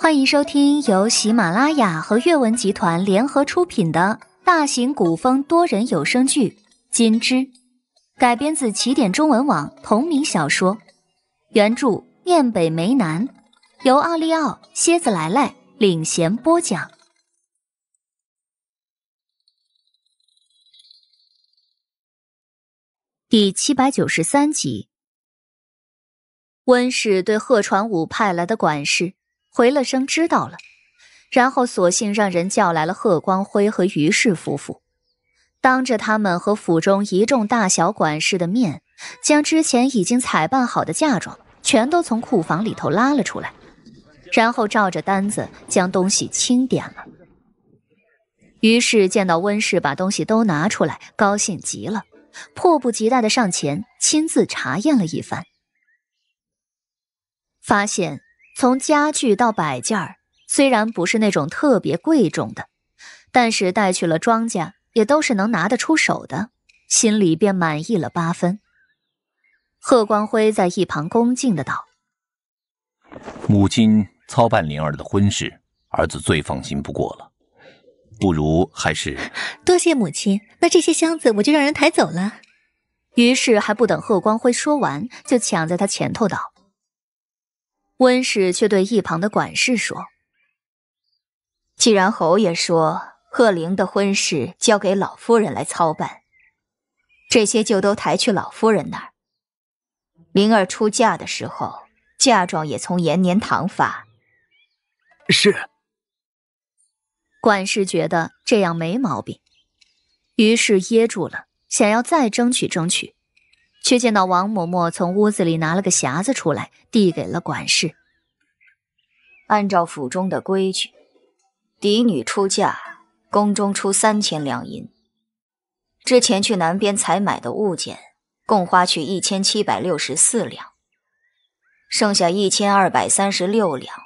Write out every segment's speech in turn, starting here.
欢迎收听由喜马拉雅和阅文集团联合出品的大型古风多人有声剧《金枝》，改编自起点中文网同名小说，原著《念北梅南》，由奥利奥、蝎子来来领衔播讲。第七百九十三集，温氏对贺传武派来的管事。回了声知道了，然后索性让人叫来了贺光辉和于氏夫妇，当着他们和府中一众大小管事的面，将之前已经采办好的嫁妆全都从库房里头拉了出来，然后照着单子将东西清点了。于氏见到温氏把东西都拿出来，高兴极了，迫不及待的上前亲自查验了一番，发现。从家具到摆件儿，虽然不是那种特别贵重的，但是带去了庄家也都是能拿得出手的，心里便满意了八分。贺光辉在一旁恭敬的道：“母亲操办灵儿的婚事，儿子最放心不过了，不如还是 ……”多谢母亲，那这些箱子我就让人抬走了。于是还不等贺光辉说完，就抢在他前头道。温氏却对一旁的管事说：“既然侯爷说贺玲的婚事交给老夫人来操办，这些就都抬去老夫人那儿。灵儿出嫁的时候，嫁妆也从延年堂发。”是。管事觉得这样没毛病，于是噎住了，想要再争取争取。却见到王嬷嬷从屋子里拿了个匣子出来，递给了管事。按照府中的规矩，嫡女出嫁，宫中出三千两银。之前去南边采买的物件共花去一千七百六十四两，剩下一千二百三十六两，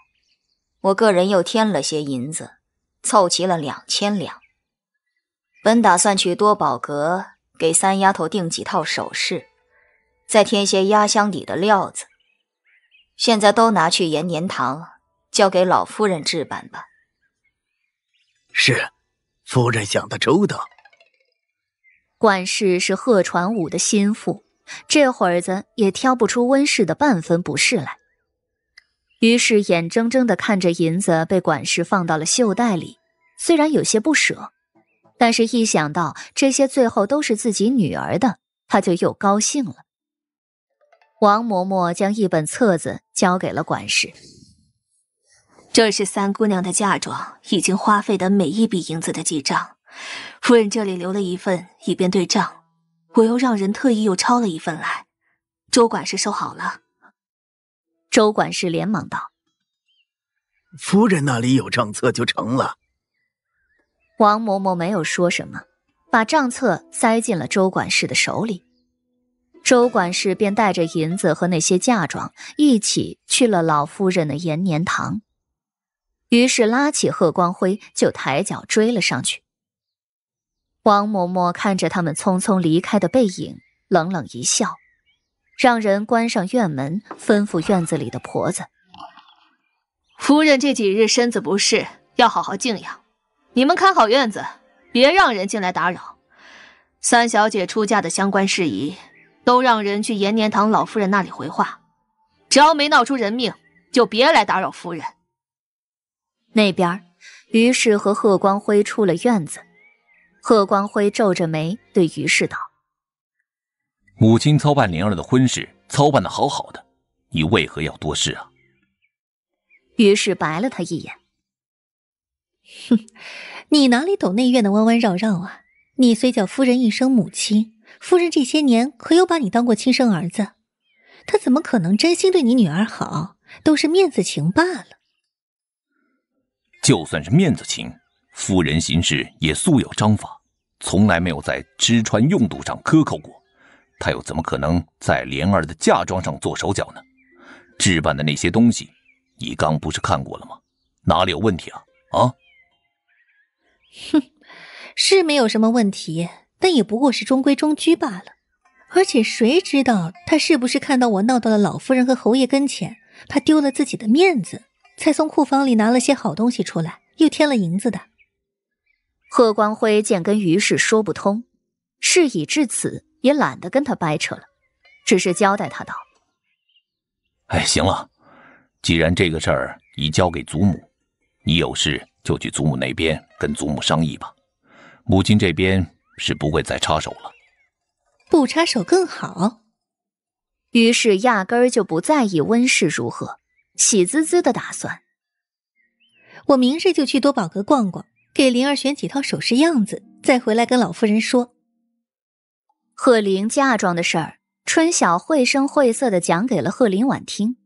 我个人又添了些银子，凑齐了两千两。本打算去多宝阁给三丫头订几套首饰。再添些压箱底的料子，现在都拿去延年堂交给老夫人置办吧。是，夫人想的周到。管事是贺传武的心腹，这会儿子也挑不出温氏的半分不适来。于是眼睁睁的看着银子被管事放到了袖袋里，虽然有些不舍，但是一想到这些最后都是自己女儿的，他就又高兴了。王嬷嬷将一本册子交给了管事，这是三姑娘的嫁妆已经花费的每一笔银子的记账，夫人这里留了一份以便对账，我又让人特意又抄了一份来，周管事收好了。周管事连忙道：“夫人那里有账册就成了。”王嬷嬷没有说什么，把账册塞进了周管事的手里。周管事便带着银子和那些嫁妆一起去了老夫人的延年堂，于是拉起贺光辉就抬脚追了上去。王嬷嬷看着他们匆匆离开的背影，冷冷一笑，让人关上院门，吩咐院子里的婆子：“夫人这几日身子不适，要好好静养。你们看好院子，别让人进来打扰。三小姐出嫁的相关事宜。”都让人去延年堂老夫人那里回话，只要没闹出人命，就别来打扰夫人。那边，于氏和贺光辉出了院子。贺光辉皱着眉对于氏道：“母亲操办灵儿的婚事，操办的好好的，你为何要多事啊？”于氏白了他一眼：“哼，你哪里懂内院的弯弯绕绕啊？你虽叫夫人一声母亲。”夫人这些年可有把你当过亲生儿子？他怎么可能真心对你女儿好？都是面子情罢了。就算是面子情，夫人行事也素有章法，从来没有在吃穿用度上克扣过。他又怎么可能在莲儿的嫁妆上做手脚呢？置办的那些东西，你刚不是看过了吗？哪里有问题啊？啊？哼，是没有什么问题。但也不过是中规中矩罢了，而且谁知道他是不是看到我闹到了老夫人和侯爷跟前，怕丢了自己的面子，才从库房里拿了些好东西出来，又添了银子的。贺光辉见跟于氏说不通，事已至此，也懒得跟他掰扯了，只是交代他道：“哎，行了，既然这个事儿已交给祖母，你有事就去祖母那边跟祖母商议吧。母亲这边。”是不会再插手了，不插手更好。于是压根儿就不在意温氏如何，喜滋滋的打算。我明日就去多宝阁逛逛，给灵儿选几套首饰样子，再回来跟老夫人说。贺玲嫁妆的事儿，春晓绘声绘色的讲给了贺林婉听，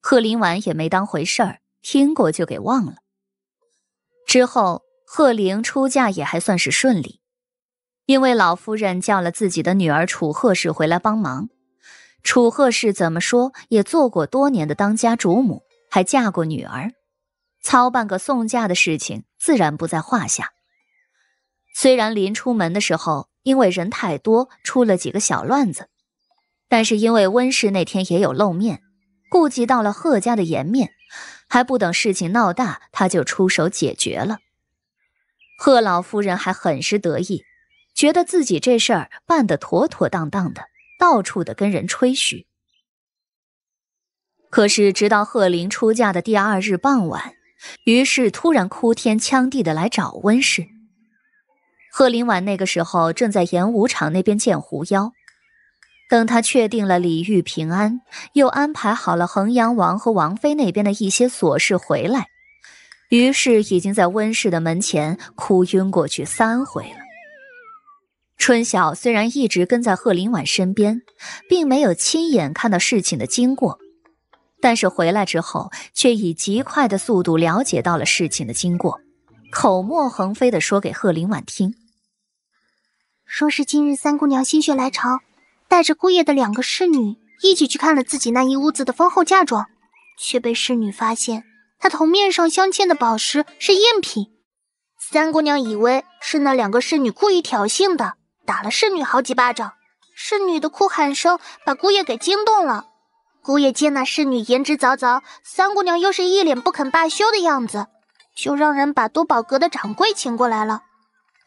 贺林婉也没当回事儿，听过就给忘了。之后贺玲出嫁也还算是顺利。因为老夫人叫了自己的女儿楚鹤氏回来帮忙，楚鹤氏怎么说也做过多年的当家主母，还嫁过女儿，操办个送嫁的事情自然不在话下。虽然临出门的时候因为人太多出了几个小乱子，但是因为温氏那天也有露面，顾及到了贺家的颜面，还不等事情闹大，他就出手解决了。贺老夫人还很是得意。觉得自己这事儿办得妥妥当当的，到处的跟人吹嘘。可是直到贺林出嫁的第二日傍晚，于氏突然哭天抢地的来找温氏。贺林婉那个时候正在演武场那边见狐妖，等他确定了李玉平安，又安排好了衡阳王和王妃那边的一些琐事回来，于是已经在温氏的门前哭晕过去三回了。春晓虽然一直跟在贺林婉身边，并没有亲眼看到事情的经过，但是回来之后却以极快的速度了解到了事情的经过，口沫横飞的说给贺林婉听。说是今日三姑娘心血来潮，带着姑爷的两个侍女一起去看了自己那一屋子的丰厚嫁妆，却被侍女发现她头面上镶嵌的宝石是赝品，三姑娘以为是那两个侍女故意挑衅的。打了侍女好几巴掌，侍女的哭喊声把姑爷给惊动了。姑爷见那侍女言之凿凿，三姑娘又是一脸不肯罢休的样子，就让人把多宝阁的掌柜请过来了。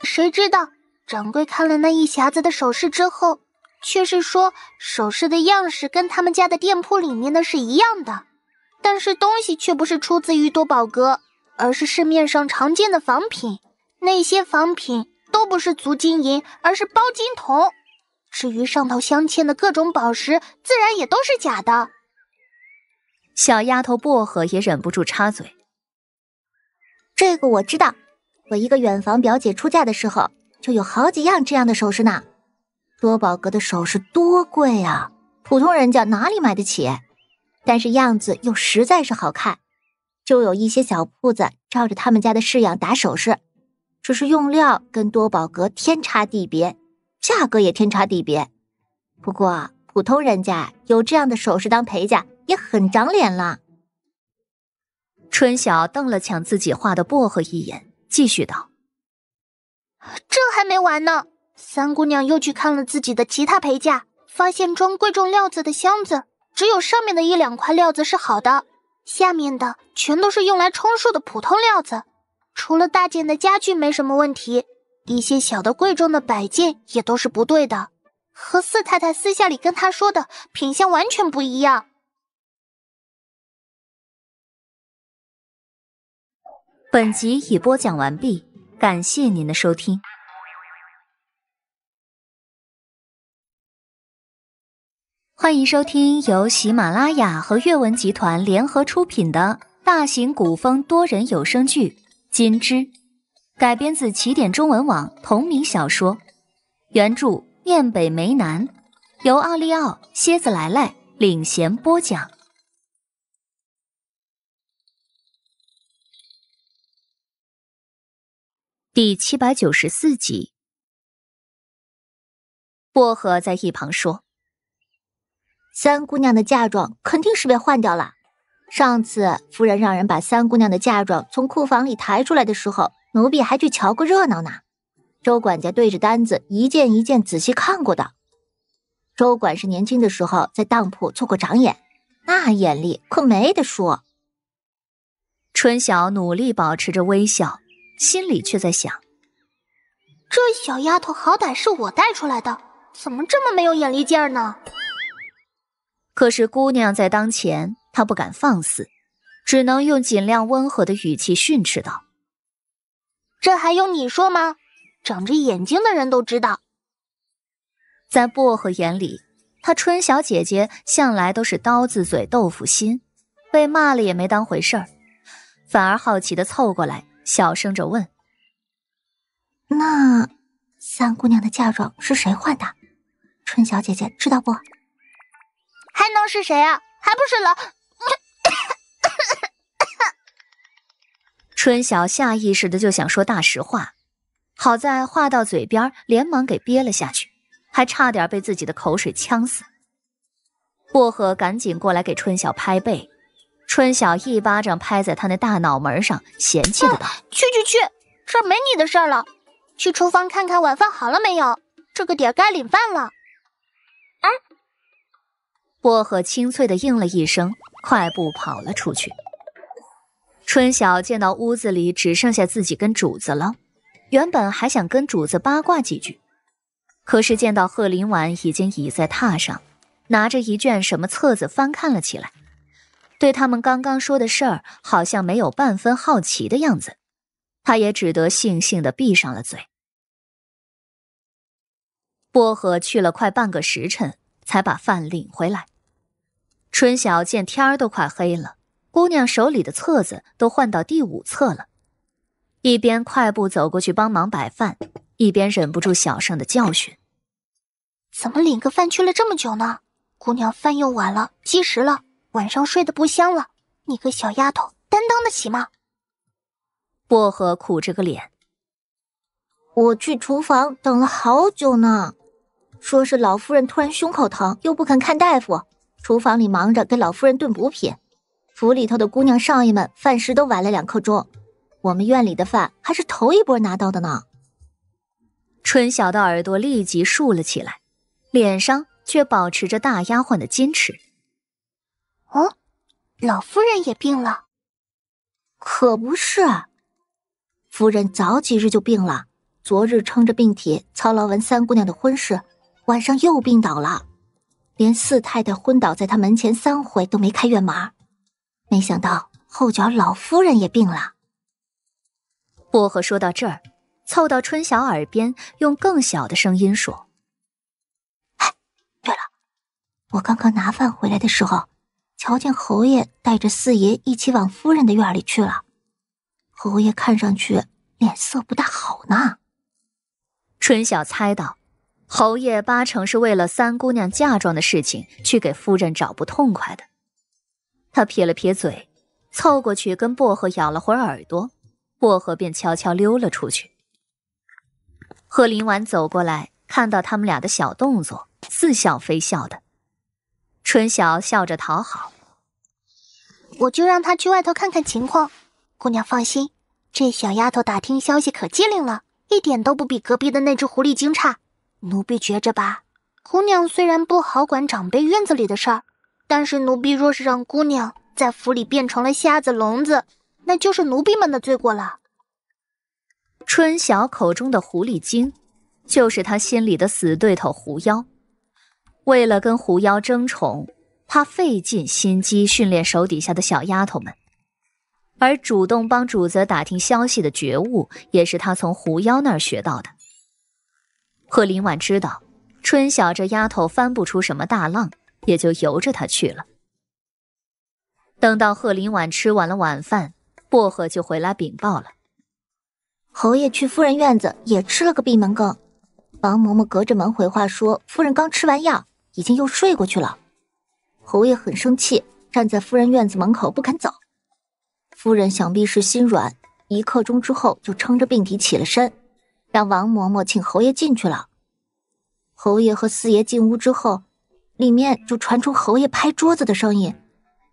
谁知道掌柜看了那一匣子的首饰之后，却是说首饰的样式跟他们家的店铺里面的是一样的，但是东西却不是出自于多宝阁，而是市面上常见的仿品。那些仿品。都不是足金银，而是包金铜。至于上头镶嵌的各种宝石，自然也都是假的。小丫头薄荷也忍不住插嘴：“这个我知道，我一个远房表姐出嫁的时候，就有好几样这样的首饰呢。多宝阁的首饰多贵啊，普通人家哪里买得起？但是样子又实在是好看，就有一些小铺子照着他们家的式样打首饰。”只是用料跟多宝阁天差地别，价格也天差地别。不过普通人家有这样的首饰当陪嫁也很长脸了。春晓瞪了抢自己画的薄荷一眼，继续道：“这还没完呢，三姑娘又去看了自己的其他陪嫁，发现装贵重料子的箱子，只有上面的一两块料子是好的，下面的全都是用来充数的普通料子。”除了大件的家具没什么问题，一些小的贵重的摆件也都是不对的，和四太太私下里跟她说的品相完全不一样。本集已播讲完毕，感谢您的收听，欢迎收听由喜马拉雅和阅文集团联合出品的大型古风多人有声剧。金枝，改编自起点中文网同名小说，原著《念北梅南》，由奥利奥、蝎子来来领衔播讲。第七百九十四集，薄荷在一旁说：“三姑娘的嫁妆肯定是被换掉了。”上次夫人让人把三姑娘的嫁妆从库房里抬出来的时候，奴婢还去瞧过热闹呢。周管家对着单子一件一件仔细看过的。周管事年轻的时候在当铺做过掌眼，那眼力可没得说。春晓努力保持着微笑，心里却在想：这小丫头好歹是我带出来的，怎么这么没有眼力劲儿呢？可是姑娘在当前。他不敢放肆，只能用尽量温和的语气训斥道：“这还用你说吗？长着眼睛的人都知道。”在薄荷眼里，她春小姐姐向来都是刀子嘴豆腐心，被骂了也没当回事儿，反而好奇的凑过来，小声着问：“那三姑娘的嫁妆是谁换的？春小姐姐知道不？还能是谁啊？还不是老……”春晓下意识的就想说大实话，好在话到嘴边，连忙给憋了下去，还差点被自己的口水呛死。薄荷赶紧过来给春晓拍背，春晓一巴掌拍在他那大脑门上，嫌弃的道：“去去去，这儿没你的事儿了，去厨房看看晚饭好了没有，这个点该领饭了。”哎，薄荷清脆的应了一声，快步跑了出去。春晓见到屋子里只剩下自己跟主子了，原本还想跟主子八卦几句，可是见到贺林婉已经倚在榻上，拿着一卷什么册子翻看了起来，对他们刚刚说的事儿好像没有半分好奇的样子，他也只得悻悻的闭上了嘴。薄荷去了快半个时辰，才把饭领回来。春晓见天儿都快黑了。姑娘手里的册子都换到第五册了，一边快步走过去帮忙摆饭，一边忍不住小声的教训：“怎么领个饭去了这么久呢？姑娘饭又晚了，积食了，晚上睡得不香了。你个小丫头担当得起吗？”薄荷苦着个脸：“我去厨房等了好久呢，说是老夫人突然胸口疼，又不肯看大夫，厨房里忙着给老夫人炖补品。”府里头的姑娘少爷们饭食都晚了两刻钟，我们院里的饭还是头一波拿到的呢。春晓的耳朵立即竖了起来，脸上却保持着大丫鬟的矜持。哦，老夫人也病了，可不是，夫人早几日就病了，昨日撑着病体操劳完三姑娘的婚事，晚上又病倒了，连四太太昏倒在她门前三回都没开院门。没想到后脚老夫人也病了。薄荷说到这儿，凑到春晓耳边，用更小的声音说：“哎，对了，我刚刚拿饭回来的时候，瞧见侯爷带着四爷一起往夫人的院里去了。侯爷看上去脸色不大好呢。”春晓猜到，侯爷八成是为了三姑娘嫁妆的事情去给夫人找不痛快的。他撇了撇嘴，凑过去跟薄荷咬了会耳朵，薄荷便悄悄溜了出去。贺林婉走过来看到他们俩的小动作，似笑非笑的。春晓笑着讨好：“我就让他去外头看看情况，姑娘放心，这小丫头打听消息可机灵了，一点都不比隔壁的那只狐狸精差。奴婢觉着吧，姑娘虽然不好管长辈院子里的事儿。”但是奴婢若是让姑娘在府里变成了瞎子聋子，那就是奴婢们的罪过了。春晓口中的狐狸精，就是她心里的死对头狐妖。为了跟狐妖争宠，她费尽心机训练手底下的小丫头们，而主动帮主子打听消息的觉悟，也是她从狐妖那儿学到的。贺林婉知道，春晓这丫头翻不出什么大浪。也就由着他去了。等到贺林婉吃完了晚饭，薄荷就回来禀报了。侯爷去夫人院子也吃了个闭门羹，王嬷嬷隔着门回话说，夫人刚吃完药，已经又睡过去了。侯爷很生气，站在夫人院子门口不肯走。夫人想必是心软，一刻钟之后就撑着病体起了身，让王嬷嬷请侯爷进去了。侯爷和四爷进屋之后。里面就传出侯爷拍桌子的声音，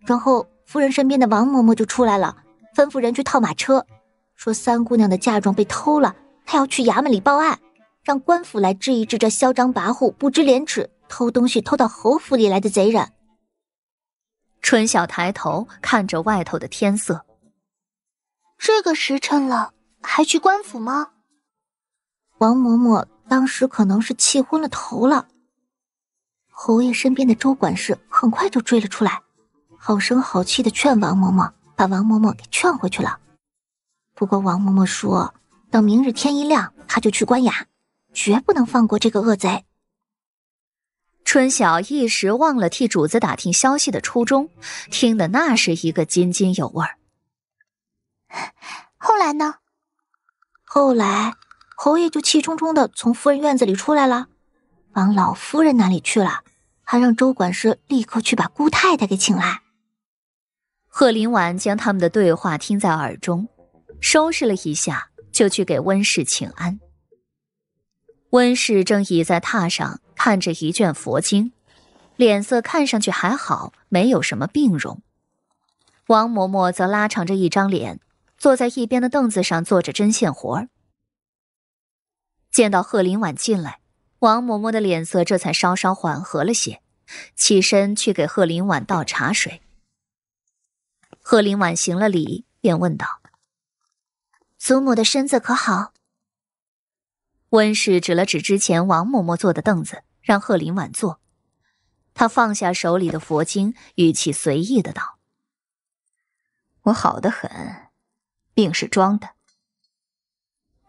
然后夫人身边的王嬷嬷就出来了，吩咐人去套马车，说三姑娘的嫁妆被偷了，她要去衙门里报案，让官府来治一治这嚣张跋扈、不知廉耻、偷东西偷到侯府里来的贼人。春晓抬头看着外头的天色，这个时辰了，还去官府吗？王嬷嬷当时可能是气昏了头了。侯爷身边的周管事很快就追了出来，好声好气的劝王嬷嬷，把王嬷嬷给劝回去了。不过王嬷嬷说，等明日天一亮，他就去官衙，绝不能放过这个恶贼。春晓一时忘了替主子打听消息的初衷，听的那是一个津津有味儿。后来呢？后来，侯爷就气冲冲的从夫人院子里出来了，往老夫人那里去了。还让周管事立刻去把姑太太给请来。贺林婉将他们的对话听在耳中，收拾了一下，就去给温氏请安。温氏正倚在榻上看着一卷佛经，脸色看上去还好，没有什么病容。王嬷嬷则拉长着一张脸，坐在一边的凳子上做着针线活儿。见到贺林婉进来。王嬷嬷的脸色这才稍稍缓和了些，起身去给贺林婉倒茶水。贺林婉行了礼，便问道：“祖母的身子可好？”温氏指了指之前王嬷嬷坐的凳子，让贺林婉坐。他放下手里的佛经，语气随意的道：“我好得很，病是装的。”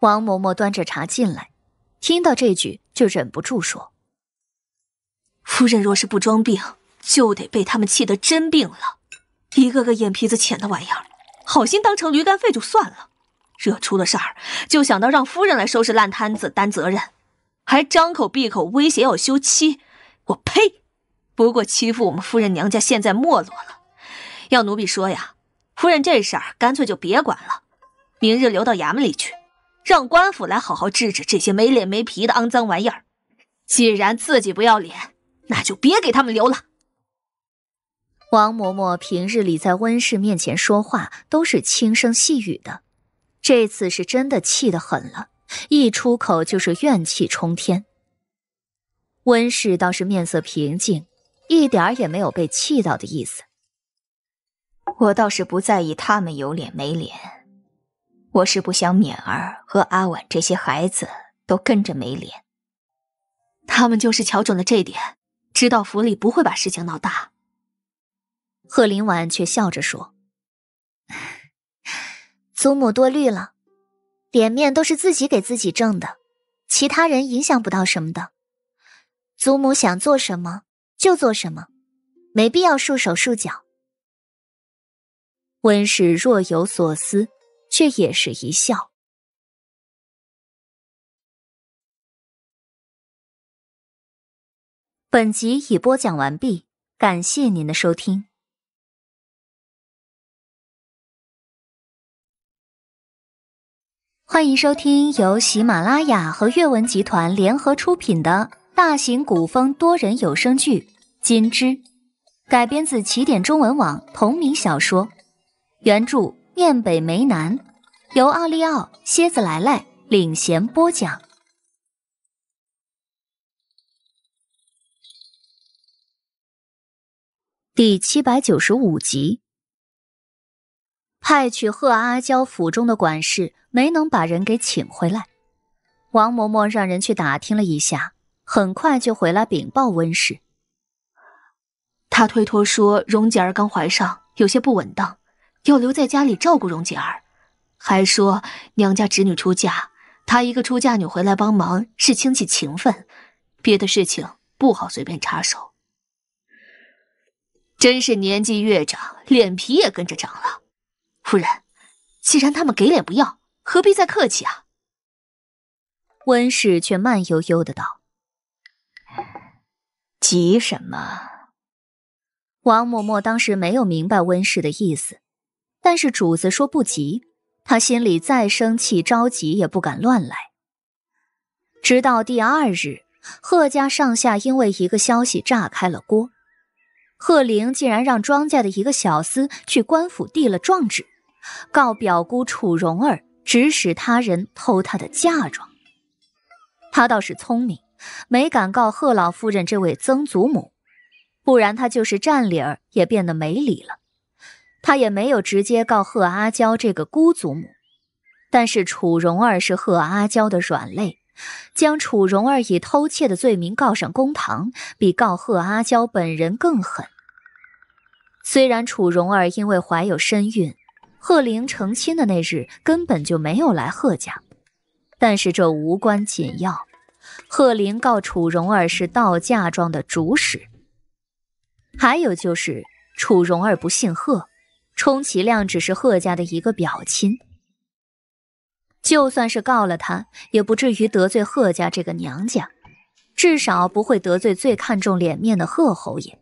王嬷嬷端着茶进来。听到这句，就忍不住说：“夫人若是不装病，就得被他们气得真病了。一个个眼皮子浅的玩意儿，好心当成驴肝肺就算了，惹出了事儿，就想到让夫人来收拾烂摊子担责任，还张口闭口威胁要休妻。我呸！不过欺负我们夫人娘家现在没落了，要奴婢说呀，夫人这事儿干脆就别管了，明日留到衙门里去。”让官府来好好治治这些没脸没皮的肮脏玩意儿。既然自己不要脸，那就别给他们留了。王嬷嬷平日里在温氏面前说话都是轻声细语的，这次是真的气得狠了，一出口就是怨气冲天。温氏倒是面色平静，一点也没有被气到的意思。我倒是不在意他们有脸没脸。我是不想勉儿和阿婉这些孩子都跟着没脸，他们就是瞧准了这点，知道府里不会把事情闹大。贺林婉却笑着说：“祖母多虑了，脸面都是自己给自己挣的，其他人影响不到什么的。祖母想做什么就做什么，没必要束手束脚。”温氏若有所思。却也是一笑。本集已播讲完毕，感谢您的收听。欢迎收听由喜马拉雅和阅文集团联合出品的大型古风多人有声剧《金枝》，改编自起点中文网同名小说，原著。雁北梅南，由奥利奥、蝎子来来领衔播讲。第七百九十五集，派去贺阿娇府中的管事没能把人给请回来，王嬷嬷让人去打听了一下，很快就回来禀报温氏，他推脱说荣姐儿刚怀上，有些不稳当。要留在家里照顾荣姐儿，还说娘家侄女出嫁，她一个出嫁女回来帮忙是亲戚情分，别的事情不好随便插手。真是年纪越长，脸皮也跟着长了。夫人，既然他们给脸不要，何必再客气啊？温氏却慢悠悠的道：“急什么？”王嬷嬷当时没有明白温氏的意思。但是主子说不急，他心里再生气着急也不敢乱来。直到第二日，贺家上下因为一个消息炸开了锅：贺玲竟然让庄家的一个小厮去官府递了状纸，告表姑楚蓉儿指使他人偷她的嫁妆。他倒是聪明，没敢告贺老夫人这位曾祖母，不然他就是占理儿也变得没理了。他也没有直接告贺阿娇这个姑祖母，但是楚容儿是贺阿娇的软肋，将楚容儿以偷窃的罪名告上公堂，比告贺阿娇本人更狠。虽然楚容儿因为怀有身孕，贺玲成亲的那日根本就没有来贺家，但是这无关紧要。贺玲告楚容儿是盗嫁妆的主使，还有就是楚容儿不姓贺。充其量只是贺家的一个表亲，就算是告了他，也不至于得罪贺家这个娘家，至少不会得罪最看重脸面的贺侯爷。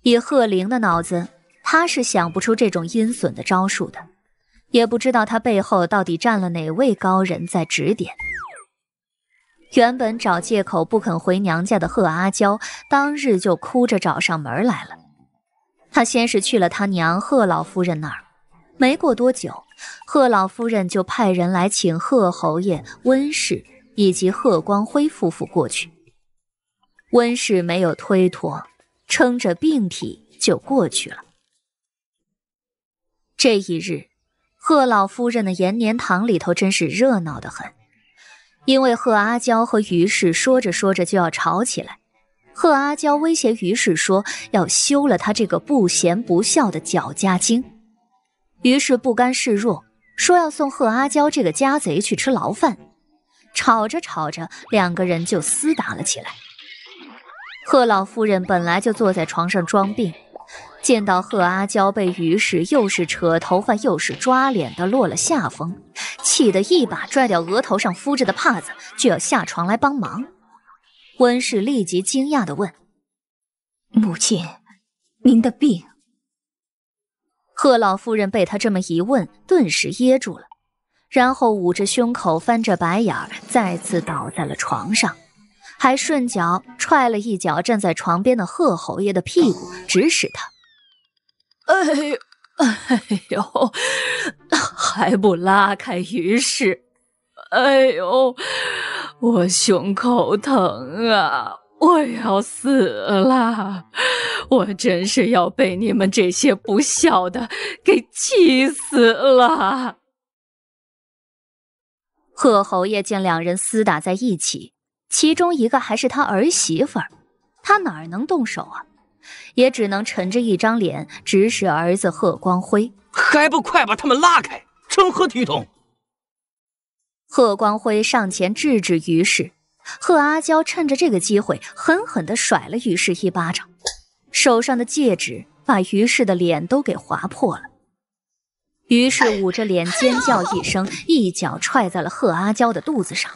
以贺玲的脑子，他是想不出这种阴损的招数的，也不知道他背后到底站了哪位高人在指点。原本找借口不肯回娘家的贺阿娇，当日就哭着找上门来了。他先是去了他娘贺老夫人那儿，没过多久，贺老夫人就派人来请贺侯爷、温氏以及贺光辉夫妇过去。温氏没有推脱，撑着病体就过去了。这一日，贺老夫人的延年堂里头真是热闹的很，因为贺阿娇和于氏说着说着就要吵起来。贺阿娇威胁于氏说要休了他这个不贤不孝的脚家精，于氏不甘示弱，说要送贺阿娇这个家贼去吃牢饭。吵着吵着，两个人就厮打了起来。贺老夫人本来就坐在床上装病，见到贺阿娇被于氏又是扯头发又是抓脸的落了下风，气得一把拽掉额头上敷着的帕子，就要下床来帮忙。温氏立即惊讶的问：“母亲，您的病？”贺老夫人被他这么一问，顿时噎住了，然后捂着胸口翻着白眼儿，再次倒在了床上，还顺脚踹了一脚站在床边的贺侯爷的屁股，指使他：“哎呦，哎呦，还不拉开！”于是，哎呦。我胸口疼啊！我要死了！我真是要被你们这些不孝的给气死了！贺侯爷见两人厮打在一起，其中一个还是他儿媳妇儿，他哪能动手啊？也只能沉着一张脸，指使儿子贺光辉：“还不快把他们拉开！成何体统！”贺光辉上前制止于氏，贺阿娇趁着这个机会狠狠地甩了于氏一巴掌，手上的戒指把于氏的脸都给划破了。于氏捂着脸尖叫一声，一脚踹在了贺阿娇的肚子上，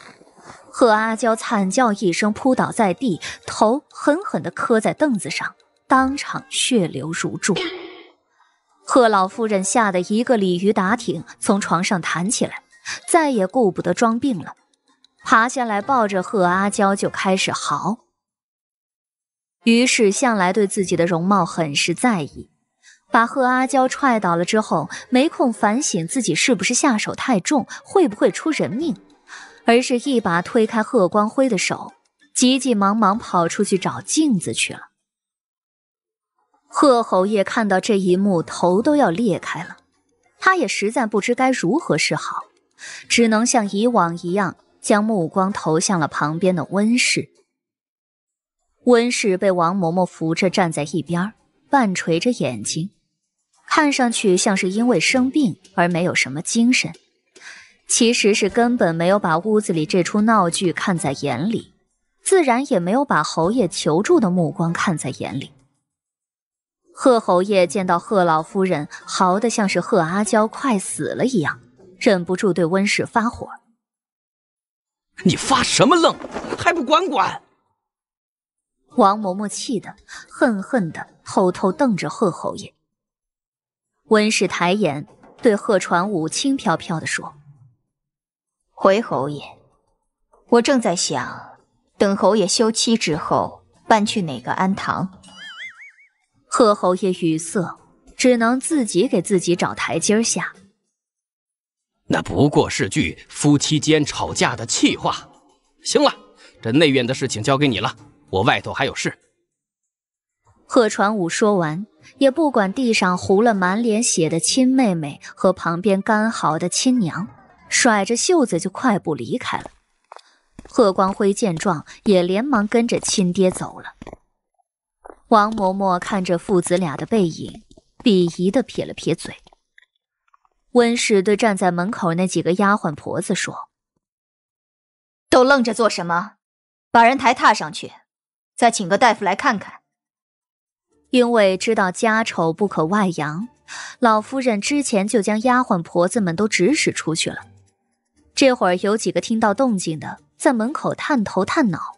贺阿娇惨叫一声扑倒在地，头狠狠地磕在凳子上，当场血流如注。贺老夫人吓得一个鲤鱼打挺从床上弹起来。再也顾不得装病了，爬下来抱着贺阿娇就开始嚎。于是向来对自己的容貌很是在意，把贺阿娇踹倒了之后，没空反省自己是不是下手太重，会不会出人命，而是一把推开贺光辉的手，急急忙忙跑出去找镜子去了。贺侯爷看到这一幕，头都要裂开了，他也实在不知该如何是好。只能像以往一样，将目光投向了旁边的温氏。温氏被王嬷嬷扶着站在一边，半垂着眼睛，看上去像是因为生病而没有什么精神，其实是根本没有把屋子里这出闹剧看在眼里，自然也没有把侯爷求助的目光看在眼里。贺侯爷见到贺老夫人嚎得像是贺阿娇快死了一样。忍不住对温氏发火：“你发什么愣？还不管管！”王嬷嬷气得恨恨的，偷偷瞪着贺侯爷。温氏抬眼对贺传武轻飘飘的说：“回侯爷，我正在想，等侯爷休妻之后，搬去哪个安堂？”贺侯爷语塞，只能自己给自己找台阶下。那不过是句夫妻间吵架的气话。行了，这内院的事情交给你了，我外头还有事。贺传武说完，也不管地上糊了满脸血的亲妹妹和旁边干嚎的亲娘，甩着袖子就快步离开了。贺光辉见状，也连忙跟着亲爹走了。王嬷嬷看着父子俩的背影，鄙夷地撇了撇嘴。温氏对站在门口那几个丫鬟婆子说：“都愣着做什么？把人抬踏上去，再请个大夫来看看。”因为知道家丑不可外扬，老夫人之前就将丫鬟婆子们都指使出去了。这会儿有几个听到动静的，在门口探头探脑，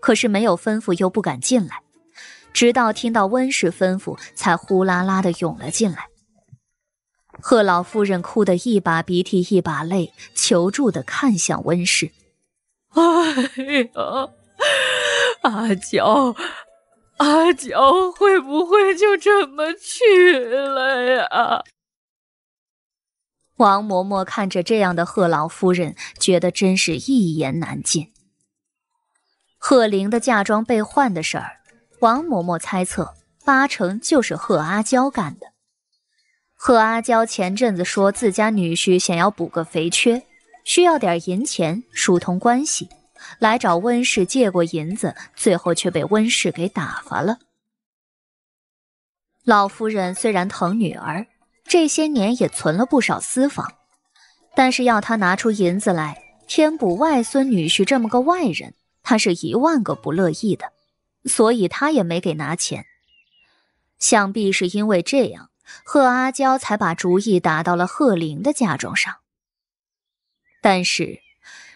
可是没有吩咐又不敢进来，直到听到温氏吩咐，才呼啦啦的涌了进来。贺老夫人哭得一把鼻涕一把泪，求助的看向温氏：“哎呀，阿娇，阿娇会不会就这么去了呀？”王嬷嬷看着这样的贺老夫人，觉得真是一言难尽。贺玲的嫁妆被换的事儿，王嬷嬷猜测八成就是贺阿娇干的。贺阿娇前阵子说，自家女婿想要补个肥缺，需要点银钱疏通关系，来找温氏借过银子，最后却被温氏给打发了。老夫人虽然疼女儿，这些年也存了不少私房，但是要她拿出银子来添补外孙女婿这么个外人，她是一万个不乐意的，所以她也没给拿钱。想必是因为这样。贺阿娇才把主意打到了贺玲的嫁妆上。但是，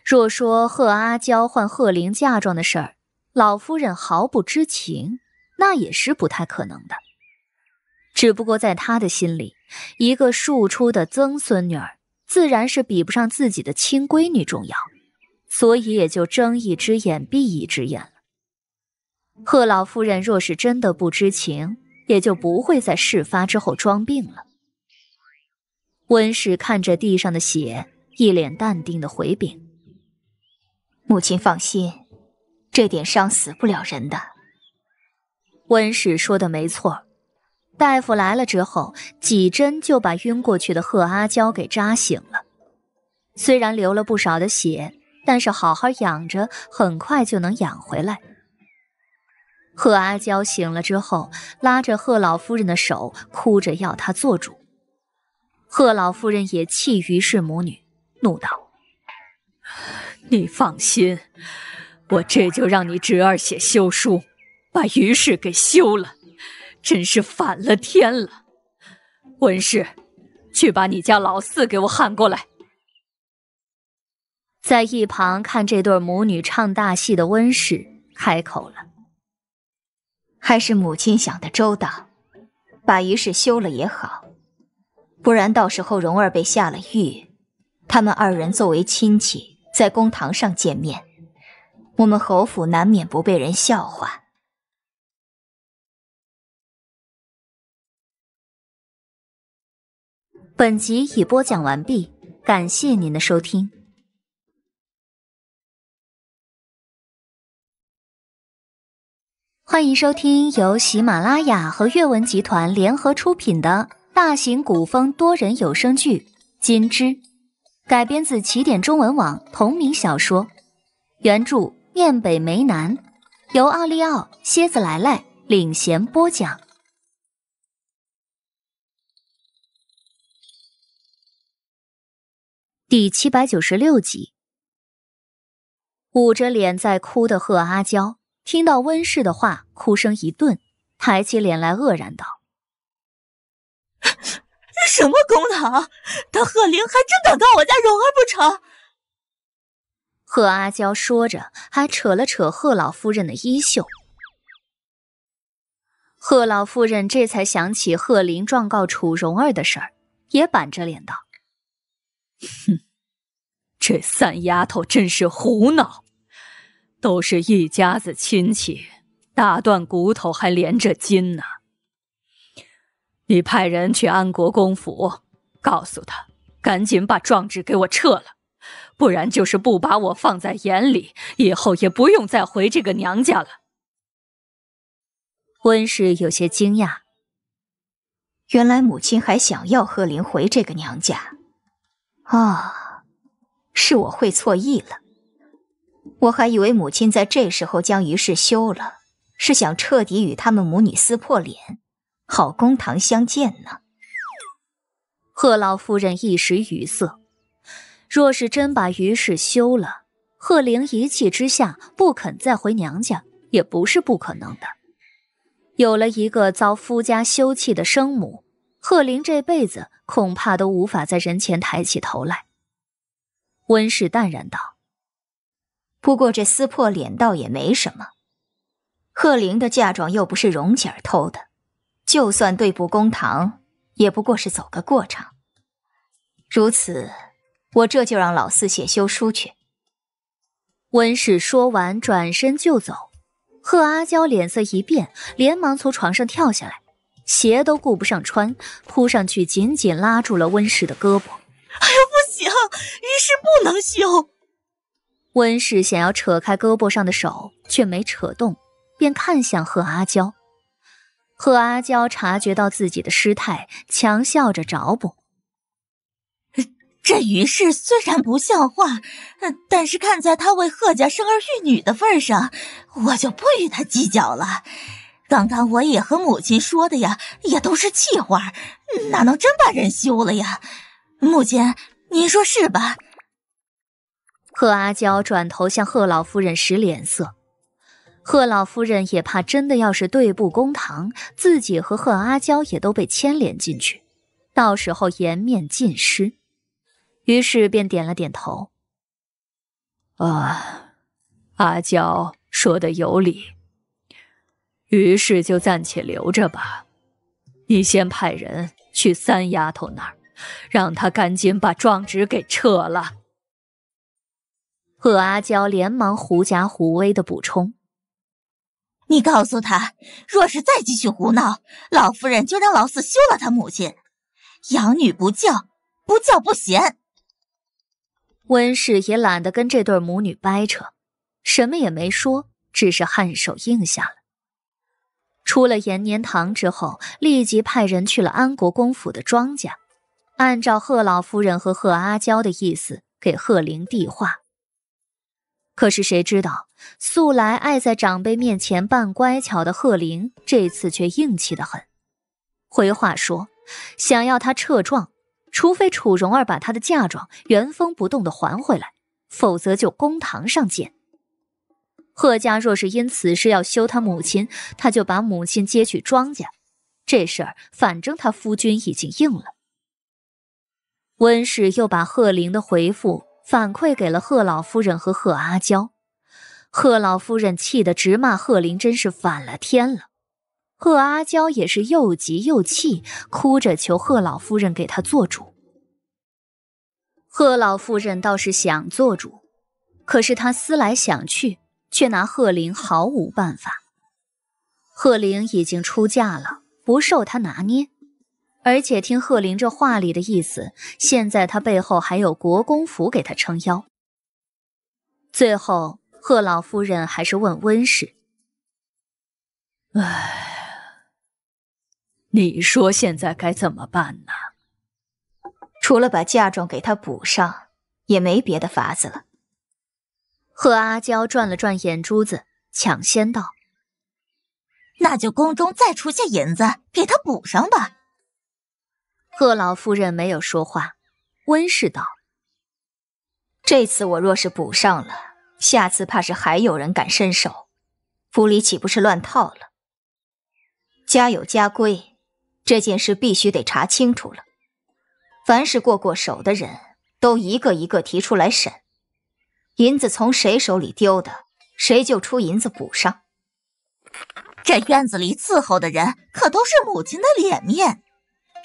若说贺阿娇换贺玲嫁妆的事儿，老夫人毫不知情，那也是不太可能的。只不过在她的心里，一个庶出的曾孙女儿，自然是比不上自己的亲闺女重要，所以也就睁一只眼闭一只眼了。贺老夫人若是真的不知情，也就不会在事发之后装病了。温氏看着地上的血，一脸淡定的回禀：“母亲放心，这点伤死不了人的。”温氏说的没错，大夫来了之后，几针就把晕过去的贺阿娇给扎醒了。虽然流了不少的血，但是好好养着，很快就能养回来。贺阿娇醒了之后，拉着贺老夫人的手，哭着要她做主。贺老夫人也气于氏母女，怒道：“你放心，我这就让你侄儿写休书，把于氏给休了。真是反了天了！”温氏，去把你家老四给我喊过来。在一旁看这对母女唱大戏的温氏开口了。还是母亲想的周到，把于氏休了也好，不然到时候蓉儿被下了狱，他们二人作为亲戚在公堂上见面，我们侯府难免不被人笑话。本集已播讲完毕，感谢您的收听。欢迎收听由喜马拉雅和阅文集团联合出品的大型古风多人有声剧《金枝》，改编自起点中文网同名小说，原著《面北梅南》，由奥利奥、蝎子来来领衔播讲，第七百九十六集，捂着脸在哭的贺阿娇。听到温氏的话，哭声一顿，抬起脸来愕然道：“什么公堂？他贺玲还真敢告我家蓉儿不成？”贺阿娇说着，还扯了扯贺老夫人的衣袖。贺老夫人这才想起贺玲状告楚蓉儿的事儿，也板着脸道：“哼，这三丫头真是胡闹。”都是一家子亲戚，打断骨头还连着筋呢。你派人去安国公府，告诉他，赶紧把状纸给我撤了，不然就是不把我放在眼里，以后也不用再回这个娘家了。温氏有些惊讶，原来母亲还想要贺林回这个娘家，啊，是我会错意了。我还以为母亲在这时候将于氏休了，是想彻底与他们母女撕破脸，好公堂相见呢。贺老夫人一时语塞。若是真把于氏休了，贺玲一气之下不肯再回娘家，也不是不可能的。有了一个遭夫家休弃的生母，贺玲这辈子恐怕都无法在人前抬起头来。温氏淡然道。不过这撕破脸倒也没什么，贺玲的嫁妆又不是荣姐儿偷的，就算对簿公堂，也不过是走个过场。如此，我这就让老四写休书去。温氏说完，转身就走。贺阿娇脸色一变，连忙从床上跳下来，鞋都顾不上穿，扑上去紧紧拉住了温氏的胳膊：“哎呦，不行，于是不能休。”温氏想要扯开胳膊上的手，却没扯动，便看向贺阿娇。贺阿娇察觉到自己的失态，强笑着找补：“ 这于氏虽然不像话，但是看在她为贺家生儿育女的份上，我就不与她计较了。刚刚我也和母亲说的呀，也都是气话，哪能真把人休了呀？母亲，您说是吧？”贺阿娇转头向贺老夫人使脸色，贺老夫人也怕真的要是对簿公堂，自己和贺阿娇也都被牵连进去，到时候颜面尽失，于是便点了点头。啊，阿娇说的有理，于是就暂且留着吧。你先派人去三丫头那儿，让她赶紧把状纸给撤了。贺阿娇连忙狐假虎威的补充：“你告诉他，若是再继续胡闹，老夫人就让老四休了他母亲，养女不教，不教不贤。”温氏也懒得跟这对母女掰扯，什么也没说，只是颔首应下了。出了延年堂之后，立即派人去了安国公府的庄稼，按照贺老夫人和贺阿娇的意思给贺玲递话。可是谁知道，素来爱在长辈面前扮乖巧的贺玲，这次却硬气得很。回话说，想要他撤状，除非楚蓉儿把她的嫁妆原封不动的还回来，否则就公堂上见。贺家若是因此事要休他母亲，他就把母亲接去庄家。这事儿反正他夫君已经应了。温氏又把贺玲的回复。反馈给了贺老夫人和贺阿娇，贺老夫人气得直骂贺林真是反了天了，贺阿娇也是又急又气，哭着求贺老夫人给她做主。贺老夫人倒是想做主，可是她思来想去，却拿贺林毫无办法。贺玲已经出嫁了，不受她拿捏。而且听贺林这话里的意思，现在他背后还有国公府给他撑腰。最后，贺老夫人还是问温氏：“哎，你说现在该怎么办呢？除了把嫁妆给他补上，也没别的法子了。”贺阿娇转了转眼珠子，抢先道：“那就宫中再出些银子给他补上吧。”贺老夫人没有说话，温氏道：“这次我若是补上了，下次怕是还有人敢伸手，府里岂不是乱套了？家有家规，这件事必须得查清楚了。凡是过过手的人都一个一个提出来审，银子从谁手里丢的，谁就出银子补上。这院子里伺候的人可都是母亲的脸面。”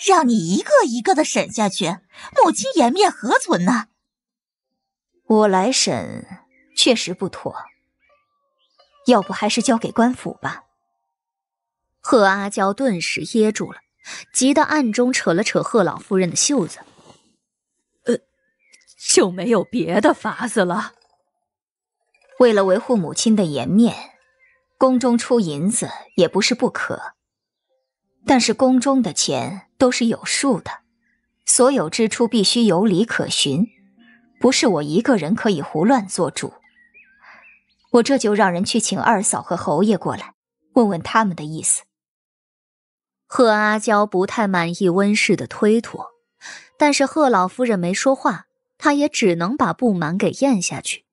让你一个一个的审下去，母亲颜面何存呢？我来审确实不妥，要不还是交给官府吧。贺阿娇顿时噎住了，急得暗中扯了扯贺老夫人的袖子。呃，就没有别的法子了。为了维护母亲的颜面，宫中出银子也不是不可，但是宫中的钱。都是有数的，所有支出必须有理可循，不是我一个人可以胡乱做主。我这就让人去请二嫂和侯爷过来，问问他们的意思。贺阿娇不太满意温氏的推脱，但是贺老夫人没说话，她也只能把不满给咽下去。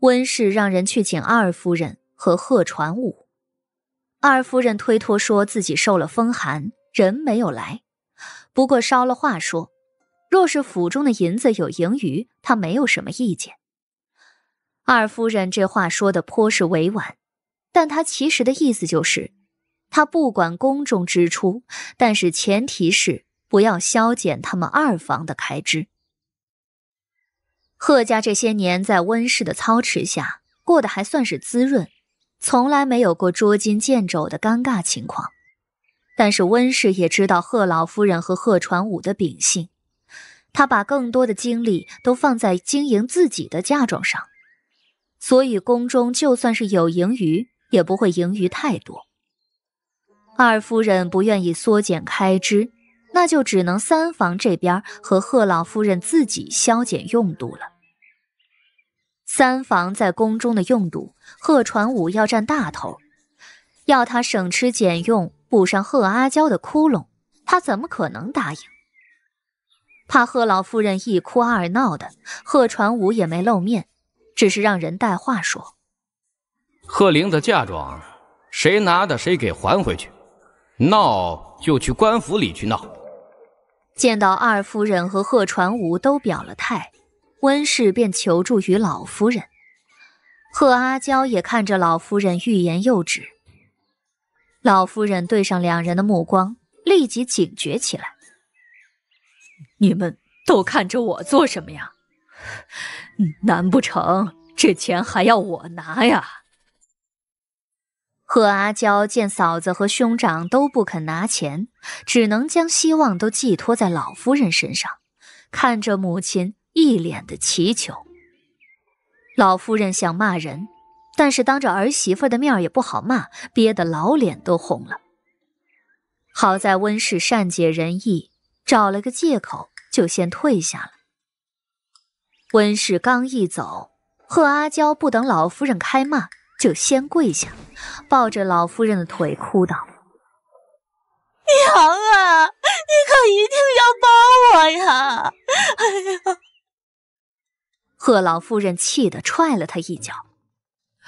温氏让人去请二夫人和贺传武，二夫人推脱说自己受了风寒。人没有来，不过捎了话说，若是府中的银子有盈余，他没有什么意见。二夫人这话说的颇是委婉，但她其实的意思就是，她不管公中支出，但是前提是不要削减他们二房的开支。贺家这些年在温氏的操持下，过得还算是滋润，从来没有过捉襟见肘的尴尬情况。但是温氏也知道贺老夫人和贺传武的秉性，他把更多的精力都放在经营自己的嫁妆上，所以宫中就算是有盈余，也不会盈余太多。二夫人不愿意缩减开支，那就只能三房这边和贺老夫人自己削减用度了。三房在宫中的用度，贺传武要占大头，要他省吃俭用。补上贺阿娇的窟窿，他怎么可能答应？怕贺老夫人一哭二闹的，贺传武也没露面，只是让人带话说：“贺玲的嫁妆，谁拿的谁给还回去，闹就去官府里去闹。”见到二夫人和贺传武都表了态，温氏便求助于老夫人。贺阿娇也看着老夫人，欲言又止。老夫人对上两人的目光，立即警觉起来。你们都看着我做什么呀？难不成这钱还要我拿呀？贺阿娇见嫂子和兄长都不肯拿钱，只能将希望都寄托在老夫人身上，看着母亲一脸的祈求。老夫人想骂人。但是当着儿媳妇的面也不好骂，憋得老脸都红了。好在温氏善解人意，找了个借口就先退下了。温氏刚一走，贺阿娇不等老夫人开骂，就先跪下，抱着老夫人的腿哭道：“娘啊，你可一定要帮我呀！”哎呀，贺老夫人气得踹了她一脚。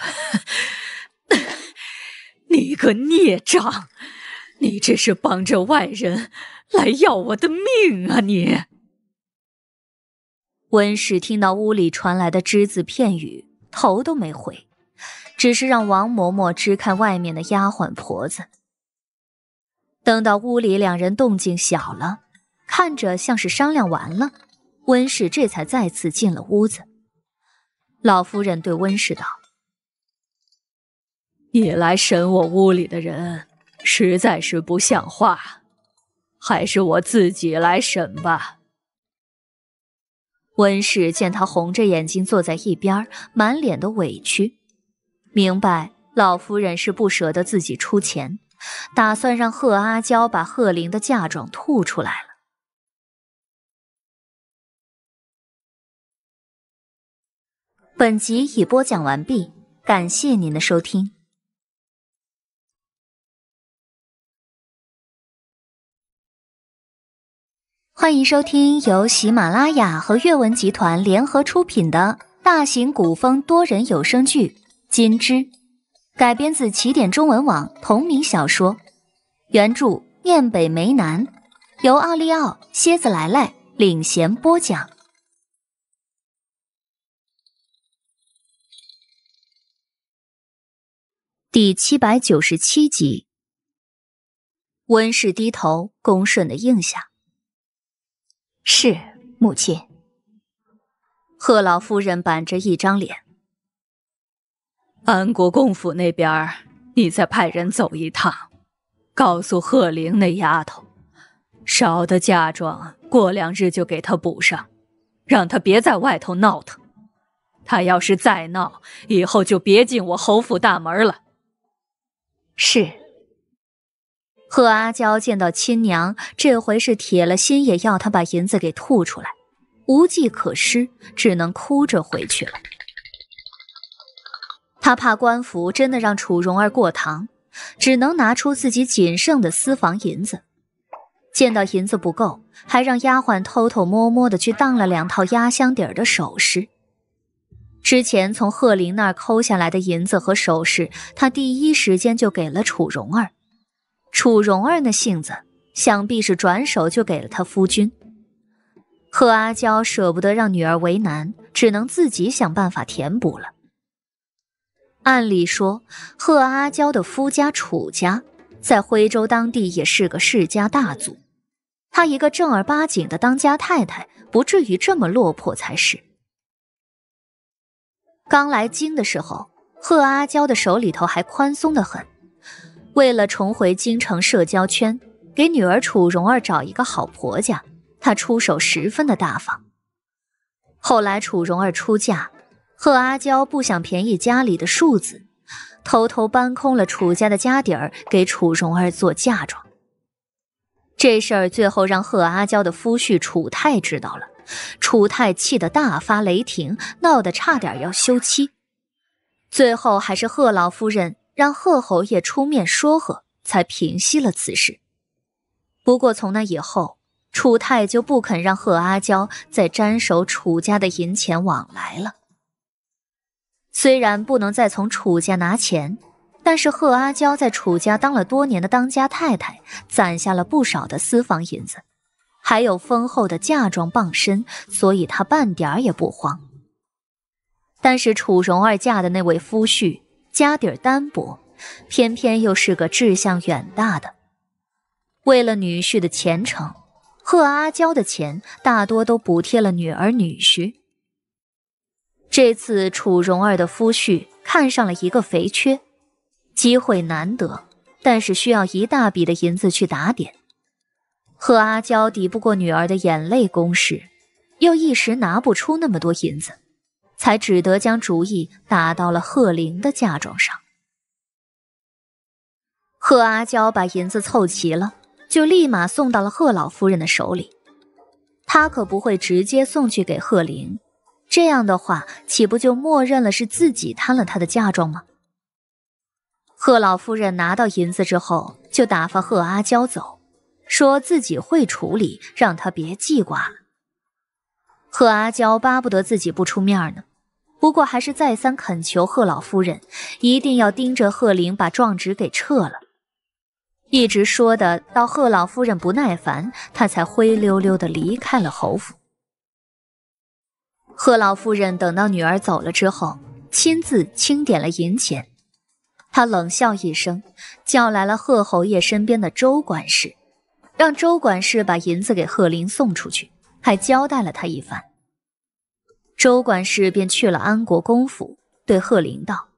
你个孽障！你这是帮着外人来要我的命啊！你温氏听到屋里传来的只字片语，头都没回，只是让王嬷嬷支开外面的丫鬟婆子。等到屋里两人动静小了，看着像是商量完了，温氏这才再次进了屋子。老夫人对温氏道。你来审我屋里的人，实在是不像话，还是我自己来审吧。温氏见他红着眼睛坐在一边，满脸的委屈，明白老夫人是不舍得自己出钱，打算让贺阿娇把贺玲的嫁妆吐出来了。本集已播讲完毕，感谢您的收听。欢迎收听由喜马拉雅和阅文集团联合出品的大型古风多人有声剧《金枝》，改编自起点中文网同名小说，原著念北梅南，由奥利奥、蝎子来来领衔播讲。第七百九十七集，温氏低头恭顺的应下。是母亲。贺老夫人板着一张脸。安国公府那边，你再派人走一趟，告诉贺玲那丫头，少的嫁妆，过两日就给她补上，让她别在外头闹腾。她要是再闹，以后就别进我侯府大门了。是。贺阿娇见到亲娘，这回是铁了心也要她把银子给吐出来，无计可施，只能哭着回去了。他怕官府真的让楚容儿过堂，只能拿出自己仅剩的私房银子。见到银子不够，还让丫鬟偷偷摸摸的去当了两套压箱底儿的首饰。之前从贺林那儿抠下来的银子和首饰，他第一时间就给了楚容儿。楚蓉儿那性子，想必是转手就给了她夫君。贺阿娇舍不得让女儿为难，只能自己想办法填补了。按理说，贺阿娇的夫家楚家在徽州当地也是个世家大族，她一个正儿八经的当家太太，不至于这么落魄才是。刚来京的时候，贺阿娇的手里头还宽松的很。为了重回京城社交圈，给女儿楚蓉儿找一个好婆家，她出手十分的大方。后来楚蓉儿出嫁，贺阿娇不想便宜家里的庶子，偷偷搬空了楚家的家底儿给楚蓉儿做嫁妆。这事儿最后让贺阿娇的夫婿楚太知道了，楚太气得大发雷霆，闹得差点要休妻。最后还是贺老夫人。让贺侯爷出面说和，才平息了此事。不过从那以后，楚太就不肯让贺阿娇再沾手楚家的银钱往来了。虽然不能再从楚家拿钱，但是贺阿娇在楚家当了多年的当家太太，攒下了不少的私房银子，还有丰厚的嫁妆傍身，所以她半点儿也不慌。但是楚蓉儿嫁的那位夫婿。家底儿单薄，偏偏又是个志向远大的。为了女婿的前程，贺阿娇的钱大多都补贴了女儿女婿。这次楚蓉儿的夫婿看上了一个肥缺，机会难得，但是需要一大笔的银子去打点。贺阿娇抵不过女儿的眼泪攻势，又一时拿不出那么多银子。才只得将主意打到了贺玲的嫁妆上。贺阿娇把银子凑齐了，就立马送到了贺老夫人的手里。她可不会直接送去给贺玲，这样的话，岂不就默认了是自己贪了她的嫁妆吗？贺老夫人拿到银子之后，就打发贺阿娇走，说自己会处理，让她别记挂了。贺阿娇巴不得自己不出面呢。不过还是再三恳求贺老夫人，一定要盯着贺玲把状纸给撤了。一直说的到贺老夫人不耐烦，他才灰溜溜的离开了侯府。贺老夫人等到女儿走了之后，亲自清点了银钱，他冷笑一声，叫来了贺侯爷身边的周管事，让周管事把银子给贺玲送出去，还交代了他一番。周管事便去了安国公府，对贺林道：“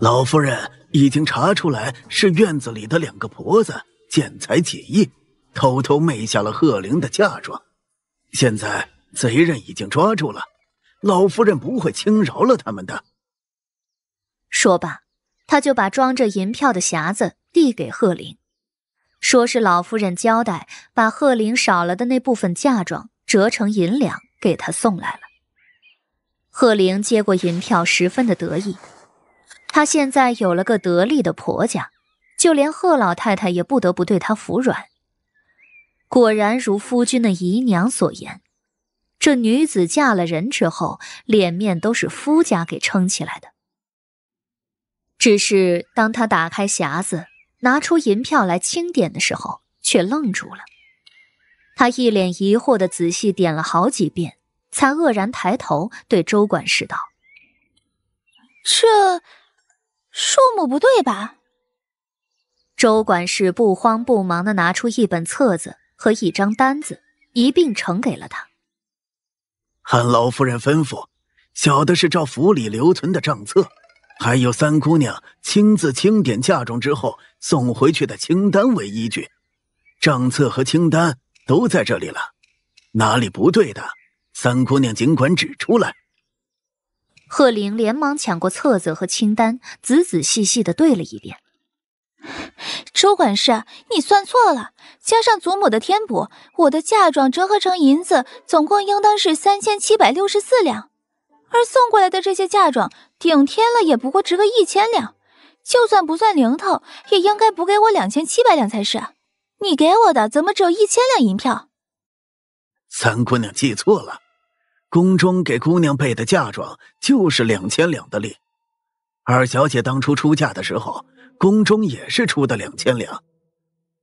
老夫人已经查出来是院子里的两个婆子见财起意，偷偷昧下了贺玲的嫁妆。现在贼人已经抓住了，老夫人不会轻饶了他们的。”说罢，他就把装着银票的匣子递给贺玲，说是老夫人交代把贺玲少了的那部分嫁妆折成银两。给他送来了。贺玲接过银票，十分的得意。她现在有了个得力的婆家，就连贺老太太也不得不对她服软。果然如夫君的姨娘所言，这女子嫁了人之后，脸面都是夫家给撑起来的。只是当她打开匣子，拿出银票来清点的时候，却愣住了。他一脸疑惑的仔细点了好几遍，才愕然抬头对周管事道：“这数目不对吧？”周管事不慌不忙的拿出一本册子和一张单子，一并呈给了他。按老夫人吩咐，小的是照府里留存的账册，还有三姑娘亲自清点嫁妆之后送回去的清单为依据，账册和清单。都在这里了，哪里不对的？三姑娘尽管指出来。贺玲连忙抢过册子和清单，仔仔细细的对了一遍。周管事，你算错了，加上祖母的添补，我的嫁妆折合成银子，总共应当是三千七百六十四两，而送过来的这些嫁妆顶天了也不过值个一千两，就算不算零头，也应该补给我两千七百两才是。你给我的怎么只有一千两银票？三姑娘记错了，宫中给姑娘备的嫁妆就是两千两的礼。二小姐当初出嫁的时候，宫中也是出的两千两。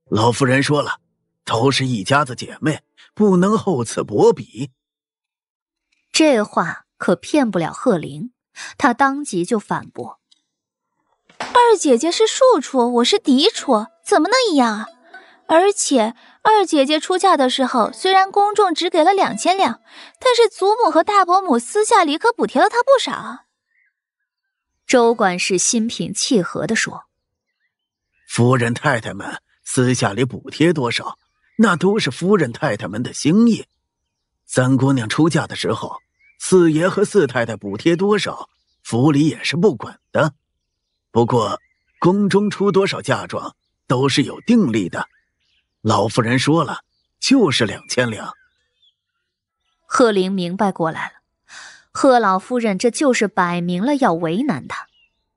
老夫人说了，都是一家子姐妹，不能厚此薄彼。这话可骗不了贺玲，她当即就反驳：“二姐姐是庶出，我是嫡出，怎么能一样啊？”而且二姐姐出嫁的时候，虽然公众只给了两千两，但是祖母和大伯母私下里可补贴了她不少。周管事心平气和地说：“夫人太太们私下里补贴多少，那都是夫人太太们的心意。三姑娘出嫁的时候，四爷和四太太补贴多少，府里也是不管的。不过宫中出多少嫁妆，都是有定例的。”老夫人说了，就是两千两。贺玲明白过来了，贺老夫人这就是摆明了要为难她，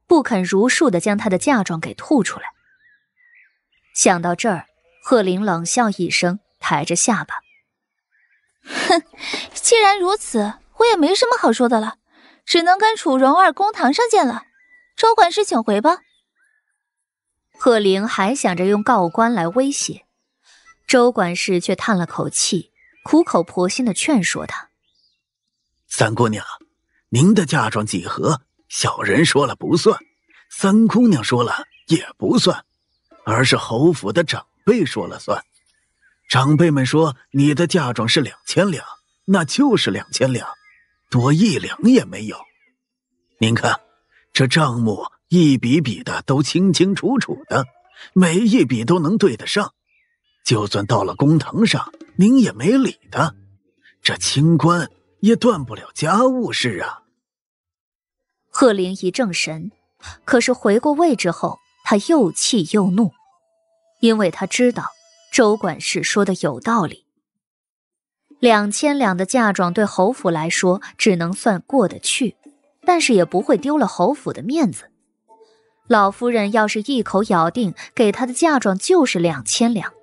不肯如数的将她的嫁妆给吐出来。想到这儿，贺玲冷笑一声，抬着下巴，哼，既然如此，我也没什么好说的了，只能跟楚容儿公堂上见了。周管事，请回吧。贺玲还想着用告官来威胁。周管事却叹了口气，苦口婆心的劝说他：“三姑娘，您的嫁妆几何？小人说了不算，三姑娘说了也不算，而是侯府的长辈说了算。长辈们说你的嫁妆是两千两，那就是两千两，多一两也没有。您看，这账目一笔笔的都清清楚楚的，每一笔都能对得上。”就算到了公堂上，您也没理的。这清官也断不了家务事啊。贺玲一正神，可是回过味之后，他又气又怒，因为他知道周管事说的有道理。两千两的嫁妆对侯府来说，只能算过得去，但是也不会丢了侯府的面子。老夫人要是一口咬定给她的嫁妆就是两千两。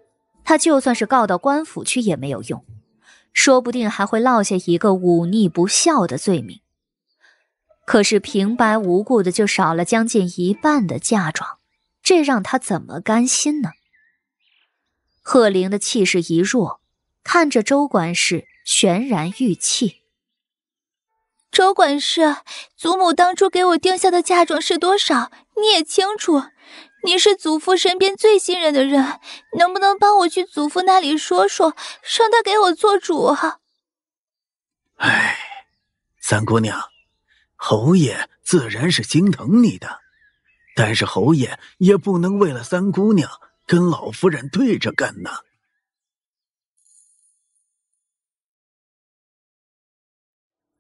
他就算是告到官府去也没有用，说不定还会落下一个忤逆不孝的罪名。可是平白无故的就少了将近一半的嫁妆，这让他怎么甘心呢？贺玲的气势一弱，看着周管事，泫然欲泣。周管事，祖母当初给我定下的嫁妆是多少，你也清楚。你是祖父身边最信任的人，能不能帮我去祖父那里说说，让他给我做主啊？哎，三姑娘，侯爷自然是心疼你的，但是侯爷也不能为了三姑娘跟老夫人对着干呢。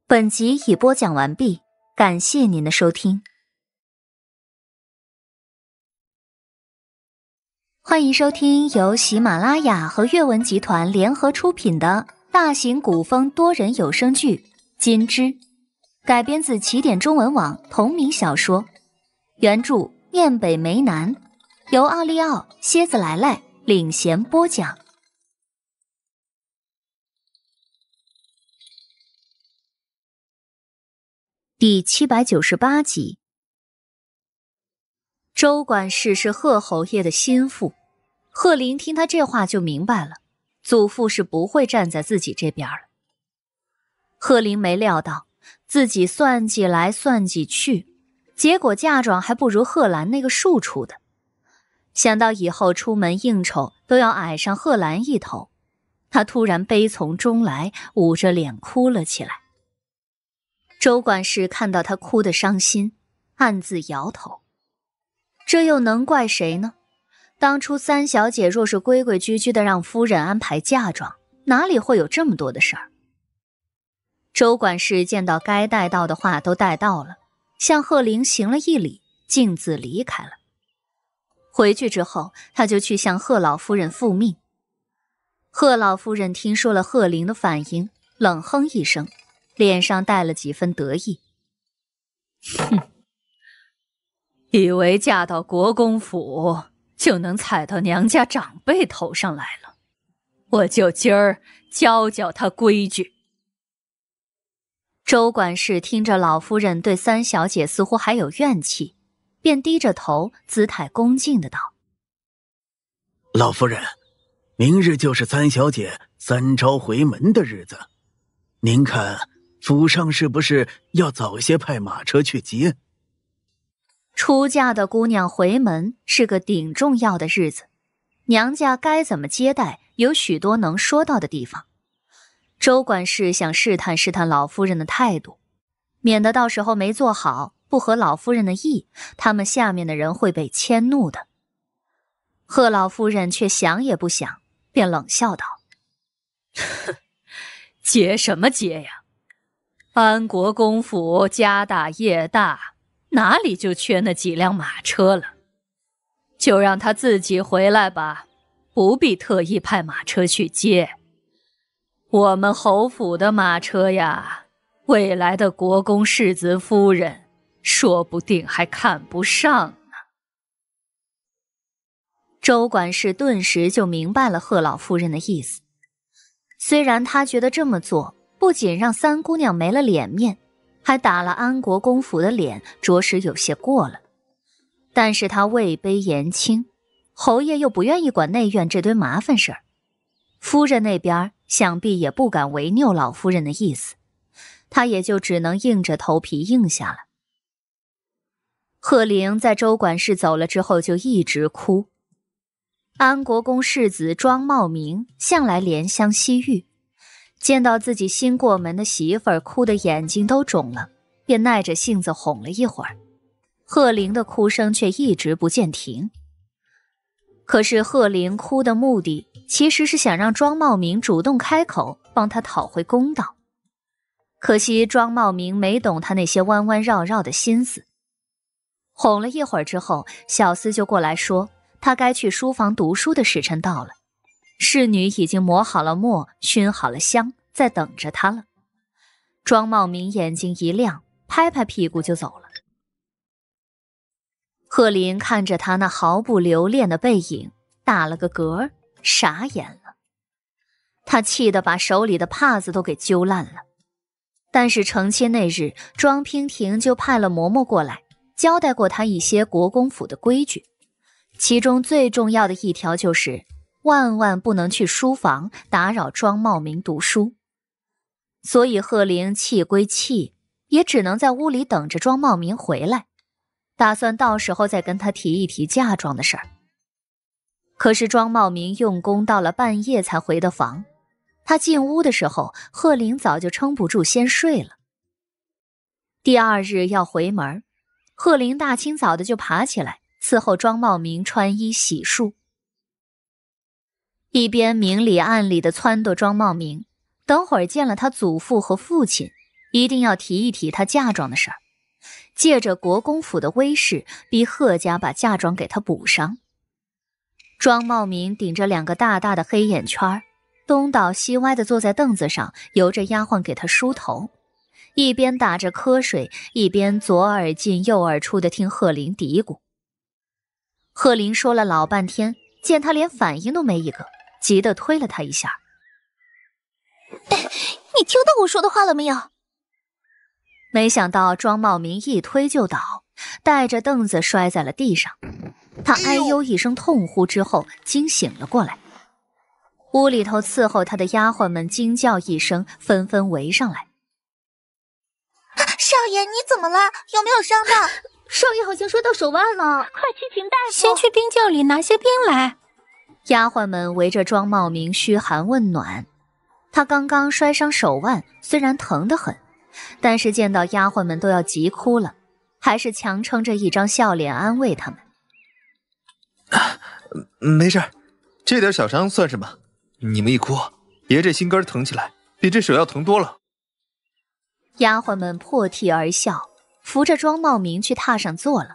本集已播讲完毕，感谢您的收听。欢迎收听由喜马拉雅和阅文集团联合出品的大型古风多人有声剧《金枝》，改编自起点中文网同名小说，原著《念北梅南》，由奥利奥、蝎子来来领衔播讲，第七百九十八集，周管事是贺侯爷的心腹。贺林听他这话就明白了，祖父是不会站在自己这边了。贺林没料到自己算计来算计去，结果嫁妆还不如贺兰那个庶出的。想到以后出门应酬都要矮上贺兰一头，他突然悲从中来，捂着脸哭了起来。周管事看到他哭得伤心，暗自摇头，这又能怪谁呢？当初三小姐若是规规矩矩的让夫人安排嫁妆，哪里会有这么多的事儿？周管事见到该带到的话都带到了，向贺玲行了一礼，径自离开了。回去之后，他就去向贺老夫人复命。贺老夫人听说了贺玲的反应，冷哼一声，脸上带了几分得意：“ 哼，以为嫁到国公府？”就能踩到娘家长辈头上来了，我就今儿教教他规矩。周管事听着老夫人对三小姐似乎还有怨气，便低着头，姿态恭敬的道：“老夫人，明日就是三小姐三朝回门的日子，您看府上是不是要早些派马车去接？”出嫁的姑娘回门是个顶重要的日子，娘家该怎么接待，有许多能说到的地方。周管事想试探试探老夫人的态度，免得到时候没做好，不合老夫人的意，他们下面的人会被迁怒的。贺老夫人却想也不想，便冷笑道：“ 结什么结呀？安国公府家大业大。”哪里就缺那几辆马车了？就让他自己回来吧，不必特意派马车去接。我们侯府的马车呀，未来的国公世子夫人，说不定还看不上呢。周管事顿时就明白了贺老夫人的意思，虽然他觉得这么做不仅让三姑娘没了脸面。还打了安国公府的脸，着实有些过了。但是他位卑言轻，侯爷又不愿意管内院这堆麻烦事儿，夫人那边想必也不敢违拗老夫人的意思，他也就只能硬着头皮应下了。贺玲在周管事走了之后就一直哭。安国公世子庄茂明向来怜香惜玉。见到自己新过门的媳妇儿，哭的眼睛都肿了，便耐着性子哄了一会儿。贺玲的哭声却一直不见停。可是贺玲哭的目的其实是想让庄茂明主动开口帮她讨回公道，可惜庄茂明没懂她那些弯弯绕绕的心思。哄了一会儿之后，小厮就过来说，他该去书房读书的时辰到了。侍女已经磨好了墨，熏好了香，在等着他了。庄茂明眼睛一亮，拍拍屁股就走了。贺林看着他那毫不留恋的背影，打了个嗝，傻眼了。他气得把手里的帕子都给揪烂了。但是成亲那日，庄娉婷就派了嬷嬷过来，交代过他一些国公府的规矩，其中最重要的一条就是。万万不能去书房打扰庄茂明读书，所以贺玲气归气，也只能在屋里等着庄茂明回来，打算到时候再跟他提一提嫁妆的事儿。可是庄茂明用功到了半夜才回的房，他进屋的时候，贺玲早就撑不住先睡了。第二日要回门，贺玲大清早的就爬起来伺候庄茂明穿衣洗漱。一边明里暗里的撺掇庄茂明，等会儿见了他祖父和父亲，一定要提一提他嫁妆的事儿，借着国公府的威势，逼贺家把嫁妆给他补上。庄茂明顶着两个大大的黑眼圈，东倒西歪的坐在凳子上，由着丫鬟给他梳头，一边打着瞌睡，一边左耳进右耳出的听贺林嘀咕。贺林说了老半天，见他连反应都没一个。急得推了他一下，你听到我说的话了没有？没想到庄茂明一推就倒，带着凳子摔在了地上。他哎呦一声痛呼之后惊醒了过来，屋里头伺候他的丫鬟们惊叫一声，纷纷围上来：“少爷，你怎么了？有没有伤到？少爷好像摔到手腕了，快去请大夫！先去冰窖里拿些冰来。”丫鬟们围着庄茂明嘘寒问暖，他刚刚摔伤手腕，虽然疼得很，但是见到丫鬟们都要急哭了，还是强撑着一张笑脸安慰他们。啊，没事，这点小伤算什么？你们一哭，爷这心肝疼起来比这手要疼多了。丫鬟们破涕而笑，扶着庄茂明去榻上坐了，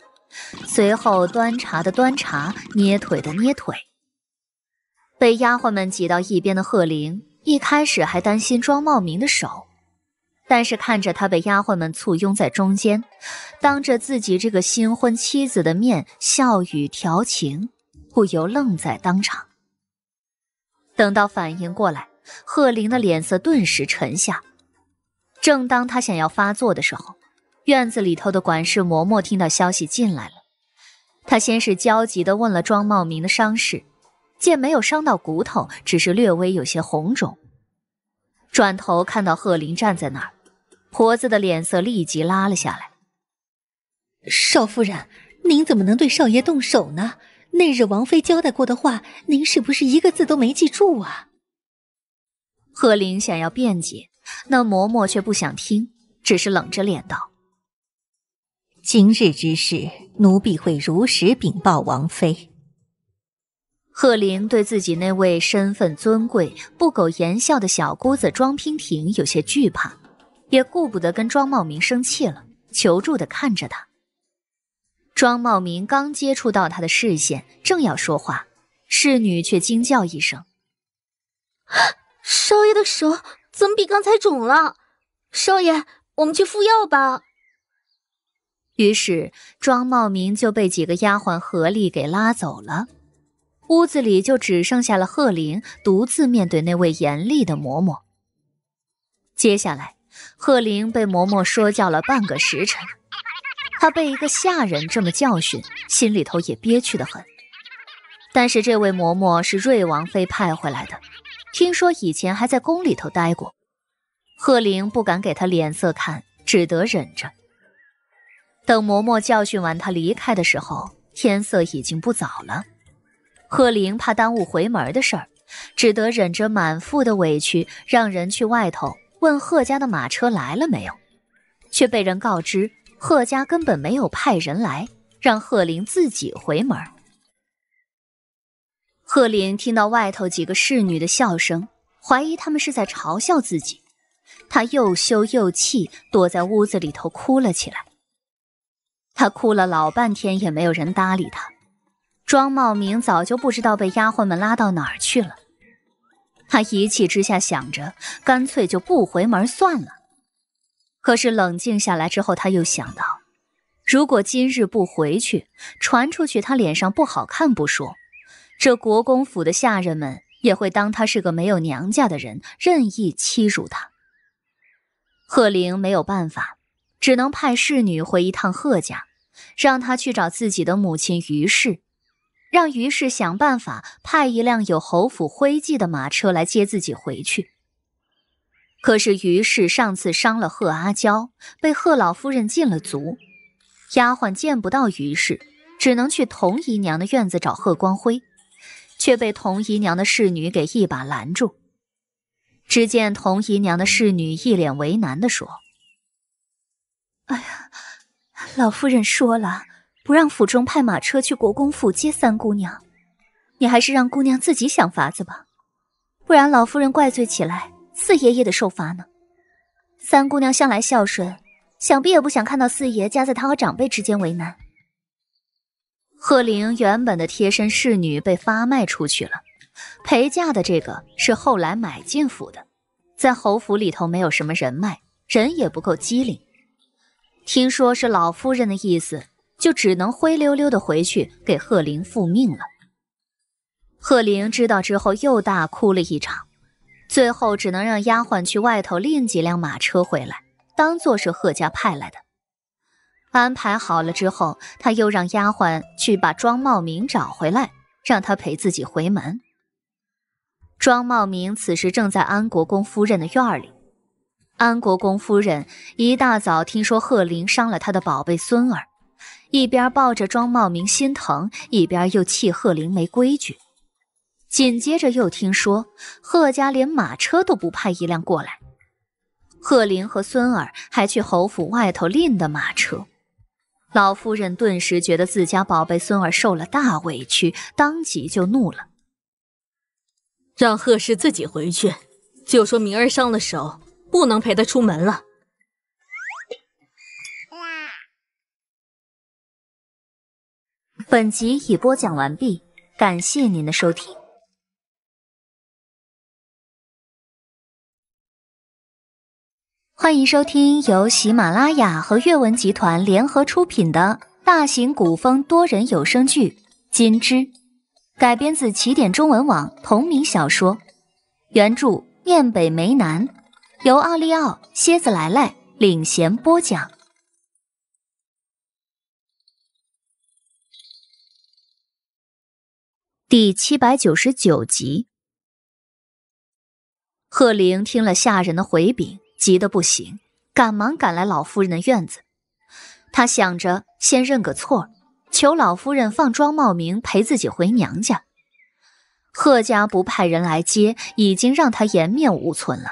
随后端茶的端茶，捏腿的捏腿。被丫鬟们挤到一边的贺玲一开始还担心庄茂明的手，但是看着他被丫鬟们簇拥在中间，当着自己这个新婚妻子的面笑语调情，不由愣在当场。等到反应过来，贺玲的脸色顿时沉下。正当他想要发作的时候，院子里头的管事嬷嬷听到消息进来了，她先是焦急地问了庄茂明的伤势。见没有伤到骨头，只是略微有些红肿。转头看到贺林站在那儿，婆子的脸色立即拉了下来。少夫人，您怎么能对少爷动手呢？那日王妃交代过的话，您是不是一个字都没记住啊？贺林想要辩解，那嬷嬷却不想听，只是冷着脸道：“今日之事，奴婢会如实禀报王妃。”贺玲对自己那位身份尊贵、不苟言笑的小姑子庄娉婷有些惧怕，也顾不得跟庄茂明生气了，求助的看着他。庄茂明刚接触到他的视线，正要说话，侍女却惊叫一声：“少爷的手怎么比刚才肿了？少爷，我们去敷药吧。”于是庄茂明就被几个丫鬟合力给拉走了。屋子里就只剩下了贺林独自面对那位严厉的嬷嬷。接下来，贺玲被嬷嬷说教了半个时辰，她被一个下人这么教训，心里头也憋屈的很。但是这位嬷嬷是瑞王妃派回来的，听说以前还在宫里头待过，贺玲不敢给她脸色看，只得忍着。等嬷嬷教训完她离开的时候，天色已经不早了。贺林怕耽误回门的事儿，只得忍着满腹的委屈，让人去外头问贺家的马车来了没有，却被人告知贺家根本没有派人来，让贺林自己回门。贺林听到外头几个侍女的笑声，怀疑他们是在嘲笑自己，他又羞又气，躲在屋子里头哭了起来。他哭了老半天，也没有人搭理他。庄茂明早就不知道被丫鬟们拉到哪儿去了，他一气之下想着，干脆就不回门算了。可是冷静下来之后，他又想到，如果今日不回去，传出去他脸上不好看不说，这国公府的下人们也会当他是个没有娘家的人，任意欺辱他。贺玲没有办法，只能派侍女回一趟贺家，让他去找自己的母亲于氏。让于氏想办法派一辆有侯府徽记的马车来接自己回去。可是于氏上次伤了贺阿娇，被贺老夫人禁了足，丫鬟见不到于氏，只能去童姨娘的院子找贺光辉，却被童姨娘的侍女给一把拦住。只见童姨娘的侍女一脸为难地说：“哎呀，老夫人说了。”不让府中派马车去国公府接三姑娘，你还是让姑娘自己想法子吧，不然老夫人怪罪起来，四爷也得受罚呢。三姑娘向来孝顺，想必也不想看到四爷夹在她和长辈之间为难。贺玲原本的贴身侍女被发卖出去了，陪嫁的这个是后来买进府的，在侯府里头没有什么人脉，人也不够机灵，听说是老夫人的意思。就只能灰溜溜的回去给贺玲复命了。贺玲知道之后又大哭了一场，最后只能让丫鬟去外头另几辆马车回来，当做是贺家派来的。安排好了之后，他又让丫鬟去把庄茂明找回来，让他陪自己回门。庄茂明此时正在安国公夫人的院里，安国公夫人一大早听说贺玲伤了他的宝贝孙儿。一边抱着庄茂明心疼，一边又气贺林没规矩。紧接着又听说贺家连马车都不派一辆过来，贺林和孙儿还去侯府外头赁的马车。老夫人顿时觉得自家宝贝孙儿受了大委屈，当即就怒了，让贺氏自己回去，就说明儿伤了手，不能陪她出门了。本集已播讲完毕，感谢您的收听。欢迎收听由喜马拉雅和阅文集团联合出品的大型古风多人有声剧《金枝》，改编自起点中文网同名小说，原著《面北梅南》，由奥利奥、蝎子来来领衔播讲。第七百九十九集，贺玲听了下人的回禀，急得不行，赶忙赶来老夫人的院子。他想着先认个错，求老夫人放庄茂明陪自己回娘家。贺家不派人来接，已经让他颜面无存了。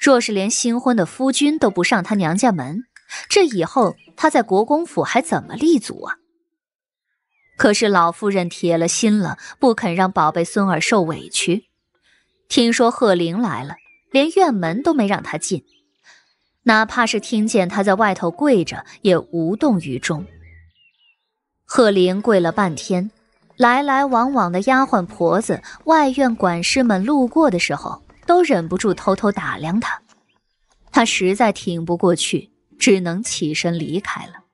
若是连新婚的夫君都不上他娘家门，这以后他在国公府还怎么立足啊？可是老夫人铁了心了，不肯让宝贝孙儿受委屈。听说贺玲来了，连院门都没让他进，哪怕是听见他在外头跪着，也无动于衷。贺玲跪了半天，来来往往的丫鬟婆子、外院管事们路过的时候，都忍不住偷偷打量他。他实在挺不过去，只能起身离开了。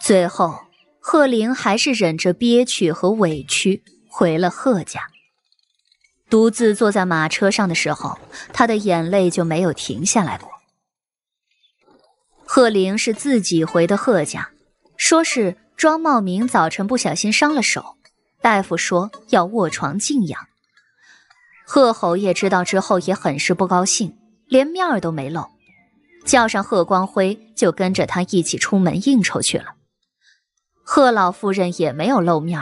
最后。贺玲还是忍着憋屈和委屈回了贺家。独自坐在马车上的时候，她的眼泪就没有停下来过。贺玲是自己回的贺家，说是庄茂明早晨不小心伤了手，大夫说要卧床静养。贺侯爷知道之后也很是不高兴，连面儿都没露，叫上贺光辉就跟着他一起出门应酬去了。贺老夫人也没有露面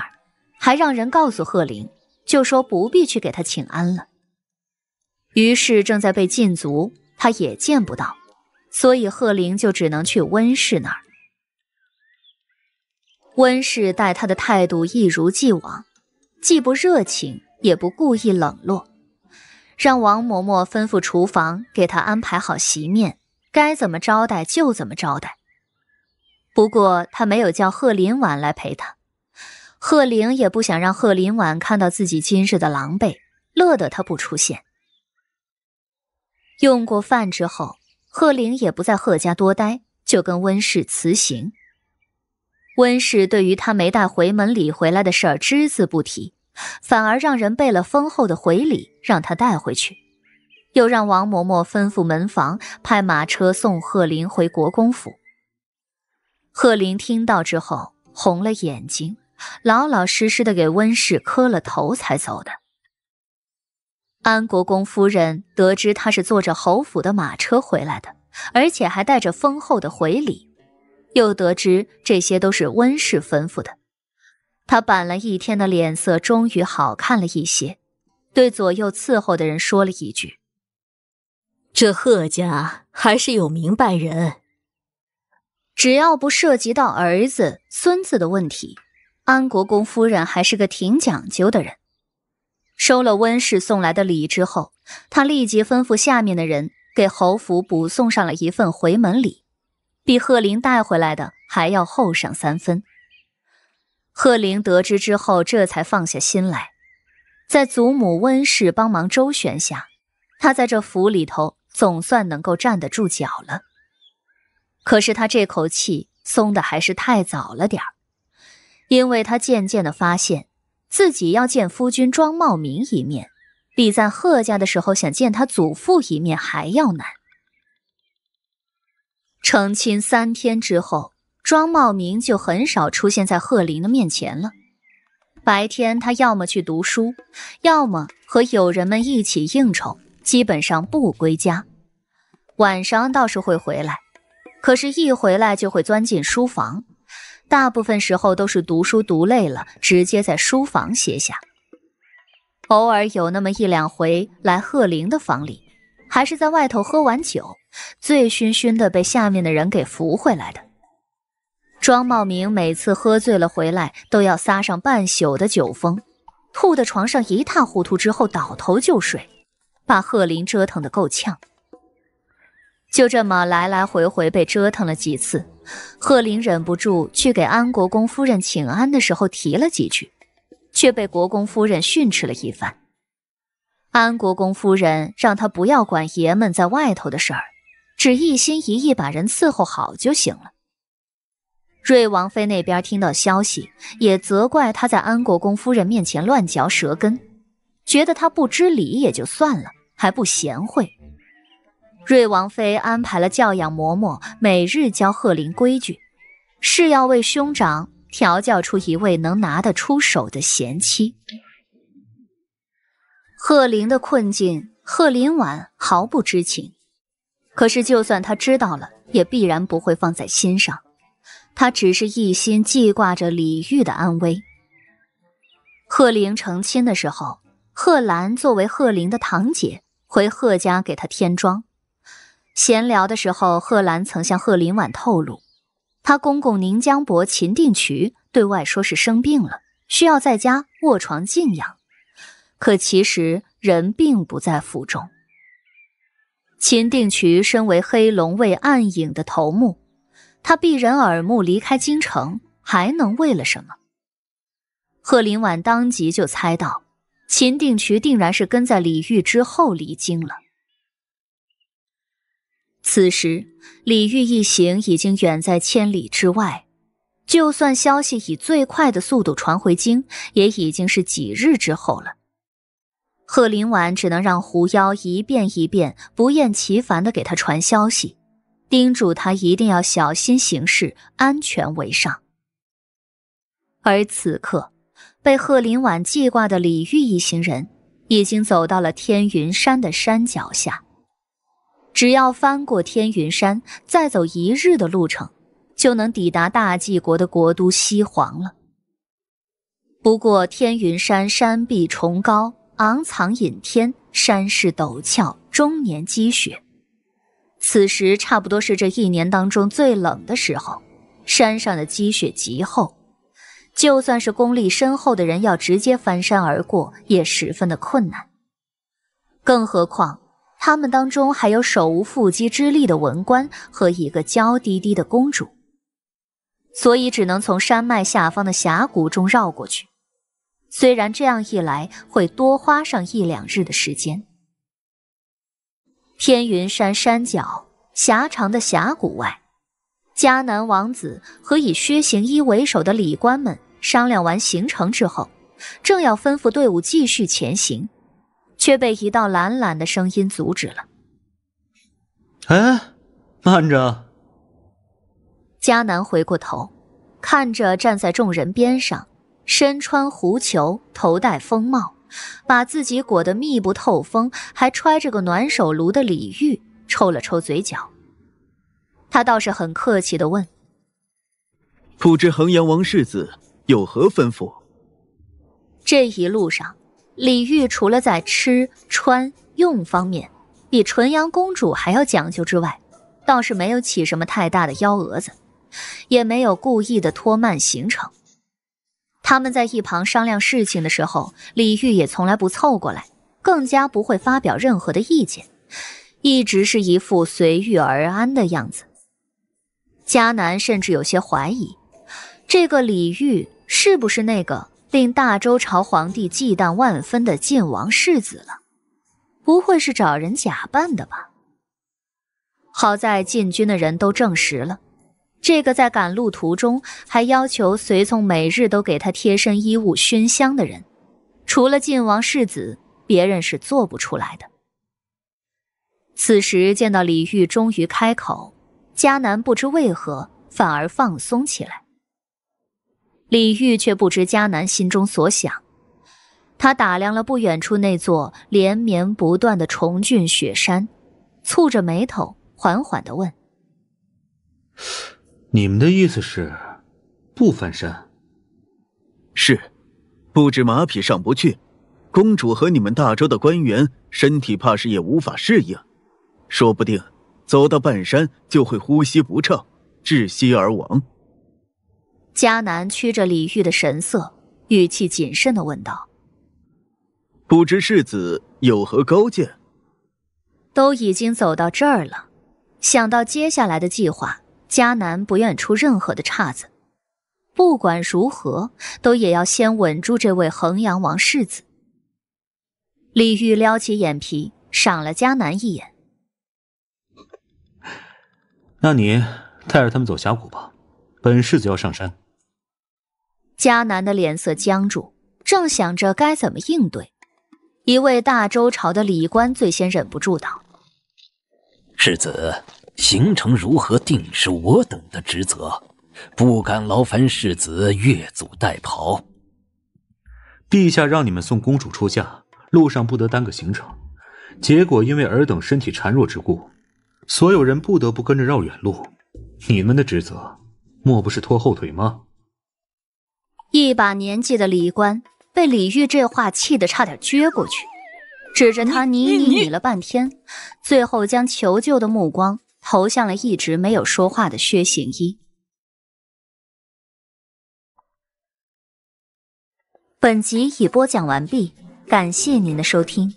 还让人告诉贺玲，就说不必去给他请安了。于是正在被禁足，他也见不到，所以贺玲就只能去温氏那儿。温氏待他的态度一如既往，既不热情，也不故意冷落，让王嬷嬷吩咐厨房给他安排好席面，该怎么招待就怎么招待。不过他没有叫贺林婉来陪他，贺玲也不想让贺林婉看到自己今日的狼狈，乐得他不出现。用过饭之后，贺玲也不在贺家多待，就跟温氏辞行。温氏对于他没带回门礼回来的事儿只字不提，反而让人备了丰厚的回礼让他带回去，又让王嬷嬷吩咐门房派马车送贺林回国公府。贺林听到之后，红了眼睛，老老实实的给温氏磕了头才走的。安国公夫人得知他是坐着侯府的马车回来的，而且还带着丰厚的回礼，又得知这些都是温氏吩咐的，他板了一天的脸色终于好看了一些，对左右伺候的人说了一句：“这贺家还是有明白人。”只要不涉及到儿子、孙子的问题，安国公夫人还是个挺讲究的人。收了温氏送来的礼之后，她立即吩咐下面的人给侯府补送上了一份回门礼，比贺林带回来的还要厚上三分。贺林得知之后，这才放下心来。在祖母温氏帮忙周旋下，他在这府里头总算能够站得住脚了。可是他这口气松的还是太早了点儿，因为他渐渐的发现，自己要见夫君庄茂明一面，比在贺家的时候想见他祖父一面还要难。成亲三天之后，庄茂明就很少出现在贺林的面前了。白天他要么去读书，要么和友人们一起应酬，基本上不归家。晚上倒是会回来。可是，一回来就会钻进书房，大部分时候都是读书读累了，直接在书房歇下。偶尔有那么一两回来贺林的房里，还是在外头喝完酒，醉醺醺的被下面的人给扶回来的。庄茂明每次喝醉了回来，都要撒上半宿的酒疯，吐的床上一塌糊涂之后倒头就睡，把贺林折腾得够呛。就这么来来回回被折腾了几次，贺林忍不住去给安国公夫人请安的时候提了几句，却被国公夫人训斥了一番。安国公夫人让他不要管爷们在外头的事儿，只一心一意把人伺候好就行了。瑞王妃那边听到消息，也责怪他在安国公夫人面前乱嚼舌根，觉得他不知礼也就算了，还不贤惠。瑞王妃安排了教养嬷嬷，每日教贺林规矩，是要为兄长调教出一位能拿得出手的贤妻。贺林的困境，贺林婉毫不知情。可是，就算他知道了，也必然不会放在心上。他只是一心记挂着李玉的安危。贺林成亲的时候，贺兰作为贺林的堂姐，回贺家给他添妆。闲聊的时候，贺兰曾向贺林婉透露，他公公宁江伯秦定渠对外说是生病了，需要在家卧床静养，可其实人并不在府中。秦定渠身为黑龙卫暗影的头目，他避人耳目离开京城，还能为了什么？贺林婉当即就猜到，秦定渠定然是跟在李煜之后离京了。此时，李玉一行已经远在千里之外。就算消息以最快的速度传回京，也已经是几日之后了。贺林婉只能让狐妖一遍一遍、不厌其烦的给他传消息，叮嘱他一定要小心行事，安全为上。而此刻，被贺林婉记挂的李玉一行人，已经走到了天云山的山脚下。只要翻过天云山，再走一日的路程，就能抵达大晋国的国都西皇了。不过，天云山山壁崇高，昂藏隐天，山势陡峭，终年积雪。此时差不多是这一年当中最冷的时候，山上的积雪极厚，就算是功力深厚的人，要直接翻山而过也十分的困难，更何况……他们当中还有手无缚鸡之力的文官和一个娇滴滴的公主，所以只能从山脉下方的峡谷中绕过去。虽然这样一来会多花上一两日的时间。天云山山脚狭长的峡谷外，迦南王子和以薛行一为首的礼官们商量完行程之后，正要吩咐队伍继续前行。却被一道懒懒的声音阻止了。“哎，慢着！”迦南回过头，看着站在众人边上、身穿狐裘、头戴风帽、把自己裹得密不透风、还揣着个暖手炉的李玉，抽了抽嘴角。他倒是很客气的问：“不知衡阳王世子有何吩咐？”这一路上。李煜除了在吃穿用方面比纯阳公主还要讲究之外，倒是没有起什么太大的幺蛾子，也没有故意的拖慢行程。他们在一旁商量事情的时候，李煜也从来不凑过来，更加不会发表任何的意见，一直是一副随遇而安的样子。迦南甚至有些怀疑，这个李煜是不是那个。令大周朝皇帝忌惮万分的晋王世子了，不会是找人假扮的吧？好在禁军的人都证实了，这个在赶路途中还要求随从每日都给他贴身衣物熏香的人，除了晋王世子，别人是做不出来的。此时见到李煜终于开口，迦南不知为何反而放松起来。李玉却不知迦南心中所想，他打量了不远处那座连绵不断的崇峻雪山，蹙着眉头，缓缓的问：“你们的意思是，不翻山？是，不止马匹上不去，公主和你们大周的官员身体怕是也无法适应，说不定走到半山就会呼吸不畅，窒息而亡。”迦南屈着李玉的神色，语气谨慎的问道：“不知世子有何高见？”都已经走到这儿了，想到接下来的计划，迦南不愿出任何的岔子，不管如何，都也要先稳住这位衡阳王世子。李玉撩起眼皮，赏了迦南一眼：“那你带着他们走峡谷吧，本世子要上山。”迦南的脸色僵住，正想着该怎么应对，一位大周朝的礼官最先忍不住道：“世子，行程如何定是我等的职责，不敢劳烦世子越俎代庖。陛下让你们送公主出嫁，路上不得耽搁行程，结果因为尔等身体孱弱之故，所有人不得不跟着绕远路。你们的职责，莫不是拖后腿吗？”一把年纪的李官被李煜这话气得差点撅过去，指着他你你你了半天，最后将求救的目光投向了一直没有说话的薛行一。本集已播讲完毕，感谢您的收听，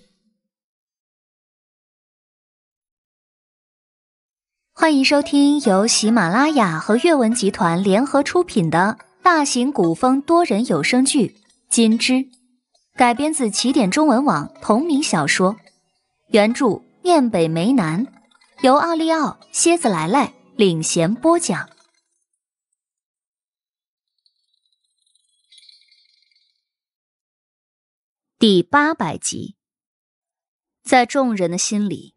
欢迎收听由喜马拉雅和阅文集团联合出品的。大型古风多人有声剧《金枝》，改编自起点中文网同名小说，原著《念北梅南》，由奥利奥、蝎子来来领衔播讲。第八百集，在众人的心里，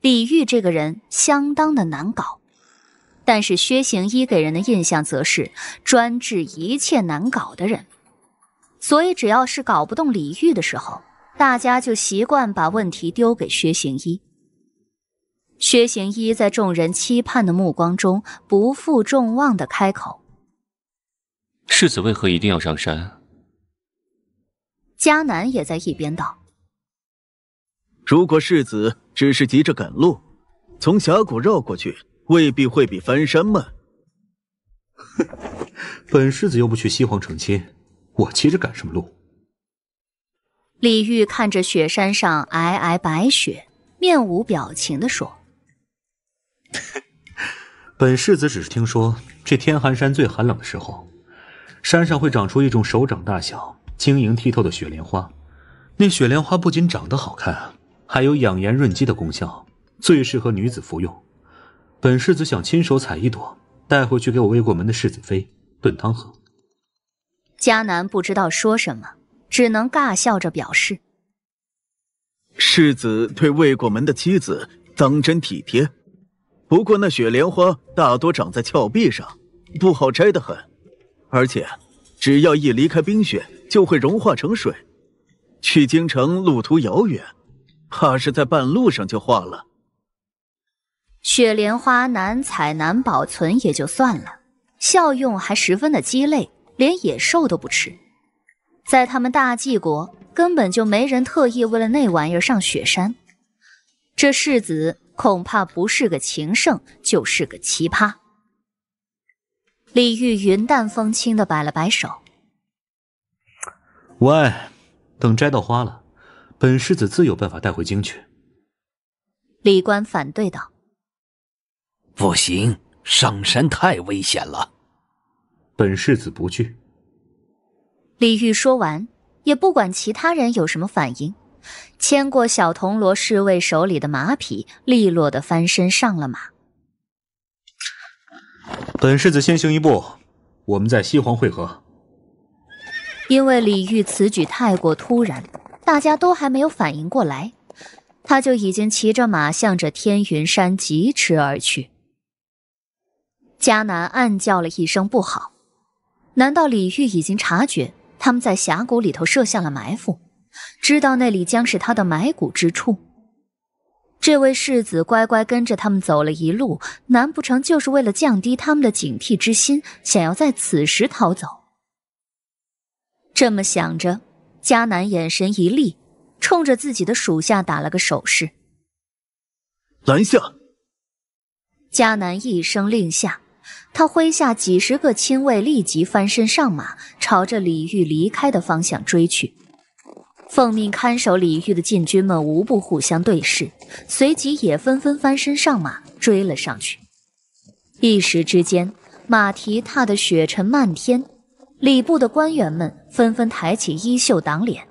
李煜这个人相当的难搞。但是薛行一给人的印象则是专治一切难搞的人，所以只要是搞不动李玉的时候，大家就习惯把问题丢给薛行一。薛行一在众人期盼的目光中不负众望的开口：“世子为何一定要上山？”迦南也在一边道：“如果世子只是急着赶路，从峡谷绕过去。”未必会比翻山慢。哼，本世子又不去西皇成亲，我急着赶什么路？李煜看着雪山上皑皑白雪，面无表情的说：“ 本世子只是听说，这天寒山最寒冷的时候，山上会长出一种手掌大小、晶莹剔透的雪莲花。那雪莲花不仅长得好看，还有养颜润肌的功效，最适合女子服用。”本世子想亲手采一朵，带回去给我未过门的世子妃炖汤喝。迦南不知道说什么，只能尬笑着表示：世子对未过门的妻子当真体贴。不过那雪莲花大多长在峭壁上，不好摘得很，而且只要一离开冰雪，就会融化成水。去京城路途遥远，怕是在半路上就化了。雪莲花难采难保存也就算了，效用还十分的鸡肋，连野兽都不吃。在他们大晋国，根本就没人特意为了那玩意儿上雪山。这世子恐怕不是个情圣，就是个奇葩。李玉云淡风轻的摆了摆手：“喂，等摘到花了，本世子自有办法带回京去。”李官反对道。不行，上山太危险了。本世子不去。李玉说完，也不管其他人有什么反应，牵过小铜锣侍卫手里的马匹，利落的翻身上了马。本世子先行一步，我们在西皇会合。因为李玉此举太过突然，大家都还没有反应过来，他就已经骑着马向着天云山疾驰而去。迦南暗叫了一声不好，难道李玉已经察觉他们在峡谷里头设下了埋伏，知道那里将是他的埋骨之处？这位世子乖乖跟着他们走了一路，难不成就是为了降低他们的警惕之心，想要在此时逃走？这么想着，迦南眼神一厉，冲着自己的属下打了个手势：“拦下！”迦南一声令下。他麾下几十个亲卫立即翻身上马，朝着李玉离开的方向追去。奉命看守李玉的禁军们无不互相对视，随即也纷纷翻身上马追了上去。一时之间，马蹄踏得雪尘漫天，礼部的官员们纷纷抬起衣袖挡脸。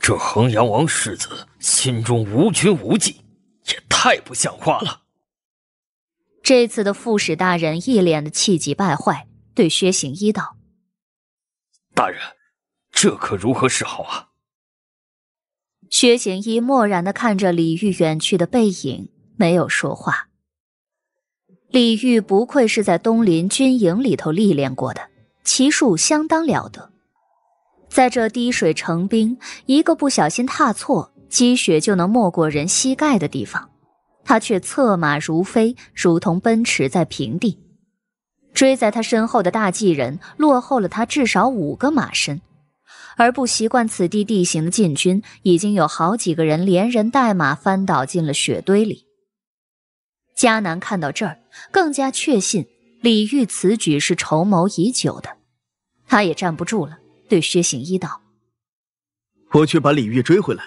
这衡阳王世子心中无君无忌，也太不像话了。这次的副使大人一脸的气急败坏，对薛行一道：“大人，这可如何是好啊？”薛行一漠然的看着李煜远去的背影，没有说话。李煜不愧是在东林军营里头历练过的，骑术相当了得。在这滴水成冰，一个不小心踏错，积雪就能没过人膝盖的地方。他却策马如飞，如同奔驰在平地。追在他身后的大纪人落后了他至少五个马身，而不习惯此地地形的禁军，已经有好几个人连人带马翻倒进了雪堆里。迦南看到这儿，更加确信李煜此举是筹谋已久的。他也站不住了，对薛行一道：“我去把李煜追回来，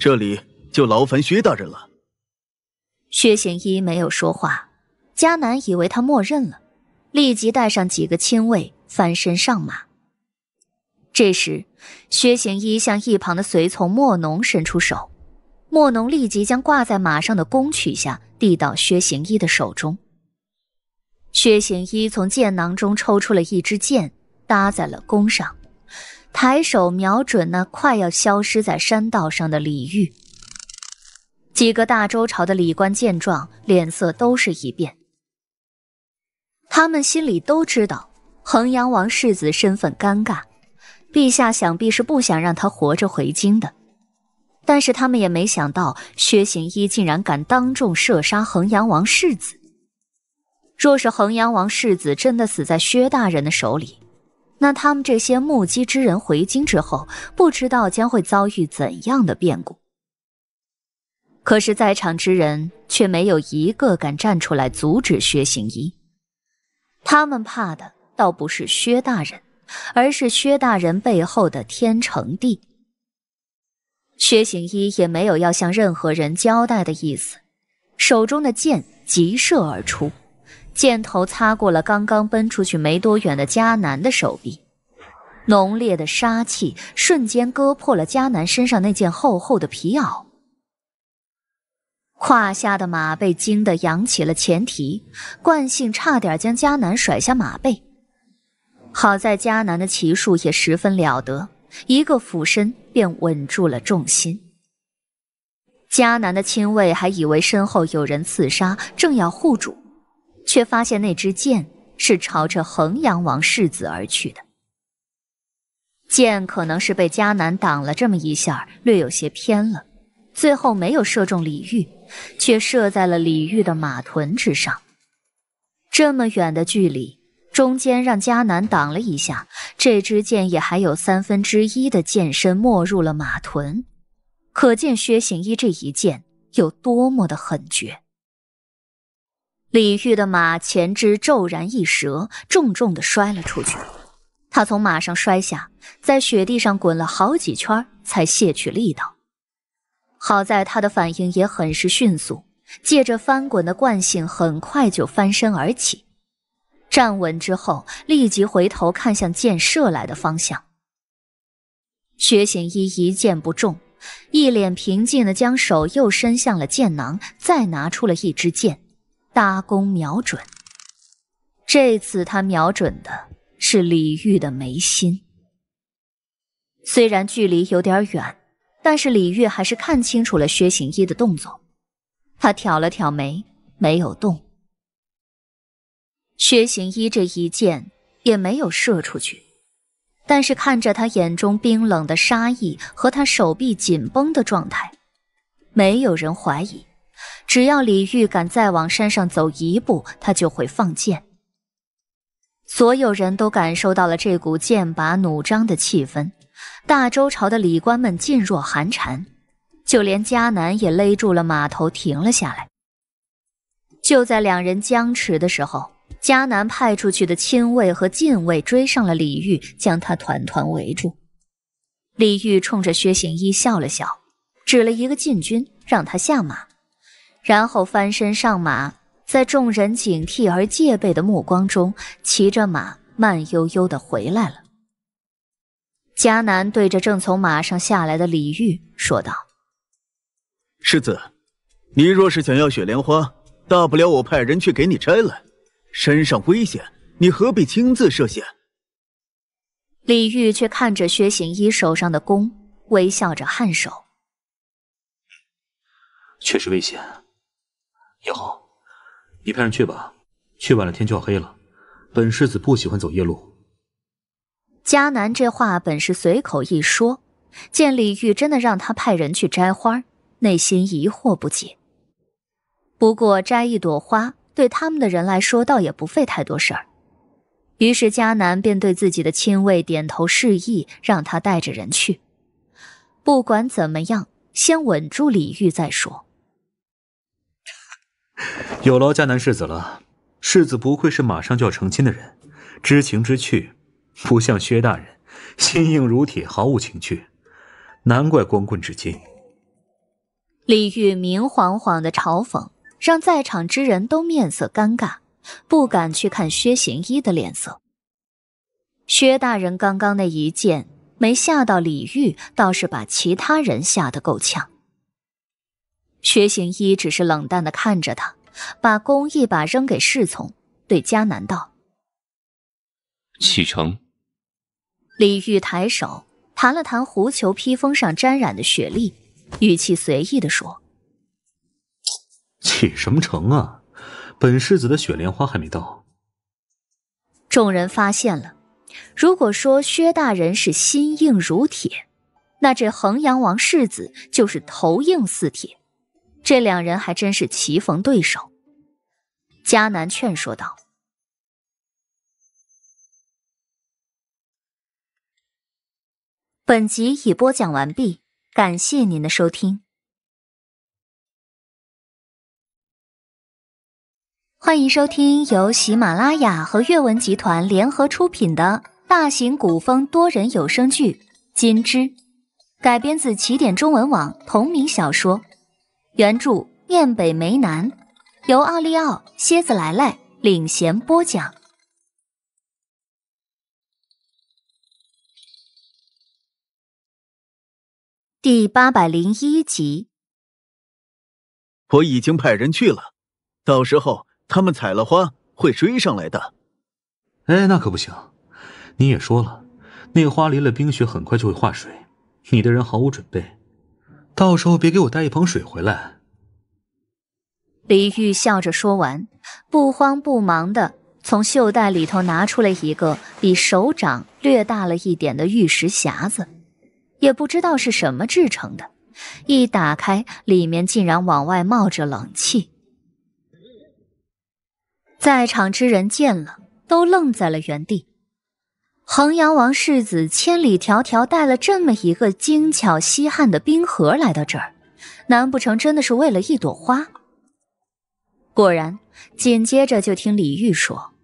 这里就劳烦薛大人了。”薛行一没有说话，迦南以为他默认了，立即带上几个亲卫翻身上马。这时，薛行一向一旁的随从莫农伸出手，莫农立即将挂在马上的弓取下，递到薛行一的手中。薛行一从箭囊中抽出了一支箭，搭在了弓上，抬手瞄准那快要消失在山道上的李玉。几个大周朝的礼官见状，脸色都是一变。他们心里都知道，衡阳王世子身份尴尬，陛下想必是不想让他活着回京的。但是他们也没想到，薛行一竟然敢当众射杀衡阳王世子。若是衡阳王世子真的死在薛大人的手里，那他们这些目击之人回京之后，不知道将会遭遇怎样的变故。可是，在场之人却没有一个敢站出来阻止薛行一。他们怕的倒不是薛大人，而是薛大人背后的天成帝。薛行一也没有要向任何人交代的意思，手中的剑急射而出，箭头擦过了刚刚奔出去没多远的迦南的手臂，浓烈的杀气瞬间割破了迦南身上那件厚厚的皮袄。胯下的马被惊得扬起了前蹄，惯性差点将迦南甩下马背。好在迦南的骑术也十分了得，一个俯身便稳住了重心。迦南的亲卫还以为身后有人刺杀，正要护主，却发现那支箭是朝着衡阳王世子而去的。箭可能是被迦南挡了这么一下，略有些偏了，最后没有射中李煜。却射在了李玉的马臀之上。这么远的距离，中间让迦南挡了一下，这支箭也还有三分之一的箭身没入了马臀，可见薛行一这一箭有多么的狠绝。李玉的马前肢骤然一折，重重的摔了出去。他从马上摔下，在雪地上滚了好几圈，才卸去力道。好在他的反应也很是迅速，借着翻滚的惯性，很快就翻身而起。站稳之后，立即回头看向箭射来的方向。薛显一一箭不中，一脸平静的将手又伸向了箭囊，再拿出了一支箭，搭弓瞄准。这次他瞄准的是李煜的眉心。虽然距离有点远。但是李玉还是看清楚了薛行一的动作，他挑了挑眉，没有动。薛行一这一箭也没有射出去，但是看着他眼中冰冷的杀意和他手臂紧绷的状态，没有人怀疑，只要李玉敢再往山上走一步，他就会放箭。所有人都感受到了这股剑拔弩张的气氛。大周朝的礼官们噤若寒蝉，就连迦南也勒住了马头，停了下来。就在两人僵持的时候，迦南派出去的亲卫和禁卫追上了李煜，将他团团围住。李煜冲着薛行一笑了笑，指了一个禁军让他下马，然后翻身上马，在众人警惕而戒备的目光中，骑着马慢悠悠地回来了。迦南对着正从马上下来的李煜说道：“世子，你若是想要雪莲花，大不了我派人去给你摘来。身上危险，你何必亲自涉险？”李煜却看着薛行一手上的弓，微笑着颔首：“确实危险。也好，你派人去吧。去晚了天就要黑了，本世子不喜欢走夜路。”迦南这话本是随口一说，见李煜真的让他派人去摘花，内心疑惑不解。不过摘一朵花对他们的人来说倒也不费太多事儿，于是迦南便对自己的亲卫点头示意，让他带着人去。不管怎么样，先稳住李煜再说。有劳迦南世子了，世子不愧是马上就要成亲的人，知情知趣。不像薛大人，心硬如铁，毫无情趣，难怪光棍至今。李玉明晃晃的嘲讽，让在场之人都面色尴尬，不敢去看薛行一的脸色。薛大人刚刚那一剑没吓到李玉，倒是把其他人吓得够呛。薛行一只是冷淡的看着他，把弓一把扔给侍从，对迦南道：“启程。”李煜抬手弹了弹狐裘披风上沾染的雪粒，语气随意地说：“起什么程啊？本世子的雪莲花还没到。”众人发现了，如果说薛大人是心硬如铁，那这衡阳王世子就是头硬似铁，这两人还真是棋逢对手。迦南劝说道。本集已播讲完毕，感谢您的收听。欢迎收听由喜马拉雅和阅文集团联合出品的大型古风多人有声剧《金枝》，改编自起点中文网同名小说，原著《燕北梅南》，由奥利奥、蝎子来来领衔播讲。第八百零一集，我已经派人去了，到时候他们采了花会追上来的。哎，那可不行，你也说了，那花离了冰雪很快就会化水，你的人毫无准备，到时候别给我带一盆水回来。李玉笑着说完，不慌不忙的从袖袋里头拿出了一个比手掌略大了一点的玉石匣子。也不知道是什么制成的，一打开，里面竟然往外冒着冷气，在场之人见了都愣在了原地。衡阳王世子千里迢迢带了这么一个精巧稀罕的冰盒来到这儿，难不成真的是为了一朵花？果然，紧接着就听李玉说：“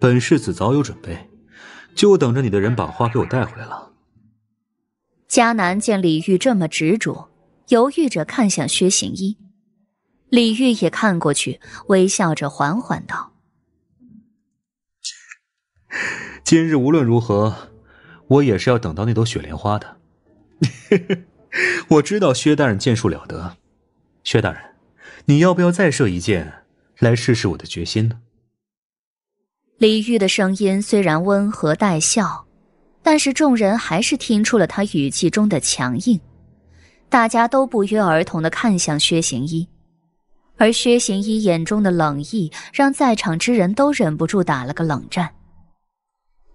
本世子早有准备，就等着你的人把花给我带回来了。”迦南见李玉这么执着，犹豫着看向薛行医，李玉也看过去，微笑着缓缓道：“今日无论如何，我也是要等到那朵雪莲花的。我知道薛大人剑术了得，薛大人，你要不要再射一箭来试试我的决心呢？”李玉的声音虽然温和带笑。但是众人还是听出了他语气中的强硬，大家都不约而同的看向薛行一，而薛行一眼中的冷意让在场之人都忍不住打了个冷战。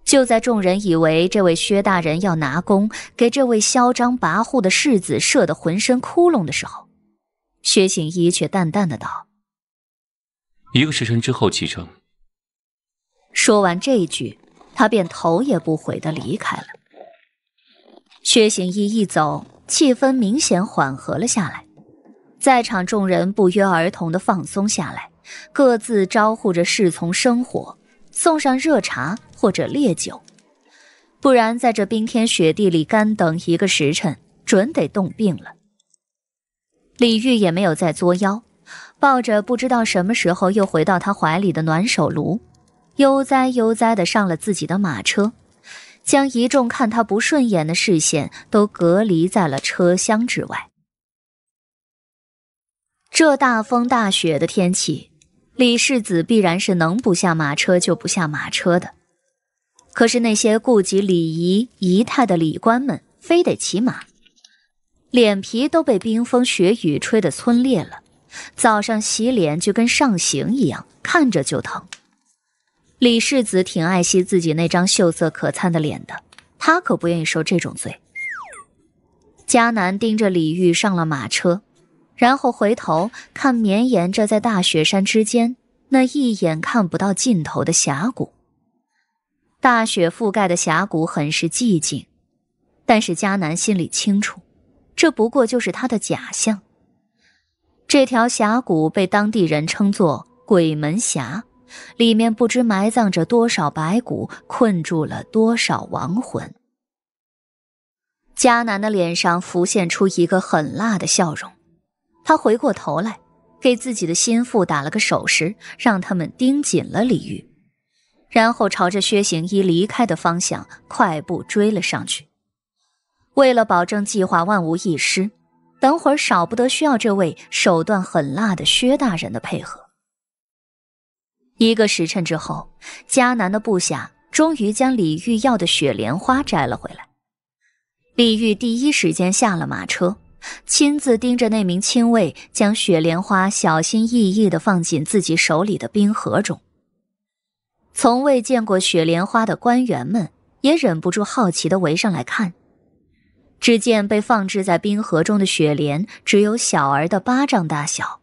就在众人以为这位薛大人要拿弓给这位嚣张跋扈的世子射得浑身窟窿的时候，薛行一却淡淡的道：“一个时辰之后启程。”说完这一句。他便头也不回的离开了。薛行一一走，气氛明显缓和了下来，在场众人不约而同的放松下来，各自招呼着侍从生火，送上热茶或者烈酒，不然在这冰天雪地里干等一个时辰，准得冻病了。李玉也没有再作妖，抱着不知道什么时候又回到他怀里的暖手炉。悠哉悠哉的上了自己的马车，将一众看他不顺眼的视线都隔离在了车厢之外。这大风大雪的天气，李世子必然是能不下马车就不下马车的。可是那些顾及礼仪仪态的礼官们，非得骑马，脸皮都被冰风雪雨吹得皴裂了，早上洗脸就跟上刑一样，看着就疼。李世子挺爱惜自己那张秀色可餐的脸的，他可不愿意受这种罪。迦南盯着李玉上了马车，然后回头看绵延着在大雪山之间那一眼看不到尽头的峡谷。大雪覆盖的峡谷很是寂静，但是迦南心里清楚，这不过就是他的假象。这条峡谷被当地人称作鬼门峡。里面不知埋葬着多少白骨，困住了多少亡魂。迦南的脸上浮现出一个狠辣的笑容，他回过头来，给自己的心腹打了个手势，让他们盯紧了李玉，然后朝着薛行一离开的方向快步追了上去。为了保证计划万无一失，等会儿少不得需要这位手段狠辣的薛大人的配合。一个时辰之后，迦南的部下终于将李玉要的雪莲花摘了回来。李玉第一时间下了马车，亲自盯着那名亲卫将雪莲花小心翼翼地放进自己手里的冰盒中。从未见过雪莲花的官员们也忍不住好奇地围上来看。只见被放置在冰盒中的雪莲只有小儿的巴掌大小，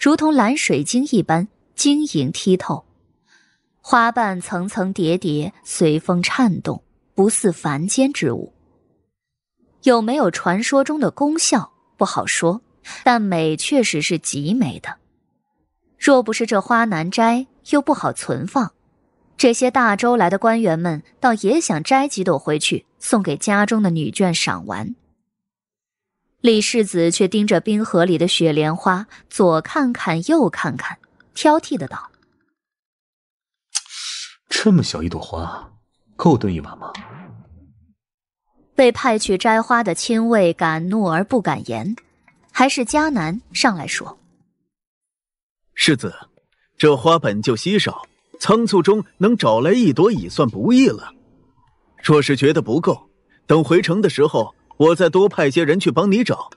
如同蓝水晶一般。晶莹剔透，花瓣层层叠叠，随风颤动，不似凡间之物。有没有传说中的功效不好说，但美确实是极美的。若不是这花难摘又不好存放，这些大周来的官员们倒也想摘几朵回去送给家中的女眷赏玩。李世子却盯着冰河里的雪莲花，左看看右看看。挑剔的道：“这么小一朵花，够炖一碗吗？”被派去摘花的亲卫敢怒而不敢言，还是迦南上来说：“世子，这花本就稀少，仓促中能找来一朵已算不易了。若是觉得不够，等回城的时候，我再多派些人去帮你找，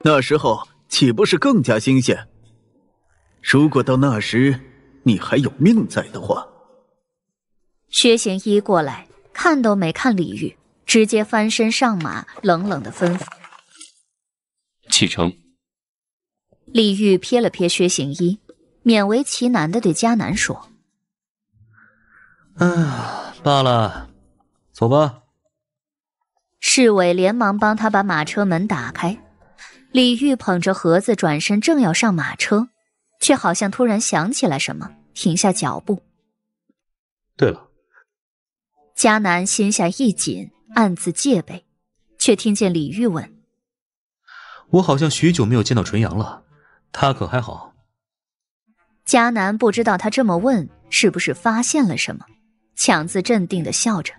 那时候岂不是更加新鲜？”如果到那时你还有命在的话，薛行一过来，看都没看李煜，直接翻身上马，冷冷的吩咐：“启程。”李煜瞥了瞥薛行一，勉为其难的对佳男说：“哎罢了，走吧。”侍卫连忙帮他把马车门打开，李煜捧着盒子转身，正要上马车。却好像突然想起来什么，停下脚步。对了，迦南心下一紧，暗自戒备，却听见李玉问：“我好像许久没有见到纯阳了，他可还好？”迦南不知道他这么问是不是发现了什么，强自镇定的笑着：“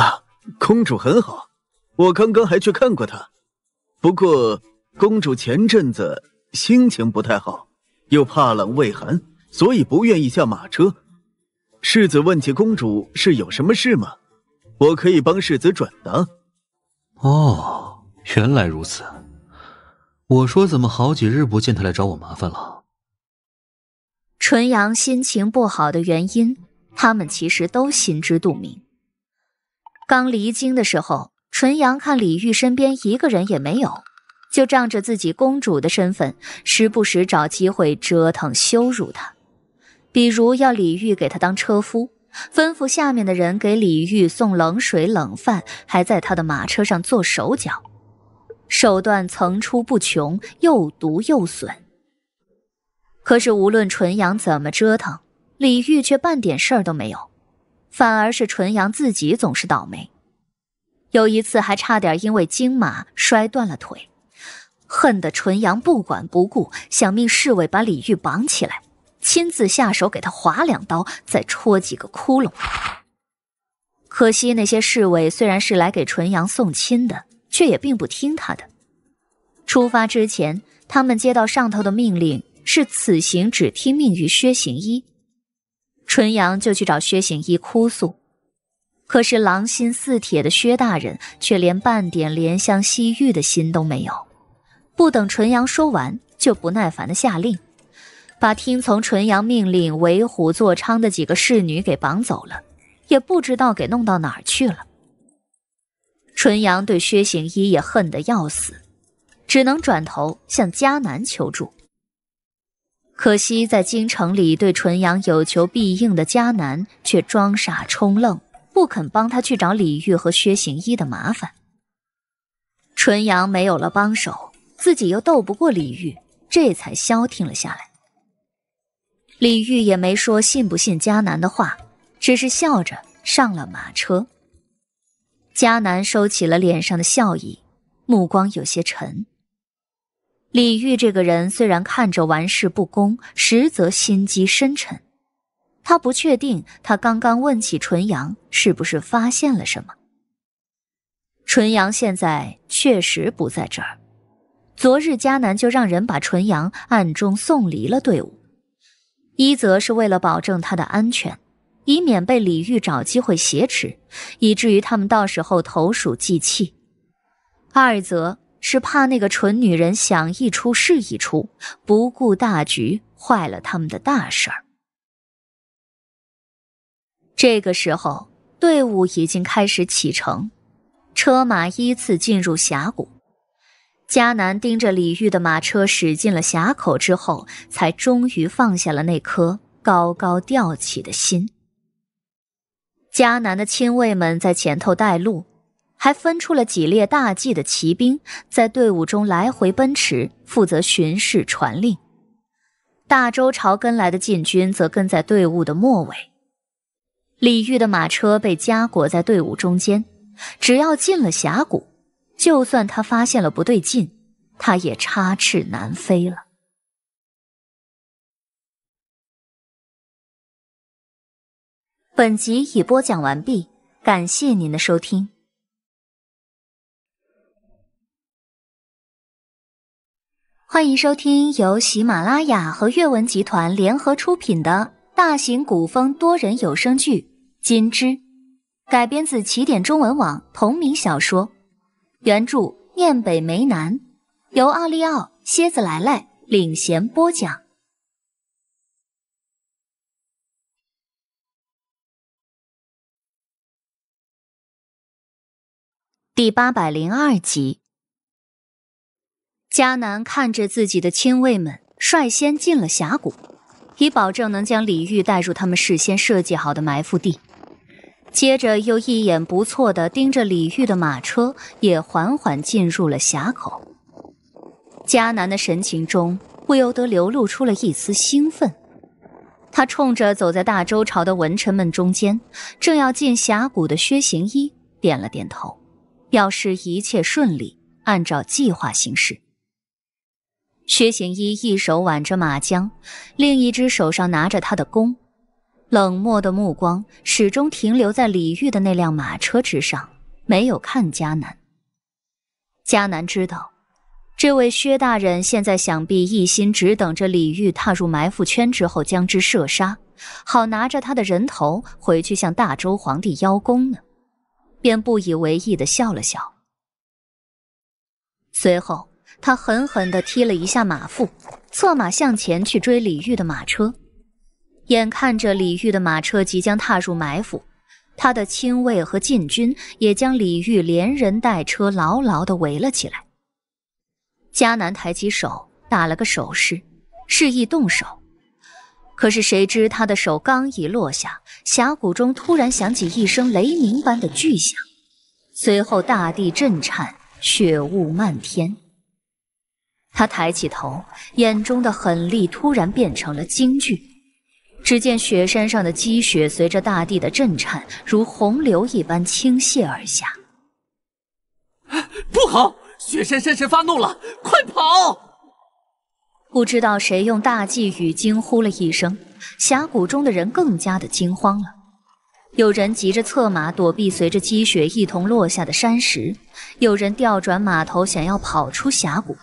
啊，公主很好，我刚刚还去看过她。不过，公主前阵子……”心情不太好，又怕冷畏寒，所以不愿意下马车。世子问起公主是有什么事吗？我可以帮世子转达。哦，原来如此。我说怎么好几日不见他来找我麻烦了。纯阳心情不好的原因，他们其实都心知肚明。刚离京的时候，纯阳看李煜身边一个人也没有。就仗着自己公主的身份，时不时找机会折腾羞辱他，比如要李煜给他当车夫，吩咐下面的人给李煜送冷水冷饭，还在他的马车上做手脚，手段层出不穷，又毒又损。可是无论纯阳怎么折腾，李煜却半点事儿都没有，反而是纯阳自己总是倒霉，有一次还差点因为惊马摔断了腿。恨得纯阳不管不顾，想命侍卫把李玉绑起来，亲自下手给他划两刀，再戳几个窟窿。可惜那些侍卫虽然是来给纯阳送亲的，却也并不听他的。出发之前，他们接到上头的命令，是此行只听命于薛行医。纯阳就去找薛行医哭诉，可是狼心似铁的薛大人却连半点怜香惜玉的心都没有。不等纯阳说完，就不耐烦地下令，把听从纯阳命令为虎作伥的几个侍女给绑走了，也不知道给弄到哪儿去了。纯阳对薛行一也恨得要死，只能转头向迦南求助。可惜，在京城里对纯阳有求必应的迦南却装傻充愣，不肯帮他去找李玉和薛行一的麻烦。纯阳没有了帮手。自己又斗不过李玉，这才消停了下来。李玉也没说信不信迦南的话，只是笑着上了马车。迦南收起了脸上的笑意，目光有些沉。李玉这个人虽然看着玩世不恭，实则心机深沉。他不确定他刚刚问起纯阳是不是发现了什么。纯阳现在确实不在这儿。昨日，迦南就让人把纯阳暗中送离了队伍，一则是为了保证他的安全，以免被李玉找机会挟持，以至于他们到时候投鼠忌器；二则是怕那个蠢女人想一出是一出，不顾大局，坏了他们的大事儿。这个时候，队伍已经开始启程，车马依次进入峡谷。迦南盯着李煜的马车驶进了峡口之后，才终于放下了那颗高高吊起的心。迦南的亲卫们在前头带路，还分出了几列大骑的骑兵在队伍中来回奔驰，负责巡视传令。大周朝跟来的禁军则跟在队伍的末尾。李煜的马车被夹裹在队伍中间，只要进了峡谷。就算他发现了不对劲，他也插翅难飞了。本集已播讲完毕，感谢您的收听。欢迎收听由喜马拉雅和阅文集团联合出品的大型古风多人有声剧《金枝》，改编自起点中文网同名小说。原著《念北梅南》，由奥利奥、蝎子来来领衔播讲。第八百零二集，迦南看着自己的亲卫们率先进了峡谷，以保证能将李玉带入他们事先设计好的埋伏地。接着又一眼不错的盯着李玉的马车，也缓缓进入了峡口。迦南的神情中不由得流露出了一丝兴奋，他冲着走在大周朝的文臣们中间，正要进峡谷的薛行一点了点头，表示一切顺利，按照计划行事。薛行一一手挽着马缰，另一只手上拿着他的弓。冷漠的目光始终停留在李玉的那辆马车之上，没有看迦南。迦南知道，这位薛大人现在想必一心只等着李玉踏入埋伏圈之后将之射杀，好拿着他的人头回去向大周皇帝邀功呢，便不以为意的笑了笑。随后，他狠狠的踢了一下马腹，策马向前去追李玉的马车。眼看着李煜的马车即将踏入埋伏，他的亲卫和禁军也将李煜连人带车牢牢地围了起来。迦南抬起手，打了个手势，示意动手。可是谁知他的手刚一落下，峡谷中突然响起一声雷鸣般的巨响，随后大地震颤，血雾漫天。他抬起头，眼中的狠戾突然变成了惊惧。只见雪山上的积雪随着大地的震颤，如洪流一般倾泻而下。不好！雪山山神发怒了，快跑！不知道谁用大祭语惊呼了一声，峡谷中的人更加的惊慌了。有人急着策马躲避随着积雪一同落下的山石，有人调转马头想要跑出峡谷。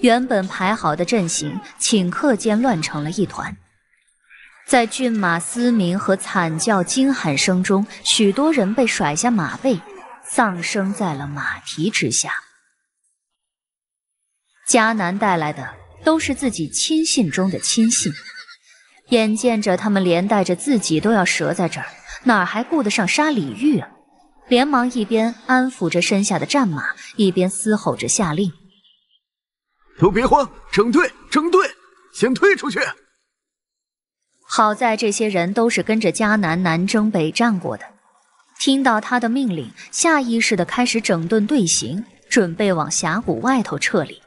原本排好的阵型，顷刻间乱成了一团。在骏马嘶鸣和惨叫惊喊声中，许多人被甩下马背，丧生在了马蹄之下。迦南带来的都是自己亲信中的亲信，眼见着他们连带着自己都要折在这儿，哪还顾得上杀李煜啊？连忙一边安抚着身下的战马，一边嘶吼着下令：“都别慌，整队，整队，先退出去！”好在这些人都是跟着迦南南征北战过的，听到他的命令，下意识的开始整顿队形，准备往峡谷外头撤离。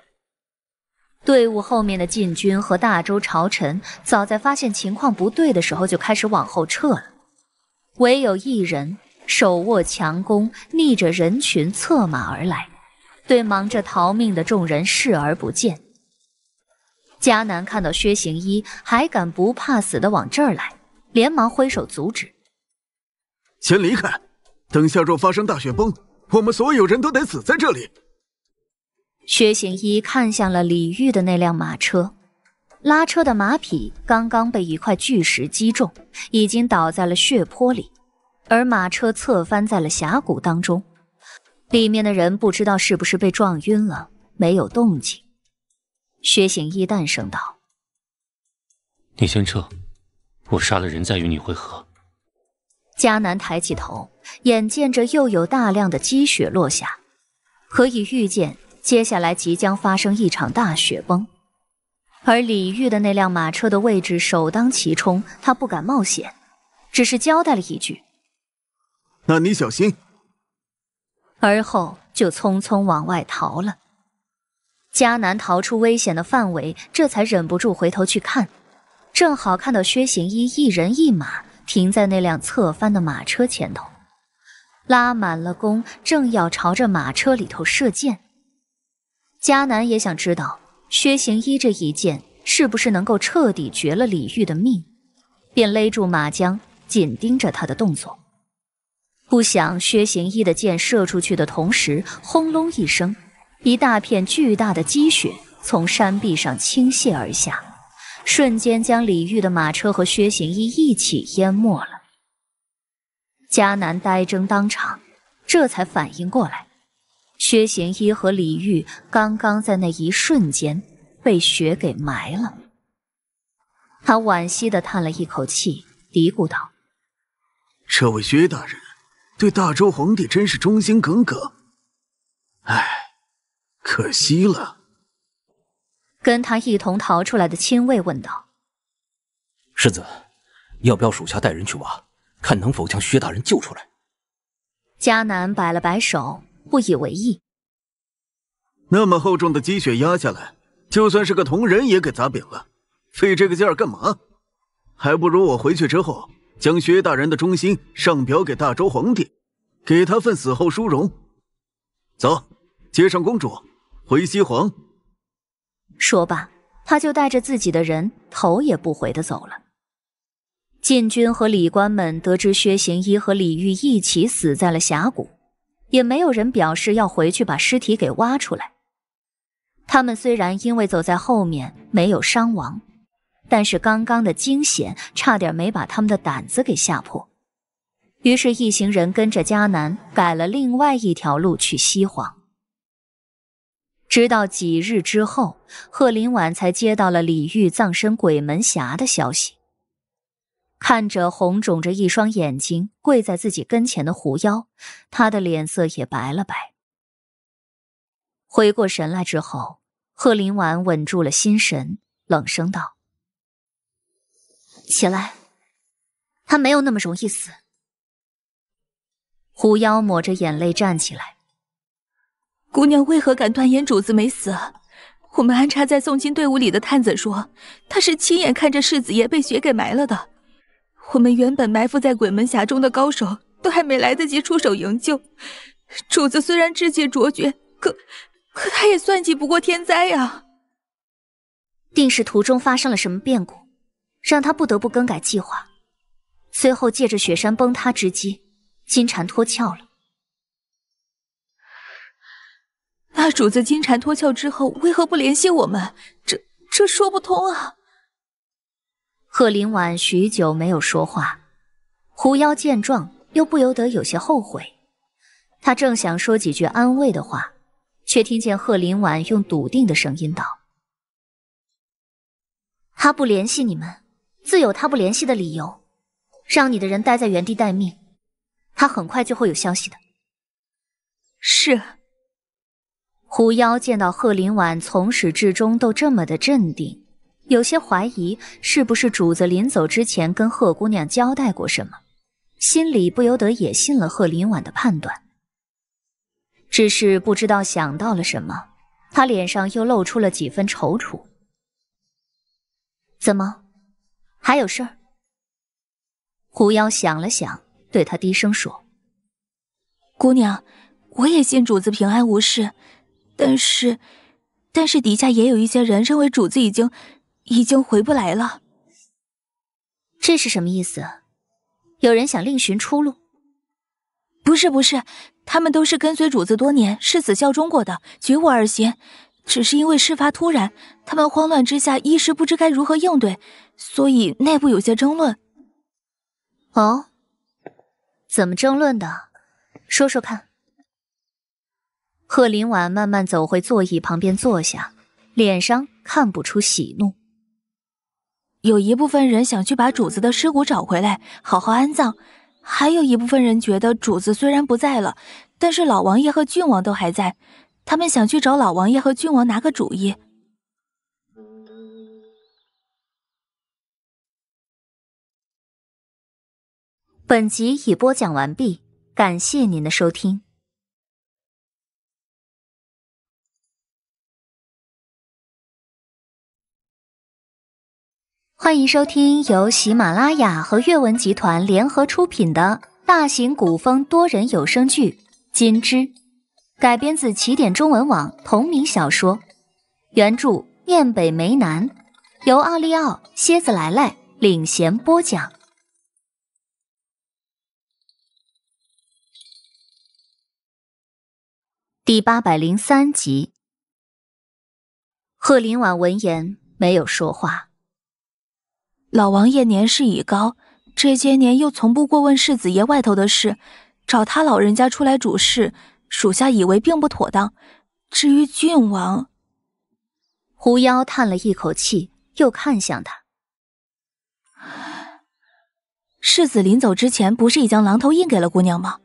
队伍后面的禁军和大周朝臣，早在发现情况不对的时候就开始往后撤了。唯有一人手握强弓，逆着人群策马而来，对忙着逃命的众人视而不见。迦南看到薛行一还敢不怕死的往这儿来，连忙挥手阻止：“先离开，等下若发生大雪崩，我们所有人都得死在这里。”薛行一看向了李玉的那辆马车，拉车的马匹刚刚被一块巨石击中，已经倒在了血泊里，而马车侧翻在了峡谷当中，里面的人不知道是不是被撞晕了，没有动静。薛醒一淡声道：“你先撤，我杀了人再与你会合。”迦南抬起头，眼见着又有大量的积雪落下，可以预见接下来即将发生一场大雪崩。而李玉的那辆马车的位置首当其冲，他不敢冒险，只是交代了一句：“那你小心。”而后就匆匆往外逃了。迦南逃出危险的范围，这才忍不住回头去看，正好看到薛行一一人一马停在那辆侧翻的马车前头，拉满了弓，正要朝着马车里头射箭。迦南也想知道薛行一这一箭是不是能够彻底绝了李煜的命，便勒住马缰，紧盯着他的动作。不想薛行一的箭射出去的同时，轰隆一声。一大片巨大的积雪从山壁上倾泻而下，瞬间将李煜的马车和薛行一一起淹没了。迦南呆怔当场，这才反应过来，薛行一和李煜刚刚在那一瞬间被雪给埋了。他惋惜的叹了一口气，嘀咕道：“这位薛大人对大周皇帝真是忠心耿耿，哎。”可惜了。跟他一同逃出来的亲卫问道：“世子，要不要属下带人去挖，看能否将薛大人救出来？”迦南摆了摆手，不以为意：“那么厚重的积雪压下来，就算是个铜人也给砸扁了，费这个劲儿干嘛？还不如我回去之后将薛大人的忠心上表给大周皇帝，给他份死后殊荣。走，接上公主。”回西皇。说罢，他就带着自己的人，头也不回的走了。禁军和礼官们得知薛行一和李玉一起死在了峡谷，也没有人表示要回去把尸体给挖出来。他们虽然因为走在后面没有伤亡，但是刚刚的惊险差点没把他们的胆子给吓破。于是，一行人跟着迦南改了另外一条路去西皇。直到几日之后，贺林婉才接到了李玉葬身鬼门峡的消息。看着红肿着一双眼睛跪在自己跟前的狐妖，他的脸色也白了白。回过神来之后，贺林婉稳住了心神，冷声道：“起来，他没有那么容易死。”狐妖抹着眼泪站起来。姑娘为何敢断言主子没死？我们安插在送亲队伍里的探子说，他是亲眼看着世子爷被雪给埋了的。我们原本埋伏在鬼门峡中的高手，都还没来得及出手营救。主子虽然智计卓绝，可可他也算计不过天灾呀。定是途中发生了什么变故，让他不得不更改计划，随后借着雪山崩塌之机，金蝉脱壳了。那主子金蝉脱壳之后，为何不联系我们？这这说不通啊！贺林婉许久没有说话，狐妖见状，又不由得有些后悔。他正想说几句安慰的话，却听见贺林婉用笃定的声音道：“他不联系你们，自有他不联系的理由。让你的人待在原地待命，他很快就会有消息的。”是。狐妖见到贺林婉从始至终都这么的镇定，有些怀疑是不是主子临走之前跟贺姑娘交代过什么，心里不由得也信了贺林婉的判断。只是不知道想到了什么，他脸上又露出了几分踌躇。怎么，还有事儿？狐妖想了想，对他低声说：“姑娘，我也信主子平安无事。”但是，但是底下也有一些人认为主子已经，已经回不来了。这是什么意思？有人想另寻出路？不是不是，他们都是跟随主子多年，誓死效忠过的，绝无二心。只是因为事发突然，他们慌乱之下一时不知该如何应对，所以内部有些争论。哦，怎么争论的？说说看。贺林婉慢慢走回座椅旁边坐下，脸上看不出喜怒。有一部分人想去把主子的尸骨找回来，好好安葬；还有一部分人觉得主子虽然不在了，但是老王爷和郡王都还在，他们想去找老王爷和郡王拿个主意。本集已播讲完毕，感谢您的收听。欢迎收听由喜马拉雅和阅文集团联合出品的大型古风多人有声剧《金枝》，改编自起点中文网同名小说，原著《面北梅南》，由奥利奥、蝎子来来领衔播讲。第八百零三集，贺林婉闻言没有说话。老王爷年事已高，这些年又从不过问世子爷外头的事，找他老人家出来主事，属下以为并不妥当。至于郡王，狐妖叹了一口气，又看向他。世子临走之前，不是已将狼头印给了姑娘吗？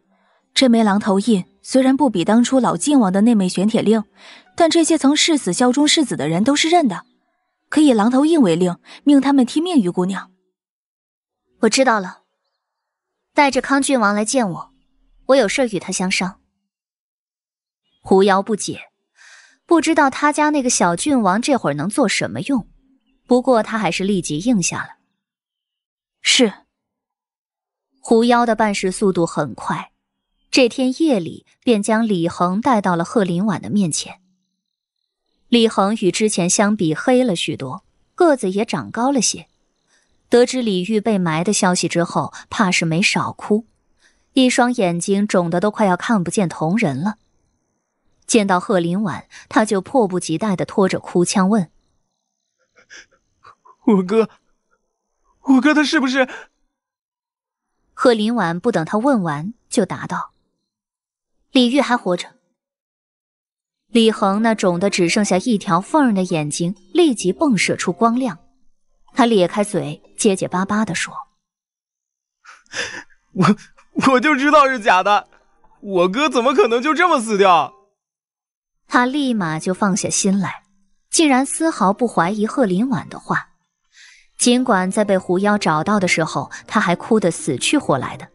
这枚狼头印虽然不比当初老靖王的那枚玄铁令，但这些曾誓死效忠世子的人都是认的。可以狼头印为令，命他们听命于姑娘。我知道了，带着康郡王来见我，我有事与他相商。狐妖不解，不知道他家那个小郡王这会儿能做什么用，不过他还是立即应下了。是。狐妖的办事速度很快，这天夜里便将李恒带到了贺林婉的面前。李恒与之前相比黑了许多，个子也长高了些。得知李煜被埋的消息之后，怕是没少哭，一双眼睛肿得都快要看不见瞳仁了。见到贺林婉，他就迫不及待的拖着哭腔问：“我哥，我哥他是不是？”贺林婉不等他问完，就答道：“李煜还活着。”李恒那肿得只剩下一条缝的眼睛立即迸射出光亮，他咧开嘴结结巴巴地说：“我我就知道是假的，我哥怎么可能就这么死掉？”他立马就放下心来，竟然丝毫不怀疑贺林婉的话。尽管在被狐妖找到的时候他还哭得死去活来的，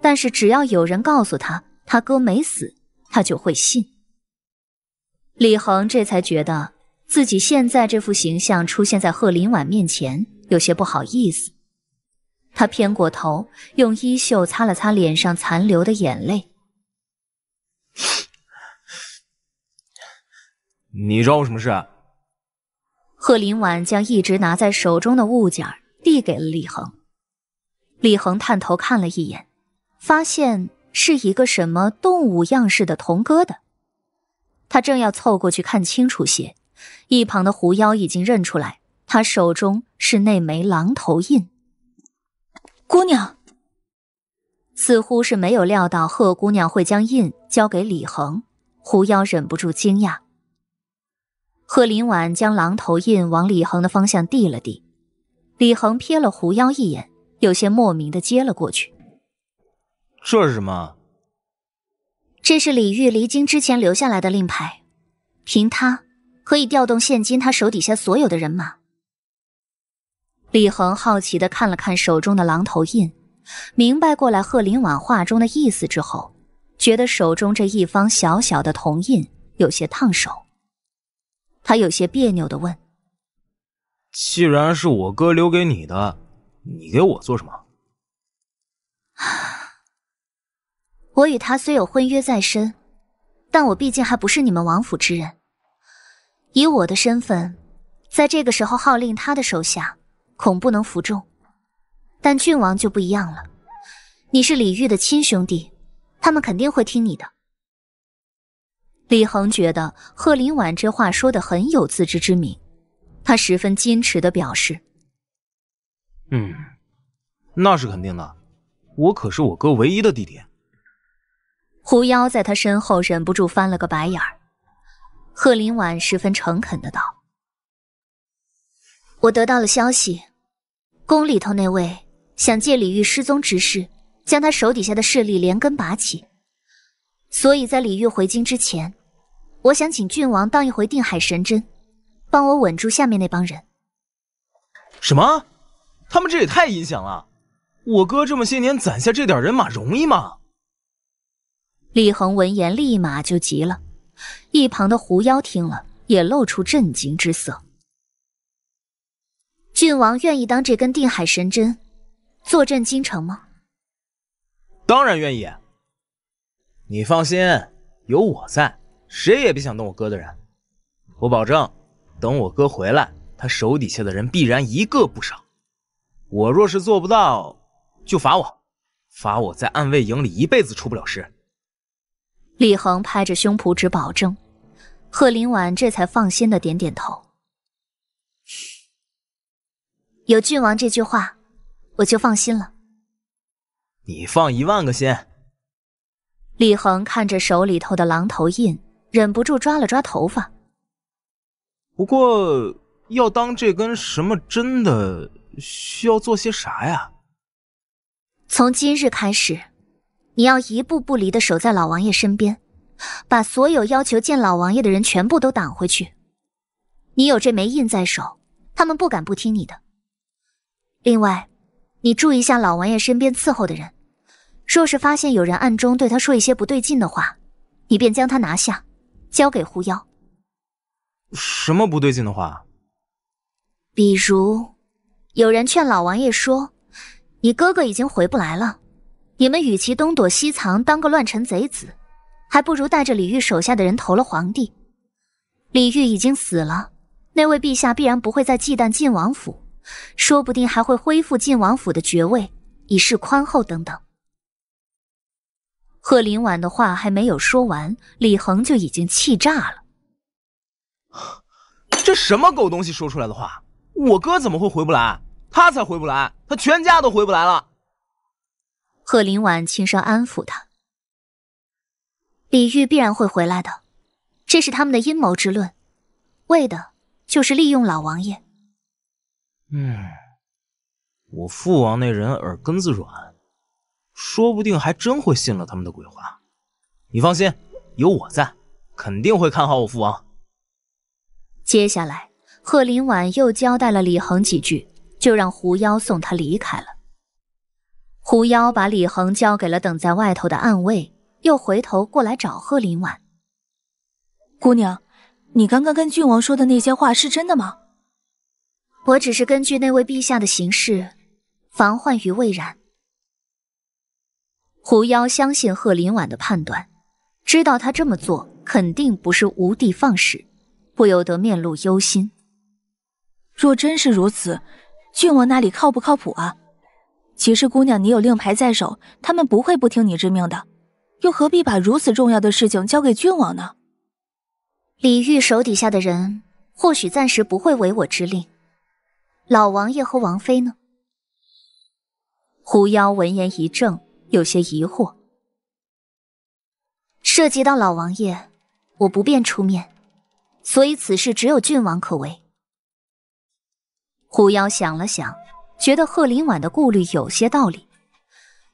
但是只要有人告诉他他哥没死，他就会信。李恒这才觉得自己现在这副形象出现在贺林婉面前有些不好意思，他偏过头，用衣袖擦了擦脸上残留的眼泪。你找我什么事？贺林婉将一直拿在手中的物件递给了李恒，李恒探头看了一眼，发现是一个什么动物样式的铜疙瘩。他正要凑过去看清楚些，一旁的狐妖已经认出来，他手中是那枚狼头印。姑娘，似乎是没有料到贺姑娘会将印交给李恒，狐妖忍不住惊讶。贺林婉将狼头印往李恒的方向递了递，李恒瞥了狐妖一眼，有些莫名的接了过去。这是什么？这是李玉离京之前留下来的令牌，凭他可以调动现今他手底下所有的人马。李恒好奇的看了看手中的狼头印，明白过来贺林婉话中的意思之后，觉得手中这一方小小的铜印有些烫手，他有些别扭的问：“既然是我哥留给你的，你给我做什么？”我与他虽有婚约在身，但我毕竟还不是你们王府之人。以我的身份，在这个时候号令他的手下，恐不能服众。但郡王就不一样了，你是李煜的亲兄弟，他们肯定会听你的。李恒觉得贺林婉这话说的很有自知之明，他十分矜持的表示：“嗯，那是肯定的，我可是我哥唯一的弟弟。”狐妖在他身后忍不住翻了个白眼儿，贺林婉十分诚恳的道：“我得到了消息，宫里头那位想借李玉失踪之事，将他手底下的势力连根拔起，所以在李玉回京之前，我想请郡王当一回定海神针，帮我稳住下面那帮人。”什么？他们这也太阴险了！我哥这么些年攒下这点人马容易吗？李恒闻言立马就急了，一旁的狐妖听了也露出震惊之色。郡王愿意当这根定海神针，坐镇京城吗？当然愿意。你放心，有我在，谁也别想动我哥的人。我保证，等我哥回来，他手底下的人必然一个不少。我若是做不到，就罚我，罚我在暗卫营里一辈子出不了师。李恒拍着胸脯只保证，贺林婉这才放心的点点头。有郡王这句话，我就放心了。你放一万个心。李恒看着手里头的狼头印，忍不住抓了抓头发。不过要当这根什么针的，需要做些啥呀？从今日开始。你要一步不离的守在老王爷身边，把所有要求见老王爷的人全部都挡回去。你有这枚印在手，他们不敢不听你的。另外，你注意一下老王爷身边伺候的人，若是发现有人暗中对他说一些不对劲的话，你便将他拿下，交给狐妖。什么不对劲的话？比如，有人劝老王爷说：“你哥哥已经回不来了。”你们与其东躲西藏当个乱臣贼子，还不如带着李煜手下的人投了皇帝。李煜已经死了，那位陛下必然不会再忌惮晋王府，说不定还会恢复晋王府的爵位，以示宽厚等等。贺林婉的话还没有说完，李恒就已经气炸了。这什么狗东西说出来的话！我哥怎么会回不来？他才回不来，他全家都回不来了。贺林婉轻声安抚他：“李煜必然会回来的，这是他们的阴谋之论，为的就是利用老王爷。嗯，我父王那人耳根子软，说不定还真会信了他们的鬼话。你放心，有我在，肯定会看好我父王。”接下来，贺林婉又交代了李恒几句，就让狐妖送他离开了。狐妖把李恒交给了等在外头的暗卫，又回头过来找贺林婉姑娘：“你刚刚跟郡王说的那些话是真的吗？”“我只是根据那位陛下的行事，防患于未然。”狐妖相信贺林婉的判断，知道他这么做肯定不是无的放矢，不由得面露忧心：“若真是如此，郡王那里靠不靠谱啊？”其实，姑娘，你有令牌在手，他们不会不听你之命的，又何必把如此重要的事情交给郡王呢？李煜手底下的人或许暂时不会违我之令，老王爷和王妃呢？狐妖闻言一怔，有些疑惑。涉及到老王爷，我不便出面，所以此事只有郡王可为。狐妖想了想。觉得贺林婉的顾虑有些道理。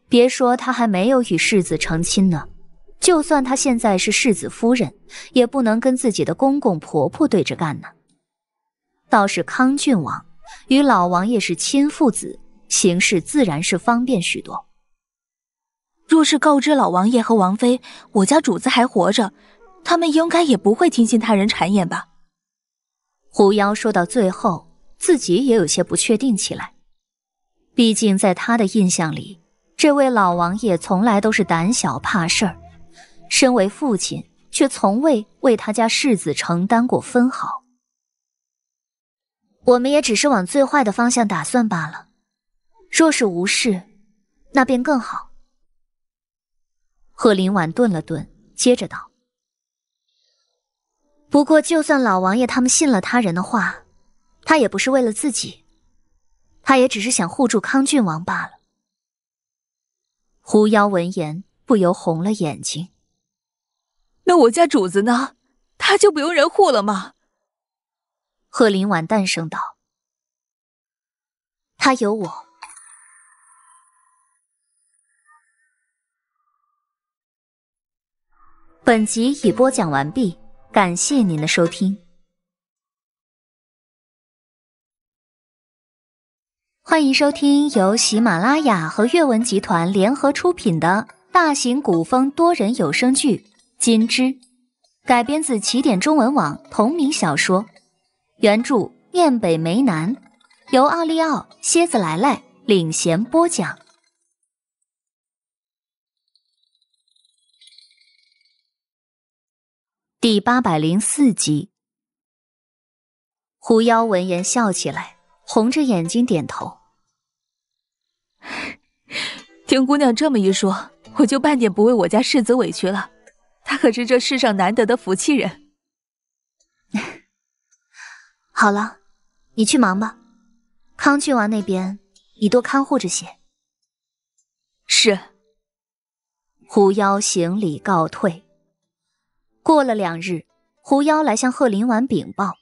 别说他还没有与世子成亲呢，就算他现在是世子夫人，也不能跟自己的公公婆婆对着干呢。倒是康郡王与老王爷是亲父子，行事自然是方便许多。若是告知老王爷和王妃，我家主子还活着，他们应该也不会听信他人谗言吧？狐妖说到最后，自己也有些不确定起来。毕竟，在他的印象里，这位老王爷从来都是胆小怕事儿，身为父亲却从未为他家世子承担过分毫。我们也只是往最坏的方向打算罢了。若是无事，那便更好。贺林婉顿了顿，接着道：“不过，就算老王爷他们信了他人的话，他也不是为了自己。”他也只是想护住康郡王罢了。狐妖闻言，不由红了眼睛。那我家主子呢？他就不用人护了吗？贺林婉淡声道：“他有我。”本集已播讲完毕，感谢您的收听。欢迎收听由喜马拉雅和阅文集团联合出品的大型古风多人有声剧《金枝》，改编自起点中文网同名小说，原著《念北梅南》，由奥利奥、蝎子来来领衔播讲。第八百零四集，狐妖闻言笑起来，红着眼睛点头。听姑娘这么一说，我就半点不为我家世子委屈了。他可是这世上难得的福气人。好了，你去忙吧。康郡王那边，你多看护着些。是。狐妖行礼告退。过了两日，狐妖来向贺林婉禀报，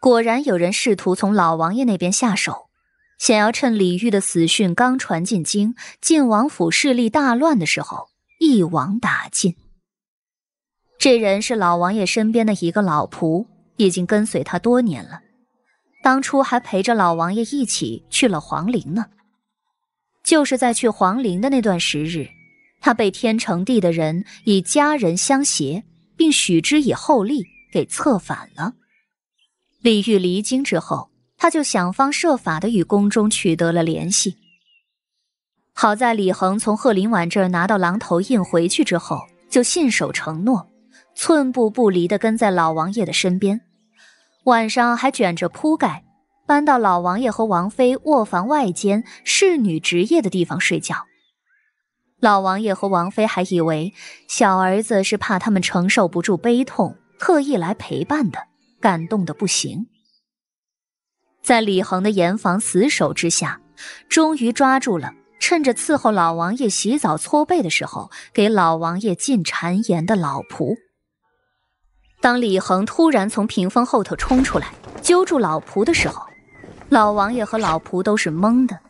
果然有人试图从老王爷那边下手。想要趁李煜的死讯刚传进京，晋王府势力大乱的时候，一网打尽。这人是老王爷身边的一个老仆，已经跟随他多年了。当初还陪着老王爷一起去了皇陵呢。就是在去皇陵的那段时日，他被天成帝的人以家人相挟，并许之以后利给策反了。李煜离京之后。他就想方设法的与宫中取得了联系。好在李恒从贺林婉这儿拿到狼头印回去之后，就信守承诺，寸步不离的跟在老王爷的身边。晚上还卷着铺盖，搬到老王爷和王妃卧房外间侍女值夜的地方睡觉。老王爷和王妃还以为小儿子是怕他们承受不住悲痛，特意来陪伴的，感动的不行。在李恒的严防死守之下，终于抓住了趁着伺候老王爷洗澡搓背的时候给老王爷进谗言的老仆。当李恒突然从屏风后头冲出来揪住老仆的时候，老王爷和老仆都是懵的，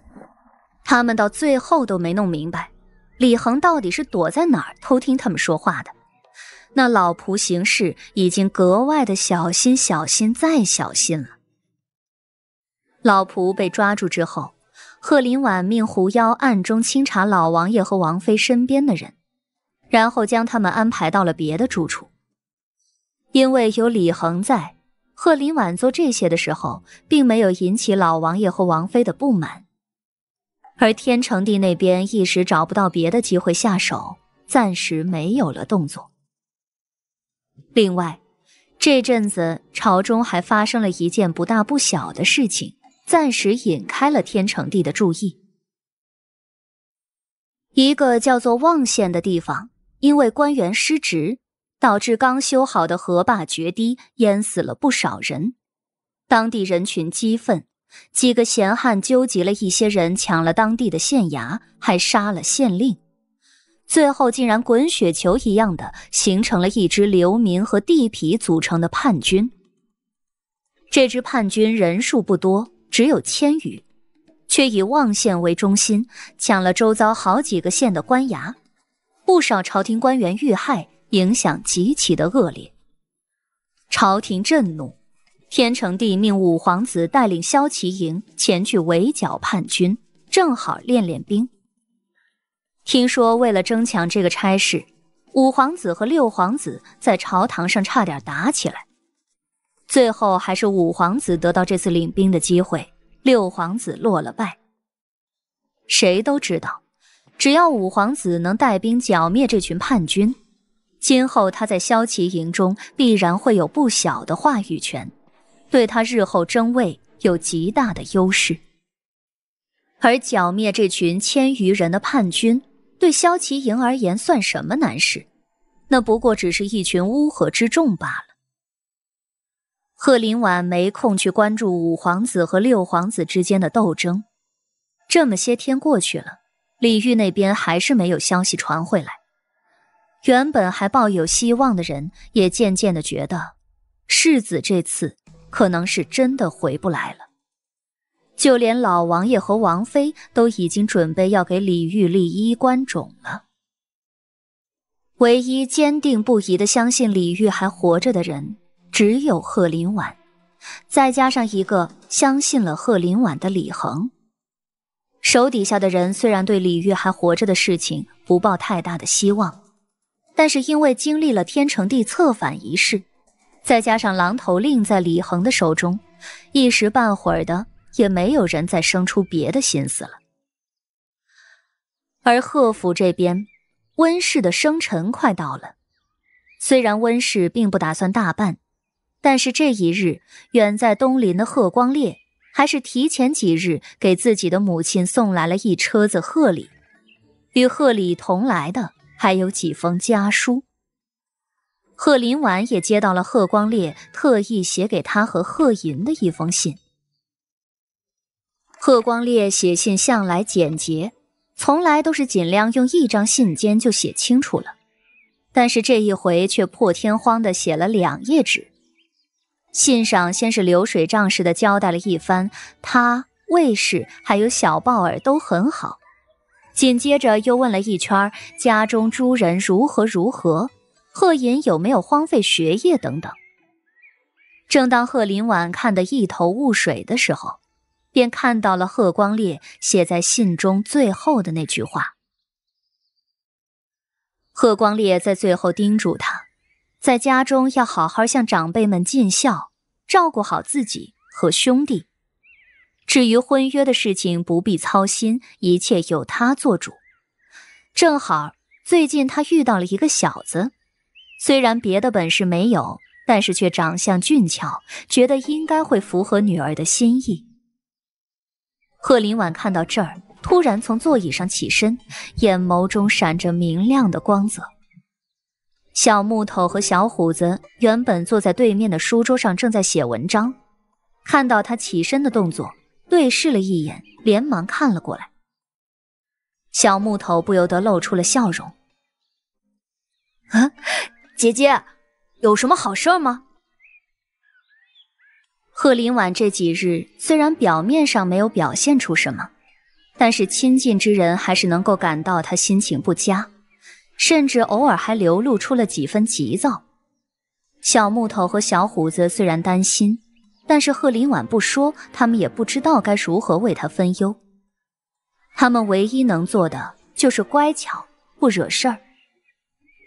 他们到最后都没弄明白，李恒到底是躲在哪儿偷听他们说话的。那老仆行事已经格外的小心，小心再小心了。老仆被抓住之后，贺林婉命狐妖暗中清查老王爷和王妃身边的人，然后将他们安排到了别的住处。因为有李恒在，贺林婉做这些的时候，并没有引起老王爷和王妃的不满。而天成帝那边一时找不到别的机会下手，暂时没有了动作。另外，这阵子朝中还发生了一件不大不小的事情。暂时引开了天成帝的注意。一个叫做望县的地方，因为官员失职，导致刚修好的河坝决堤，淹死了不少人。当地人群激愤，几个闲汉纠集了一些人，抢了当地的县衙，还杀了县令。最后竟然滚雪球一样的形成了一支流民和地痞组成的叛军。这支叛军人数不多。只有千余，却以望县为中心抢了周遭好几个县的官衙，不少朝廷官员遇害，影响极其的恶劣。朝廷震怒，天成帝命五皇子带领萧骑营前去围剿叛军，正好练练兵。听说为了争抢这个差事，五皇子和六皇子在朝堂上差点打起来。最后还是五皇子得到这次领兵的机会，六皇子落了败。谁都知道，只要五皇子能带兵剿灭这群叛军，今后他在萧齐营中必然会有不小的话语权，对他日后争位有极大的优势。而剿灭这群千余人的叛军，对萧齐营而言算什么难事？那不过只是一群乌合之众罢了。贺林婉没空去关注五皇子和六皇子之间的斗争。这么些天过去了，李玉那边还是没有消息传回来。原本还抱有希望的人，也渐渐的觉得，世子这次可能是真的回不来了。就连老王爷和王妃都已经准备要给李玉立衣冠冢了。唯一坚定不移的相信李玉还活着的人。只有贺林婉，再加上一个相信了贺林婉的李恒，手底下的人虽然对李玉还活着的事情不抱太大的希望，但是因为经历了天成帝策反一事，再加上狼头令在李恒的手中，一时半会儿的也没有人再生出别的心思了。而贺府这边，温氏的生辰快到了，虽然温氏并不打算大办。但是这一日，远在东林的贺光烈还是提前几日给自己的母亲送来了一车子贺礼，与贺礼同来的还有几封家书。贺林婉也接到了贺光烈特意写给他和贺银的一封信。贺光烈写信向来简洁，从来都是尽量用一张信笺就写清楚了，但是这一回却破天荒的写了两页纸。信上先是流水账似的交代了一番，他卫氏还有小鲍尔都很好，紧接着又问了一圈家中诸人如何如何，贺隐有没有荒废学业等等。正当贺林婉看得一头雾水的时候，便看到了贺光烈写在信中最后的那句话。贺光烈在最后叮嘱他。在家中要好好向长辈们尽孝，照顾好自己和兄弟。至于婚约的事情，不必操心，一切由他做主。正好最近他遇到了一个小子，虽然别的本事没有，但是却长相俊俏，觉得应该会符合女儿的心意。贺林婉看到这儿，突然从座椅上起身，眼眸中闪着明亮的光泽。小木头和小虎子原本坐在对面的书桌上，正在写文章。看到他起身的动作，对视了一眼，连忙看了过来。小木头不由得露出了笑容：“啊，姐姐，有什么好事吗？”贺林婉这几日虽然表面上没有表现出什么，但是亲近之人还是能够感到他心情不佳。甚至偶尔还流露出了几分急躁。小木头和小虎子虽然担心，但是贺林婉不说，他们也不知道该如何为他分忧。他们唯一能做的就是乖巧，不惹事儿。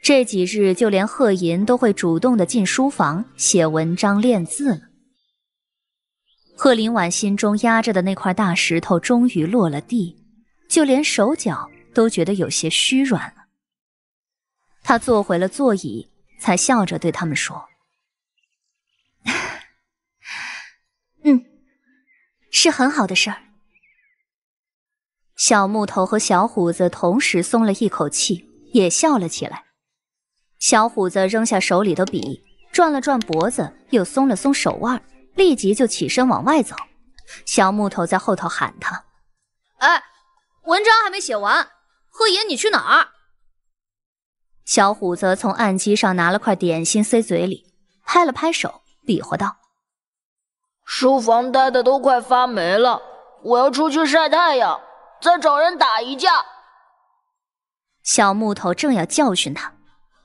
这几日，就连贺银都会主动的进书房写文章、练字了。贺林婉心中压着的那块大石头终于落了地，就连手脚都觉得有些虚软。他坐回了座椅，才笑着对他们说：“嗯，是很好的事儿。”小木头和小虎子同时松了一口气，也笑了起来。小虎子扔下手里的笔，转了转脖子，又松了松手腕，立即就起身往外走。小木头在后头喊他：“哎，文章还没写完，贺爷，你去哪儿？”小虎子从案几上拿了块点心塞嘴里，拍了拍手，比划道：“书房待的都快发霉了，我要出去晒太阳，再找人打一架。”小木头正要教训他，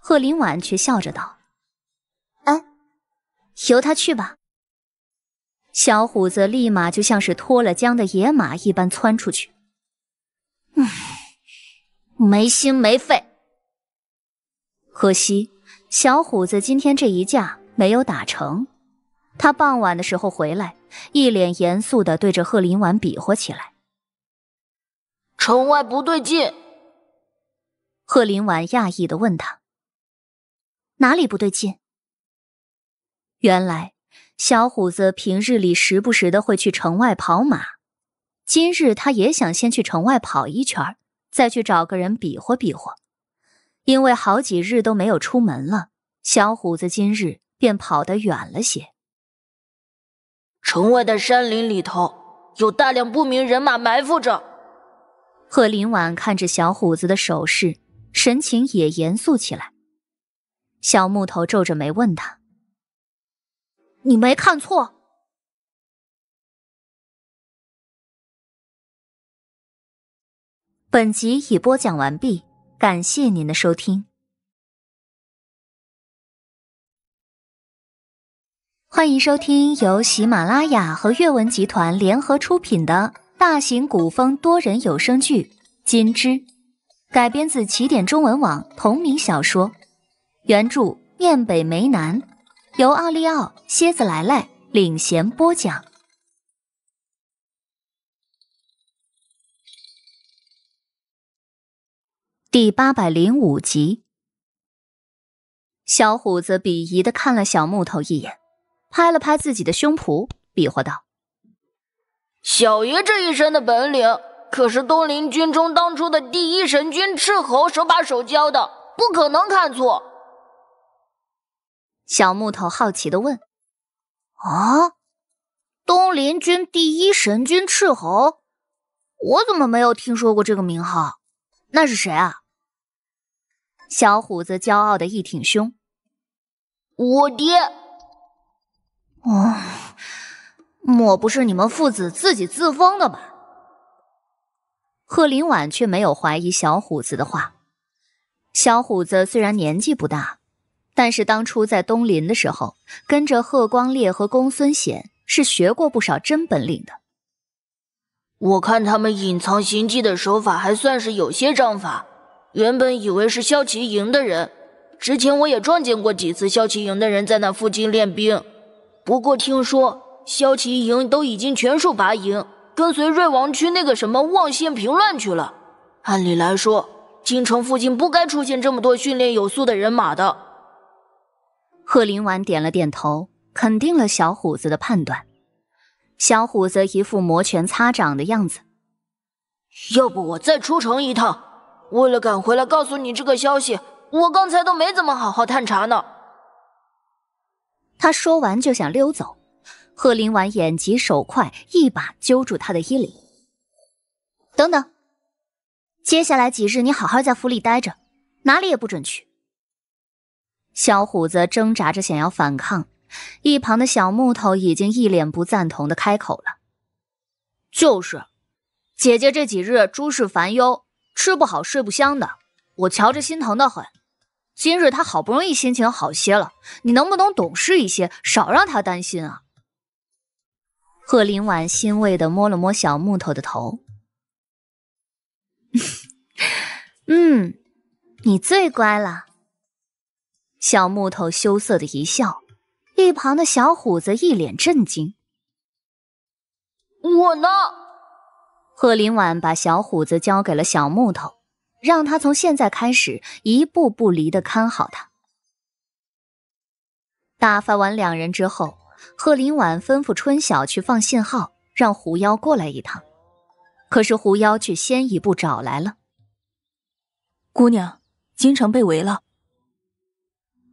贺林婉却笑着道：“哎，由他去吧。”小虎子立马就像是脱了缰的野马一般窜出去。嗯，没心没肺。可惜，小虎子今天这一架没有打成。他傍晚的时候回来，一脸严肃的对着贺林婉比划起来。城外不对劲。贺林婉讶异的问他：“哪里不对劲？”原来，小虎子平日里时不时的会去城外跑马，今日他也想先去城外跑一圈再去找个人比划比划。因为好几日都没有出门了，小虎子今日便跑得远了些。城外的山林里头有大量不明人马埋伏着。贺林婉看着小虎子的手势，神情也严肃起来。小木头皱着眉问他：“你没看错？”本集已播讲完毕。感谢您的收听，欢迎收听由喜马拉雅和阅文集团联合出品的大型古风多人有声剧《金枝》，改编自起点中文网同名小说，原著面北梅南，由奥利奥、蝎子来来领衔播讲。第八百零五集，小虎子鄙夷的看了小木头一眼，拍了拍自己的胸脯，比划道：“小爷这一身的本领，可是东林军中当初的第一神君赤候手把手教的，不可能看错。”小木头好奇的问：“啊，东林军第一神君赤候，我怎么没有听说过这个名号？那是谁啊？”小虎子骄傲的一挺胸：“我爹，哦，莫不是你们父子自己自封的吧？”贺林婉却没有怀疑小虎子的话。小虎子虽然年纪不大，但是当初在东林的时候，跟着贺光烈和公孙显是学过不少真本领的。我看他们隐藏行迹的手法还算是有些章法。原本以为是萧齐营的人，之前我也撞见过几次萧齐营的人在那附近练兵。不过听说萧齐营都已经全数拔营，跟随瑞王去那个什么望县平乱去了。按理来说，京城附近不该出现这么多训练有素的人马的。贺林婉点了点头，肯定了小虎子的判断。小虎子一副摩拳擦掌的样子，要不我再出城一趟。为了赶回来告诉你这个消息，我刚才都没怎么好好探查呢。他说完就想溜走，贺林婉眼疾手快，一把揪住他的衣领。等等，接下来几日你好好在府里待着，哪里也不准去。小虎子挣扎着想要反抗，一旁的小木头已经一脸不赞同的开口了：“就是，姐姐这几日诸事烦忧。”吃不好睡不香的，我瞧着心疼的很。今日他好不容易心情好些了，你能不能懂事一些，少让他担心啊？贺林婉欣慰的摸了摸小木头的头。嗯，你最乖了。小木头羞涩的一笑，一旁的小虎子一脸震惊。我呢？贺林婉把小虎子交给了小木头，让他从现在开始一步不离的看好他。打发完两人之后，贺林婉吩咐春晓去放信号，让狐妖过来一趟。可是狐妖却先一步找来了。姑娘，京城被围了。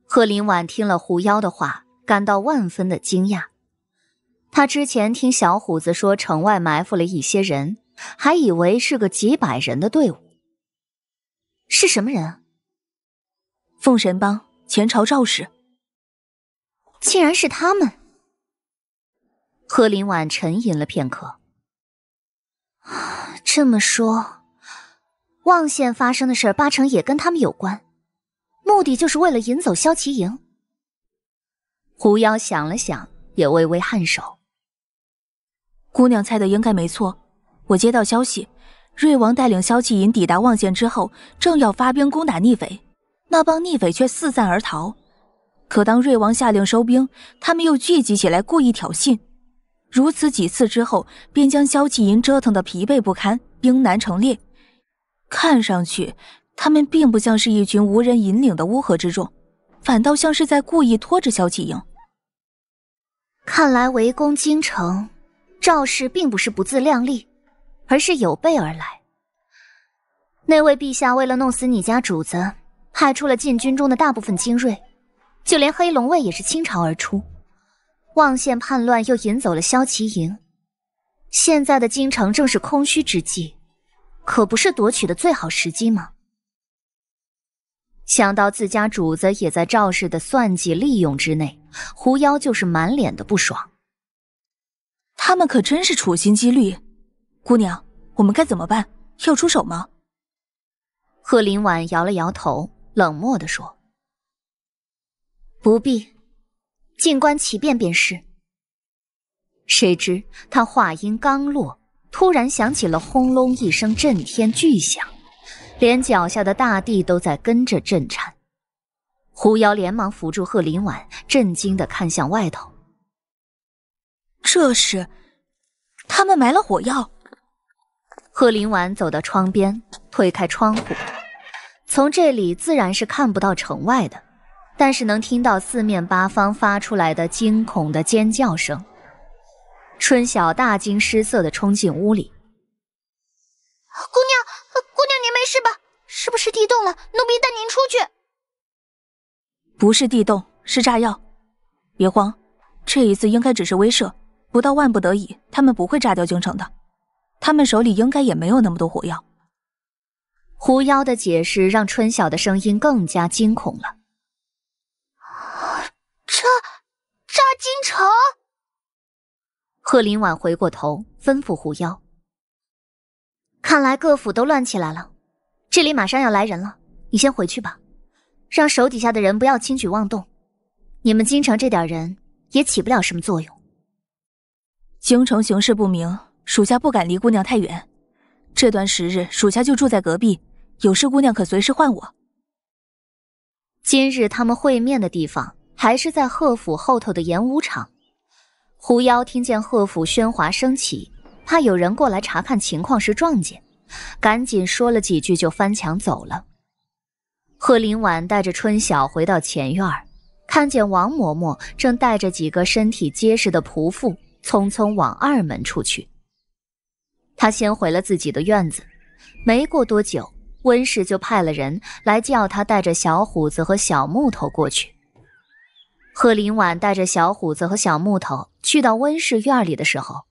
贺林婉听了狐妖的话，感到万分的惊讶。他之前听小虎子说城外埋伏了一些人。还以为是个几百人的队伍，是什么人？凤神帮前朝赵氏，竟然是他们。贺林婉沉吟了片刻，这么说，望县发生的事八成也跟他们有关，目的就是为了引走萧齐莹。狐妖想了想，也微微颔首，姑娘猜的应该没错。我接到消息，瑞王带领萧气银抵达望县之后，正要发兵攻打逆匪，那帮逆匪却四散而逃。可当瑞王下令收兵，他们又聚集起来，故意挑衅。如此几次之后，便将萧气银折腾得疲惫不堪，兵难成列。看上去，他们并不像是一群无人引领的乌合之众，反倒像是在故意拖着萧气银。看来围攻京城，赵氏并不是不自量力。而是有备而来。那位陛下为了弄死你家主子，派出了禁军中的大部分精锐，就连黑龙卫也是倾巢而出。望县叛乱又引走了萧齐营，现在的京城正是空虚之际，可不是夺取的最好时机吗？想到自家主子也在赵氏的算计利用之内，狐妖就是满脸的不爽。他们可真是处心积虑。姑娘，我们该怎么办？要出手吗？贺林婉摇了摇头，冷漠的说：“不必，静观其变便是。”谁知他话音刚落，突然响起了轰隆一声震天巨响，连脚下的大地都在跟着震颤。狐妖连忙扶住贺林婉，震惊的看向外头：“这是，他们埋了火药。”贺林婉走到窗边，推开窗户，从这里自然是看不到城外的，但是能听到四面八方发出来的惊恐的尖叫声。春晓大惊失色地冲进屋里：“姑娘，姑娘，您没事吧？是不是地洞了？奴婢带您出去。”“不是地洞，是炸药。别慌，这一次应该只是威慑，不到万不得已，他们不会炸掉京城的。”他们手里应该也没有那么多火药。狐妖的解释让春晓的声音更加惊恐了。炸炸京城！贺林婉回过头，吩咐狐妖：“看来各府都乱起来了，这里马上要来人了，你先回去吧，让手底下的人不要轻举妄动。你们京城这点人也起不了什么作用。京城形势不明。”属下不敢离姑娘太远，这段时日属下就住在隔壁，有事姑娘可随时唤我。今日他们会面的地方还是在贺府后头的演武场。狐妖听见贺府喧哗升起，怕有人过来查看情况时撞见，赶紧说了几句就翻墙走了。贺林婉带着春晓回到前院，看见王嬷嬷正带着几个身体结实的仆妇匆匆往二门出去。他先回了自己的院子，没过多久，温氏就派了人来叫他带着小虎子和小木头过去。贺林婉带着小虎子和小木头去到温氏院里的时候，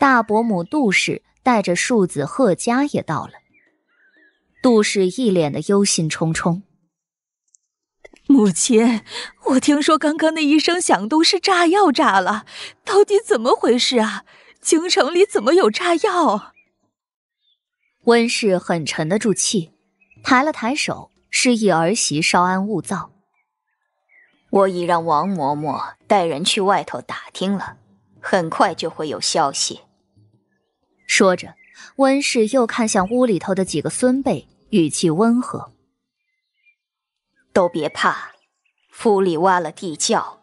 大伯母杜氏带着庶子贺家也到了。杜氏一脸的忧心忡忡：“母亲，我听说刚刚那一声响动是炸药炸了，到底怎么回事啊？”京城里怎么有炸药？温氏很沉得住气，抬了抬手，示意儿媳稍安勿躁。我已让王嬷嬷带人去外头打听了，很快就会有消息。说着，温氏又看向屋里头的几个孙辈，语气温和：“都别怕，府里挖了地窖，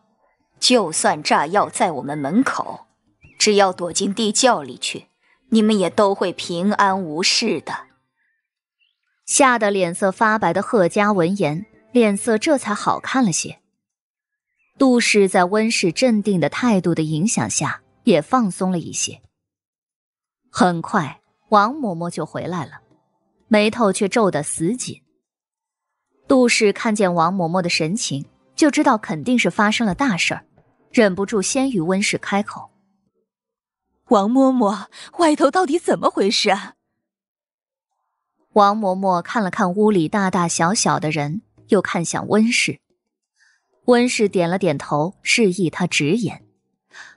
就算炸药在我们门口。”只要躲进地窖里去，你们也都会平安无事的。吓得脸色发白的贺家闻言，脸色这才好看了些。杜氏在温氏镇定的态度的影响下，也放松了一些。很快，王嬷嬷就回来了，眉头却皱得死紧。杜氏看见王嬷嬷的神情，就知道肯定是发生了大事儿，忍不住先与温氏开口。王嬷嬷，外头到底怎么回事啊？王嬷嬷看了看屋里大大小小的人，又看向温氏。温氏点了点头，示意他直言。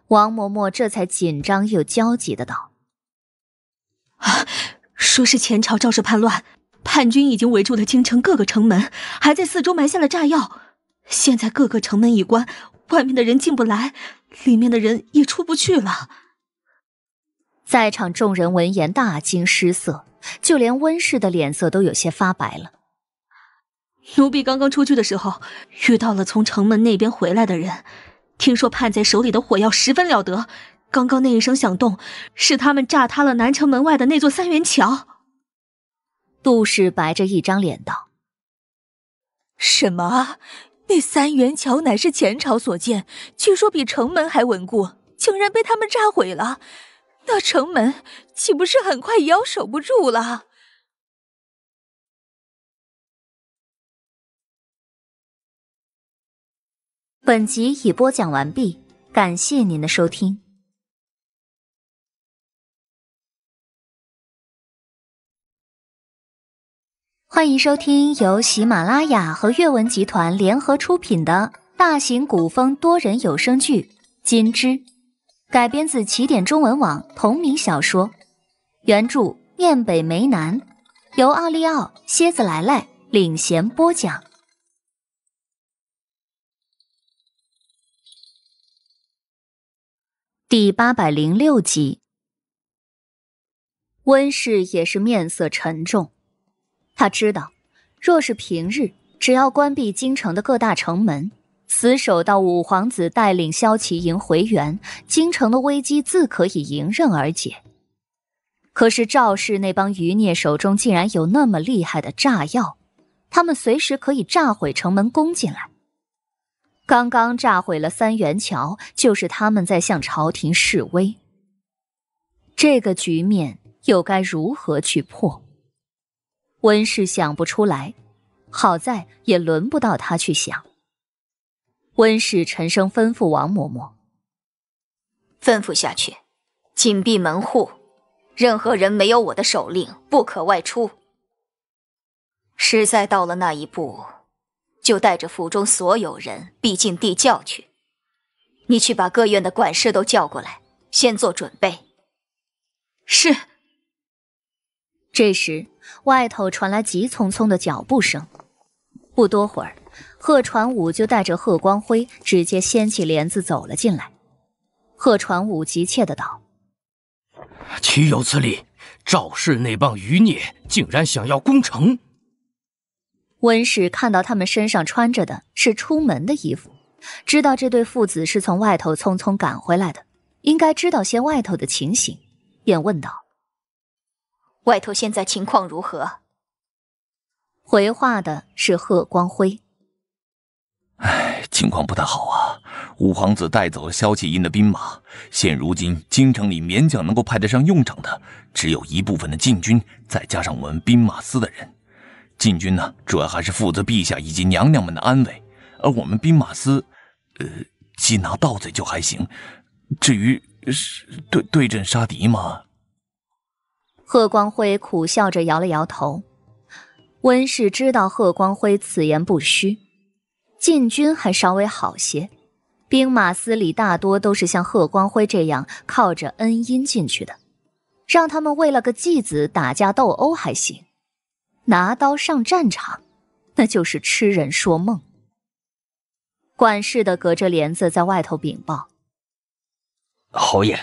王嬷嬷这才紧张又焦急的道：“啊，说是前朝招设叛乱，叛军已经围住了京城各个城门，还在四周埋下了炸药。现在各个城门已关，外面的人进不来，里面的人也出不去了。”在场众人闻言大惊失色，就连温氏的脸色都有些发白了。奴婢刚刚出去的时候，遇到了从城门那边回来的人，听说叛贼手里的火药十分了得，刚刚那一声响动是他们炸塌了南城门外的那座三元桥。杜氏白着一张脸道：“什么？那三元桥乃是前朝所建，据说比城门还稳固，竟然被他们炸毁了？”那城门岂不是很快也要守不住了？本集已播讲完毕，感谢您的收听。欢迎收听由喜马拉雅和阅文集团联合出品的大型古风多人有声剧《金枝》。改编自起点中文网同名小说，原著《念北梅南》，由奥利奥、蝎子来来领衔播讲。第八百零六集，温氏也是面色沉重，他知道，若是平日，只要关闭京城的各大城门。死守到五皇子带领萧骑营回援，京城的危机自可以迎刃而解。可是赵氏那帮余孽手中竟然有那么厉害的炸药，他们随时可以炸毁城门攻进来。刚刚炸毁了三元桥，就是他们在向朝廷示威。这个局面又该如何去破？温氏想不出来，好在也轮不到他去想。温氏沉声吩咐王嬷嬷：“吩咐下去，紧闭门户，任何人没有我的手令，不可外出。实在到了那一步，就带着府中所有人必进地窖去。你去把各院的管事都叫过来，先做准备。”是。这时，外头传来急匆匆的脚步声，不多会儿。贺传武就带着贺光辉直接掀起帘子走了进来。贺传武急切的道：“岂有此理！赵氏那帮余孽竟然想要攻城。”温氏看到他们身上穿着的是出门的衣服，知道这对父子是从外头匆匆赶回来的，应该知道些外头的情形，便问道：“外头现在情况如何？”回话的是贺光辉。唉，情况不太好啊！五皇子带走了萧启音的兵马，现如今京城里勉强能够派得上用场的，只有一部分的禁军，再加上我们兵马司的人。禁军呢，主要还是负责陛下以及娘娘们的安危，而我们兵马司，呃，缉拿盗贼就还行，至于是对对阵杀敌嘛，贺光辉苦笑着摇了摇头。温氏知道贺光辉此言不虚。禁军还稍微好些，兵马司里大多都是像贺光辉这样靠着恩荫进去的，让他们为了个继子打架斗殴还行，拿刀上战场，那就是痴人说梦。管事的隔着帘子在外头禀报：“侯爷，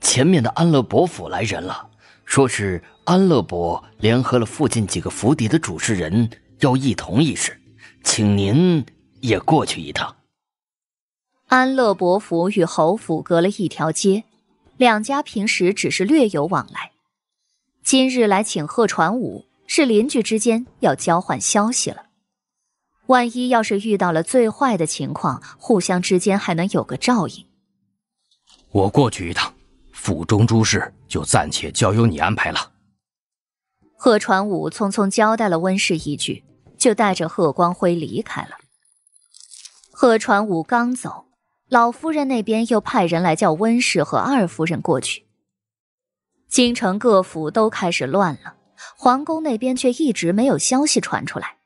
前面的安乐伯府来人了，说是安乐伯联合了附近几个府邸的主事人，要议同一事，请您。”也过去一趟。安乐伯府与侯府隔了一条街，两家平时只是略有往来。今日来请贺传武，是邻居之间要交换消息了。万一要是遇到了最坏的情况，互相之间还能有个照应。我过去一趟，府中诸事就暂且交由你安排了。贺传武匆匆交代了温氏一句，就带着贺光辉离开了。贺传武刚走，老夫人那边又派人来叫温氏和二夫人过去。京城各府都开始乱了，皇宫那边却一直没有消息传出来。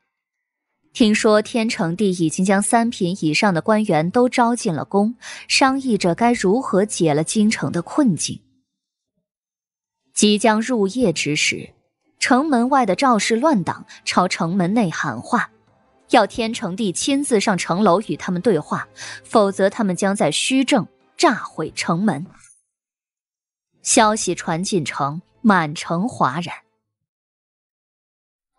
听说天成帝已经将三品以上的官员都招进了宫，商议着该如何解了京城的困境。即将入夜之时，城门外的赵氏乱党朝城门内喊话。要天成帝亲自上城楼与他们对话，否则他们将在虚正炸毁城门。消息传进城，满城哗然。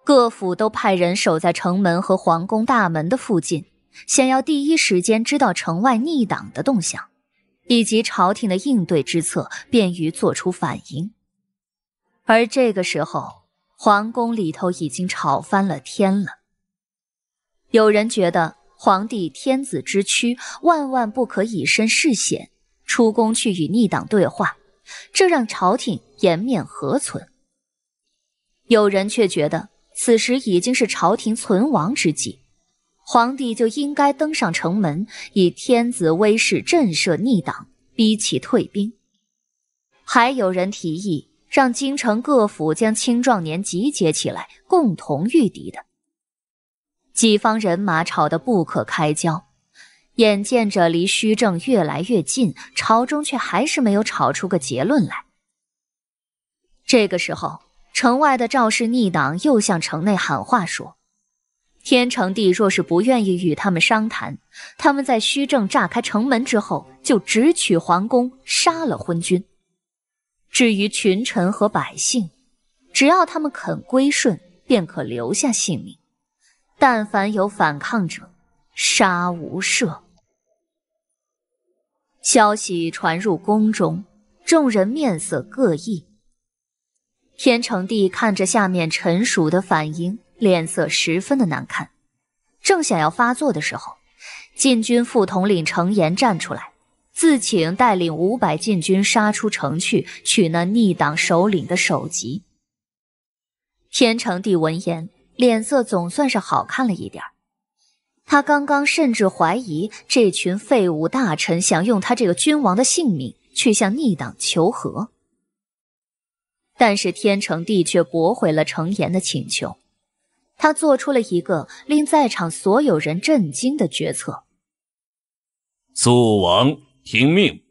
各府都派人守在城门和皇宫大门的附近，想要第一时间知道城外逆党的动向，以及朝廷的应对之策，便于做出反应。而这个时候，皇宫里头已经吵翻了天了。有人觉得皇帝天子之躯，万万不可以身试险，出宫去与逆党对话，这让朝廷颜面何存？有人却觉得此时已经是朝廷存亡之际，皇帝就应该登上城门，以天子威势震慑逆党，逼其退兵。还有人提议让京城各府将青壮年集结起来，共同御敌的。几方人马吵得不可开交，眼见着离虚正越来越近，朝中却还是没有吵出个结论来。这个时候，城外的赵氏逆党又向城内喊话说：“天成帝若是不愿意与他们商谈，他们在虚正炸开城门之后，就直取皇宫，杀了昏君。至于群臣和百姓，只要他们肯归顺，便可留下性命。”但凡有反抗者，杀无赦。消息传入宫中，众人面色各异。天成帝看着下面臣属的反应，脸色十分的难看。正想要发作的时候，禁军副统领程炎站出来，自请带领五百禁军杀出城去，取那逆党首领的首级。天成帝闻言。脸色总算是好看了一点儿。他刚刚甚至怀疑这群废物大臣想用他这个君王的性命去向逆党求和，但是天成帝却驳回了程岩的请求。他做出了一个令在场所有人震惊的决策。肃王听命。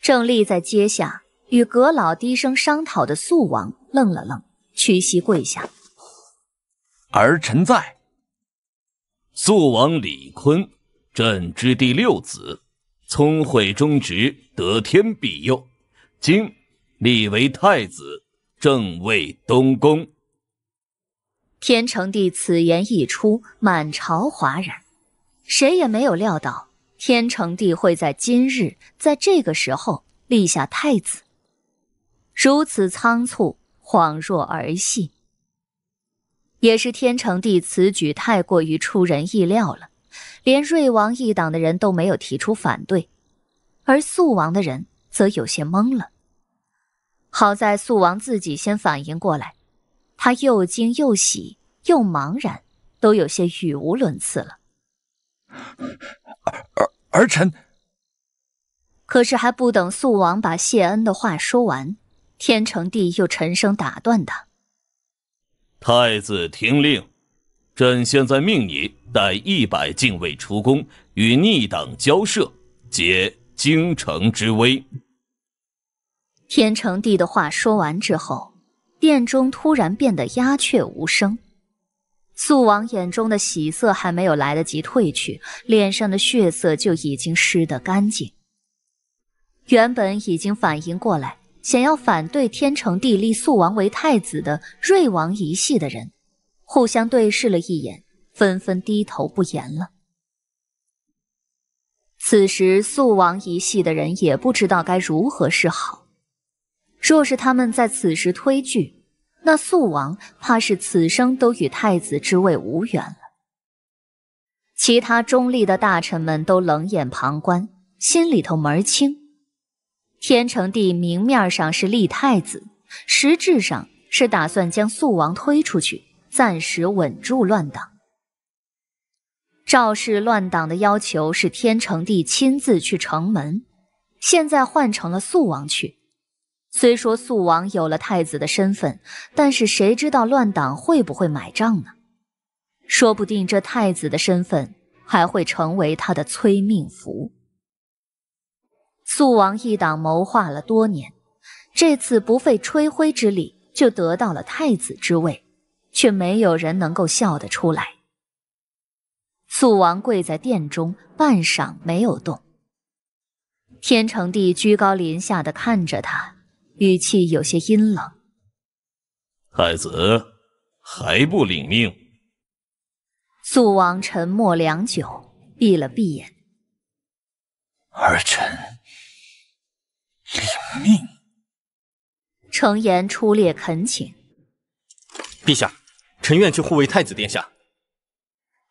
正立在阶下与阁老低声商讨的肃王愣了愣，屈膝跪下。儿臣在。肃王李坤，朕之第六子，聪慧忠直，得天庇佑，今立为太子，正位东宫。天成帝此言一出，满朝哗然，谁也没有料到天成帝会在今日，在这个时候立下太子，如此仓促，恍若儿戏。也是天成帝此举太过于出人意料了，连瑞王一党的人都没有提出反对，而肃王的人则有些懵了。好在肃王自己先反应过来，他又惊又喜又茫然，都有些语无伦次了。儿儿儿臣。可是还不等肃王把谢恩的话说完，天成帝又沉声打断他。太子听令，朕现在命你带一百禁卫出宫，与逆党交涉，解京城之危。天成帝的话说完之后，殿中突然变得鸦雀无声。肃王眼中的喜色还没有来得及褪去，脸上的血色就已经湿得干净。原本已经反应过来。想要反对天成帝立肃王为太子的瑞王一系的人，互相对视了一眼，纷纷低头不言了。此时肃王一系的人也不知道该如何是好。若是他们在此时推拒，那肃王怕是此生都与太子之位无缘了。其他中立的大臣们都冷眼旁观，心里头门儿清。天成帝明面上是立太子，实质上是打算将肃王推出去，暂时稳住乱党。赵氏乱党的要求是天成帝亲自去城门，现在换成了肃王去。虽说肃王有了太子的身份，但是谁知道乱党会不会买账呢？说不定这太子的身份还会成为他的催命符。肃王一党谋划了多年，这次不费吹灰之力就得到了太子之位，却没有人能够笑得出来。肃王跪在殿中，半晌没有动。天成帝居高临下的看着他，语气有些阴冷：“太子还不领命？”肃王沉默良久，闭了闭眼：“儿臣。”领命。程岩出列，恳请。陛下，臣愿去护卫太子殿下。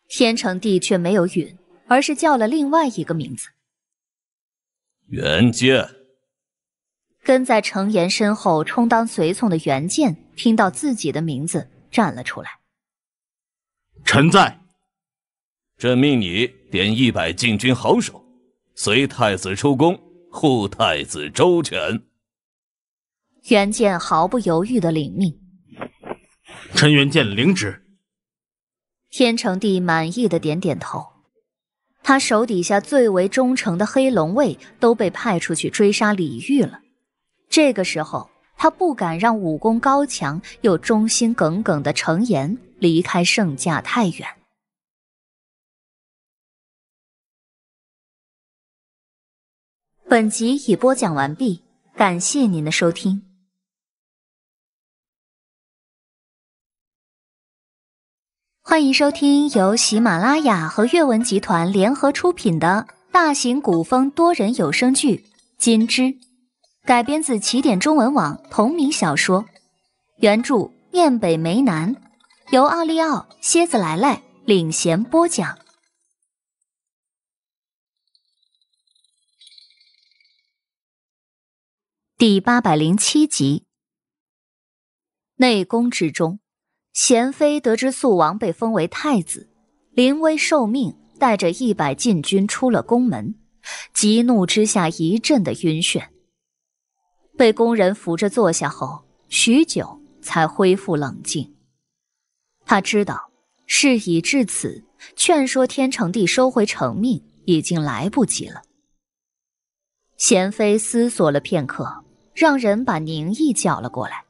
天成帝却没有允，而是叫了另外一个名字。袁剑。跟在程岩身后充当随从的袁剑听到自己的名字，站了出来。臣在。朕命你点一百禁军好手，随太子出宫。护太子周全。袁建毫不犹豫的领命。臣袁建领旨。天成帝满意的点点头。他手底下最为忠诚的黑龙卫都被派出去追杀李煜了。这个时候，他不敢让武功高强又忠心耿耿的程岩离开圣驾太远。本集已播讲完毕，感谢您的收听。欢迎收听由喜马拉雅和阅文集团联合出品的大型古风多人有声剧《金枝》，改编自起点中文网同名小说，原著念北梅南，由奥利奥、蝎子、来来领衔播讲。第八百零七集，内宫之中，贤妃得知肃王被封为太子，临危受命，带着一百禁军出了宫门，急怒之下一阵的晕眩，被宫人扶着坐下后，许久才恢复冷静。他知道事已至此，劝说天成帝收回成命已经来不及了。贤妃思索了片刻。让人把宁毅叫了过来，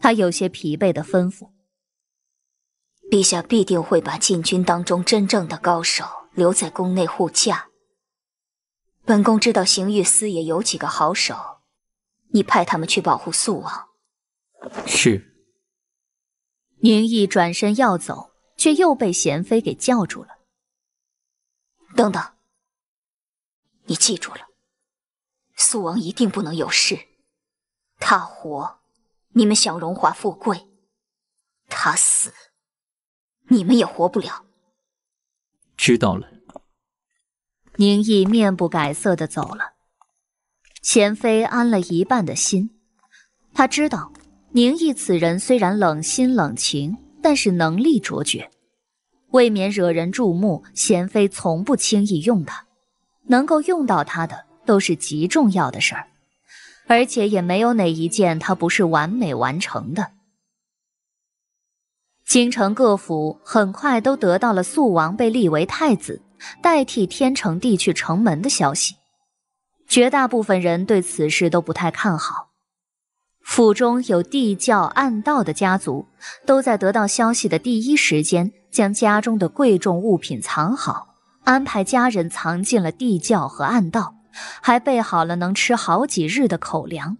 他有些疲惫的吩咐：“陛下必定会把禁军当中真正的高手留在宫内护驾。本宫知道刑狱司也有几个好手，你派他们去保护肃王。”是。宁毅转身要走，却又被贤妃给叫住了：“等等，你记住了，肃王一定不能有事。”他活，你们想荣华富贵；他死，你们也活不了。知道了。宁毅面不改色的走了。贤妃安了一半的心，他知道宁毅此人虽然冷心冷情，但是能力卓绝。未免惹人注目，贤妃从不轻易用他，能够用到他的都是极重要的事儿。而且也没有哪一件他不是完美完成的。京城各府很快都得到了肃王被立为太子，代替天成帝去城门的消息。绝大部分人对此事都不太看好。府中有地窖、暗道的家族，都在得到消息的第一时间将家中的贵重物品藏好，安排家人藏进了地窖和暗道。还备好了能吃好几日的口粮。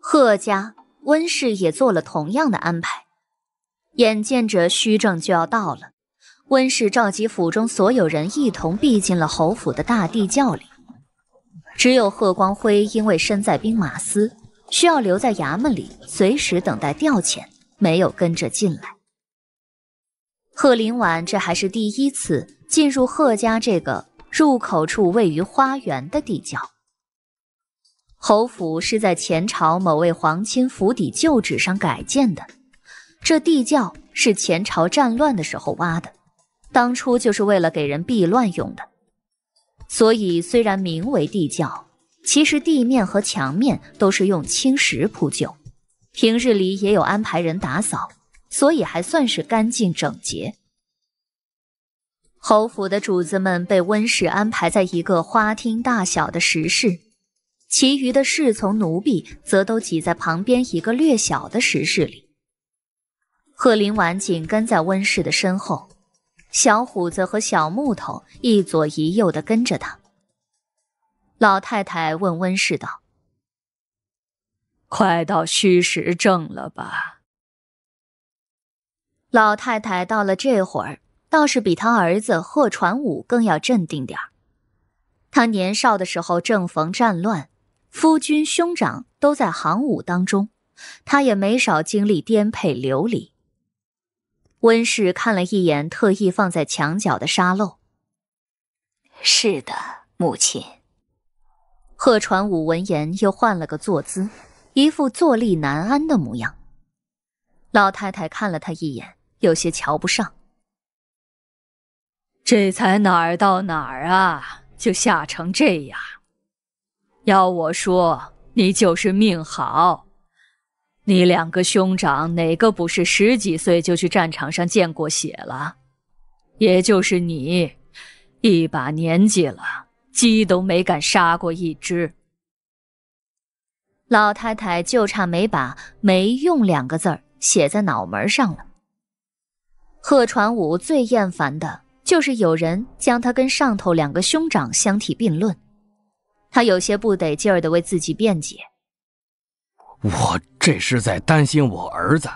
贺家温氏也做了同样的安排。眼见着虚正就要到了，温氏召集府中所有人一同避进了侯府的大地窖里。只有贺光辉因为身在兵马司，需要留在衙门里随时等待调遣，没有跟着进来。贺林婉这还是第一次进入贺家这个。入口处位于花园的地窖。侯府是在前朝某位皇亲府邸旧址上改建的，这地窖是前朝战乱的时候挖的，当初就是为了给人避乱用的，所以虽然名为地窖，其实地面和墙面都是用青石铺就，平日里也有安排人打扫，所以还算是干净整洁。侯府的主子们被温氏安排在一个花厅大小的石室，其余的侍从奴婢则都挤在旁边一个略小的石室里。贺林婉紧跟在温氏的身后，小虎子和小木头一左一右地跟着他。老太太问温氏道：“快到戌时正了吧？”老太太到了这会儿。倒是比他儿子贺传武更要镇定点儿。他年少的时候正逢战乱，夫君、兄长都在行伍当中，他也没少经历颠沛流离。温氏看了一眼特意放在墙角的沙漏。是的，母亲。贺传武闻言又换了个坐姿，一副坐立难安的模样。老太太看了他一眼，有些瞧不上。这才哪儿到哪儿啊，就吓成这样！要我说，你就是命好。你两个兄长哪个不是十几岁就去战场上见过血了？也就是你，一把年纪了，鸡都没敢杀过一只。老太太就差没把“没用”两个字儿写在脑门上了。贺传武最厌烦的。就是有人将他跟上头两个兄长相提并论，他有些不得劲儿的为自己辩解。我这是在担心我儿子，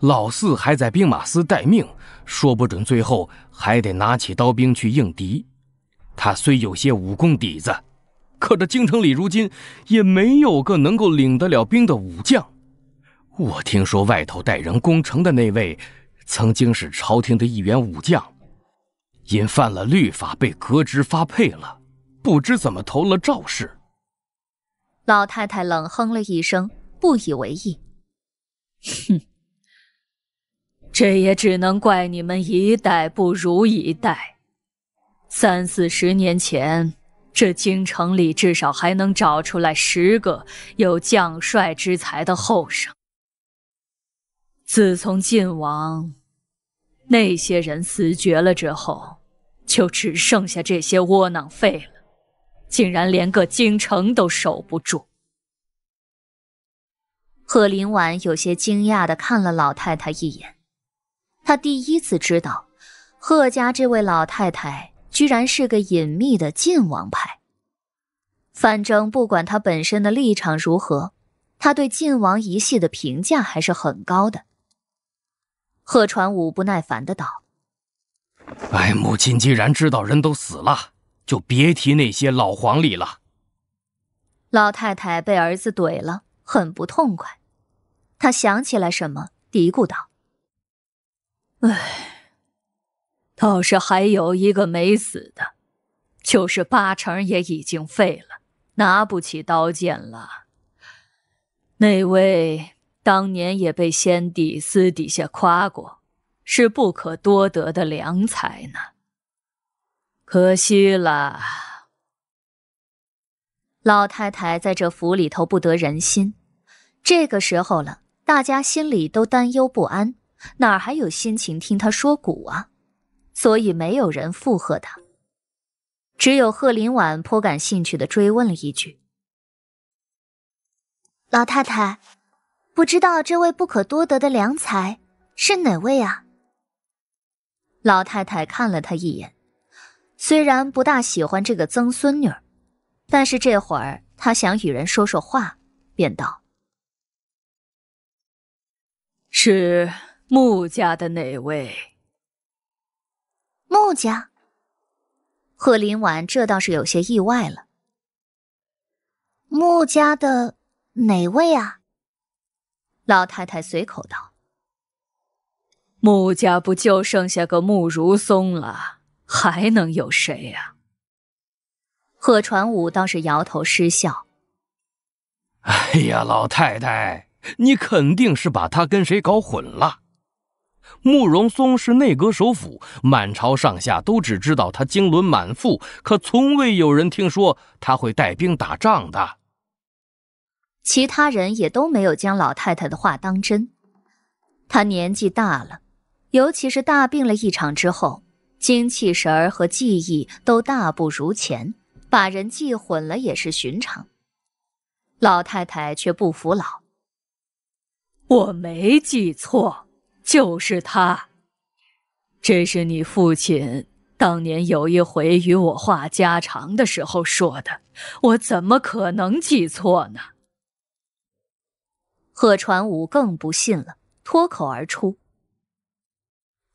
老四还在兵马司待命，说不准最后还得拿起刀兵去应敌。他虽有些武功底子，可这京城里如今也没有个能够领得了兵的武将。我听说外头带人攻城的那位，曾经是朝廷的一员武将。因犯了律法，被革职发配了，不知怎么投了赵氏。老太太冷哼了一声，不以为意：“哼，这也只能怪你们一代不如一代。三四十年前，这京城里至少还能找出来十个有将帅之才的后生。自从晋王……”那些人死绝了之后，就只剩下这些窝囊废了，竟然连个京城都守不住。贺林婉有些惊讶的看了老太太一眼，她第一次知道，贺家这位老太太居然是个隐秘的晋王派。反正不管他本身的立场如何，他对晋王一系的评价还是很高的。贺传武不耐烦的道：“哎，母亲，既然知道人都死了，就别提那些老黄历了。”老太太被儿子怼了，很不痛快。她想起来什么，嘀咕道：“哎，倒是还有一个没死的，就是八成也已经废了，拿不起刀剑了。那位。”当年也被先帝私底下夸过，是不可多得的良才呢。可惜了，老太太在这府里头不得人心。这个时候了，大家心里都担忧不安，哪还有心情听她说古啊？所以没有人附和她，只有贺林婉颇感兴趣的追问了一句：“老太太。”不知道这位不可多得的良才，是哪位啊？老太太看了他一眼，虽然不大喜欢这个曾孙女，但是这会儿她想与人说说话，便道：“是穆家的哪位？”穆家，贺林婉这倒是有些意外了。穆家的哪位啊？老太太随口道：“穆家不就剩下个穆如松了，还能有谁呀？”贺传武倒是摇头失笑：“哎呀，老太太，你肯定是把他跟谁搞混了？慕容松是内阁首辅，满朝上下都只知道他经纶满腹，可从未有人听说他会带兵打仗的。”其他人也都没有将老太太的话当真。她年纪大了，尤其是大病了一场之后，精气神儿和记忆都大不如前，把人记混了也是寻常。老太太却不服老，我没记错，就是他。这是你父亲当年有一回与我话家常的时候说的，我怎么可能记错呢？贺传武更不信了，脱口而出：“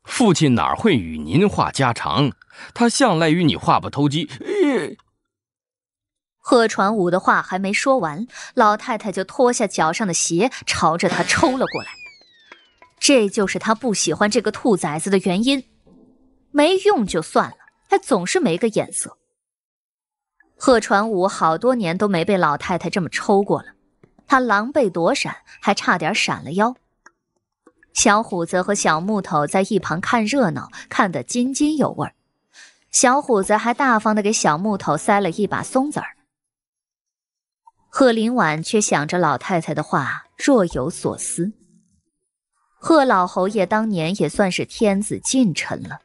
父亲哪会与您话家常？他向来与你话不投机。”贺传武的话还没说完，老太太就脱下脚上的鞋，朝着他抽了过来。这就是他不喜欢这个兔崽子的原因：没用就算了，还总是没个眼色。贺传武好多年都没被老太太这么抽过了。他狼狈躲闪，还差点闪了腰。小虎子和小木头在一旁看热闹，看得津津有味儿。小虎子还大方地给小木头塞了一把松子儿。贺林婉却想着老太太的话，若有所思。贺老侯爷当年也算是天子近臣了，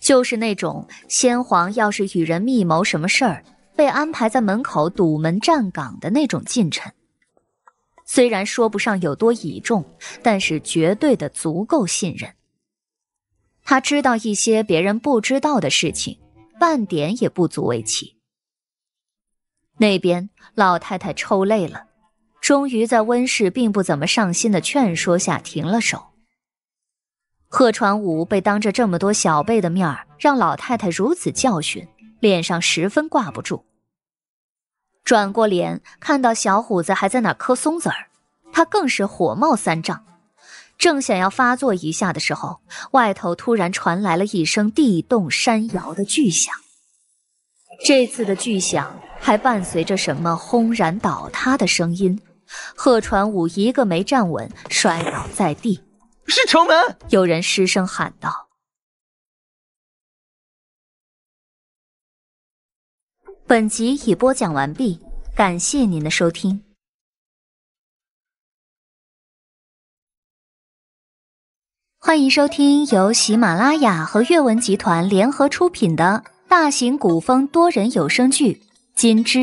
就是那种先皇要是与人密谋什么事儿，被安排在门口堵门站岗的那种近臣。虽然说不上有多倚重，但是绝对的足够信任。他知道一些别人不知道的事情，半点也不足为奇。那边老太太抽累了，终于在温氏并不怎么上心的劝说下停了手。贺传武被当着这么多小辈的面让老太太如此教训，脸上十分挂不住。转过脸，看到小虎子还在那磕松子儿，他更是火冒三丈。正想要发作一下的时候，外头突然传来了一声地动山摇的巨响。这次的巨响还伴随着什么轰然倒塌的声音，贺传武一个没站稳，摔倒在地。是城门！有人失声喊道。本集已播讲完毕，感谢您的收听。欢迎收听由喜马拉雅和阅文集团联合出品的大型古风多人有声剧《金枝》，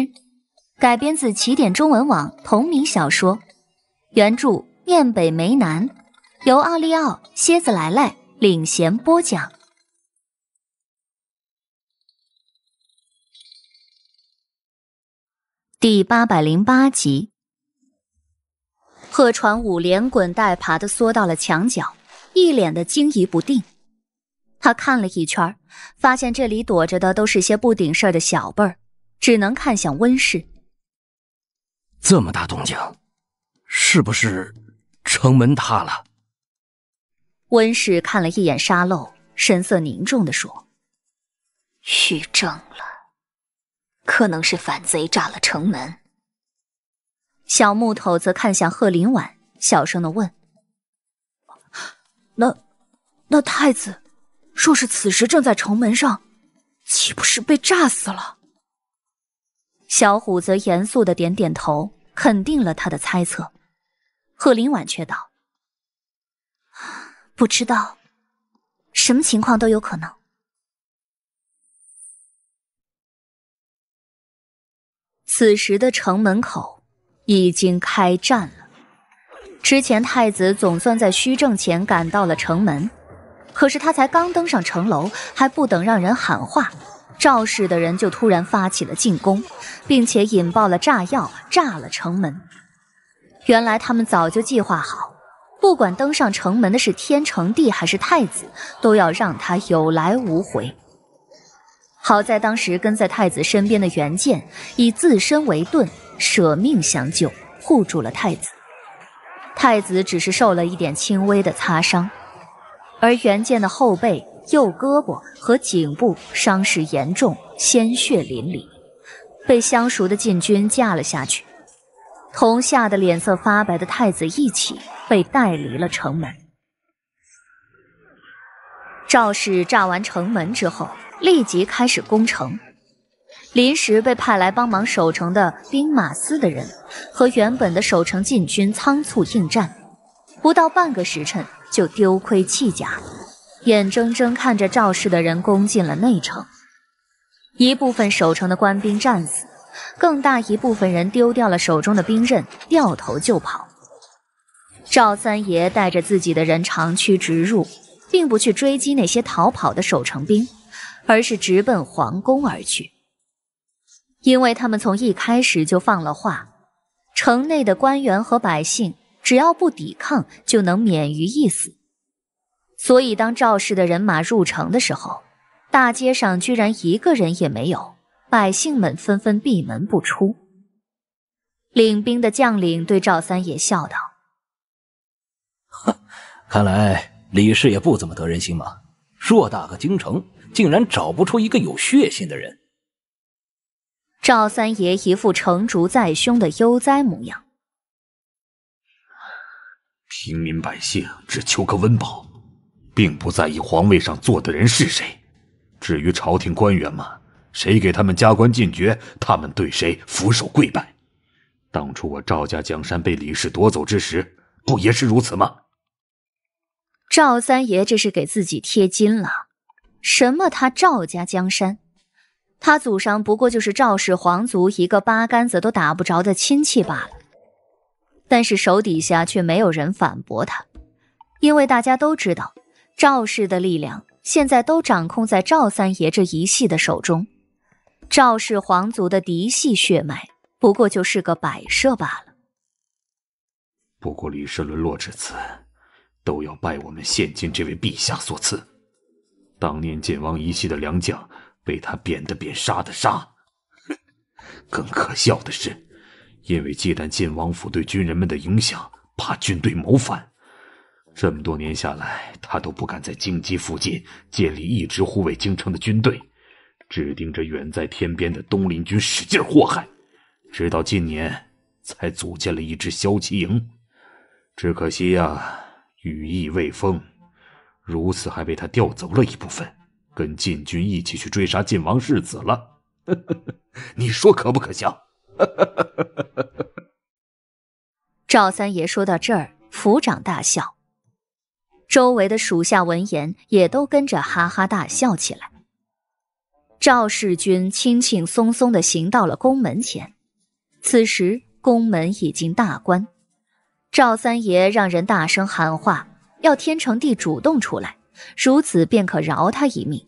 改编自起点中文网同名小说，原著《念北梅南》，由奥利奥、蝎子来来领衔播讲。第八百零八集，贺传武连滚带爬的缩到了墙角，一脸的惊疑不定。他看了一圈，发现这里躲着的都是些不顶事儿的小辈儿，只能看向温氏。这么大动静，是不是城门塌了？温氏看了一眼沙漏，神色凝重的说：“虚正了。”可能是反贼炸了城门。小木头则看向贺林婉，小声的问：“那，那太子，若是此时正在城门上，岂不是被炸死了？”小虎则严肃的点点头，肯定了他的猜测。贺林婉却道：“不知道，什么情况都有可能。”此时的城门口已经开战了。之前太子总算在虚正前赶到了城门，可是他才刚登上城楼，还不等让人喊话，赵氏的人就突然发起了进攻，并且引爆了炸药，炸了城门。原来他们早就计划好，不管登上城门的是天成帝还是太子，都要让他有来无回。好在当时跟在太子身边的袁剑以自身为盾，舍命相救，护住了太子。太子只是受了一点轻微的擦伤，而袁剑的后背、右胳膊和颈部伤势严重，鲜血淋漓，被相熟的禁军架了下去，同吓得脸色发白的太子一起被带离了城门。赵氏炸完城门之后。立即开始攻城，临时被派来帮忙守城的兵马司的人和原本的守城禁军仓促应战，不到半个时辰就丢盔弃甲，眼睁睁看着赵氏的人攻进了内城。一部分守城的官兵战死，更大一部分人丢掉了手中的兵刃，掉头就跑。赵三爷带着自己的人长驱直入，并不去追击那些逃跑的守城兵。而是直奔皇宫而去，因为他们从一开始就放了话：，城内的官员和百姓只要不抵抗，就能免于一死。所以，当赵氏的人马入城的时候，大街上居然一个人也没有，百姓们纷纷闭门不出。领兵的将领对赵三爷笑道：“看来李氏也不怎么得人心嘛，偌大个京城。”竟然找不出一个有血性的人。赵三爷一副成竹在胸的悠哉模样。平民百姓只求个温饱，并不在意皇位上坐的人是谁。至于朝廷官员嘛，谁给他们加官进爵，他们对谁俯首跪拜。当初我赵家江山被李氏夺走之时，不也是如此吗？赵三爷这是给自己贴金了。什么？他赵家江山，他祖上不过就是赵氏皇族一个八竿子都打不着的亲戚罢了。但是手底下却没有人反驳他，因为大家都知道，赵氏的力量现在都掌控在赵三爷这一系的手中，赵氏皇族的嫡系血脉不过就是个摆设罢了。不过李氏沦落至此，都要拜我们现今这位陛下所赐。当年晋王一系的良将，被他贬的贬，杀的杀。更可笑的是，因为忌惮晋王府对军人们的影响，怕军队谋反，这么多年下来，他都不敢在京畿附近建立一支护卫京城的军队，只盯着远在天边的东林军使劲祸害，直到近年才组建了一支骁骑营，只可惜呀，羽翼未丰。如此，还被他调走了一部分，跟晋军一起去追杀晋王世子了。你说可不可笑？赵三爷说到这儿，抚掌大笑。周围的属下闻言也都跟着哈哈大笑起来。赵世军轻轻松松的行到了宫门前，此时宫门已经大关。赵三爷让人大声喊话。要天成帝主动出来，如此便可饶他一命。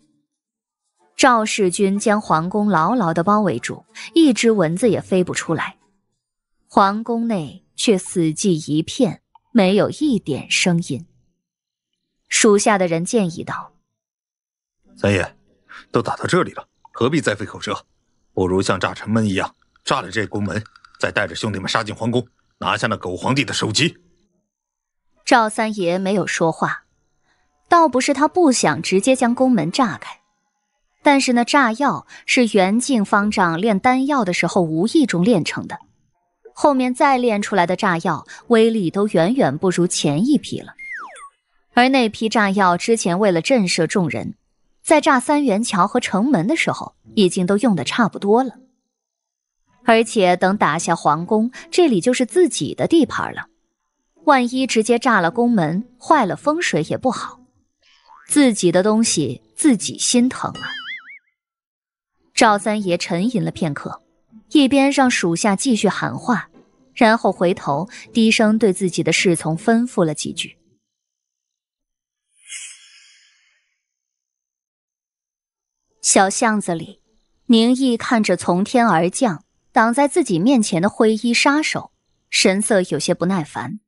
赵世军将皇宫牢牢的包围住，一只蚊子也飞不出来。皇宫内却死寂一片，没有一点声音。属下的人建议道：“三爷，都打到这里了，何必再费口舌？不如像炸城门一样，炸了这宫门，再带着兄弟们杀进皇宫，拿下那狗皇帝的首级。”赵三爷没有说话，倒不是他不想直接将宫门炸开，但是那炸药是袁静方丈炼丹药的时候无意中炼成的，后面再炼出来的炸药威力都远远不如前一批了。而那批炸药之前为了震慑众人，在炸三元桥和城门的时候已经都用的差不多了，而且等打下皇宫，这里就是自己的地盘了。万一直接炸了宫门，坏了风水也不好。自己的东西自己心疼啊！赵三爷沉吟了片刻，一边让属下继续喊话，然后回头低声对自己的侍从吩咐了几句。小巷子里，宁毅看着从天而降挡在自己面前的灰衣杀手，神色有些不耐烦。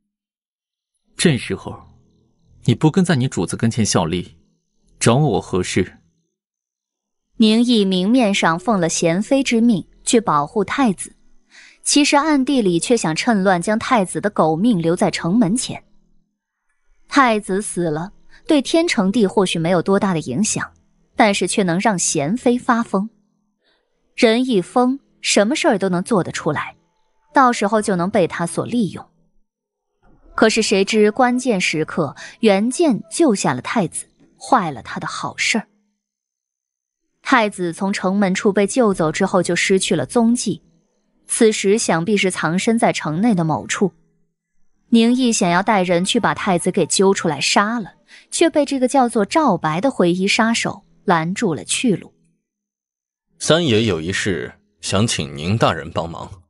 这时候，你不跟在你主子跟前效力，找我何事？宁毅明面上奉了贤妃之命去保护太子，其实暗地里却想趁乱将太子的狗命留在城门前。太子死了，对天成帝或许没有多大的影响，但是却能让贤妃发疯。人一疯，什么事儿都能做得出来，到时候就能被他所利用。可是谁知关键时刻，袁建救下了太子，坏了他的好事。太子从城门处被救走之后，就失去了踪迹，此时想必是藏身在城内的某处。宁毅想要带人去把太子给揪出来杀了，却被这个叫做赵白的灰衣杀手拦住了去路。三爷有一事想请宁大人帮忙。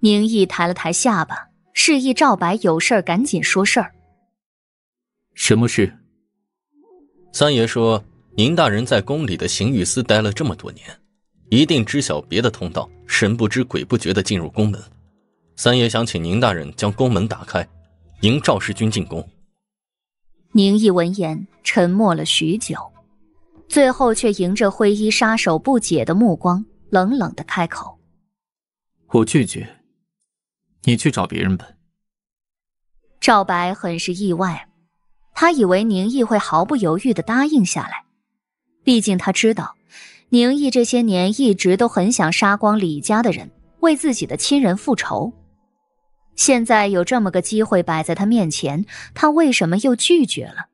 宁毅抬了抬下巴。示意赵白有事儿赶紧说事儿。什么事？三爷说宁大人在宫里的刑狱司待了这么多年，一定知晓别的通道，神不知鬼不觉的进入宫门。三爷想请宁大人将宫门打开，迎赵世军进宫。宁毅闻言沉默了许久，最后却迎着灰衣杀手不解的目光，冷冷的开口：“我拒绝。”你去找别人吧。赵白很是意外，他以为宁毅会毫不犹豫的答应下来，毕竟他知道宁毅这些年一直都很想杀光李家的人，为自己的亲人复仇。现在有这么个机会摆在他面前，他为什么又拒绝了？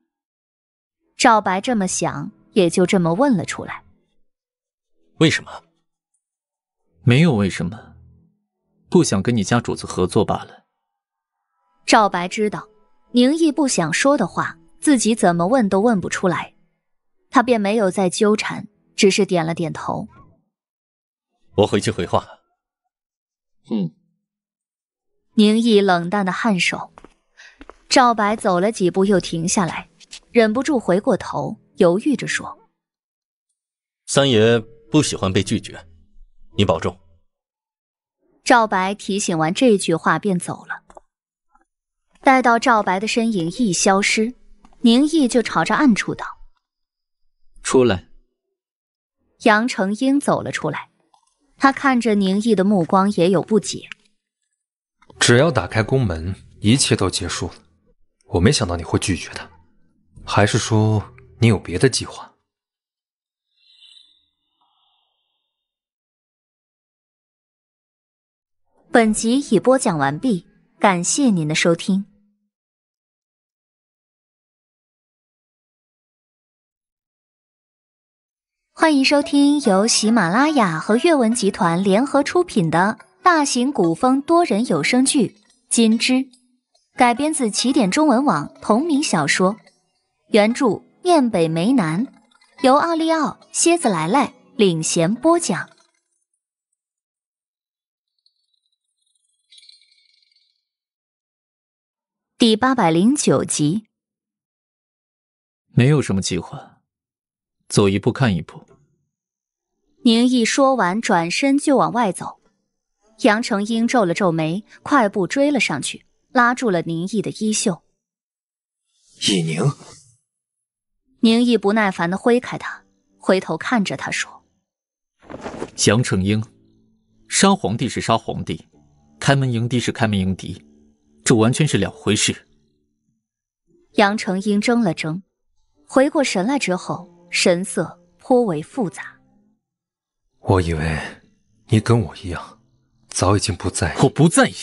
赵白这么想，也就这么问了出来。为什么？没有为什么。不想跟你家主子合作罢了。赵白知道宁毅不想说的话，自己怎么问都问不出来，他便没有再纠缠，只是点了点头。我回去回话。嗯。宁毅冷淡的颔首。赵白走了几步又停下来，忍不住回过头，犹豫着说：“三爷不喜欢被拒绝，你保重。”赵白提醒完这句话，便走了。待到赵白的身影一消失，宁毅就朝着暗处道：“出来。”杨承英走了出来，他看着宁毅的目光也有不解。只要打开宫门，一切都结束了。我没想到你会拒绝他，还是说你有别的计划？本集已播讲完毕，感谢您的收听。欢迎收听由喜马拉雅和阅文集团联合出品的大型古风多人有声剧《金枝》，改编自起点中文网同名小说，原著《念北梅南》，由奥利奥、蝎子来来领衔播讲。第八百零九集，没有什么计划，走一步看一步。宁毅说完，转身就往外走。杨承英皱了皱眉，快步追了上去，拉住了宁毅的衣袖。易宁。宁毅不耐烦的挥开他，回头看着他说：“杨承英，杀皇帝是杀皇帝，开门迎敌是开门迎敌。”这完全是两回事。杨承英怔了怔，回过神来之后，神色颇为复杂。我以为你跟我一样，早已经不在意。我不在意，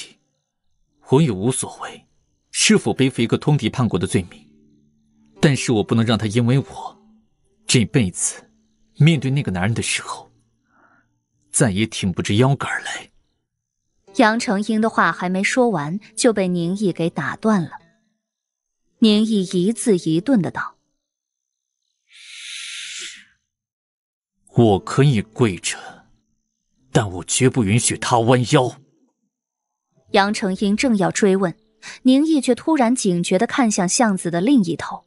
我也无所谓，是否背负一个通敌叛国的罪名。但是我不能让他因为我，这辈子面对那个男人的时候，再也挺不直腰杆来。杨承英的话还没说完，就被宁毅给打断了。宁毅一字一顿的道：“我可以跪着，但我绝不允许他弯腰。”杨承英正要追问，宁毅却突然警觉的看向巷子的另一头。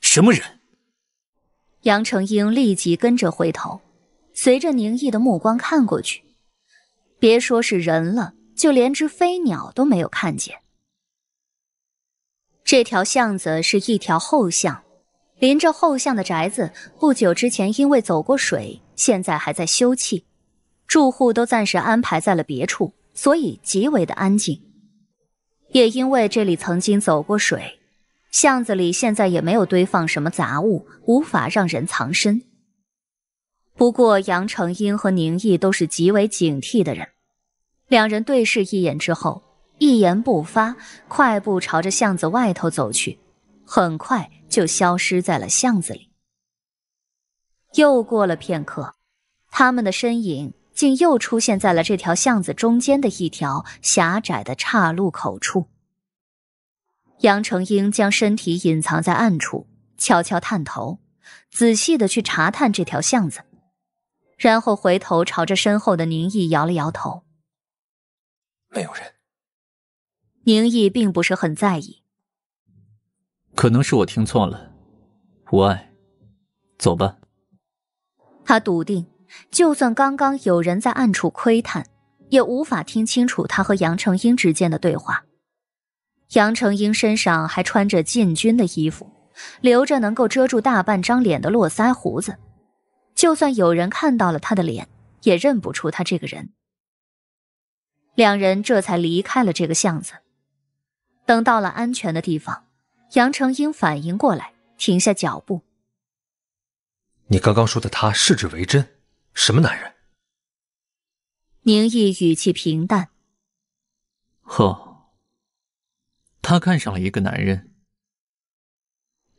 什么人？杨承英立即跟着回头，随着宁毅的目光看过去。别说是人了，就连只飞鸟都没有看见。这条巷子是一条后巷，临着后巷的宅子不久之前因为走过水，现在还在休憩，住户都暂时安排在了别处，所以极为的安静。也因为这里曾经走过水，巷子里现在也没有堆放什么杂物，无法让人藏身。不过杨承英和宁毅都是极为警惕的人。两人对视一眼之后，一言不发，快步朝着巷子外头走去，很快就消失在了巷子里。又过了片刻，他们的身影竟又出现在了这条巷子中间的一条狭窄的岔路口处。杨成英将身体隐藏在暗处，悄悄探头，仔细的去查探这条巷子，然后回头朝着身后的宁毅摇了摇头。没有人，宁毅并不是很在意。可能是我听错了，无碍，走吧。他笃定，就算刚刚有人在暗处窥探，也无法听清楚他和杨成英之间的对话。杨成英身上还穿着禁军的衣服，留着能够遮住大半张脸的络腮胡子，就算有人看到了他的脸，也认不出他这个人。两人这才离开了这个巷子。等到了安全的地方，杨承英反应过来，停下脚步。你刚刚说的他视之为真，什么男人？宁毅语气平淡。呵，他看上了一个男人。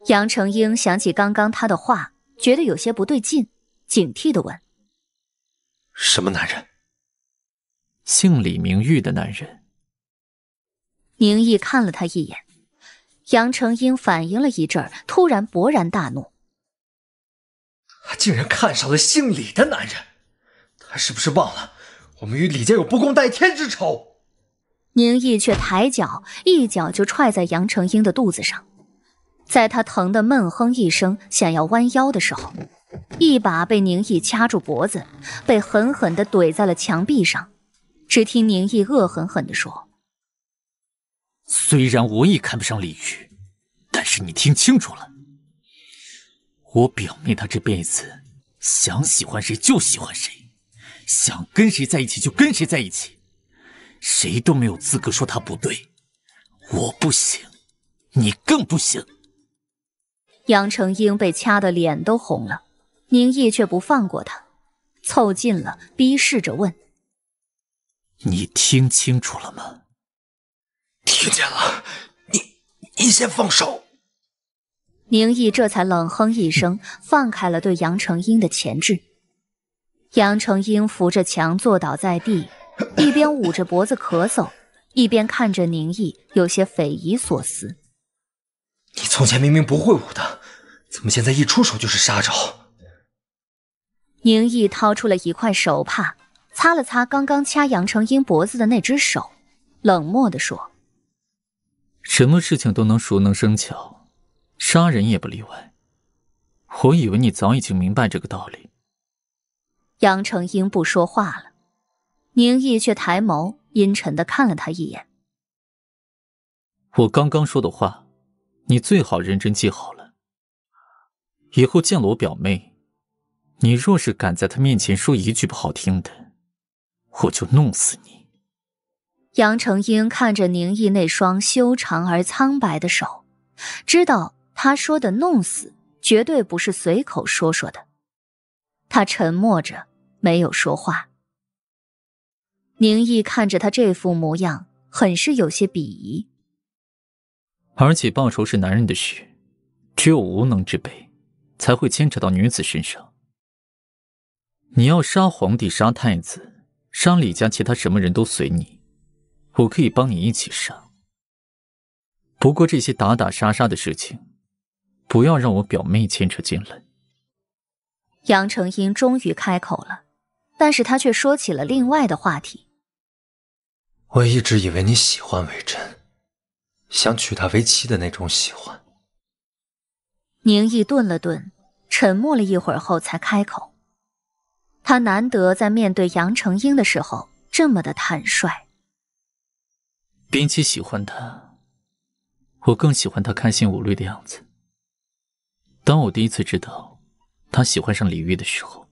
杨承英想起刚刚他的话，觉得有些不对劲，警惕的问：“什么男人？”姓李明玉的男人，宁毅看了他一眼。杨承英反应了一阵，突然勃然大怒：“他竟然看上了姓李的男人！他是不是忘了我们与李家有不共戴天之仇？”宁毅却抬脚一脚就踹在杨承英的肚子上，在他疼得闷哼一声，想要弯腰的时候，一把被宁毅掐住脖子，被狠狠地怼在了墙壁上。只听宁毅恶狠狠地说：“虽然我也看不上李玉，但是你听清楚了，我表妹她这辈子想喜欢谁就喜欢谁，想跟谁在一起就跟谁在一起，谁都没有资格说她不对。我不行，你更不行。”杨成英被掐得脸都红了，宁毅却不放过他，凑近了逼视着问。你听清楚了吗？听见了。你，你先放手。宁毅这才冷哼一声，放开了对杨成英的钳制。杨成英扶着墙坐倒在地，一边捂着脖子咳嗽，一边看着宁毅，有些匪夷所思。你从前明明不会武的，怎么现在一出手就是杀招？宁毅掏出了一块手帕。擦了擦刚刚掐杨承英脖子的那只手，冷漠地说：“什么事情都能熟能生巧，杀人也不例外。我以为你早已经明白这个道理。”杨承英不说话了，宁毅却抬眸阴沉地看了他一眼：“我刚刚说的话，你最好认真记好了。以后见了我表妹，你若是敢在她面前说一句不好听的。”我就弄死你！杨承英看着宁毅那双修长而苍白的手，知道他说的“弄死”绝对不是随口说说的。他沉默着，没有说话。宁毅看着他这副模样，很是有些鄙夷。而且报仇是男人的事，只有无能之辈才会牵扯到女子身上。你要杀皇帝，杀太子。杀李家，其他什么人都随你，我可以帮你一起杀。不过这些打打杀杀的事情，不要让我表妹牵扯进来。杨成英终于开口了，但是他却说起了另外的话题。我一直以为你喜欢韦真，想娶她为妻的那种喜欢。宁毅顿了顿，沉默了一会儿后才开口。他难得在面对杨承英的时候这么的坦率。比起喜欢他，我更喜欢他开心无虑的样子。当我第一次知道他喜欢上李玉的时候，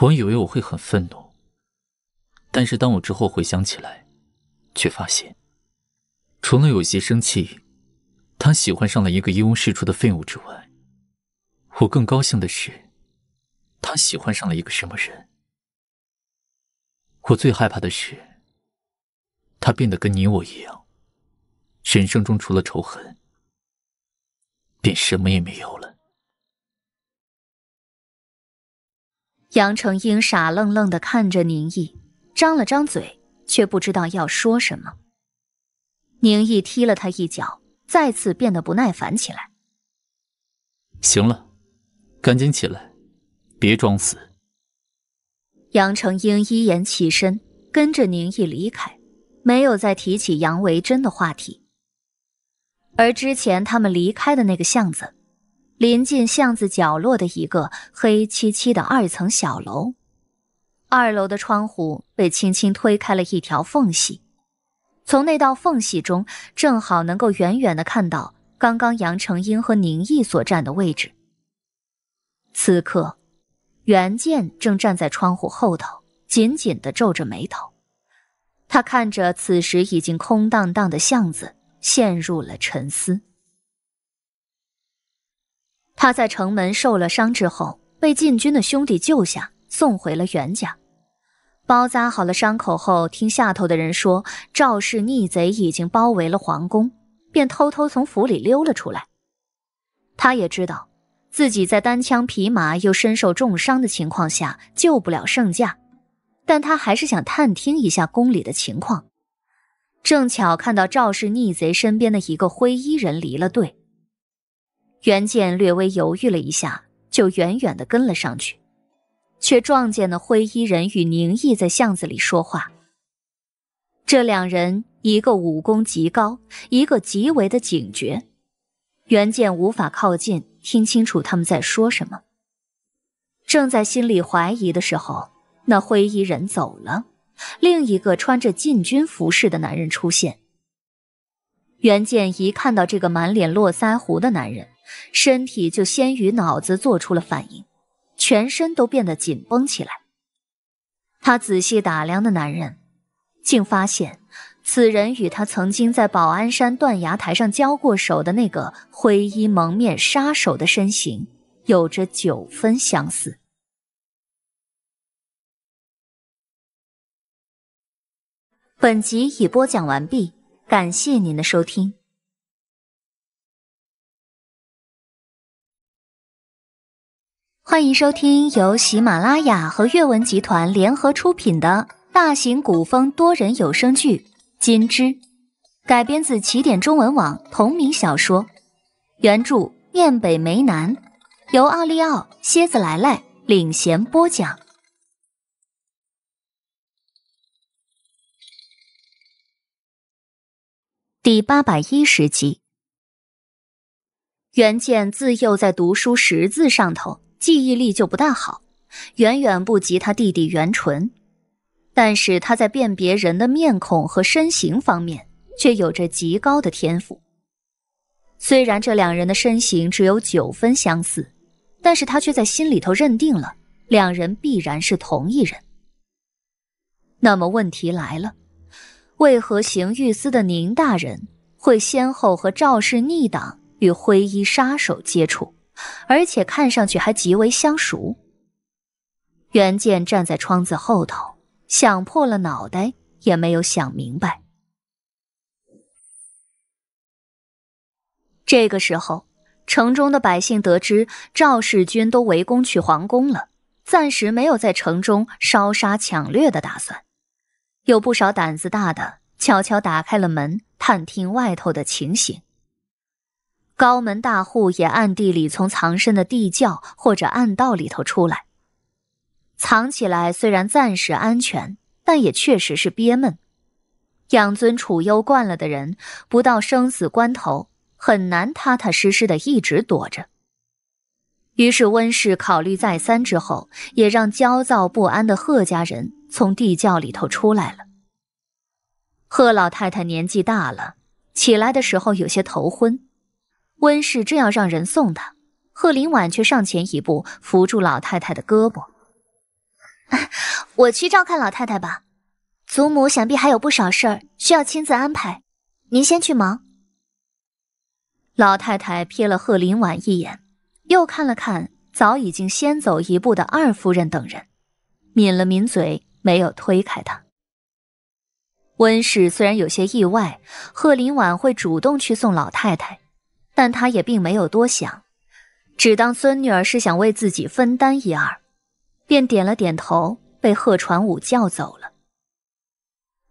我以为我会很愤怒。但是当我之后回想起来，却发现，除了有些生气，他喜欢上了一个一无是处的废物之外，我更高兴的是。他喜欢上了一个什么人？我最害怕的是，他变得跟你我一样，人生中除了仇恨，便什么也没有了。杨承英傻愣愣的看着宁毅，张了张嘴，却不知道要说什么。宁毅踢了他一脚，再次变得不耐烦起来。行了，赶紧起来。别装死。杨承英依言起身，跟着宁毅离开，没有再提起杨维真的话题。而之前他们离开的那个巷子，临近巷子角落的一个黑漆漆的二层小楼，二楼的窗户被轻轻推开了一条缝隙，从那道缝隙中，正好能够远远的看到刚刚杨承英和宁毅所站的位置。此刻。袁健正站在窗户后头，紧紧的皱着眉头。他看着此时已经空荡荡的巷子，陷入了沉思。他在城门受了伤之后，被禁军的兄弟救下，送回了袁家。包扎好了伤口后，听下头的人说赵氏逆贼已经包围了皇宫，便偷偷从府里溜了出来。他也知道。自己在单枪匹马又身受重伤的情况下救不了圣驾，但他还是想探听一下宫里的情况。正巧看到赵氏逆贼身边的一个灰衣人离了队。袁建略微犹豫了一下，就远远的跟了上去，却撞见了灰衣人与宁毅在巷子里说话。这两人一个武功极高，一个极为的警觉，袁建无法靠近。听清楚他们在说什么。正在心里怀疑的时候，那灰衣人走了，另一个穿着禁军服饰的男人出现。袁建一看到这个满脸络腮胡的男人，身体就先于脑子做出了反应，全身都变得紧绷起来。他仔细打量的男人，竟发现。此人与他曾经在宝安山断崖台上交过手的那个灰衣蒙面杀手的身形有着九分相似。本集已播讲完毕，感谢您的收听。欢迎收听由喜马拉雅和阅文集团联合出品的大型古风多人有声剧。金枝改编自起点中文网同名小说，原著《面北梅南》，由奥利奥、蝎子来来领衔播讲。第八百一十集，袁健自幼在读书识字上头，记忆力就不大好，远远不及他弟弟袁纯。但是他在辨别人的面孔和身形方面却有着极高的天赋。虽然这两人的身形只有九分相似，但是他却在心里头认定了两人必然是同一人。那么问题来了，为何刑狱司的宁大人会先后和赵氏逆党与灰衣杀手接触，而且看上去还极为相熟？袁健站在窗子后头。想破了脑袋也没有想明白。这个时候，城中的百姓得知赵世军都围攻去皇宫了，暂时没有在城中烧杀抢掠的打算。有不少胆子大的悄悄打开了门，探听外头的情形。高门大户也暗地里从藏身的地窖或者暗道里头出来。藏起来虽然暂时安全，但也确实是憋闷。养尊处优惯了的人，不到生死关头，很难踏踏实实的一直躲着。于是温氏考虑再三之后，也让焦躁不安的贺家人从地窖里头出来了。贺老太太年纪大了，起来的时候有些头昏，温氏正要让人送她，贺林婉却上前一步扶住老太太的胳膊。我去照看老太太吧，祖母想必还有不少事儿需要亲自安排，您先去忙。老太太瞥了贺林婉一眼，又看了看早已经先走一步的二夫人等人，抿了抿嘴，没有推开她。温氏虽然有些意外贺林婉会主动去送老太太，但她也并没有多想，只当孙女儿是想为自己分担一二。便点了点头，被贺传武叫走了。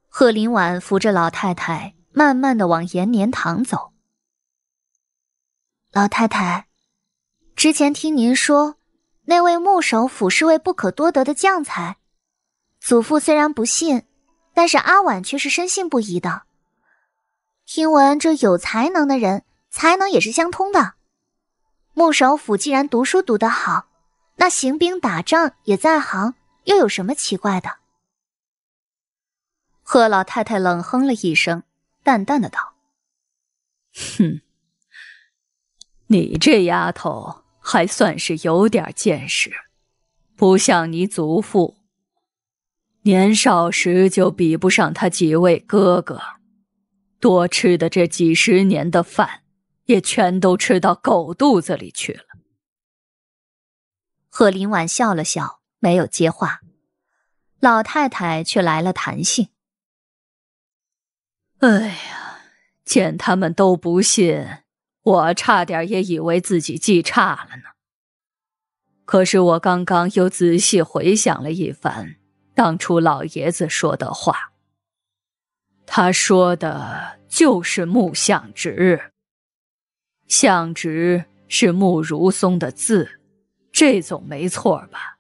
贺林婉扶着老太太，慢慢的往延年堂走。老太太，之前听您说，那位穆首府是位不可多得的将才。祖父虽然不信，但是阿婉却是深信不疑的。听闻这有才能的人，才能也是相通的。穆首府既然读书读得好。那行兵打仗也在行，又有什么奇怪的？贺老太太冷哼了一声，淡淡的道：“哼，你这丫头还算是有点见识，不像你祖父，年少时就比不上他几位哥哥，多吃的这几十年的饭，也全都吃到狗肚子里去了。”贺林婉笑了笑，没有接话。老太太却来了弹性。哎呀，见他们都不信，我差点也以为自己记差了呢。可是我刚刚又仔细回想了一番，当初老爷子说的话，他说的就是木相直，相直是穆如松的字。这总没错吧？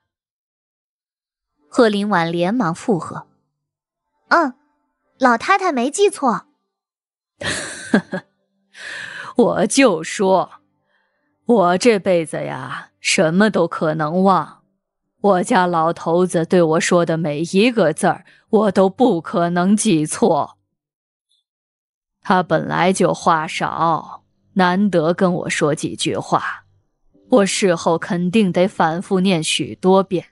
贺林婉连忙附和：“嗯，老太太没记错。”我就说，我这辈子呀，什么都可能忘。我家老头子对我说的每一个字儿，我都不可能记错。他本来就话少，难得跟我说几句话。我事后肯定得反复念许多遍，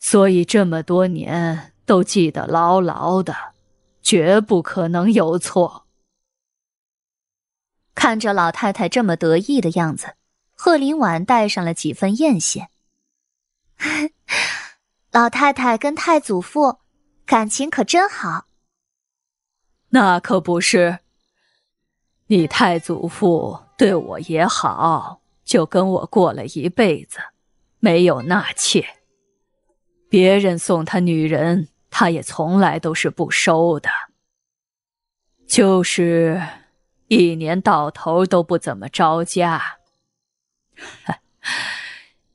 所以这么多年都记得牢牢的，绝不可能有错。看着老太太这么得意的样子，贺林婉带上了几分艳羡。老太太跟太祖父感情可真好，那可不是。你太祖父对我也好。就跟我过了一辈子，没有纳妾。别人送他女人，他也从来都是不收的。就是一年到头都不怎么着家。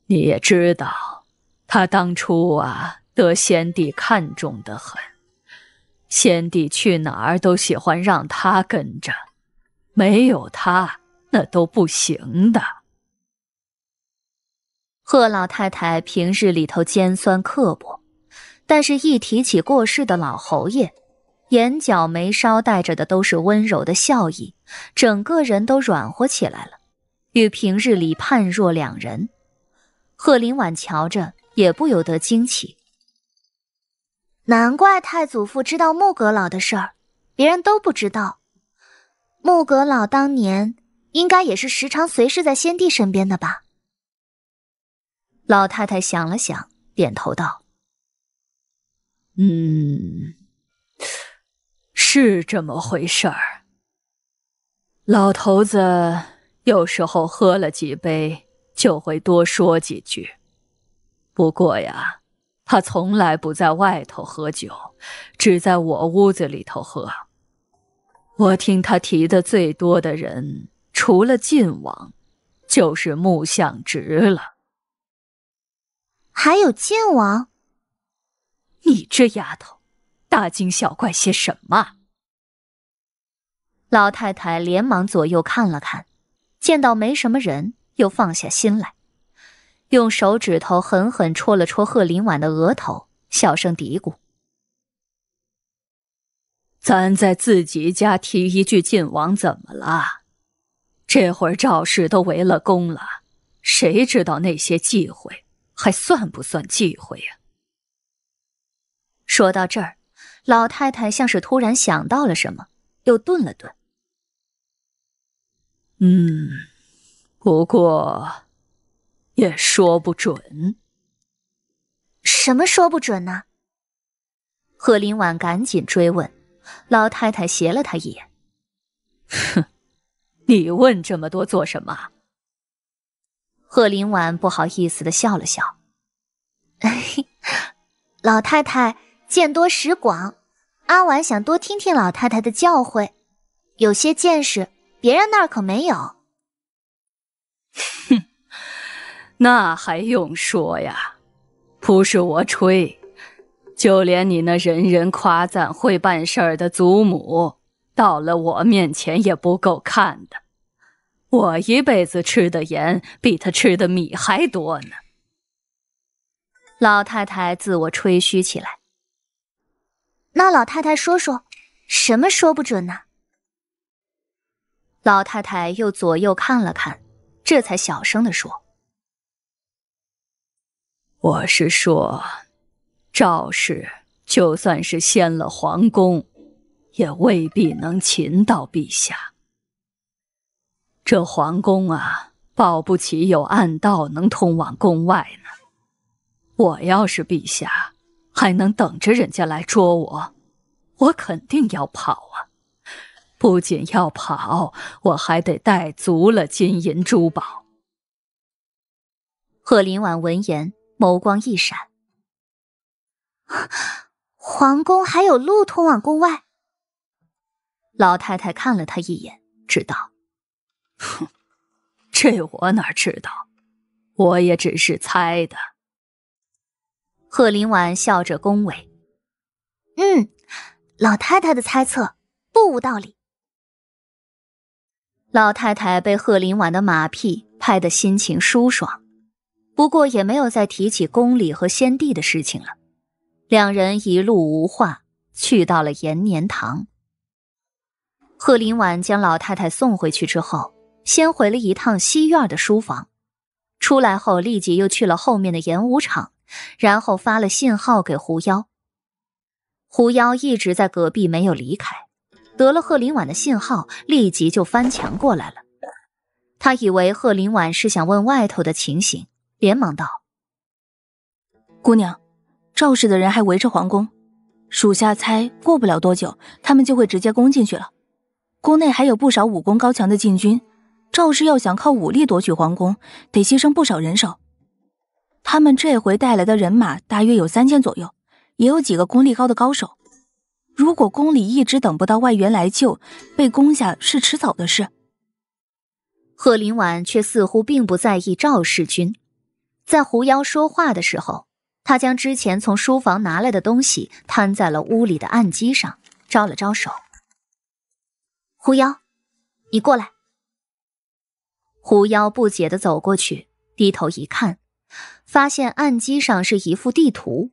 你也知道，他当初啊，得先帝看重的很，先帝去哪儿都喜欢让他跟着，没有他那都不行的。贺老太太平日里头尖酸刻薄，但是，一提起过世的老侯爷，眼角眉梢带着的都是温柔的笑意，整个人都软和起来了，与平日里判若两人。贺林婉瞧着也不由得惊奇，难怪太祖父知道穆阁老的事儿，别人都不知道。穆阁老当年应该也是时常随侍在先帝身边的吧？老太太想了想，点头道：“嗯，是这么回事儿。老头子有时候喝了几杯，就会多说几句。不过呀，他从来不在外头喝酒，只在我屋子里头喝。我听他提的最多的人，除了晋王，就是穆相直了。”还有晋王，你这丫头，大惊小怪些什么？老太太连忙左右看了看，见到没什么人，又放下心来，用手指头狠狠戳了戳贺林婉的额头，小声嘀咕：“咱在自己家提一句晋王怎么了？这会儿赵氏都围了宫了，谁知道那些忌讳？”还算不算忌讳呀？说到这儿，老太太像是突然想到了什么，又顿了顿。嗯，不过，也说不准。什么说不准呢？贺林婉赶紧追问。老太太斜了他一眼，哼，你问这么多做什么？贺林婉不好意思的笑了笑，老太太见多识广，阿婉想多听听老太太的教诲，有些见识别人那儿可没有。哼，那还用说呀？不是我吹，就连你那人人夸赞会办事儿的祖母，到了我面前也不够看的。我一辈子吃的盐比他吃的米还多呢，老太太自我吹嘘起来。那老太太说说，什么说不准呢？老太太又左右看了看，这才小声的说：“我是说，赵氏就算是掀了皇宫，也未必能擒到陛下。”这皇宫啊，保不齐有暗道能通往宫外呢。我要是陛下，还能等着人家来捉我，我肯定要跑啊！不仅要跑，我还得带足了金银珠宝。贺林婉闻言，眸光一闪：“皇宫还有路通往宫外？”老太太看了他一眼，知道。哼，这我哪知道？我也只是猜的。贺林婉笑着恭维：“嗯，老太太的猜测不无道理。”老太太被贺林婉的马屁拍得心情舒爽，不过也没有再提起宫里和先帝的事情了。两人一路无话，去到了延年堂。贺林婉将老太太送回去之后。先回了一趟西院的书房，出来后立即又去了后面的演武场，然后发了信号给狐妖。狐妖一直在隔壁没有离开，得了贺林婉的信号，立即就翻墙过来了。他以为贺林婉是想问外头的情形，连忙道：“姑娘，赵氏的人还围着皇宫，属下猜过不了多久，他们就会直接攻进去了。宫内还有不少武功高强的禁军。”赵氏要想靠武力夺取皇宫，得牺牲不少人手。他们这回带来的人马大约有三千左右，也有几个功力高的高手。如果宫里一直等不到外援来救，被攻下是迟早的事。贺林婉却似乎并不在意赵氏军。在狐妖说话的时候，他将之前从书房拿来的东西摊在了屋里的案几上，招了招手：“狐妖，你过来。”狐妖不解的走过去，低头一看，发现案几上是一幅地图，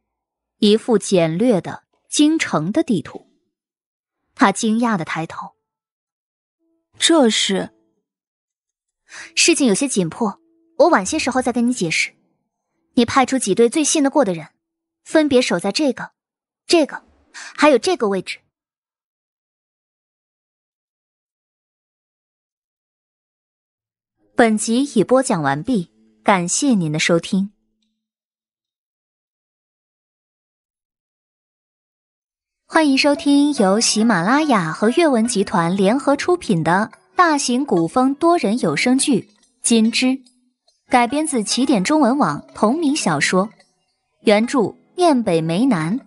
一幅简略的京城的地图。他惊讶的抬头：“这是……事情有些紧迫，我晚些时候再跟你解释。你派出几队最信得过的人，分别守在这个、这个，还有这个位置。”本集已播讲完毕，感谢您的收听。欢迎收听由喜马拉雅和阅文集团联合出品的大型古风多人有声剧《金枝》，改编自起点中文网同名小说，原著《念北梅南》，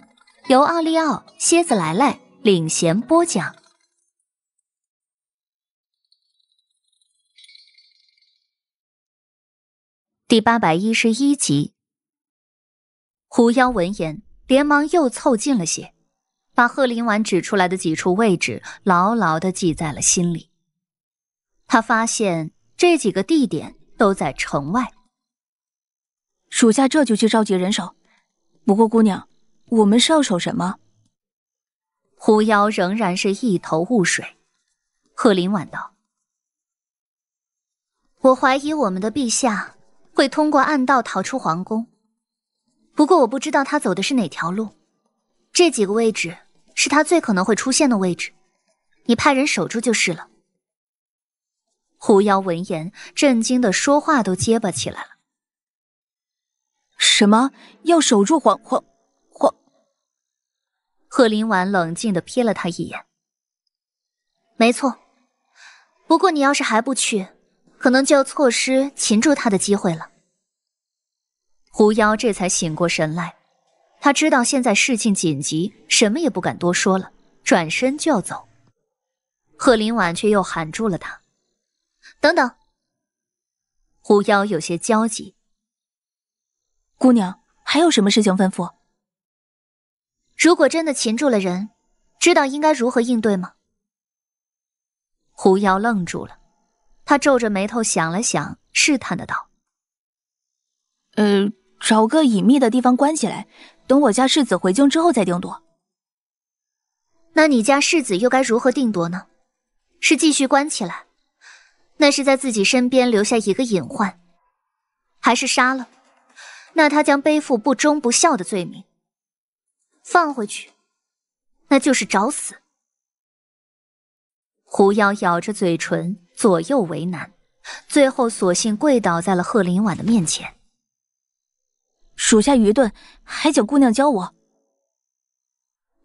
由奥利奥、蝎子来来领衔播讲。第八百一十一集，狐妖闻言，连忙又凑近了些，把贺林婉指出来的几处位置牢牢的记在了心里。他发现这几个地点都在城外，属下这就去召集人手。不过姑娘，我们是要守什么？狐妖仍然是一头雾水。贺林婉道：“我怀疑我们的陛下。”会通过暗道逃出皇宫，不过我不知道他走的是哪条路。这几个位置是他最可能会出现的位置，你派人守住就是了。狐妖闻言，震惊的说话都结巴起来了。什么？要守住皇皇皇？贺林婉冷静的瞥了他一眼。没错，不过你要是还不去。可能就要错失擒住他的机会了。狐妖这才醒过神来，他知道现在事情紧急，什么也不敢多说了，转身就要走。贺林婉却又喊住了他：“等等！”狐妖有些焦急：“姑娘，还有什么事情吩咐？”如果真的擒住了人，知道应该如何应对吗？狐妖愣住了。他皱着眉头想了想，试探的道：“呃，找个隐秘的地方关起来，等我家世子回京之后再定夺。那你家世子又该如何定夺呢？是继续关起来，那是在自己身边留下一个隐患；，还是杀了，那他将背负不忠不孝的罪名；，放回去，那就是找死。”狐妖咬着嘴唇。左右为难，最后索性跪倒在了贺林婉的面前。属下愚钝，还请姑娘教我。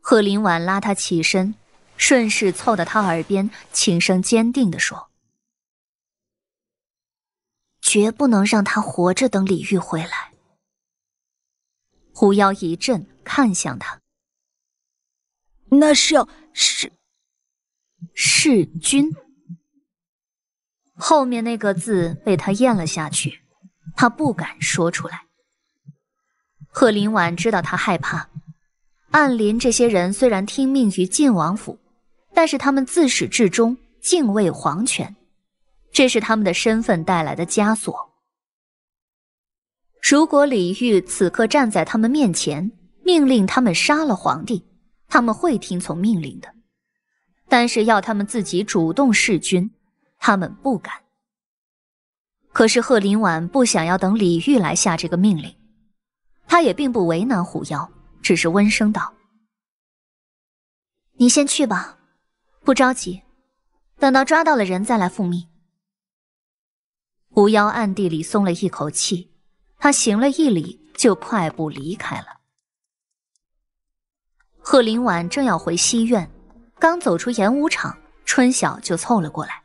贺林婉拉他起身，顺势凑到他耳边，轻声坚定地说：“绝不能让他活着等李煜回来。”狐妖一震，看向他：“那是要弑……弑君？”后面那个字被他咽了下去，他不敢说出来。贺林婉知道他害怕。暗林这些人虽然听命于晋王府，但是他们自始至终敬畏皇权，这是他们的身份带来的枷锁。如果李煜此刻站在他们面前，命令他们杀了皇帝，他们会听从命令的；但是要他们自己主动弑君。他们不敢。可是贺林婉不想要等李玉来下这个命令，他也并不为难狐妖，只是温声道：“你先去吧，不着急，等到抓到了人再来复命。”狐妖暗地里松了一口气，他行了一礼，就快步离开了。贺林婉正要回西院，刚走出演武场，春晓就凑了过来。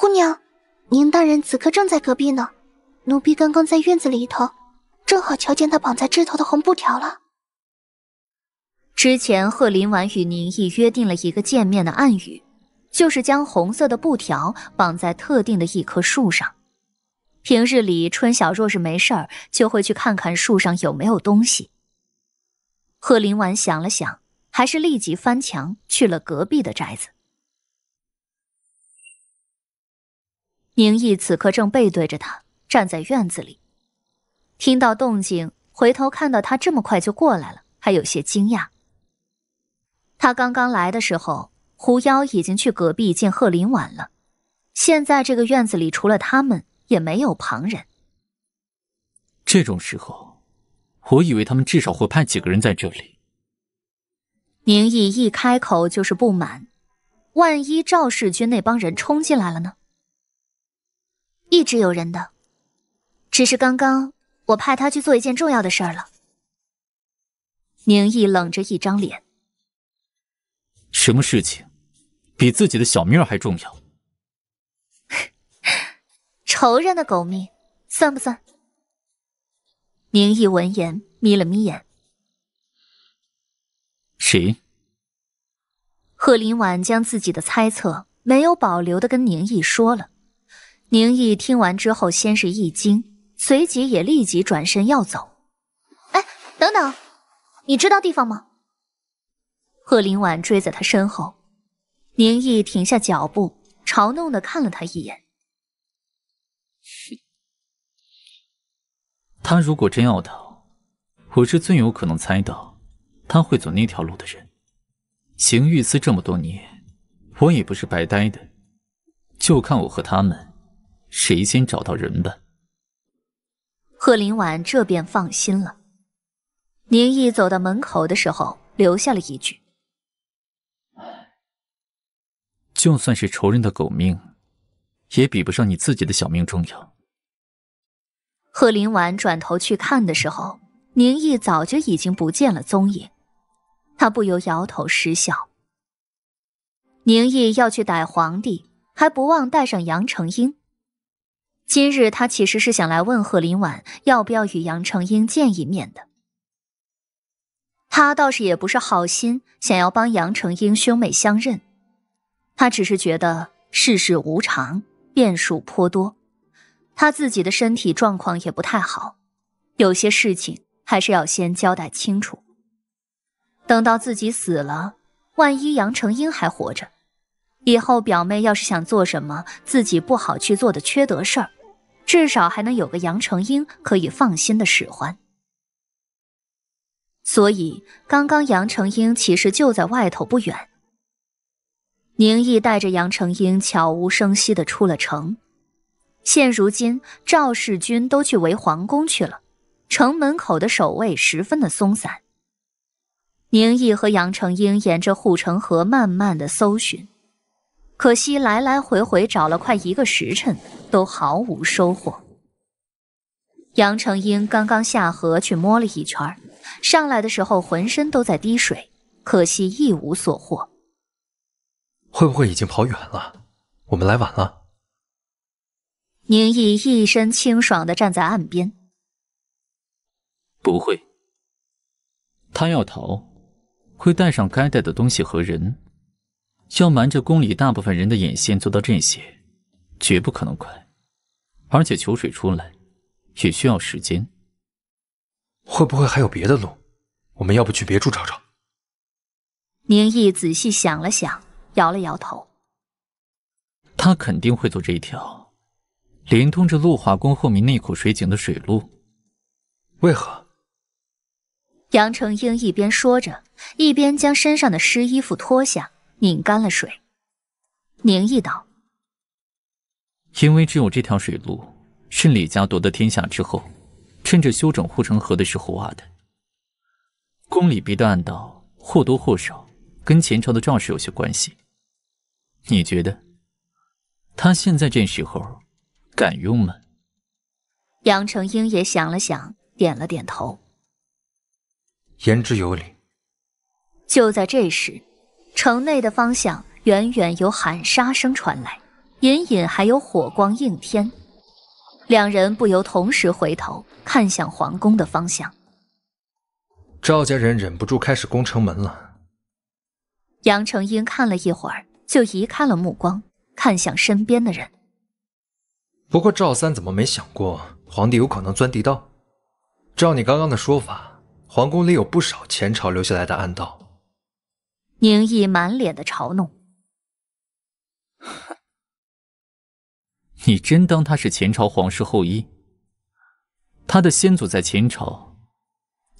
姑娘，宁大人此刻正在隔壁呢。奴婢刚刚在院子里头，正好瞧见他绑在枝头的红布条了。之前贺林婉与宁毅约定了一个见面的暗语，就是将红色的布条绑在特定的一棵树上。平日里春晓若是没事儿，就会去看看树上有没有东西。贺林婉想了想，还是立即翻墙去了隔壁的宅子。宁毅此刻正背对着他站在院子里，听到动静，回头看到他这么快就过来了，还有些惊讶。他刚刚来的时候，狐妖已经去隔壁见贺林婉了，现在这个院子里除了他们也没有旁人。这种时候，我以为他们至少会派几个人在这里。宁毅一开口就是不满，万一赵世军那帮人冲进来了呢？一直有人的，只是刚刚我派他去做一件重要的事儿了。宁毅冷着一张脸，什么事情比自己的小命还重要？仇人的狗命算不算？宁毅闻言眯了眯眼，谁？贺林婉将自己的猜测没有保留的跟宁毅说了。宁毅听完之后，先是一惊，随即也立即转身要走。哎，等等，你知道地方吗？贺林婉追在他身后，宁毅停下脚步，嘲弄的看了他一眼。他如果真要逃，我是最有可能猜到他会走那条路的人。刑玉司这么多年，我也不是白待的，就看我和他们。谁先找到人吧。贺林婉这便放心了。宁毅走到门口的时候，留下了一句：“就算是仇人的狗命，也比不上你自己的小命重要。”贺林婉转头去看的时候，宁毅早就已经不见了踪影。他不由摇头失笑。宁毅要去逮皇帝，还不忘带上杨成英。今日他其实是想来问贺林婉要不要与杨成英见一面的。他倒是也不是好心，想要帮杨成英兄妹相认。他只是觉得世事无常，变数颇多。他自己的身体状况也不太好，有些事情还是要先交代清楚。等到自己死了，万一杨成英还活着，以后表妹要是想做什么自己不好去做的缺德事儿。至少还能有个杨成英可以放心的使唤，所以刚刚杨成英其实就在外头不远。宁毅带着杨成英悄无声息的出了城，现如今赵氏军都去围皇宫去了，城门口的守卫十分的松散。宁毅和杨成英沿着护城河慢慢的搜寻。可惜来来回回找了快一个时辰，都毫无收获。杨承英刚刚下河去摸了一圈，上来的时候浑身都在滴水，可惜一无所获。会不会已经跑远了？我们来晚了。宁毅一身清爽的站在岸边。不会，他要逃，会带上该带的东西和人。要瞒着宫里大部分人的眼线做到这些，绝不可能快。而且求水出来也需要时间。会不会还有别的路？我们要不去别处找找？宁毅仔细想了想，摇了摇头。他肯定会走这一条，连通着露华宫后面那口水井的水路。为何？杨承英一边说着，一边将身上的湿衣服脱下。拧干了水，宁毅道：“因为只有这条水路是李家夺得天下之后，趁着修整护城河的时候挖的。宫里别的暗道或多或少跟前朝的赵氏有些关系。你觉得他现在这时候敢用吗？”杨承英也想了想，点了点头：“言之有理。”就在这时。城内的方向远远有喊杀声传来，隐隐还有火光映天，两人不由同时回头看向皇宫的方向。赵家人忍不住开始攻城门了。杨承英看了一会儿，就移开了目光，看向身边的人。不过赵三怎么没想过皇帝有可能钻地道？照你刚刚的说法，皇宫里有不少前朝留下来的暗道。宁毅满脸的嘲弄：“ 你真当他是前朝皇室后裔？他的先祖在前朝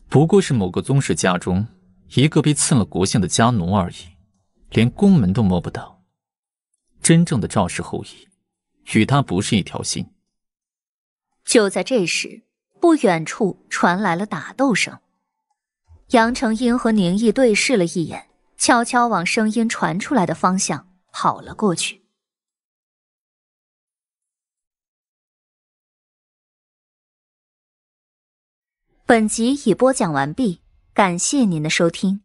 不过是某个宗室家中一个被赐了国姓的家奴而已，连宫门都摸不到。真正的赵氏后裔，与他不是一条心。”就在这时，不远处传来了打斗声。杨成英和宁毅对视了一眼。悄悄往声音传出来的方向跑了过去。本集已播讲完毕，感谢您的收听。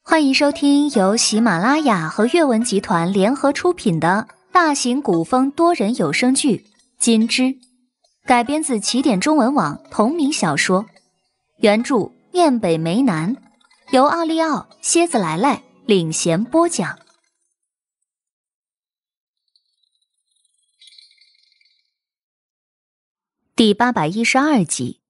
欢迎收听由喜马拉雅和阅文集团联合出品的大型古风多人有声剧《金枝》。改编自起点中文网同名小说，原著《念北梅南》，由奥利奥、蝎子来来领衔播讲。第八百一十二集，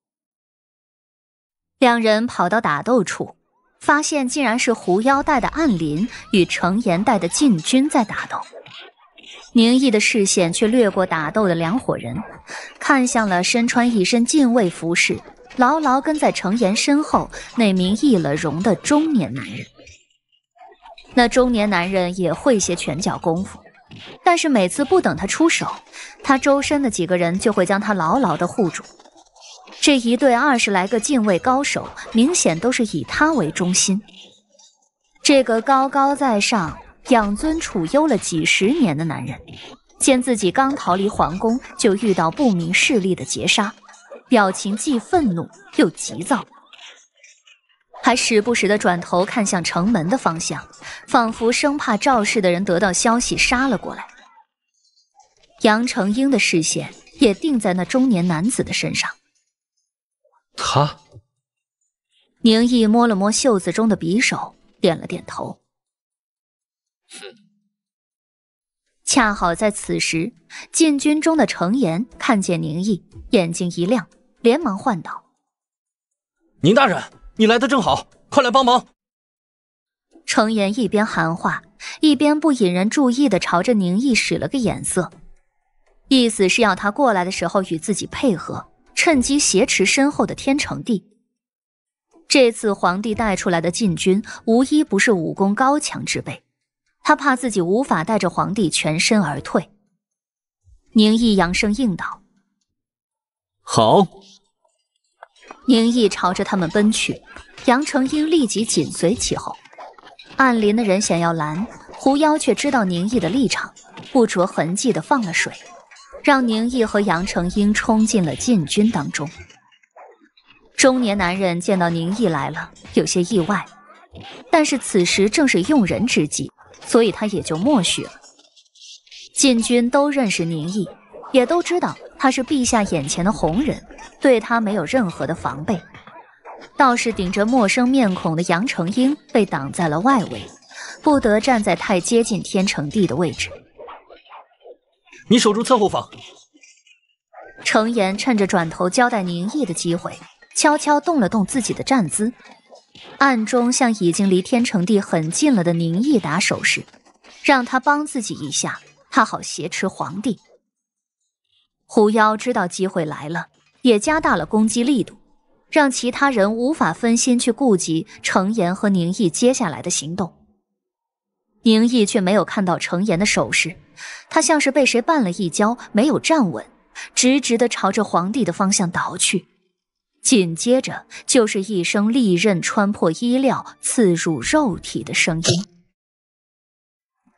两人跑到打斗处，发现竟然是狐妖带的暗林与成岩带的禁军在打斗。宁毅的视线却掠过打斗的两伙人，看向了身穿一身禁卫服饰、牢牢跟在程炎身后那名易了容的中年男人。那中年男人也会些拳脚功夫，但是每次不等他出手，他周身的几个人就会将他牢牢的护住。这一对二十来个禁卫高手，明显都是以他为中心。这个高高在上。养尊处优了几十年的男人，见自己刚逃离皇宫就遇到不明势力的劫杀，表情既愤怒又急躁，还时不时的转头看向城门的方向，仿佛生怕赵氏的人得到消息杀了过来。杨承英的视线也定在那中年男子的身上。他，宁毅摸了摸袖子中的匕首，点了点头。哼！恰好在此时，禁军中的程岩看见宁毅，眼睛一亮，连忙唤道：“宁大人，你来的正好，快来帮忙！”程岩一边喊话，一边不引人注意的朝着宁毅使了个眼色，意思是要他过来的时候与自己配合，趁机挟持身后的天成帝。这次皇帝带出来的禁军，无一不是武功高强之辈。他怕自己无法带着皇帝全身而退。宁毅扬声应道：“好。”宁毅朝着他们奔去，杨成英立即紧随其后。暗林的人想要拦，狐妖却知道宁毅的立场，不着痕迹的放了水，让宁毅和杨成英冲进了禁军当中。中年男人见到宁毅来了，有些意外，但是此时正是用人之际。所以他也就默许了。禁军都认识宁毅，也都知道他是陛下眼前的红人，对他没有任何的防备。倒是顶着陌生面孔的杨承英被挡在了外围，不得站在太接近天成帝的位置。你守住侧后方。程炎趁着转头交代宁毅的机会，悄悄动了动自己的站姿。暗中向已经离天成帝很近了的宁毅打手势，让他帮自己一下，他好挟持皇帝。狐妖知道机会来了，也加大了攻击力度，让其他人无法分心去顾及程岩和宁毅接下来的行动。宁毅却没有看到程岩的手势，他像是被谁绊了一跤，没有站稳，直直的朝着皇帝的方向倒去。紧接着就是一声利刃穿破衣料、刺入肉体的声音。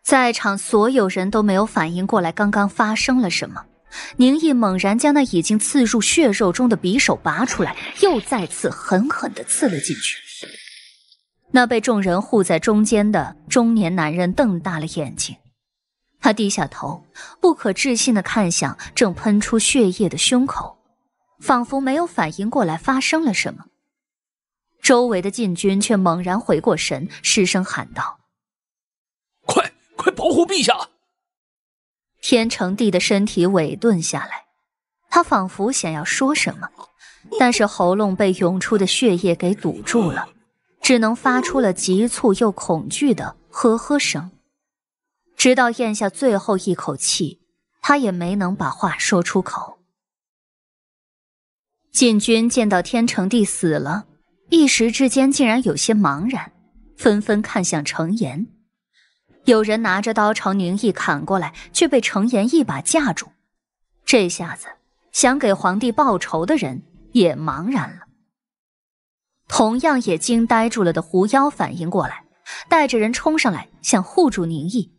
在场所有人都没有反应过来刚刚发生了什么。宁毅猛然将那已经刺入血肉中的匕首拔出来，又再次狠狠的刺了进去。那被众人护在中间的中年男人瞪大了眼睛，他低下头，不可置信的看向正喷出血液的胸口。仿佛没有反应过来发生了什么，周围的禁军却猛然回过神，失声喊道：“快，快保护陛下！”天成帝的身体萎顿下来，他仿佛想要说什么，但是喉咙被涌出的血液给堵住了，只能发出了急促又恐惧的呵呵声。直到咽下最后一口气，他也没能把话说出口。禁军见到天成帝死了，一时之间竟然有些茫然，纷纷看向程炎。有人拿着刀朝宁毅砍过来，却被程炎一把架住。这下子，想给皇帝报仇的人也茫然了。同样也惊呆住了的狐妖反应过来，带着人冲上来想护住宁毅，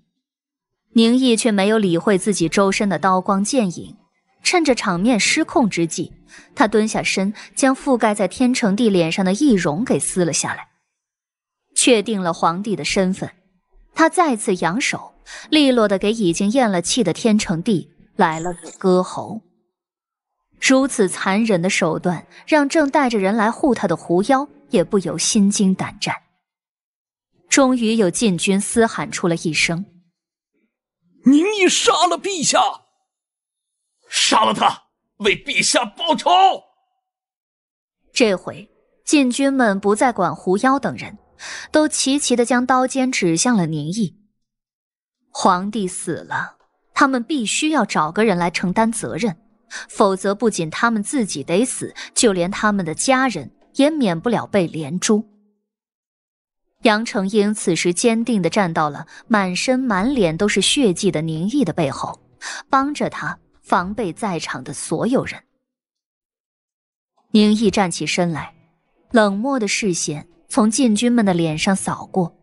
宁毅却没有理会自己周身的刀光剑影，趁着场面失控之际。他蹲下身，将覆盖在天成帝脸上的易容给撕了下来，确定了皇帝的身份。他再次扬手，利落的给已经咽了气的天成帝来了个割喉。如此残忍的手段，让正带着人来护他的狐妖也不由心惊胆战。终于有禁军嘶喊出了一声：“您毅杀了陛下，杀了他！”为陛下报仇！这回禁军们不再管狐妖等人，都齐齐的将刀尖指向了宁毅。皇帝死了，他们必须要找个人来承担责任，否则不仅他们自己得死，就连他们的家人也免不了被连诛。杨承英此时坚定地站到了满身满脸都是血迹的宁毅的背后，帮着他。防备在场的所有人。宁毅站起身来，冷漠的视线从禁军们的脸上扫过，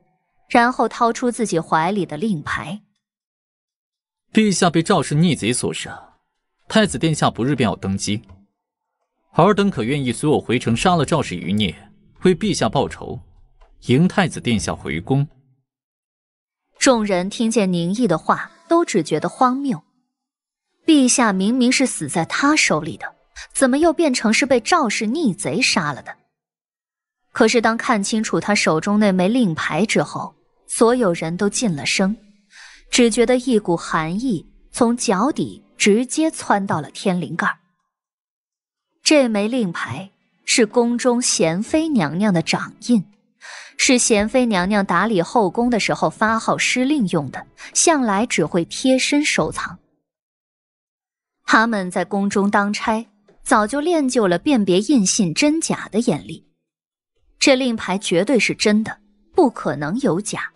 然后掏出自己怀里的令牌。陛下被赵氏逆贼所杀，太子殿下不日便要登基，尔等可愿意随我回城，杀了赵氏余孽，为陛下报仇，迎太子殿下回宫？众人听见宁毅的话，都只觉得荒谬。陛下明明是死在他手里的，怎么又变成是被赵氏逆贼杀了的？可是当看清楚他手中那枚令牌之后，所有人都噤了声，只觉得一股寒意从脚底直接窜到了天灵盖。这枚令牌是宫中娴妃娘娘的掌印，是娴妃娘娘打理后宫的时候发号施令用的，向来只会贴身收藏。他们在宫中当差，早就练就了辨别印信真假的眼力。这令牌绝对是真的，不可能有假。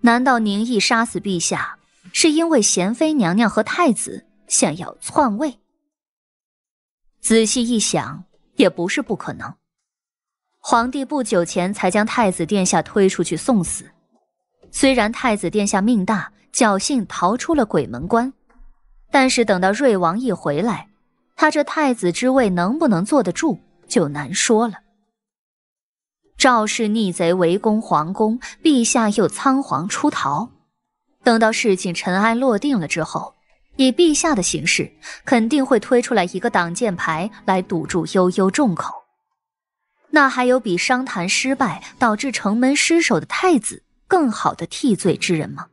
难道宁毅杀死陛下，是因为娴妃娘娘和太子想要篡位？仔细一想，也不是不可能。皇帝不久前才将太子殿下推出去送死，虽然太子殿下命大，侥幸逃出了鬼门关。但是等到瑞王一回来，他这太子之位能不能坐得住就难说了。赵氏逆贼围攻皇宫，陛下又仓皇出逃，等到事情尘埃落定了之后，以陛下的形式肯定会推出来一个挡箭牌来堵住悠悠众口。那还有比商谈失败导致城门失守的太子更好的替罪之人吗？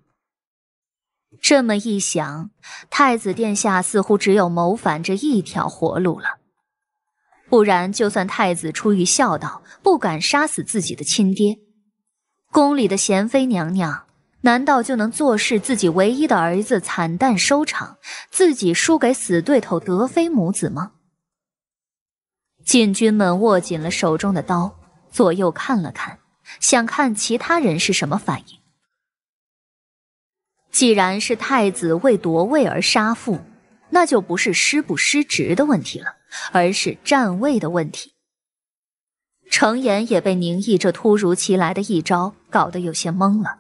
这么一想，太子殿下似乎只有谋反这一条活路了。不然，就算太子出于孝道不敢杀死自己的亲爹，宫里的贤妃娘娘难道就能坐视自己唯一的儿子惨淡收场，自己输给死对头德妃母子吗？禁军们握紧了手中的刀，左右看了看，想看其他人是什么反应。既然是太子为夺位而杀父，那就不是失不失职的问题了，而是站位的问题。程岩也被宁毅这突如其来的一招搞得有些懵了，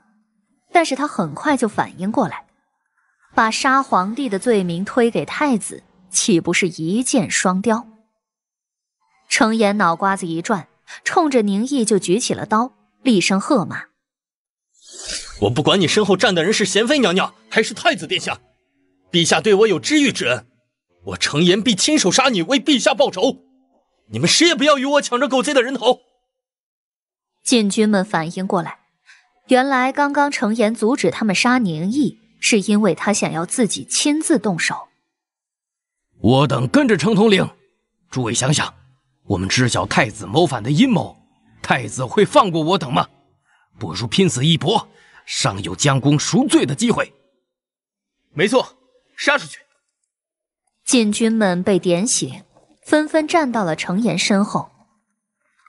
但是他很快就反应过来，把杀皇帝的罪名推给太子，岂不是一箭双雕？程岩脑瓜子一转，冲着宁毅就举起了刀，厉声喝骂。我不管你身后站的人是贤妃娘娘还是太子殿下，陛下对我有知遇之恩，我程炎必亲手杀你为陛下报仇，你们谁也不要与我抢这狗贼的人头！禁军们反应过来，原来刚刚程炎阻止他们杀宁毅，是因为他想要自己亲自动手。我等跟着程统领，诸位想想，我们知晓太子谋反的阴谋，太子会放过我等吗？不如拼死一搏！尚有将功赎罪的机会。没错，杀出去！禁军们被点醒，纷纷站到了程岩身后。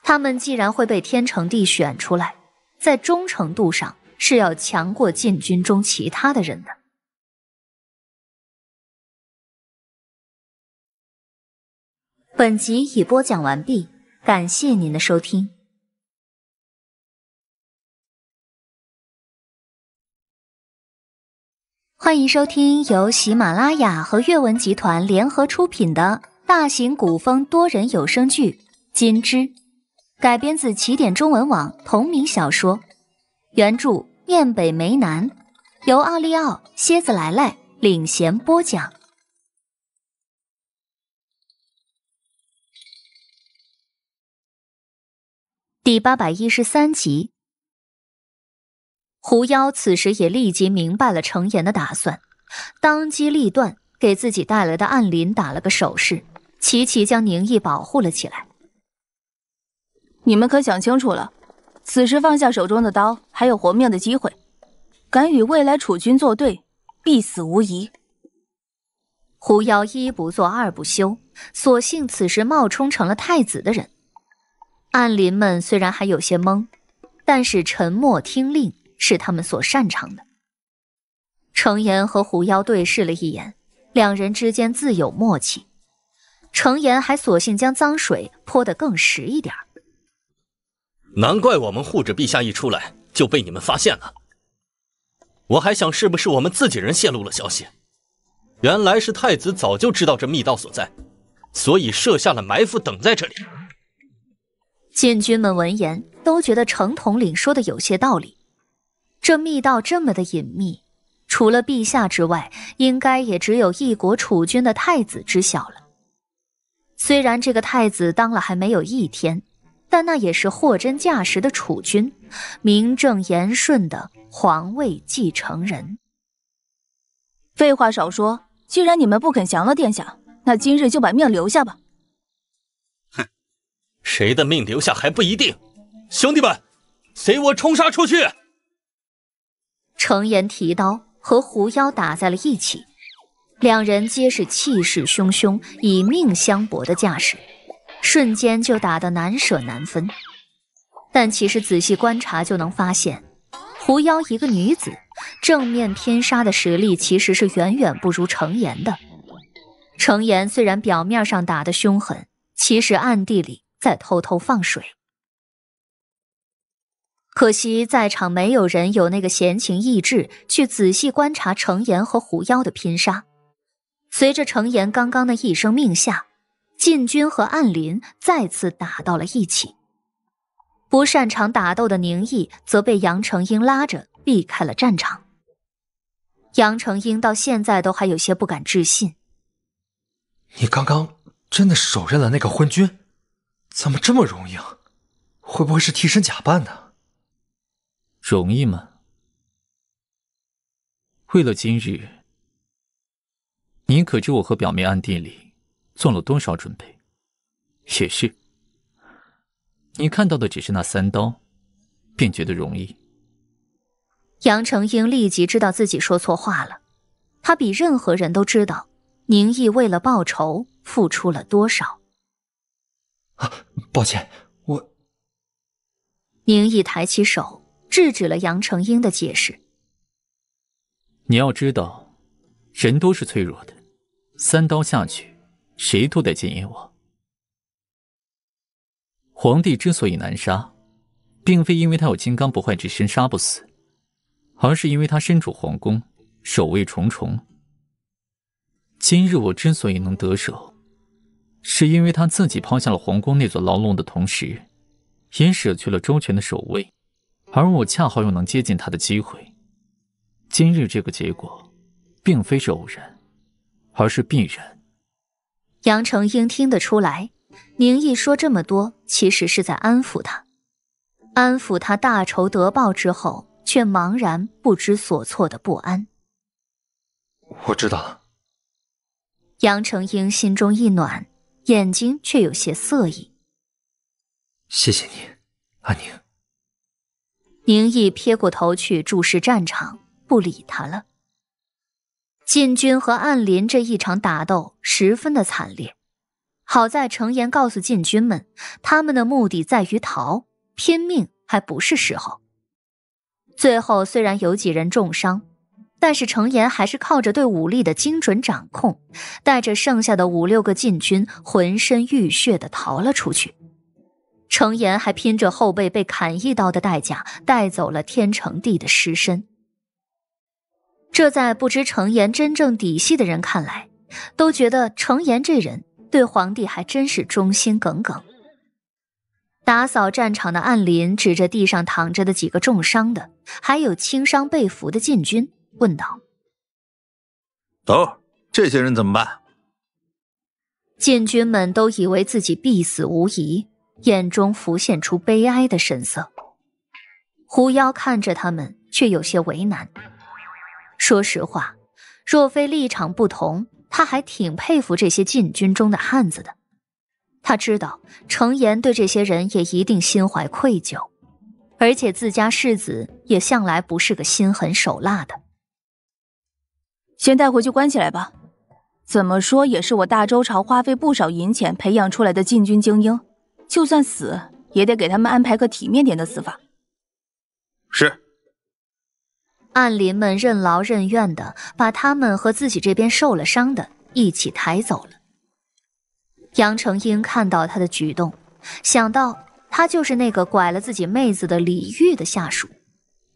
他们既然会被天成帝选出来，在忠诚度上是要强过禁军中其他的人的。本集已播讲完毕，感谢您的收听。欢迎收听由喜马拉雅和阅文集团联合出品的大型古风多人有声剧《金枝》，改编自起点中文网同名小说，原著《面北梅南》，由奥利奥、蝎子来来领衔播讲，第八百一十三集。狐妖此时也立即明白了程言的打算，当机立断，给自己带来的暗林打了个手势，齐齐将宁毅保护了起来。你们可想清楚了？此时放下手中的刀，还有活命的机会；敢与未来储君作对，必死无疑。狐妖一不做二不休，索性此时冒充成了太子的人。暗林们虽然还有些懵，但是沉默听令。是他们所擅长的。程岩和狐妖对视了一眼，两人之间自有默契。程岩还索性将脏水泼得更实一点难怪我们护着陛下一出来就被你们发现了。我还想是不是我们自己人泄露了消息，原来是太子早就知道这密道所在，所以设下了埋伏等在这里。禁军们闻言都觉得程统领说的有些道理。这密道这么的隐秘，除了陛下之外，应该也只有一国储君的太子知晓了。虽然这个太子当了还没有一天，但那也是货真价实的储君，名正言顺的皇位继承人。废话少说，既然你们不肯降了殿下，那今日就把命留下吧。哼，谁的命留下还不一定。兄弟们，随我冲杀出去！程炎提刀和狐妖打在了一起，两人皆是气势汹汹、以命相搏的架势，瞬间就打得难舍难分。但其实仔细观察就能发现，狐妖一个女子，正面拼杀的实力其实是远远不如程炎的。程炎虽然表面上打得凶狠，其实暗地里在偷偷放水。可惜在场没有人有那个闲情逸致去仔细观察程岩和狐妖的拼杀。随着程岩刚刚的一声命下，禁军和暗林再次打到了一起。不擅长打斗的宁毅则被杨成英拉着避开了战场。杨成英到现在都还有些不敢置信：“你刚刚真的手刃了那个昏君？怎么这么容易？会不会是替身假扮的？”容易吗？为了今日，你可知我和表妹暗地里做了多少准备？也是，你看到的只是那三刀，便觉得容易。杨成英立即知道自己说错话了，他比任何人都知道宁毅为了报仇付出了多少。啊，抱歉，我。宁毅抬起手。制止了杨承英的解释。你要知道，人都是脆弱的，三刀下去，谁都得见阎王。皇帝之所以难杀，并非因为他有金刚不坏之身杀不死，而是因为他身处皇宫，守卫重重。今日我之所以能得手，是因为他自己抛下了皇宫那座牢笼的同时，也舍去了周全的守卫。而我恰好又能接近他的机会，今日这个结果，并非是偶然，而是必然。杨承英听得出来，宁毅说这么多，其实是在安抚他，安抚他大仇得报之后却茫然不知所措的不安。我知道了。杨承英心中一暖，眼睛却有些色意。谢谢你，阿宁。宁毅撇过头去注视战场，不理他了。禁军和暗林这一场打斗十分的惨烈，好在程岩告诉禁军们，他们的目的在于逃，拼命还不是时候。最后虽然有几人重伤，但是程岩还是靠着对武力的精准掌控，带着剩下的五六个禁军，浑身浴血的逃了出去。程岩还拼着后背被砍一刀的代价，带走了天成帝的尸身。这在不知程岩真正底细的人看来，都觉得程岩这人对皇帝还真是忠心耿耿。打扫战场的暗林指着地上躺着的几个重伤的，还有轻伤被俘的禁军，问道：“头，这些人怎么办？”禁军们都以为自己必死无疑。眼中浮现出悲哀的神色，狐妖看着他们，却有些为难。说实话，若非立场不同，他还挺佩服这些禁军中的汉子的。他知道程岩对这些人也一定心怀愧疚，而且自家世子也向来不是个心狠手辣的。先带回去关起来吧，怎么说也是我大周朝花费不少银钱培养出来的禁军精英。就算死，也得给他们安排个体面点的死法。是。暗林们任劳任怨的把他们和自己这边受了伤的一起抬走了。杨成英看到他的举动，想到他就是那个拐了自己妹子的李玉的下属，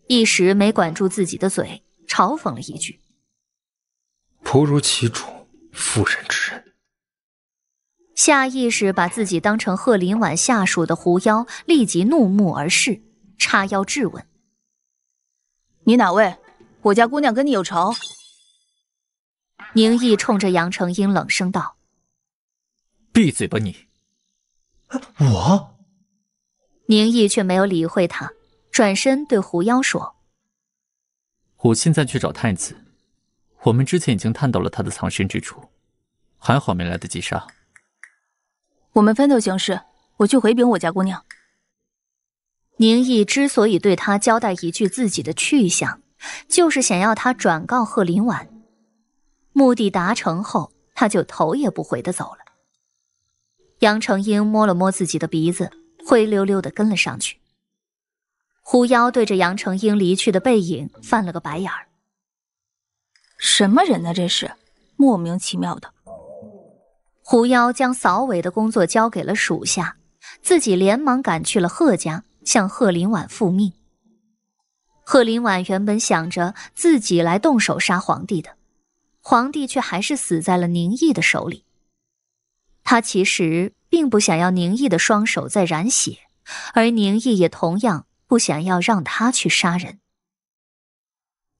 一时没管住自己的嘴，嘲讽了一句：“不如其主，妇人之仁。”下意识把自己当成贺林婉下属的狐妖，立即怒目而视，叉腰质问：“你哪位？我家姑娘跟你有仇？”宁毅冲着杨成英冷声道：“闭嘴吧你！”我宁毅却没有理会他，转身对狐妖说：“我现在去找太子，我们之前已经探到了他的藏身之处，还好没来得及杀。”我们分头行事，我去回禀我家姑娘。宁毅之所以对他交代一句自己的去向，就是想要他转告贺林婉。目的达成后，他就头也不回的走了。杨承英摸了摸自己的鼻子，灰溜溜的跟了上去。狐妖对着杨承英离去的背影翻了个白眼儿。什么人呢这是，莫名其妙的。狐妖将扫尾的工作交给了属下，自己连忙赶去了贺家，向贺林婉复命。贺林婉原本想着自己来动手杀皇帝的，皇帝却还是死在了宁毅的手里。他其实并不想要宁毅的双手再染血，而宁毅也同样不想要让他去杀人。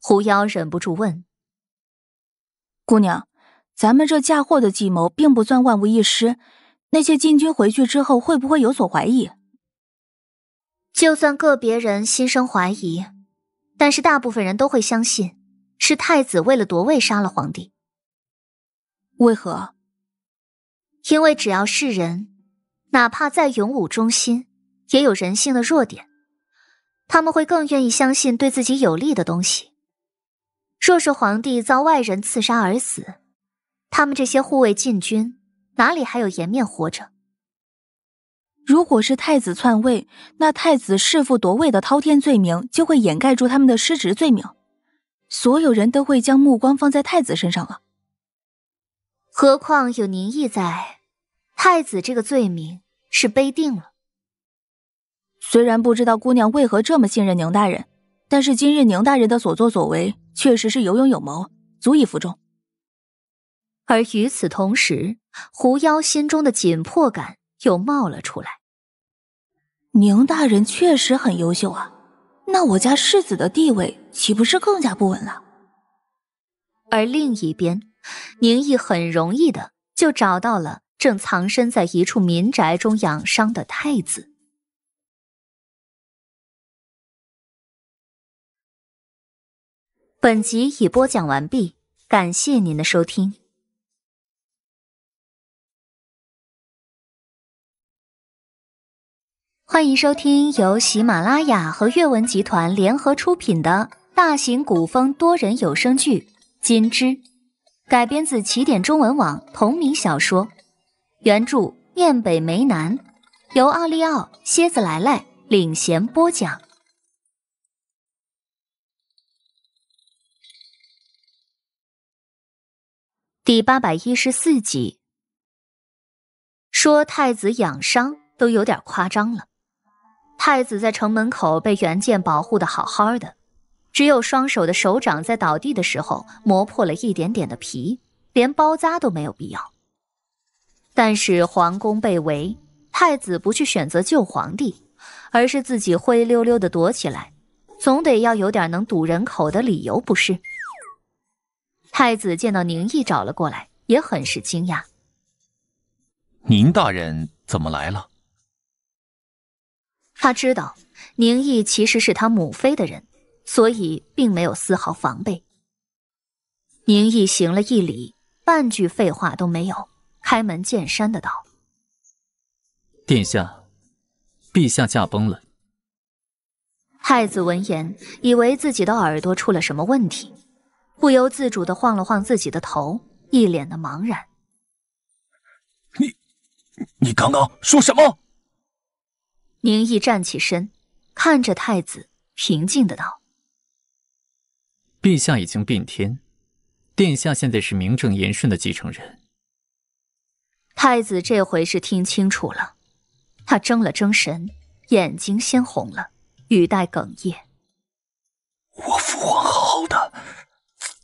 狐妖忍不住问：“姑娘。”咱们这嫁祸的计谋并不算万无一失，那些禁军回去之后会不会有所怀疑？就算个别人心生怀疑，但是大部分人都会相信，是太子为了夺位杀了皇帝。为何？因为只要是人，哪怕再勇武忠心，也有人性的弱点，他们会更愿意相信对自己有利的东西。若是皇帝遭外人刺杀而死，他们这些护卫禁军哪里还有颜面活着？如果是太子篡位，那太子弑父夺位的滔天罪名就会掩盖住他们的失职罪名，所有人都会将目光放在太子身上了。何况有宁毅在，太子这个罪名是背定了。虽然不知道姑娘为何这么信任宁大人，但是今日宁大人的所作所为确实是有勇有谋，足以服众。而与此同时，狐妖心中的紧迫感又冒了出来。宁大人确实很优秀啊，那我家世子的地位岂不是更加不稳了？而另一边，宁毅很容易的就找到了正藏身在一处民宅中养伤的太子。本集已播讲完毕，感谢您的收听。欢迎收听由喜马拉雅和阅文集团联合出品的大型古风多人有声剧《金枝》，改编自起点中文网同名小说，原著《念北梅南》，由奥利奥、蝎子来来领衔播讲，第八百一十四集，说太子养伤都有点夸张了。太子在城门口被袁剑保护的好好的，只有双手的手掌在倒地的时候磨破了一点点的皮，连包扎都没有必要。但是皇宫被围，太子不去选择救皇帝，而是自己灰溜溜的躲起来，总得要有点能堵人口的理由，不是？太子见到宁毅找了过来，也很是惊讶：“宁大人怎么来了？”他知道，宁毅其实是他母妃的人，所以并没有丝毫防备。宁毅行了一礼，半句废话都没有，开门见山的道：“殿下，陛下驾崩了。”太子闻言，以为自己的耳朵出了什么问题，不由自主的晃了晃自己的头，一脸的茫然：“你，你刚刚说什么？”宁毅站起身，看着太子，平静的道：“陛下已经变天，殿下现在是名正言顺的继承人。”太子这回是听清楚了，他怔了怔神，眼睛先红了，语带哽咽：“我父皇好好的，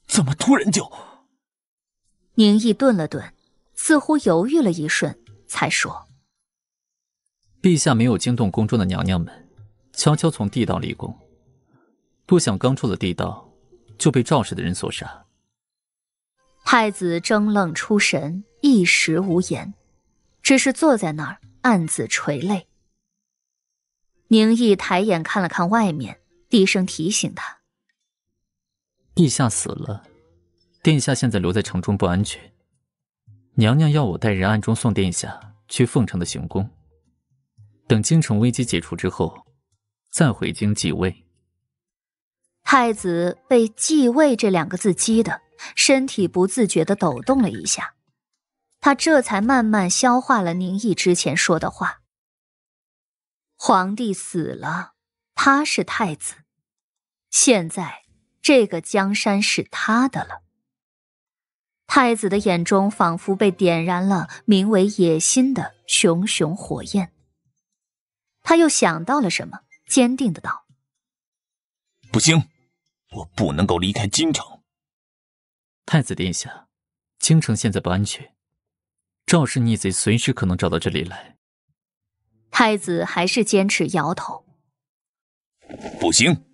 怎么突然就……”宁毅顿了顿，似乎犹豫了一瞬，才说。陛下没有惊动宫中的娘娘们，悄悄从地道离宫。不想刚出了地道，就被赵氏的人所杀。太子怔愣出神，一时无言，只是坐在那儿暗自垂泪。宁毅抬眼看了看外面，低声提醒他：“陛下死了，殿下现在留在城中不安全。娘娘要我带人暗中送殿下去凤城的行宫。”等京城危机解除之后，再回京继位。太子被“继位”这两个字激得身体不自觉地抖动了一下，他这才慢慢消化了宁毅之前说的话。皇帝死了，他是太子，现在这个江山是他的了。太子的眼中仿佛被点燃了名为野心的熊熊火焰。他又想到了什么，坚定的道：“不行，我不能够离开京城。太子殿下，京城现在不安全，赵氏逆贼随时可能找到这里来。”太子还是坚持摇头：“不行，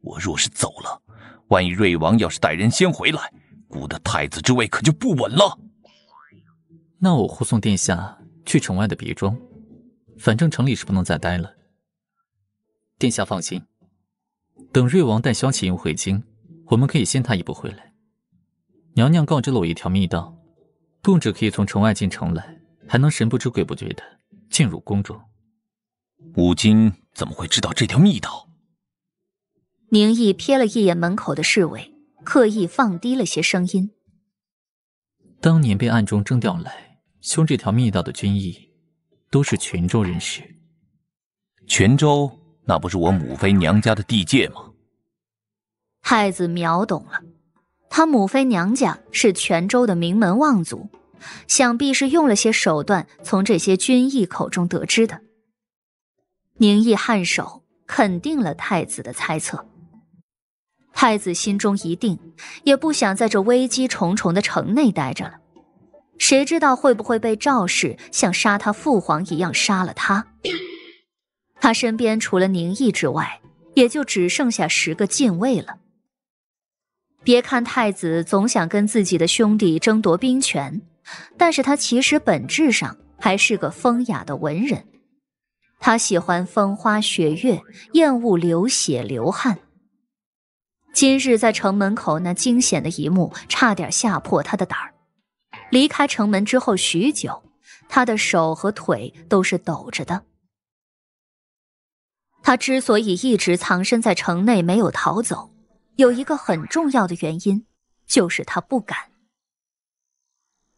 我若是走了，万一瑞王要是带人先回来，孤的太子之位可就不稳了。那我护送殿下去城外的别庄。”反正城里是不能再待了。殿下放心，等瑞王带萧启英回京，我们可以先他一步回来。娘娘告知了我一条密道，不止可以从城外进城来，还能神不知鬼不觉的进入宫中。五金怎么会知道这条密道？宁毅瞥了一眼门口的侍卫，刻意放低了些声音。当年被暗中征调来修这条密道的军医。都是泉州人士，泉州那不是我母妃娘家的地界吗？太子秒懂了，他母妃娘家是泉州的名门望族，想必是用了些手段从这些军役口中得知的。宁毅颔首，肯定了太子的猜测。太子心中一定也不想在这危机重重的城内待着了。谁知道会不会被赵氏像杀他父皇一样杀了他？他身边除了宁毅之外，也就只剩下十个禁卫了。别看太子总想跟自己的兄弟争夺兵权，但是他其实本质上还是个风雅的文人。他喜欢风花雪月，厌恶流血流汗。今日在城门口那惊险的一幕，差点吓破他的胆儿。离开城门之后许久，他的手和腿都是抖着的。他之所以一直藏身在城内没有逃走，有一个很重要的原因，就是他不敢。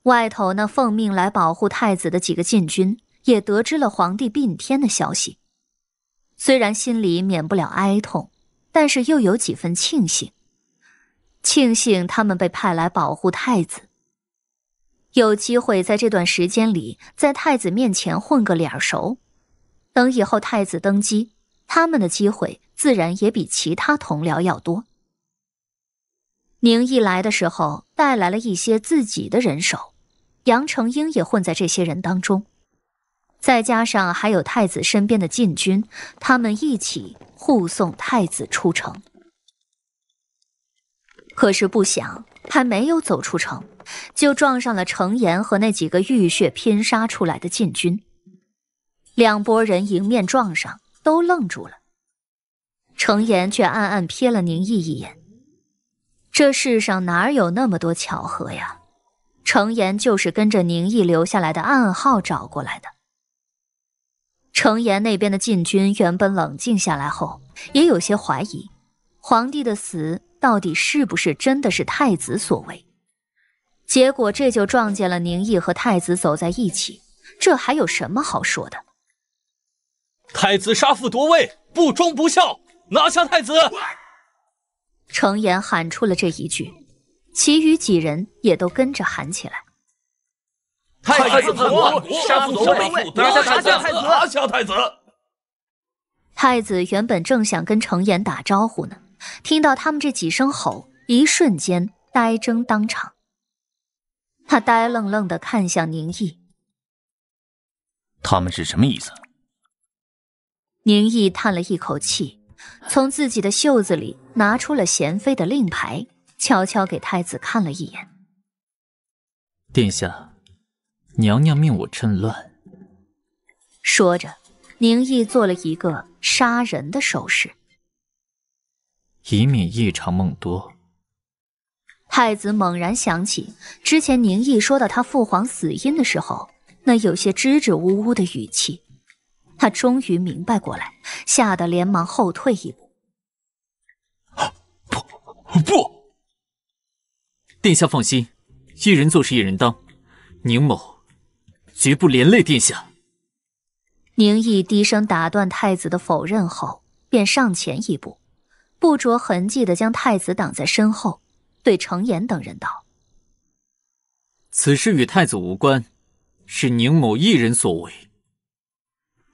外头那奉命来保护太子的几个禁军也得知了皇帝病天的消息，虽然心里免不了哀痛，但是又有几分庆幸，庆幸他们被派来保护太子。有机会在这段时间里，在太子面前混个脸熟，等以后太子登基，他们的机会自然也比其他同僚要多。宁毅来的时候带来了一些自己的人手，杨承英也混在这些人当中，再加上还有太子身边的禁军，他们一起护送太子出城。可是不想，还没有走出城。就撞上了程岩和那几个浴血拼杀出来的禁军，两拨人迎面撞上，都愣住了。程岩却暗暗瞥了宁毅一眼，这世上哪有那么多巧合呀？程岩就是跟着宁毅留下来的暗号找过来的。程岩那边的禁军原本冷静下来后，也有些怀疑，皇帝的死到底是不是真的是太子所为？结果这就撞见了宁毅和太子走在一起，这还有什么好说的？太子杀父夺位，不忠不孝，拿下太子！程岩喊出了这一句，其余几人也都跟着喊起来：“太子夺国，杀父夺位，拿下太子，拿下太子！”太子原本正想跟程岩打招呼呢，听到他们这几声吼，一瞬间呆怔当场。他呆愣愣的看向宁毅，他们是什么意思？宁毅叹了一口气，从自己的袖子里拿出了贤妃的令牌，悄悄给太子看了一眼。殿下，娘娘命我趁乱。说着，宁毅做了一个杀人的手势，以免夜长梦多。太子猛然想起之前宁毅说到他父皇死因的时候，那有些支支吾吾的语气，他终于明白过来，吓得连忙后退一步。不不，殿下放心，一人做事一人当，宁某绝不连累殿下。宁毅低声打断太子的否认后，便上前一步，不着痕迹的将太子挡在身后。对程炎等人道：“此事与太子无关，是宁某一人所为。”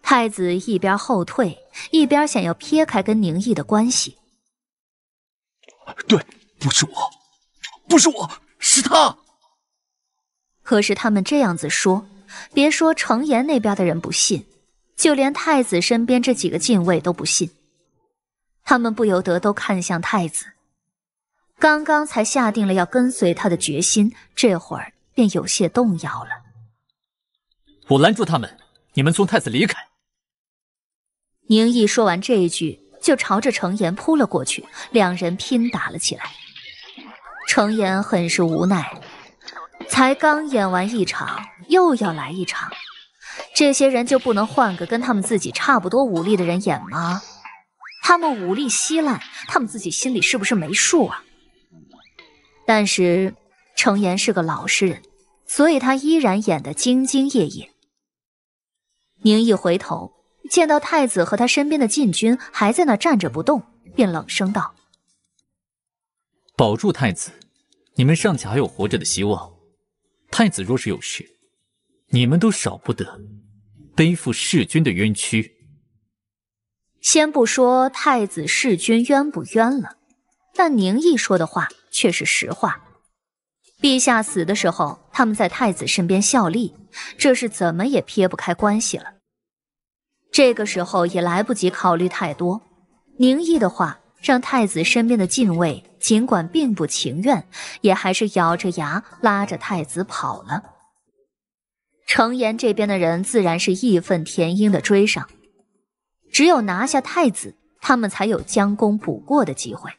太子一边后退，一边想要撇开跟宁毅的关系。对，不是我，不是我，是他。可是他们这样子说，别说程炎那边的人不信，就连太子身边这几个禁卫都不信。他们不由得都看向太子。刚刚才下定了要跟随他的决心，这会儿便有些动摇了。我拦住他们，你们送太子离开。宁毅说完这一句，就朝着程岩扑了过去，两人拼打了起来。程岩很是无奈，才刚演完一场，又要来一场，这些人就不能换个跟他们自己差不多武力的人演吗？他们武力稀烂，他们自己心里是不是没数啊？但是，程岩是个老实人，所以他依然演得兢兢业业。宁毅回头见到太子和他身边的禁军还在那站着不动，便冷声道：“保住太子，你们尚且还有活着的希望。太子若是有事，你们都少不得背负弑君的冤屈。先不说太子弑君冤不冤了，但宁毅说的话。”却是实话。陛下死的时候，他们在太子身边效力，这是怎么也撇不开关系了。这个时候也来不及考虑太多，宁毅的话让太子身边的禁卫尽管并不情愿，也还是咬着牙拉着太子跑了。程岩这边的人自然是义愤填膺的追上，只有拿下太子，他们才有将功补过的机会。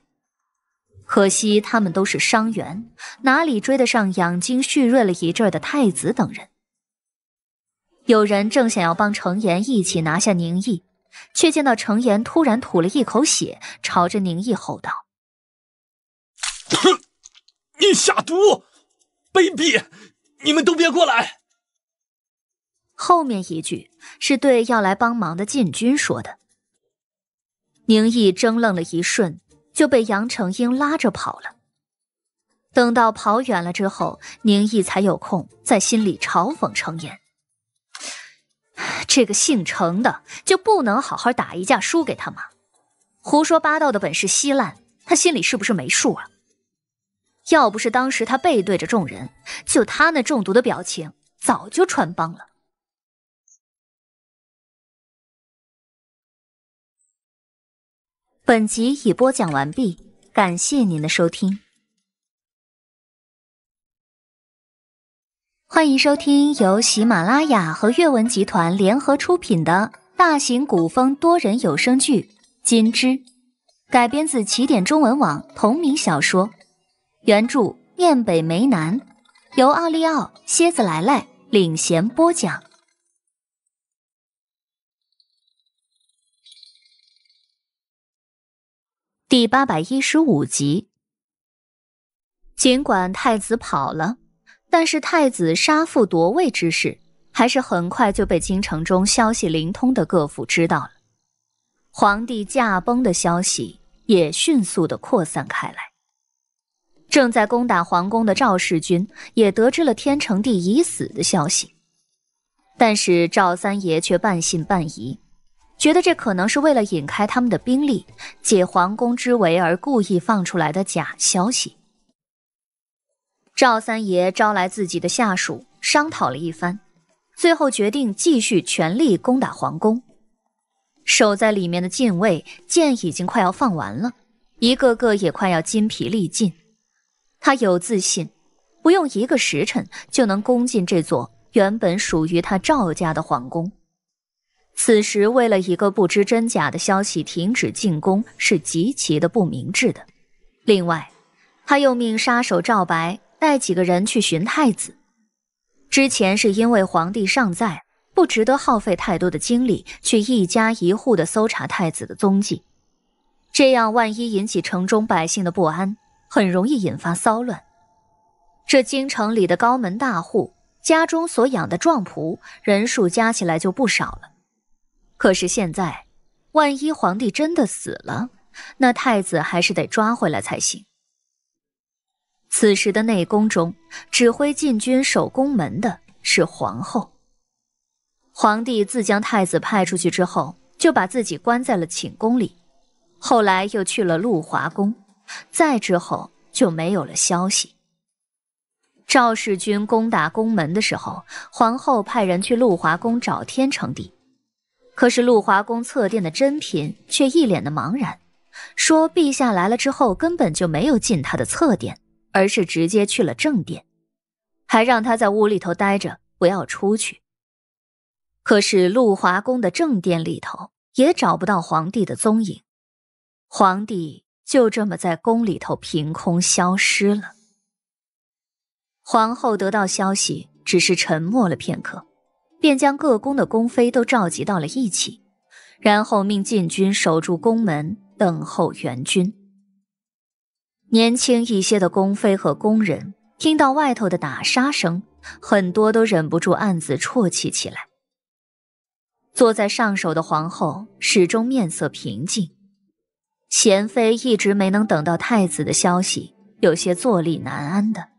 可惜他们都是伤员，哪里追得上养精蓄锐了一阵的太子等人？有人正想要帮程炎一起拿下宁毅，却见到程炎突然吐了一口血，朝着宁毅吼道：“你下毒，卑鄙！你们都别过来！”后面一句是对要来帮忙的禁军说的。宁毅怔愣了一瞬。就被杨成英拉着跑了。等到跑远了之后，宁毅才有空在心里嘲讽程岩：“这个姓程的就不能好好打一架输给他吗？胡说八道的本事稀烂，他心里是不是没数啊？要不是当时他背对着众人，就他那中毒的表情，早就穿帮了。”本集已播讲完毕，感谢您的收听。欢迎收听由喜马拉雅和阅文集团联合出品的大型古风多人有声剧《金枝》，改编自起点中文网同名小说，原著念北梅南，由奥利奥、蝎子来来领衔播讲。第八百一十五集。尽管太子跑了，但是太子杀父夺位之事还是很快就被京城中消息灵通的各府知道了。皇帝驾崩的消息也迅速的扩散开来。正在攻打皇宫的赵氏军也得知了天成帝已死的消息，但是赵三爷却半信半疑。觉得这可能是为了引开他们的兵力，解皇宫之围而故意放出来的假消息。赵三爷招来自己的下属，商讨了一番，最后决定继续全力攻打皇宫。守在里面的禁卫剑已经快要放完了，一个个也快要筋疲力尽。他有自信，不用一个时辰就能攻进这座原本属于他赵家的皇宫。此时，为了一个不知真假的消息停止进攻是极其的不明智的。另外，他又命杀手赵白带几个人去寻太子。之前是因为皇帝尚在，不值得耗费太多的精力去一家一户的搜查太子的踪迹。这样万一引起城中百姓的不安，很容易引发骚乱。这京城里的高门大户家中所养的壮仆人数加起来就不少了。可是现在，万一皇帝真的死了，那太子还是得抓回来才行。此时的内宫中，指挥禁军守宫门的是皇后。皇帝自将太子派出去之后，就把自己关在了寝宫里，后来又去了露华宫，再之后就没有了消息。赵世军攻打宫门的时候，皇后派人去露华宫找天成帝。可是，露华宫侧殿的珍嫔却一脸的茫然，说：“陛下来了之后，根本就没有进他的侧殿，而是直接去了正殿，还让他在屋里头待着，不要出去。”可是，露华宫的正殿里头也找不到皇帝的踪影，皇帝就这么在宫里头凭空消失了。皇后得到消息，只是沉默了片刻。便将各宫的宫妃都召集到了一起，然后命禁军守住宫门，等候援军。年轻一些的宫妃和宫人听到外头的打杀声，很多都忍不住暗自啜泣起来。坐在上首的皇后始终面色平静，娴妃一直没能等到太子的消息，有些坐立难安的。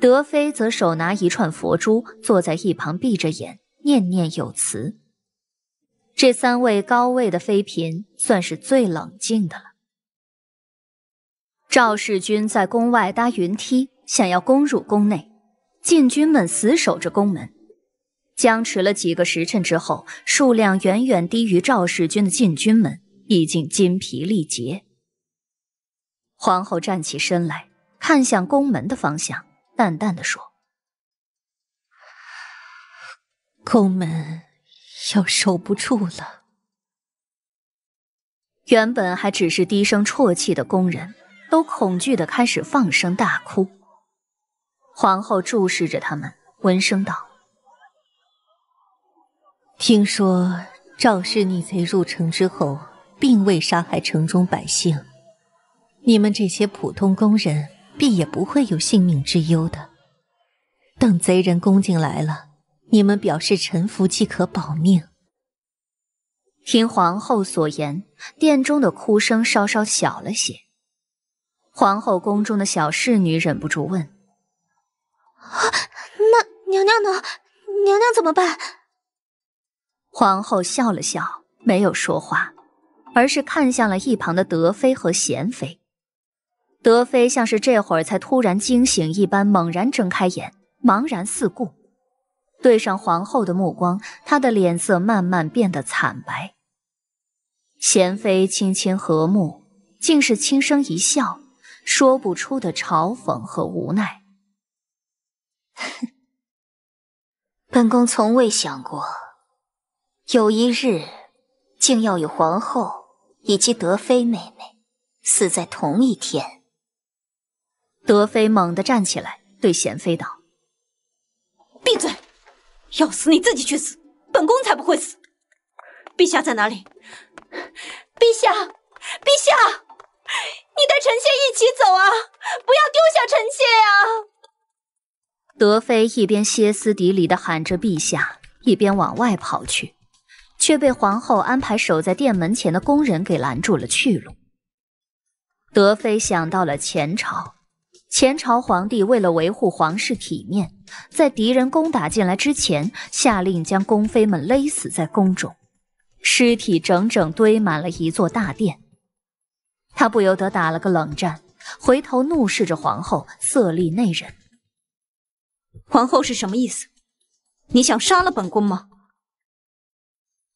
德妃则手拿一串佛珠，坐在一旁闭着眼，念念有词。这三位高位的妃嫔算是最冷静的了。赵世军在宫外搭云梯，想要攻入宫内，禁军们死守着宫门，僵持了几个时辰之后，数量远远低于赵世军的禁军们已经精疲力竭。皇后站起身来，看向宫门的方向。淡淡的说：“宫门要守不住了。”原本还只是低声啜泣的宫人，都恐惧的开始放声大哭。皇后注视着他们，闻声道：“听说赵氏逆贼入城之后，并未杀害城中百姓，你们这些普通工人。”必也不会有性命之忧的。等贼人攻进来了，你们表示臣服即可保命。听皇后所言，殿中的哭声稍稍小了些。皇后宫中的小侍女忍不住问：“啊，那娘娘呢？娘娘怎么办？”皇后笑了笑，没有说话，而是看向了一旁的德妃和贤妃。德妃像是这会儿才突然惊醒一般，猛然睁开眼，茫然四顾，对上皇后的目光，她的脸色慢慢变得惨白。贤妃轻轻和睦，竟是轻声一笑，说不出的嘲讽和无奈。本宫从未想过，有一日，竟要与皇后以及德妃妹妹，死在同一天。德妃猛地站起来，对贤妃道：“闭嘴！要死你自己去死，本宫才不会死！陛下在哪里？陛下，陛下！你带臣妾一起走啊！不要丢下臣妾呀！”德妃一边歇斯底里的喊着“陛下”，一边往外跑去，却被皇后安排守在殿门前的宫人给拦住了去路。德妃想到了前朝。前朝皇帝为了维护皇室体面，在敌人攻打进来之前，下令将宫妃们勒死在宫中，尸体整整堆满了一座大殿。他不由得打了个冷战，回头怒视着皇后，色厉内荏。皇后是什么意思？你想杀了本宫吗？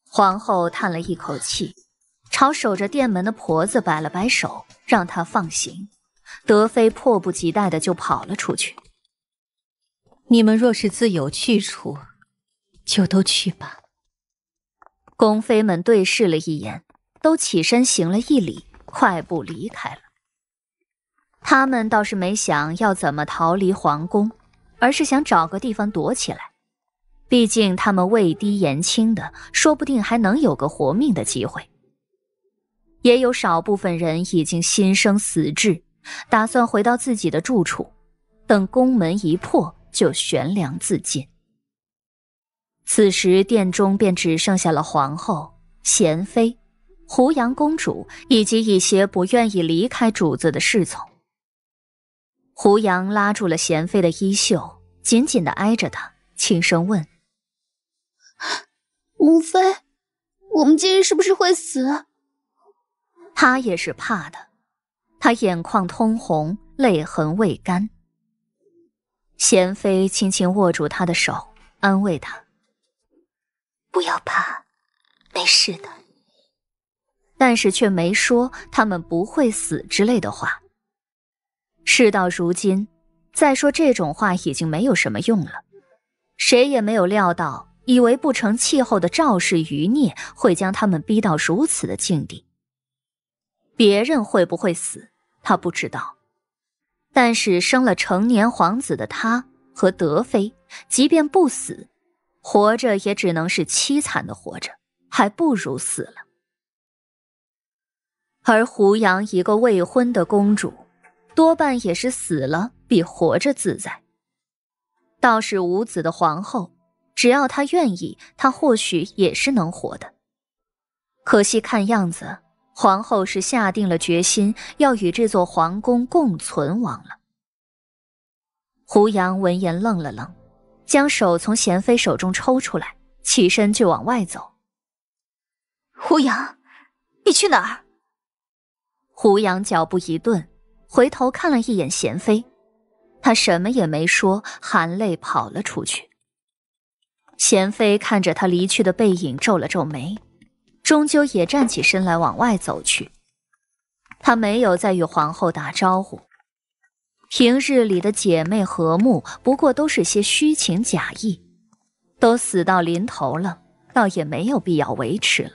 皇后叹了一口气，朝守着殿门的婆子摆了摆手，让她放行。德妃迫不及待的就跑了出去。你们若是自有去处，就都去吧。宫妃们对视了一眼，都起身行了一礼，快步离开了。他们倒是没想要怎么逃离皇宫，而是想找个地方躲起来。毕竟他们位低言轻的，说不定还能有个活命的机会。也有少部分人已经心生死志。打算回到自己的住处，等宫门一破就悬梁自尽。此时殿中便只剩下了皇后、娴妃、胡杨公主以及一些不愿意离开主子的侍从。胡杨拉住了娴妃的衣袖，紧紧的挨着她，轻声问：“母妃，我们今日是不是会死？”她也是怕的。他眼眶通红，泪痕未干。贤妃轻轻握住他的手，安慰他：“不要怕，没事的。”但是却没说他们不会死之类的话。事到如今，再说这种话已经没有什么用了。谁也没有料到，以为不成气候的赵氏余孽会将他们逼到如此的境地。别人会不会死？他不知道，但是生了成年皇子的他和德妃，即便不死，活着也只能是凄惨的活着，还不如死了。而胡杨一个未婚的公主，多半也是死了比活着自在。倒是无子的皇后，只要她愿意，她或许也是能活的。可惜看样子。皇后是下定了决心，要与这座皇宫共存亡了。胡杨闻言愣了愣，将手从贤妃手中抽出来，起身就往外走。胡杨，你去哪儿？胡杨脚步一顿，回头看了一眼贤妃，他什么也没说，含泪跑了出去。贤妃看着他离去的背影，皱了皱眉。终究也站起身来往外走去，她没有再与皇后打招呼。平日里的姐妹和睦，不过都是些虚情假意。都死到临头了，倒也没有必要维持了。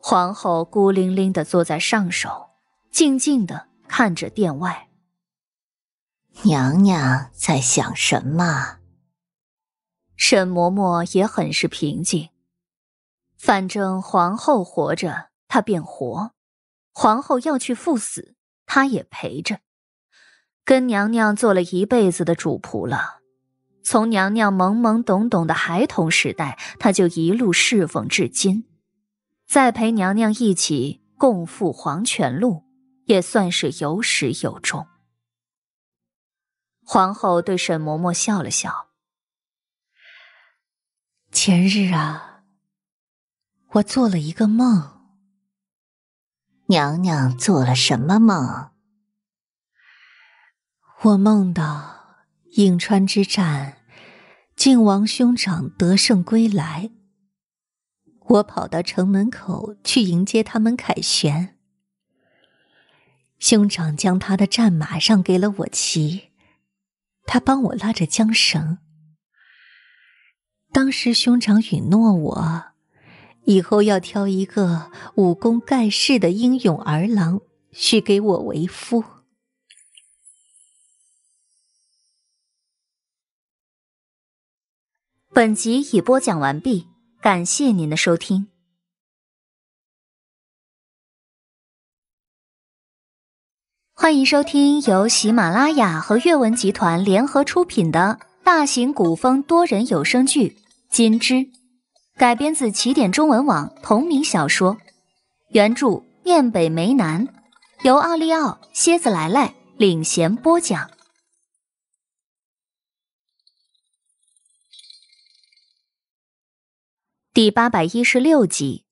皇后孤零零地坐在上首，静静地看着殿外。娘娘在想什么？沈嬷嬷也很是平静。反正皇后活着，她便活；皇后要去赴死，她也陪着。跟娘娘做了一辈子的主仆了，从娘娘懵懵懂懂的孩童时代，她就一路侍奉至今，再陪娘娘一起共赴黄泉路，也算是有始有终。皇后对沈嬷嬷笑了笑。前日啊。我做了一个梦，娘娘做了什么梦？我梦到颍川之战，靖王兄长得胜归来，我跑到城门口去迎接他们凯旋。兄长将他的战马让给了我骑，他帮我拉着缰绳。当时兄长允诺我。以后要挑一个武功盖世的英勇儿郎许给我为夫。本集已播讲完毕，感谢您的收听。欢迎收听由喜马拉雅和阅文集团联合出品的大型古风多人有声剧《金枝》。改编自起点中文网同名小说，原著《念北梅南》，由奥利奥、蝎子来来领衔播讲。第八百一十六集，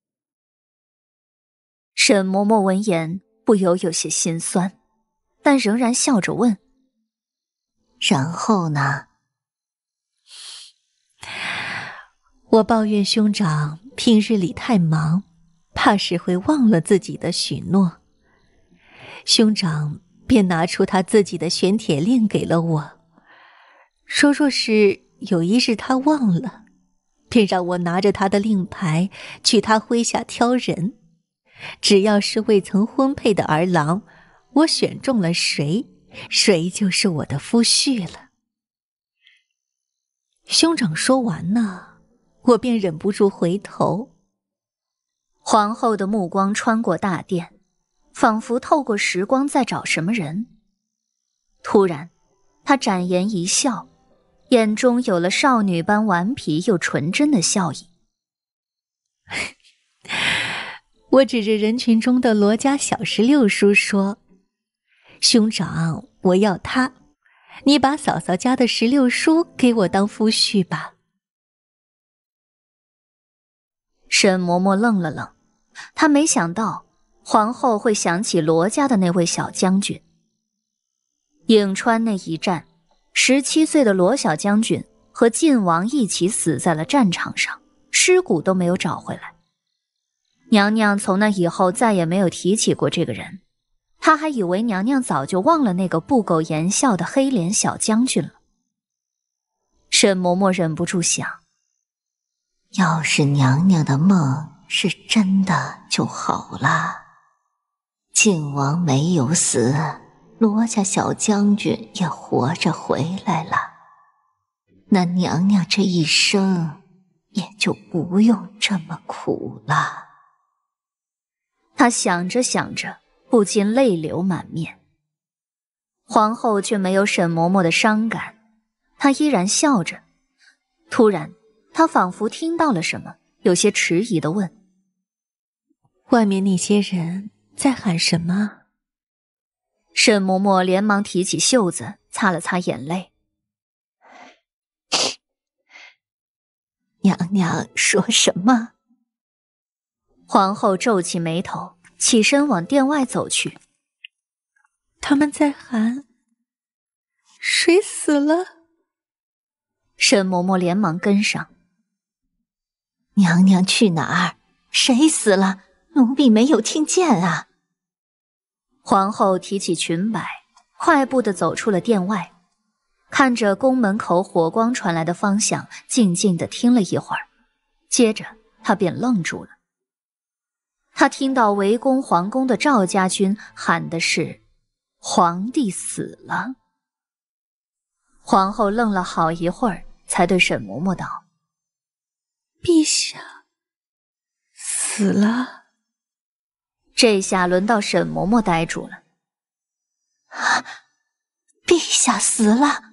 沈嬷嬷闻言不由有些心酸，但仍然笑着问：“然后呢？”我抱怨兄长平日里太忙，怕是会忘了自己的许诺。兄长便拿出他自己的玄铁令给了我，说若是有一日他忘了，便让我拿着他的令牌去他麾下挑人，只要是未曾婚配的儿郎，我选中了谁，谁就是我的夫婿了。兄长说完呢。我便忍不住回头。皇后的目光穿过大殿，仿佛透过时光在找什么人。突然，她展颜一笑，眼中有了少女般顽皮又纯真的笑意。我指着人群中的罗家小石榴叔说：“兄长，我要他，你把嫂嫂家的石榴叔给我当夫婿吧。”沈嬷嬷愣了愣，她没想到皇后会想起罗家的那位小将军。颍川那一战，十七岁的罗小将军和晋王一起死在了战场上，尸骨都没有找回来。娘娘从那以后再也没有提起过这个人，她还以为娘娘早就忘了那个不苟言笑的黑脸小将军了。沈嬷嬷忍不住想。要是娘娘的梦是真的就好了，靖王没有死，罗家小将军也活着回来了，那娘娘这一生也就不用这么苦了。她想着想着，不禁泪流满面。皇后却没有沈嬷嬷的伤感，她依然笑着。突然。她仿佛听到了什么，有些迟疑的问：“外面那些人在喊什么？”沈嬷嬷连忙提起袖子，擦了擦眼泪：“ 娘娘说什么？”皇后皱起眉头，起身往殿外走去。他们在喊：“谁死了？”沈嬷嬷连忙跟上。娘娘去哪儿？谁死了？奴婢没有听见啊。皇后提起裙摆，快步地走出了殿外，看着宫门口火光传来的方向，静静地听了一会儿，接着她便愣住了。她听到围攻皇宫的赵家军喊的是：“皇帝死了。”皇后愣了好一会儿，才对沈嬷嬷道。陛下死了。这下轮到沈嬷嬷呆住了。陛下死了。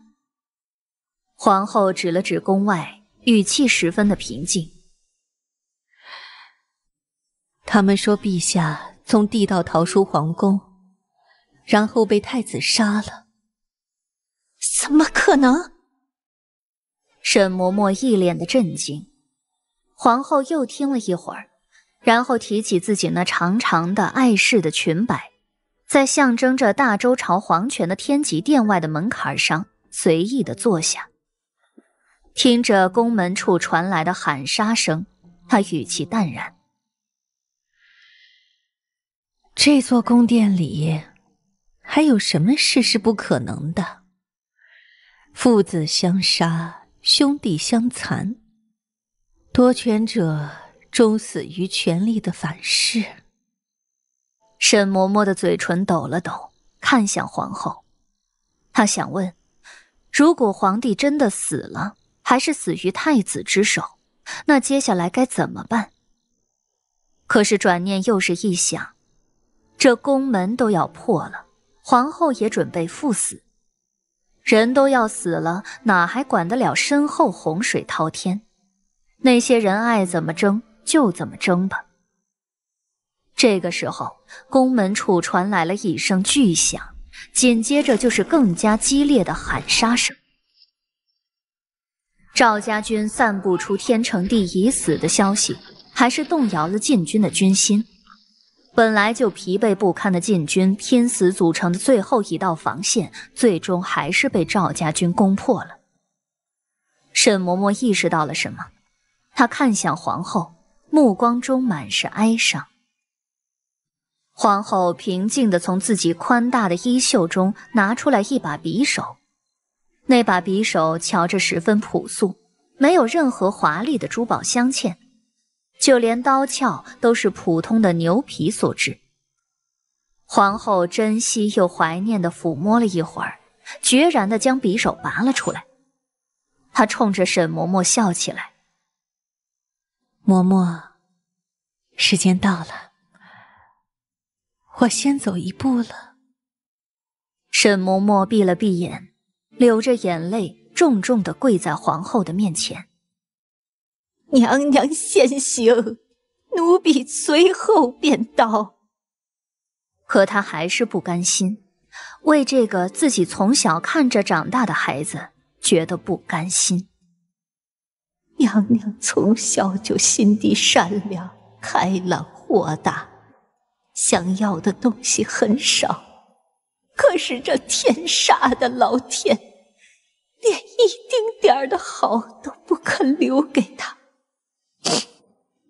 皇后指了指宫外，语气十分的平静。他们说，陛下从地道逃出皇宫，然后被太子杀了。怎么可能？沈嬷嬷一脸的震惊。皇后又听了一会儿，然后提起自己那长长的碍事的裙摆，在象征着大周朝皇权的天极殿外的门槛上随意的坐下，听着宫门处传来的喊杀声，她语气淡然：“这座宫殿里，还有什么事是不可能的？父子相杀，兄弟相残。”夺权者终死于权力的反噬。沈嬷嬷的嘴唇抖了抖，看向皇后，她想问：如果皇帝真的死了，还是死于太子之手，那接下来该怎么办？可是转念又是一想，这宫门都要破了，皇后也准备赴死，人都要死了，哪还管得了身后洪水滔天？那些人爱怎么争就怎么争吧。这个时候，宫门处传来了一声巨响，紧接着就是更加激烈的喊杀声。赵家军散布出天成帝已死的消息，还是动摇了禁军的军心。本来就疲惫不堪的禁军，拼死组成的最后一道防线，最终还是被赵家军攻破了。沈嬷嬷意识到了什么？他看向皇后，目光中满是哀伤。皇后平静地从自己宽大的衣袖中拿出来一把匕首，那把匕首瞧着十分朴素，没有任何华丽的珠宝镶嵌，就连刀鞘都是普通的牛皮所制。皇后珍惜又怀念地抚摸了一会儿，决然地将匕首拔了出来。她冲着沈嬷嬷笑起来。嬷嬷，时间到了，我先走一步了。沈嬷嬷闭了闭眼，流着眼泪，重重的跪在皇后的面前：“娘娘先行，奴婢随后便到。”可她还是不甘心，为这个自己从小看着长大的孩子，觉得不甘心。娘娘从小就心地善良、开朗豁达，想要的东西很少。可是这天杀的老天，连一丁点儿的好都不肯留给他。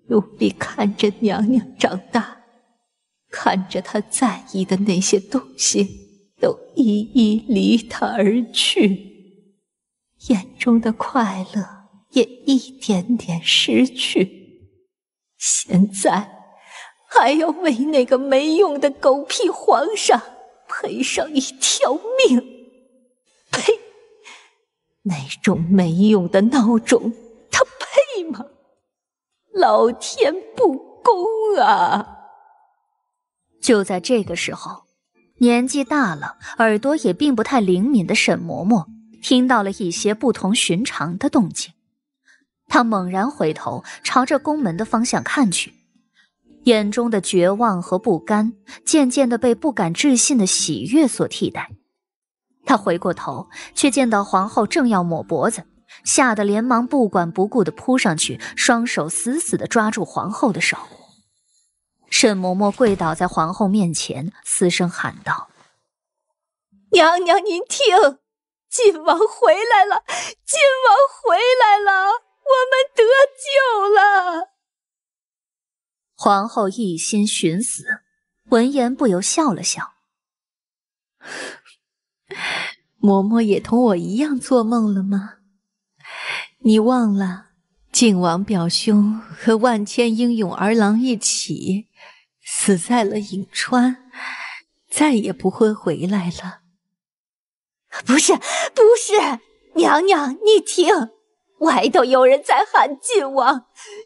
奴婢看着娘娘长大，看着她在意的那些东西都一一离她而去，眼中的快乐。也一点点失去，现在还要为那个没用的狗屁皇上赔上一条命？呸！那种没用的孬种，他配吗？老天不公啊！就在这个时候，年纪大了，耳朵也并不太灵敏的沈嬷嬷听到了一些不同寻常的动静。他猛然回头，朝着宫门的方向看去，眼中的绝望和不甘渐渐的被不敢置信的喜悦所替代。他回过头，却见到皇后正要抹脖子，吓得连忙不管不顾的扑上去，双手死死的抓住皇后的手。沈嬷嬷跪倒在皇后面前，嘶声喊道：“娘娘，您听，晋王回来了，晋王回来了！”我们得救了。皇后一心寻死，闻言不由笑了笑：“ 嬷嬷也同我一样做梦了吗？你忘了，靖王表兄和万千英勇儿郎一起死在了颍川，再也不会回来了。不是，不是，娘娘，你听。”外头有人在喊晋王，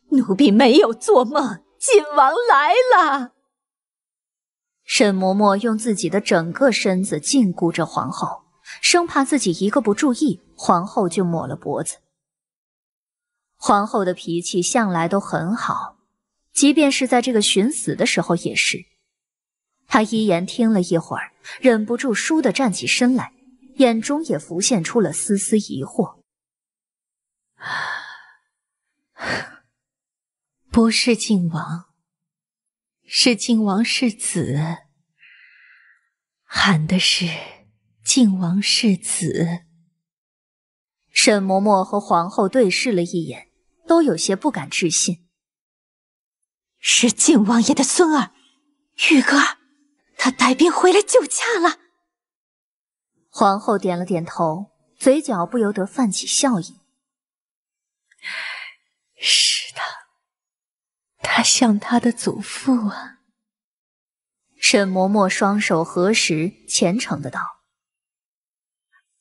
奴婢没有做梦，晋王来了。沈嬷嬷用自己的整个身子禁锢着皇后，生怕自己一个不注意，皇后就抹了脖子。皇后的脾气向来都很好，即便是在这个寻死的时候也是。她依言听了一会儿，忍不住倏地站起身来，眼中也浮现出了丝丝疑惑。不是靖王，是靖王世子，喊的是靖王世子。沈嬷嬷和皇后对视了一眼，都有些不敢置信。是靖王爷的孙儿，玉哥他带兵回来救驾了。皇后点了点头，嘴角不由得泛起笑意。是的，他像他的祖父啊。沈嬷嬷双手合十，虔诚的道：“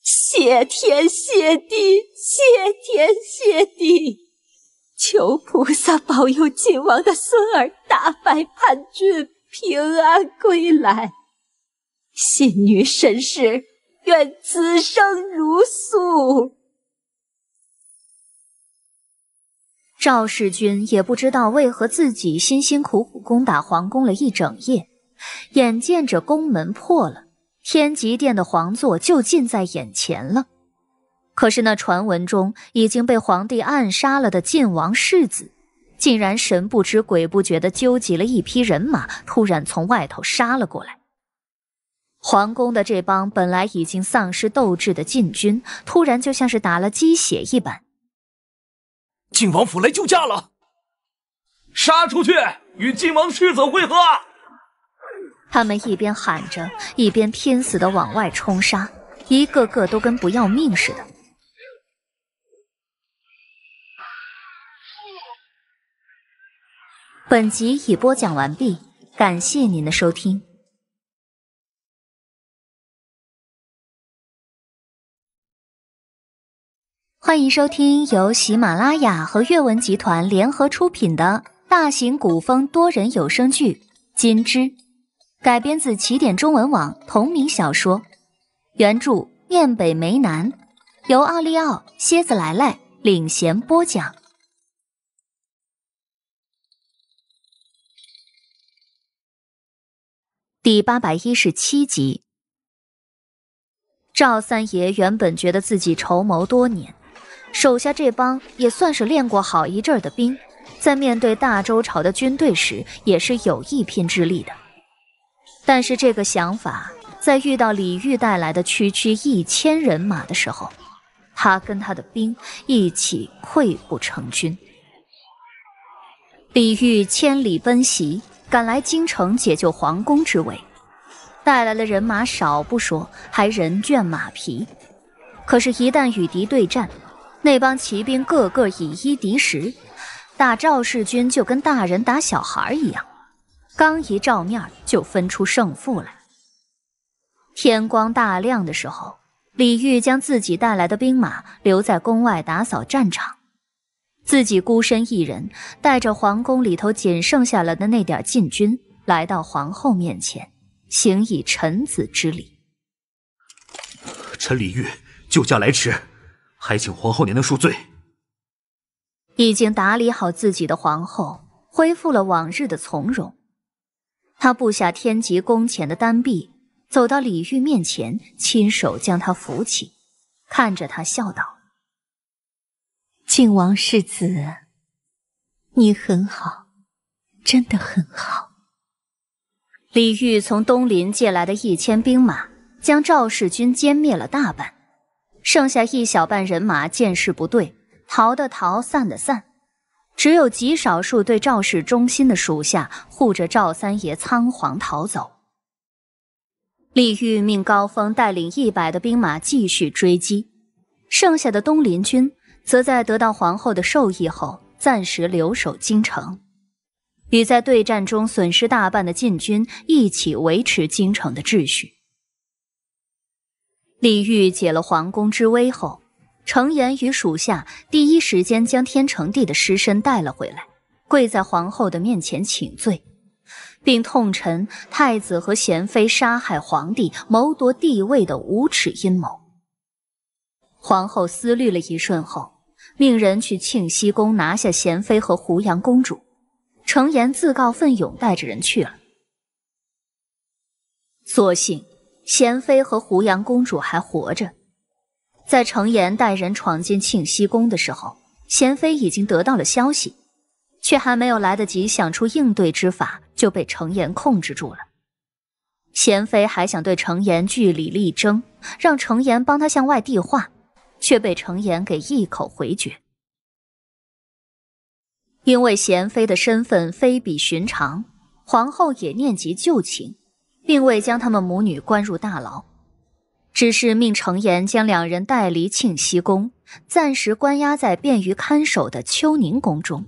谢天谢地，谢天谢地，求菩萨保佑晋王的孙儿大败叛军，平安归来。信女沈氏，愿此生如素。”赵世军也不知道为何自己辛辛苦苦攻打皇宫了一整夜，眼见着宫门破了，天极殿的皇座就近在眼前了。可是那传闻中已经被皇帝暗杀了的晋王世子，竟然神不知鬼不觉地纠集了一批人马，突然从外头杀了过来。皇宫的这帮本来已经丧失斗志的禁军，突然就像是打了鸡血一般。晋王府来救驾了，杀出去与晋王世子会合！他们一边喊着，一边拼死的往外冲杀，一个个都跟不要命似的。本集已播讲完毕，感谢您的收听。欢迎收听由喜马拉雅和阅文集团联合出品的大型古风多人有声剧《金枝》，改编自起点中文网同名小说，原著《念北梅南》，由奥利奥、蝎子来来领衔播讲。第八百一十七集，赵三爷原本觉得自己筹谋多年。手下这帮也算是练过好一阵的兵，在面对大周朝的军队时，也是有一拼之力的。但是这个想法，在遇到李煜带来的区区一千人马的时候，他跟他的兵一起溃不成军。李煜千里奔袭，赶来京城解救皇宫之围，带来了人马少不说，还人倦马疲。可是，一旦与敌对战，那帮骑兵个个以一敌十，打赵氏军就跟大人打小孩一样，刚一照面就分出胜负来。天光大亮的时候，李玉将自己带来的兵马留在宫外打扫战场，自己孤身一人带着皇宫里头仅剩下来的那点禁军来到皇后面前，行以臣子之礼。臣李玉救驾来迟。还请皇后娘娘恕罪。已经打理好自己的皇后，恢复了往日的从容。她布下天极宫前的丹臂，走到李玉面前，亲手将他扶起，看着他笑道：“靖王世子，你很好，真的很好。”李玉从东林借来的一千兵马，将赵氏军歼灭了大半。剩下一小半人马见势不对，逃的逃，散的散，只有极少数对赵氏忠心的属下护着赵三爷仓皇逃走。李煜命高峰带领一百的兵马继续追击，剩下的东林军则在得到皇后的授意后，暂时留守京城，与在对战中损失大半的禁军一起维持京城的秩序。李煜解了皇宫之危后，程炎与属下第一时间将天成帝的尸身带了回来，跪在皇后的面前请罪，并痛陈太子和贤妃杀害皇帝、谋夺帝位的无耻阴谋。皇后思虑了一瞬后，命人去庆熙宫拿下贤妃和胡杨公主。程炎自告奋勇带着人去了，所幸。贤妃和胡杨公主还活着，在程岩带人闯进庆熙宫的时候，贤妃已经得到了消息，却还没有来得及想出应对之法，就被程岩控制住了。贤妃还想对程岩据理力争，让程岩帮他向外递话，却被程岩给一口回绝。因为贤妃的身份非比寻常，皇后也念及旧情。并未将他们母女关入大牢，只是命程炎将两人带离庆熙宫，暂时关押在便于看守的秋宁宫中。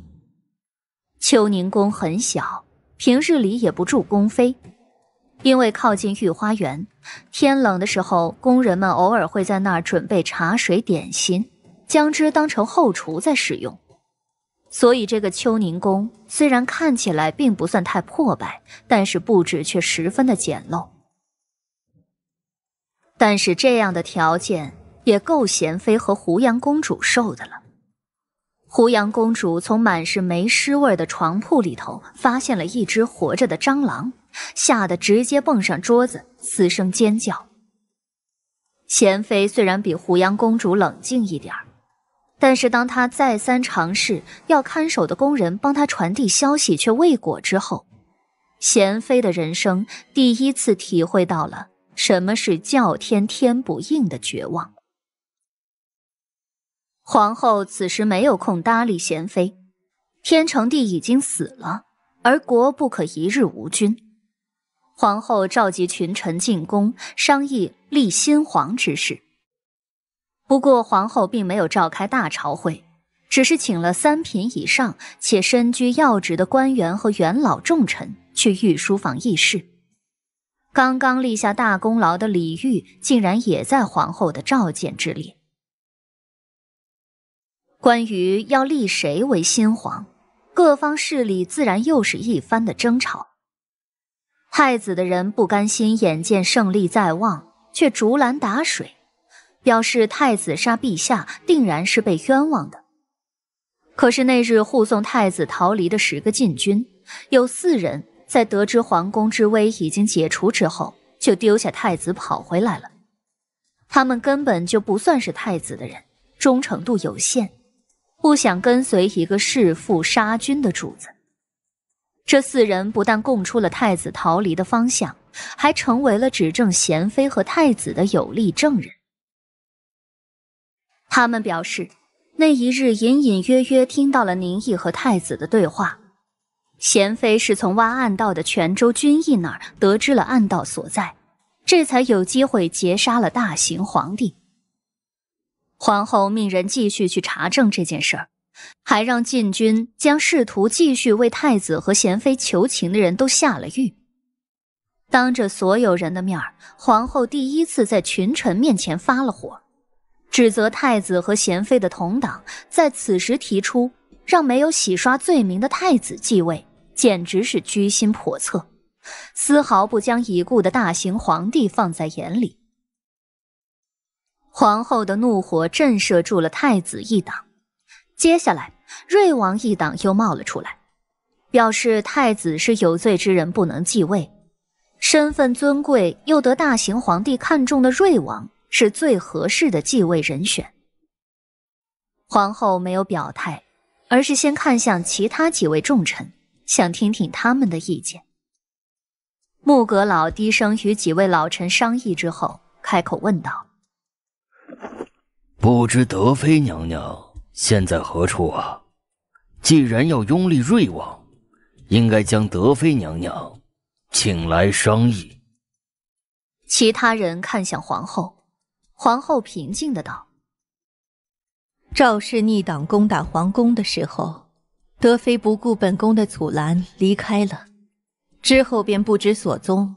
秋宁宫很小，平日里也不住宫妃，因为靠近御花园，天冷的时候，宫人们偶尔会在那儿准备茶水点心，将之当成后厨在使用。所以，这个秋宁宫虽然看起来并不算太破败，但是布置却十分的简陋。但是这样的条件也够贤妃和胡杨公主受的了。胡杨公主从满是霉湿味的床铺里头发现了一只活着的蟑螂，吓得直接蹦上桌子，嘶声尖叫。贤妃虽然比胡杨公主冷静一点但是，当他再三尝试要看守的工人帮他传递消息却未果之后，贤妃的人生第一次体会到了什么是叫天天不应的绝望。皇后此时没有空搭理贤妃，天成帝已经死了，而国不可一日无君。皇后召集群臣进宫商议立新皇之事。不过，皇后并没有召开大朝会，只是请了三品以上且身居要职的官员和元老重臣去御书房议事。刚刚立下大功劳的李煜竟然也在皇后的召见之列。关于要立谁为新皇，各方势力自然又是一番的争吵。太子的人不甘心，眼见胜利在望，却竹篮打水。表示太子杀陛下定然是被冤枉的。可是那日护送太子逃离的十个禁军，有四人在得知皇宫之危已经解除之后，就丢下太子跑回来了。他们根本就不算是太子的人，忠诚度有限，不想跟随一个弑父杀君的主子。这四人不但供出了太子逃离的方向，还成为了指证贤妃和太子的有力证人。他们表示，那一日隐隐约约听到了宁毅和太子的对话。贤妃是从挖暗道的泉州军役那儿得知了暗道所在，这才有机会劫杀了大行皇帝。皇后命人继续去查证这件事儿，还让禁军将试图继续为太子和贤妃求情的人都下了狱。当着所有人的面皇后第一次在群臣面前发了火。指责太子和贤妃的同党在此时提出让没有洗刷罪名的太子继位，简直是居心叵测，丝毫不将已故的大行皇帝放在眼里。皇后的怒火震慑住了太子一党，接下来瑞王一党又冒了出来，表示太子是有罪之人，不能继位。身份尊贵又得大行皇帝看中的瑞王。是最合适的继位人选。皇后没有表态，而是先看向其他几位重臣，想听听他们的意见。穆阁老低声与几位老臣商议之后，开口问道：“不知德妃娘娘现在何处啊？既然要拥立瑞王，应该将德妃娘娘请来商议。”其他人看向皇后。皇后平静的道：“赵氏逆党攻打皇宫的时候，德妃不顾本宫的阻拦离开了，之后便不知所踪。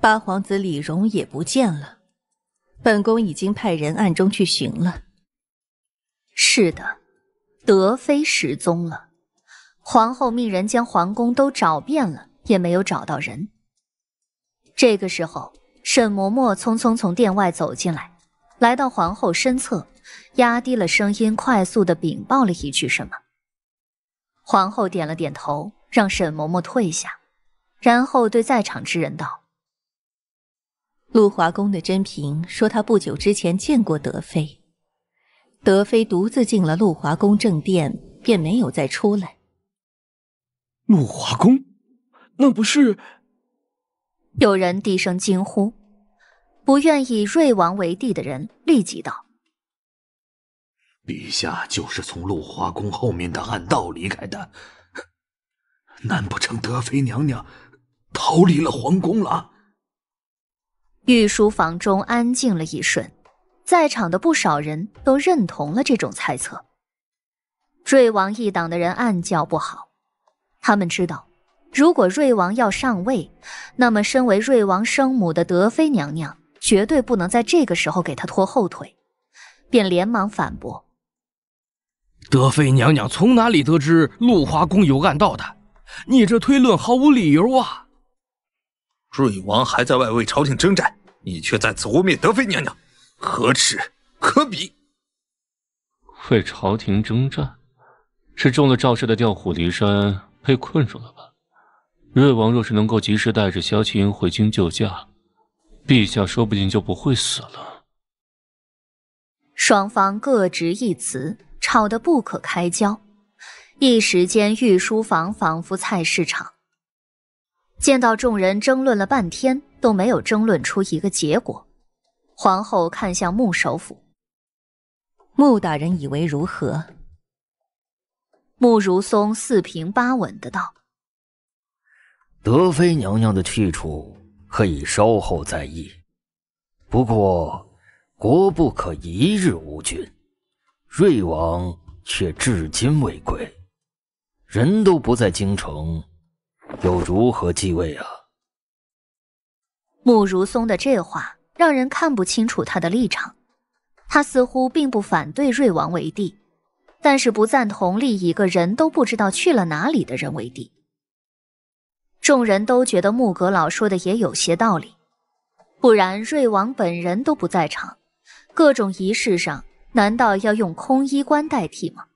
八皇子李荣也不见了，本宫已经派人暗中去寻了。是的，德妃失踪了。皇后命人将皇宫都找遍了，也没有找到人。这个时候，沈嬷嬷匆匆从殿外走进来。”来到皇后身侧，压低了声音，快速的禀报了一句什么。皇后点了点头，让沈嬷嬷退下，然后对在场之人道：“陆华宫的珍嫔说，她不久之前见过德妃，德妃独自进了陆华宫正殿，便没有再出来。”陆华宫，那不是？有人低声惊呼。不愿以瑞王为帝的人立即道：“陛下就是从露华宫后面的暗道离开的，难不成德妃娘娘逃离了皇宫了？”御书房中安静了一瞬，在场的不少人都认同了这种猜测。瑞王一党的人暗叫不好，他们知道，如果瑞王要上位，那么身为瑞王生母的德妃娘娘。绝对不能在这个时候给他拖后腿，便连忙反驳：“德妃娘娘从哪里得知陆华宫有暗道的？你这推论毫无理由啊！瑞王还在外为朝廷征战，你却在此污蔑德妃娘娘，可耻可鄙！为朝廷征战，是中了赵氏的调虎离山，被困住了吧？瑞王若是能够及时带着萧清回京救驾。”陛下说不定就不会死了。双方各执一词，吵得不可开交，一时间御书房仿佛菜市场。见到众人争论了半天都没有争论出一个结果，皇后看向穆首府，穆大人以为如何？穆如松四平八稳的道：“德妃娘娘的去处。”可以稍后再议。不过，国不可一日无君。瑞王却至今未归，人都不在京城，又如何继位啊？慕如松的这话让人看不清楚他的立场。他似乎并不反对瑞王为帝，但是不赞同立一个人都不知道去了哪里的人为帝。众人都觉得穆阁老说的也有些道理，不然瑞王本人都不在场，各种仪式上难道要用空衣冠代替吗？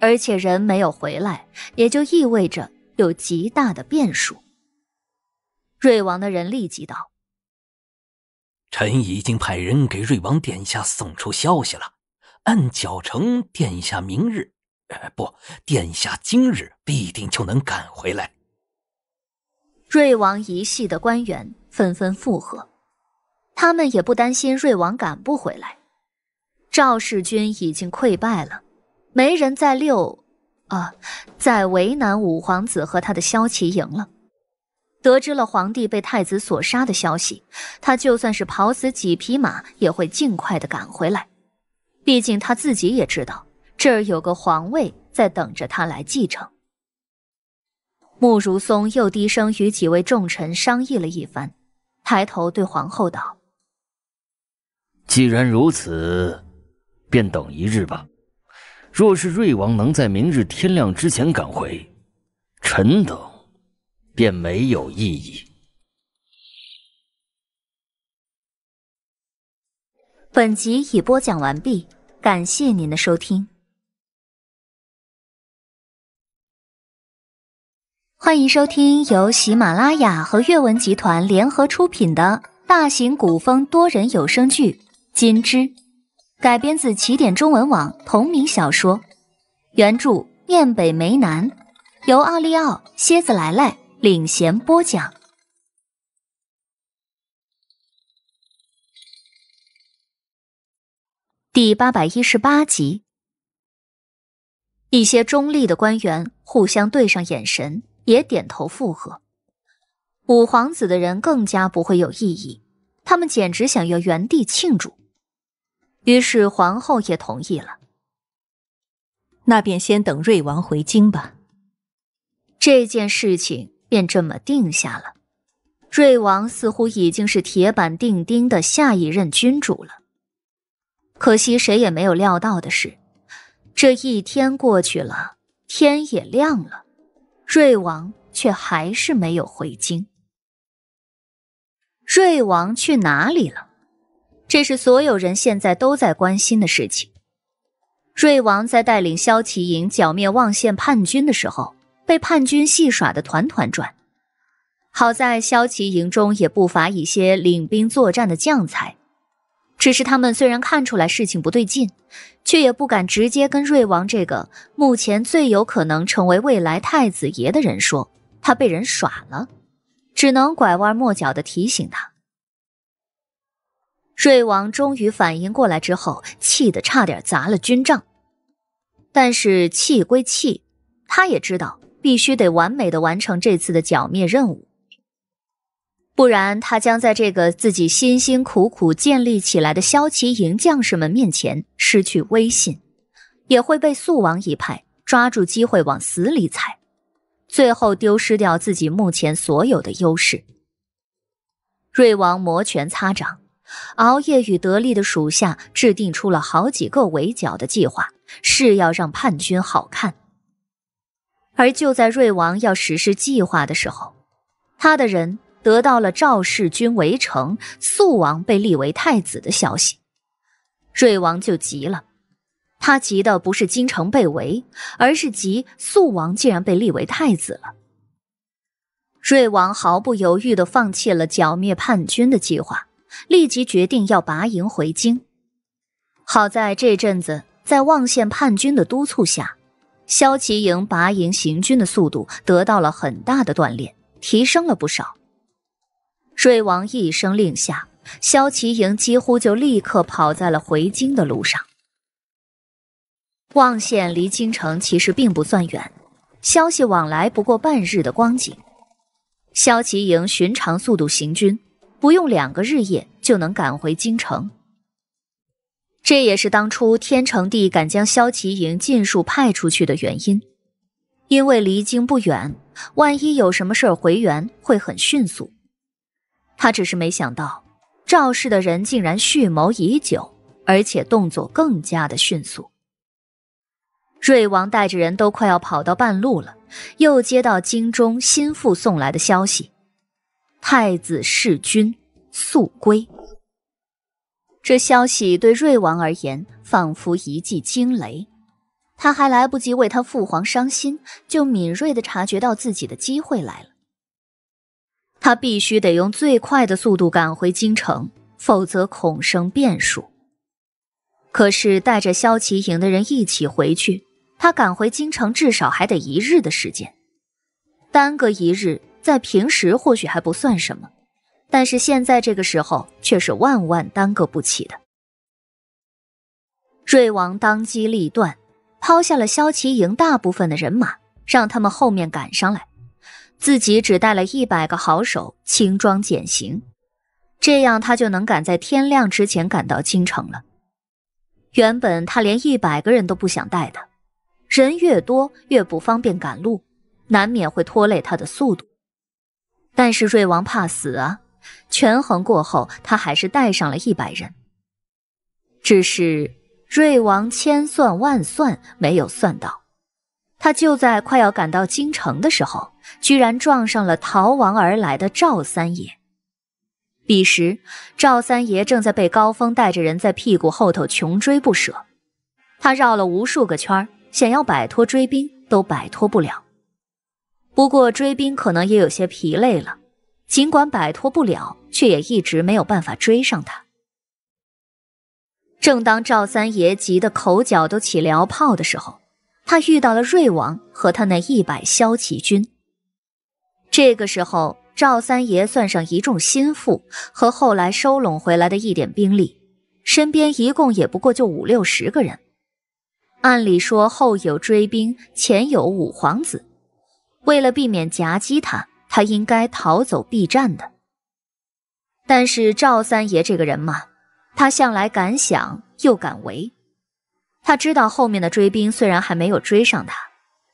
而且人没有回来，也就意味着有极大的变数。瑞王的人立即道：“臣已经派人给瑞王殿下送出消息了，按脚程，殿下明日，不，殿下今日必定就能赶回来。”瑞王一系的官员纷纷附和，他们也不担心瑞王赶不回来。赵氏军已经溃败了，没人再六，啊，再为难五皇子和他的萧齐营了。得知了皇帝被太子所杀的消息，他就算是跑死几匹马，也会尽快的赶回来。毕竟他自己也知道这儿有个皇位在等着他来继承。穆如松又低声与几位重臣商议了一番，抬头对皇后道：“既然如此，便等一日吧。若是瑞王能在明日天亮之前赶回，臣等便没有异议。”本集已播讲完毕，感谢您的收听。欢迎收听由喜马拉雅和阅文集团联合出品的大型古风多人有声剧《金枝》，改编自起点中文网同名小说，原著《念北梅南》，由奥利奥、蝎子来来领衔播讲。第八百一十八集，一些中立的官员互相对上眼神。也点头附和，五皇子的人更加不会有异议，他们简直想要原地庆祝。于是皇后也同意了，那便先等瑞王回京吧。这件事情便这么定下了，瑞王似乎已经是铁板钉钉的下一任君主了。可惜谁也没有料到的是，这一天过去了，天也亮了。瑞王却还是没有回京。瑞王去哪里了？这是所有人现在都在关心的事情。瑞王在带领萧齐营剿灭望县叛军的时候，被叛军戏耍的团团转。好在萧齐营中也不乏一些领兵作战的将才。只是他们虽然看出来事情不对劲，却也不敢直接跟瑞王这个目前最有可能成为未来太子爷的人说他被人耍了，只能拐弯抹角的提醒他。瑞王终于反应过来之后，气得差点砸了军帐，但是气归气，他也知道必须得完美的完成这次的剿灭任务。不然，他将在这个自己辛辛苦苦建立起来的萧齐营将士们面前失去威信，也会被肃王一派抓住机会往死里踩，最后丢失掉自己目前所有的优势。瑞王摩拳擦掌，熬夜与得力的属下制定出了好几个围剿的计划，誓要让叛军好看。而就在瑞王要实施计划的时候，他的人。得到了赵氏军围城，肃王被立为太子的消息，瑞王就急了。他急的不是京城被围，而是急肃王竟然被立为太子了。瑞王毫不犹豫地放弃了剿灭叛军的计划，立即决定要拔营回京。好在这阵子在望县叛军的督促下，萧齐营拔营行军的速度得到了很大的锻炼，提升了不少。瑞王一声令下，萧齐营几乎就立刻跑在了回京的路上。望县离京城其实并不算远，消息往来不过半日的光景。萧齐营寻常速度行军，不用两个日夜就能赶回京城。这也是当初天成帝敢将萧齐营尽数派出去的原因，因为离京不远，万一有什么事儿回援会很迅速。他只是没想到，肇事的人竟然蓄谋已久，而且动作更加的迅速。瑞王带着人都快要跑到半路了，又接到京中新腹送来的消息：太子弑君，速归。这消息对瑞王而言，仿佛一记惊雷。他还来不及为他父皇伤心，就敏锐的察觉到自己的机会来了。他必须得用最快的速度赶回京城，否则恐生变数。可是带着萧齐营的人一起回去，他赶回京城至少还得一日的时间。耽搁一日，在平时或许还不算什么，但是现在这个时候却是万万耽搁不起的。瑞王当机立断，抛下了萧齐营大部分的人马，让他们后面赶上来。自己只带了一百个好手，轻装简行，这样他就能赶在天亮之前赶到京城了。原本他连一百个人都不想带的，人越多越不方便赶路，难免会拖累他的速度。但是瑞王怕死啊，权衡过后，他还是带上了一百人。只是瑞王千算万算没有算到，他就在快要赶到京城的时候。居然撞上了逃亡而来的赵三爷。彼时，赵三爷正在被高峰带着人在屁股后头穷追不舍，他绕了无数个圈想要摆脱追兵都摆脱不了。不过追兵可能也有些疲累了，尽管摆脱不了，却也一直没有办法追上他。正当赵三爷急得口角都起燎泡的时候，他遇到了瑞王和他那一百骁骑军。这个时候，赵三爷算上一众心腹和后来收拢回来的一点兵力，身边一共也不过就五六十个人。按理说，后有追兵，前有五皇子，为了避免夹击他，他应该逃走避战的。但是赵三爷这个人嘛，他向来敢想又敢为，他知道后面的追兵虽然还没有追上他，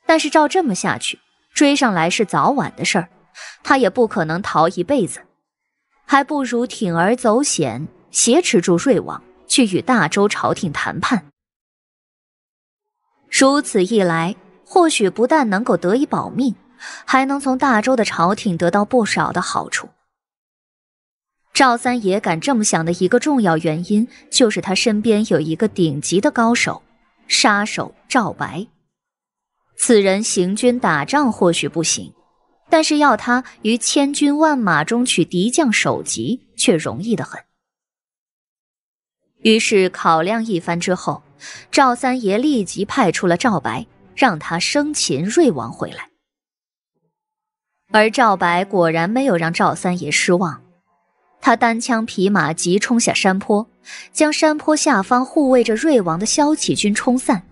但是照这么下去。追上来是早晚的事儿，他也不可能逃一辈子，还不如铤而走险，挟持住瑞王去与大周朝廷谈判。如此一来，或许不但能够得以保命，还能从大周的朝廷得到不少的好处。赵三爷敢这么想的一个重要原因，就是他身边有一个顶级的高手——杀手赵白。此人行军打仗或许不行，但是要他于千军万马中取敌将首级却容易得很。于是考量一番之后，赵三爷立即派出了赵白，让他生擒瑞王回来。而赵白果然没有让赵三爷失望，他单枪匹马急冲下山坡，将山坡下方护卫着瑞王的萧启军冲散。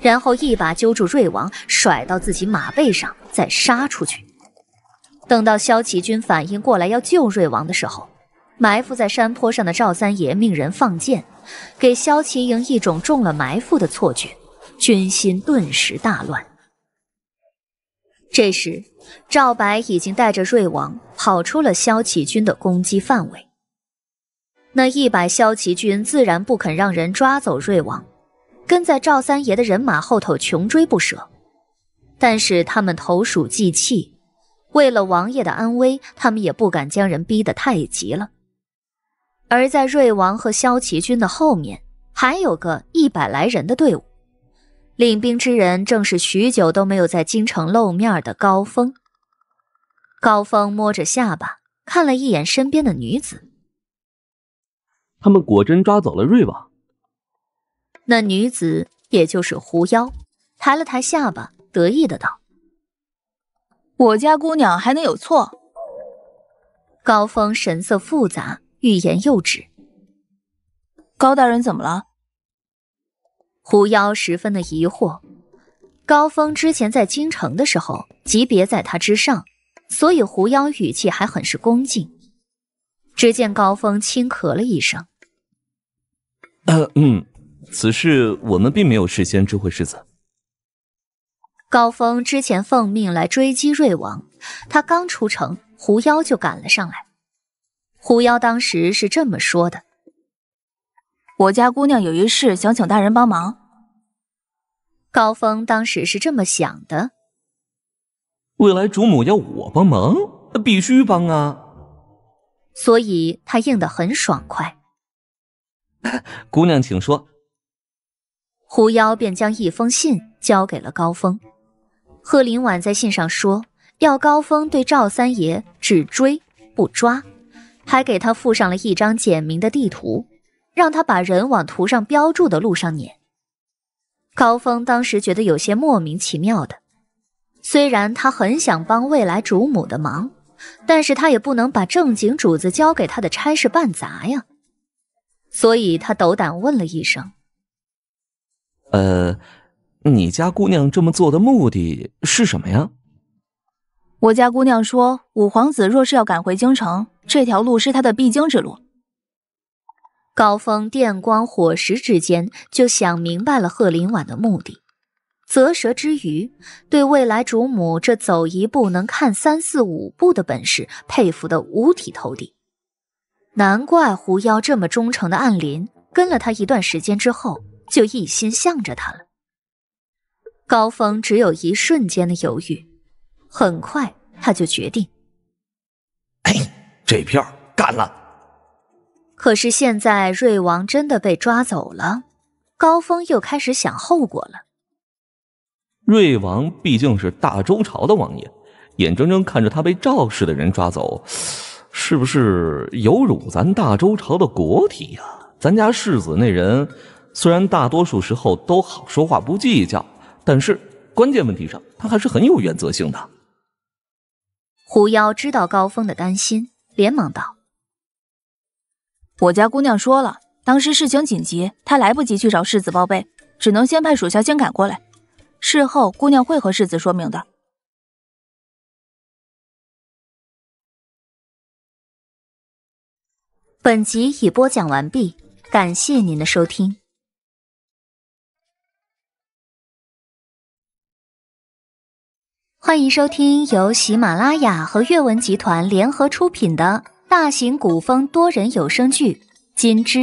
然后一把揪住瑞王，甩到自己马背上，再杀出去。等到萧齐军反应过来要救瑞王的时候，埋伏在山坡上的赵三爷命人放箭，给萧齐营一种中了埋伏的错觉，军心顿时大乱。这时，赵白已经带着瑞王跑出了萧齐军的攻击范围。那一百萧齐军自然不肯让人抓走瑞王。跟在赵三爷的人马后头穷追不舍，但是他们投鼠忌器，为了王爷的安危，他们也不敢将人逼得太急了。而在瑞王和萧齐军的后面，还有个一百来人的队伍，领兵之人正是许久都没有在京城露面的高峰。高峰摸着下巴，看了一眼身边的女子。他们果真抓走了瑞王。那女子，也就是狐妖，抬了抬下巴，得意的道：“我家姑娘还能有错？”高峰神色复杂，欲言又止。高大人怎么了？狐妖十分的疑惑。高峰之前在京城的时候，级别在他之上，所以狐妖语气还很是恭敬。只见高峰轻咳了一声：“嗯。”此事我们并没有事先知会世子。高峰之前奉命来追击瑞王，他刚出城，狐妖就赶了上来。狐妖当时是这么说的：“我家姑娘有一事想请大人帮忙。”高峰当时是这么想的：“未来主母要我帮忙，那必须帮啊。”所以他应得很爽快：“ 姑娘请说。”狐妖便将一封信交给了高峰。贺林婉在信上说，要高峰对赵三爷只追不抓，还给他附上了一张简明的地图，让他把人往图上标注的路上撵。高峰当时觉得有些莫名其妙的，虽然他很想帮未来主母的忙，但是他也不能把正经主子交给他的差事办砸呀，所以他斗胆问了一声。呃，你家姑娘这么做的目的是什么呀？我家姑娘说，五皇子若是要赶回京城，这条路是他的必经之路。高峰电光火石之间就想明白了贺林婉的目的，啧舌之余，对未来主母这走一步能看三四五步的本事佩服的五体投地。难怪狐妖这么忠诚的暗林跟了他一段时间之后。就一心向着他了。高峰只有一瞬间的犹豫，很快他就决定：“哎，这票干了。”可是现在瑞王真的被抓走了，高峰又开始想后果了。瑞王毕竟是大周朝的王爷，眼睁睁看着他被赵氏的人抓走，是不是有辱咱大周朝的国体呀？咱家世子那人……虽然大多数时候都好说话、不计较，但是关键问题上，他还是很有原则性的。狐妖知道高峰的担心，连忙道：“我家姑娘说了，当时事情紧急，她来不及去找世子报备，只能先派属下先赶过来，事后姑娘会和世子说明的。”本集已播讲完毕，感谢您的收听。欢迎收听由喜马拉雅和阅文集团联合出品的大型古风多人有声剧《金枝》，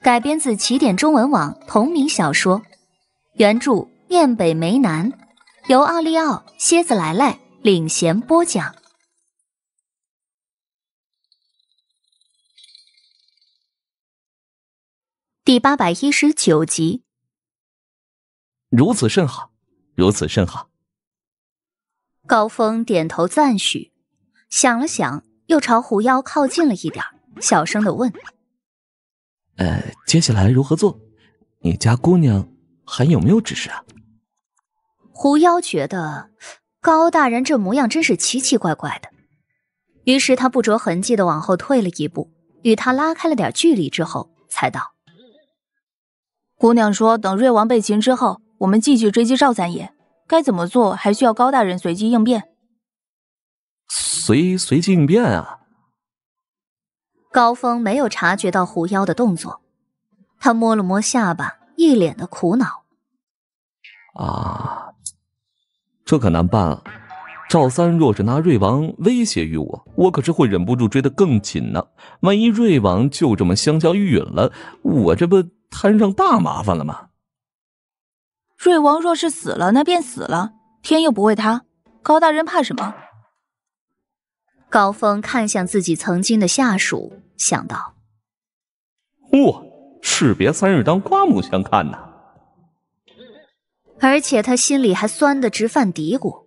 改编自起点中文网同名小说，原著《念北梅南》，由奥利奥、蝎子来来领衔播讲，第八百一十九集。如此甚好，如此甚好。高峰点头赞许，想了想，又朝狐妖靠近了一点，小声的问：“呃，接下来如何做？你家姑娘还有没有指示啊？”狐妖觉得高大人这模样真是奇奇怪怪的，于是他不着痕迹的往后退了一步，与他拉开了点距离之后，才道：“姑娘说，等瑞王被擒之后，我们继续追击赵三爷。”该怎么做，还需要高大人随机应变。随随机应变啊！高峰没有察觉到狐妖的动作，他摸了摸下巴，一脸的苦恼。啊，这可难办了。赵三若是拿瑞王威胁于我，我可是会忍不住追得更紧呢。万一瑞王就这么香消玉殒了，我这不摊上大麻烦了吗？瑞王若是死了，那便死了，天又不为他。高大人怕什么？高峰看向自己曾经的下属，想到：“哇，士别三日，当刮目相看呐。”而且他心里还酸得直犯嘀咕：“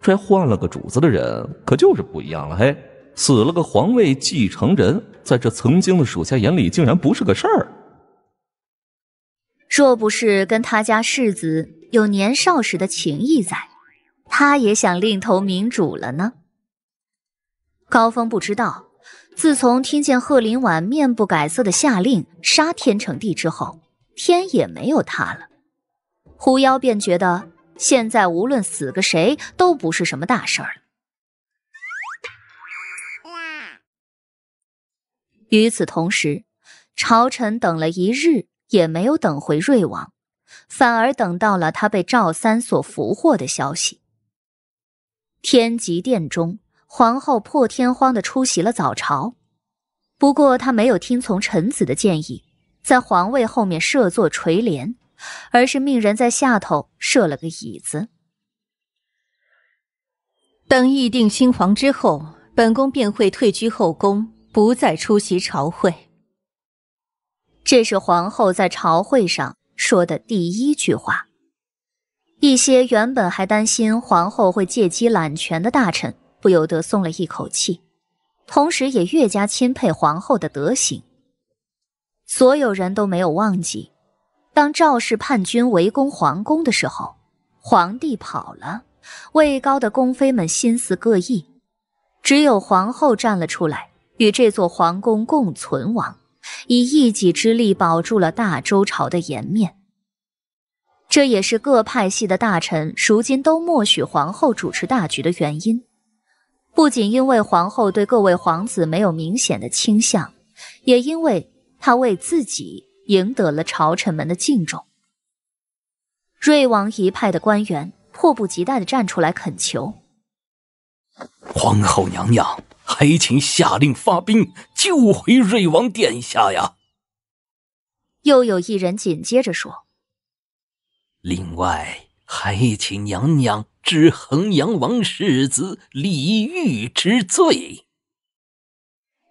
这换了个主子的人，可就是不一样了。嘿，死了个皇位继承人，在这曾经的属下眼里，竟然不是个事儿。”若不是跟他家世子有年少时的情谊在，他也想另投明主了呢。高峰不知道，自从听见贺林婉面不改色的下令杀天成帝之后，天也没有塌了。狐妖便觉得现在无论死个谁都不是什么大事儿了。与此同时，朝臣等了一日。也没有等回瑞王，反而等到了他被赵三所俘获的消息。天极殿中，皇后破天荒的出席了早朝，不过她没有听从臣子的建议，在皇位后面设座垂帘，而是命人在下头设了个椅子。等议定新皇之后，本宫便会退居后宫，不再出席朝会。这是皇后在朝会上说的第一句话。一些原本还担心皇后会借机揽权的大臣，不由得松了一口气，同时也越加钦佩皇后的德行。所有人都没有忘记，当赵氏叛军围攻皇宫的时候，皇帝跑了，位高的宫妃们心思各异，只有皇后站了出来，与这座皇宫共存亡。以一己之力保住了大周朝的颜面，这也是各派系的大臣如今都默许皇后主持大局的原因。不仅因为皇后对各位皇子没有明显的倾向，也因为她为自己赢得了朝臣们的敬重。瑞王一派的官员迫不及待地站出来恳求：“皇后娘娘。”还请下令发兵救回瑞王殿下呀！又有一人紧接着说：“另外还请娘娘治衡阳王世子李煜之罪。”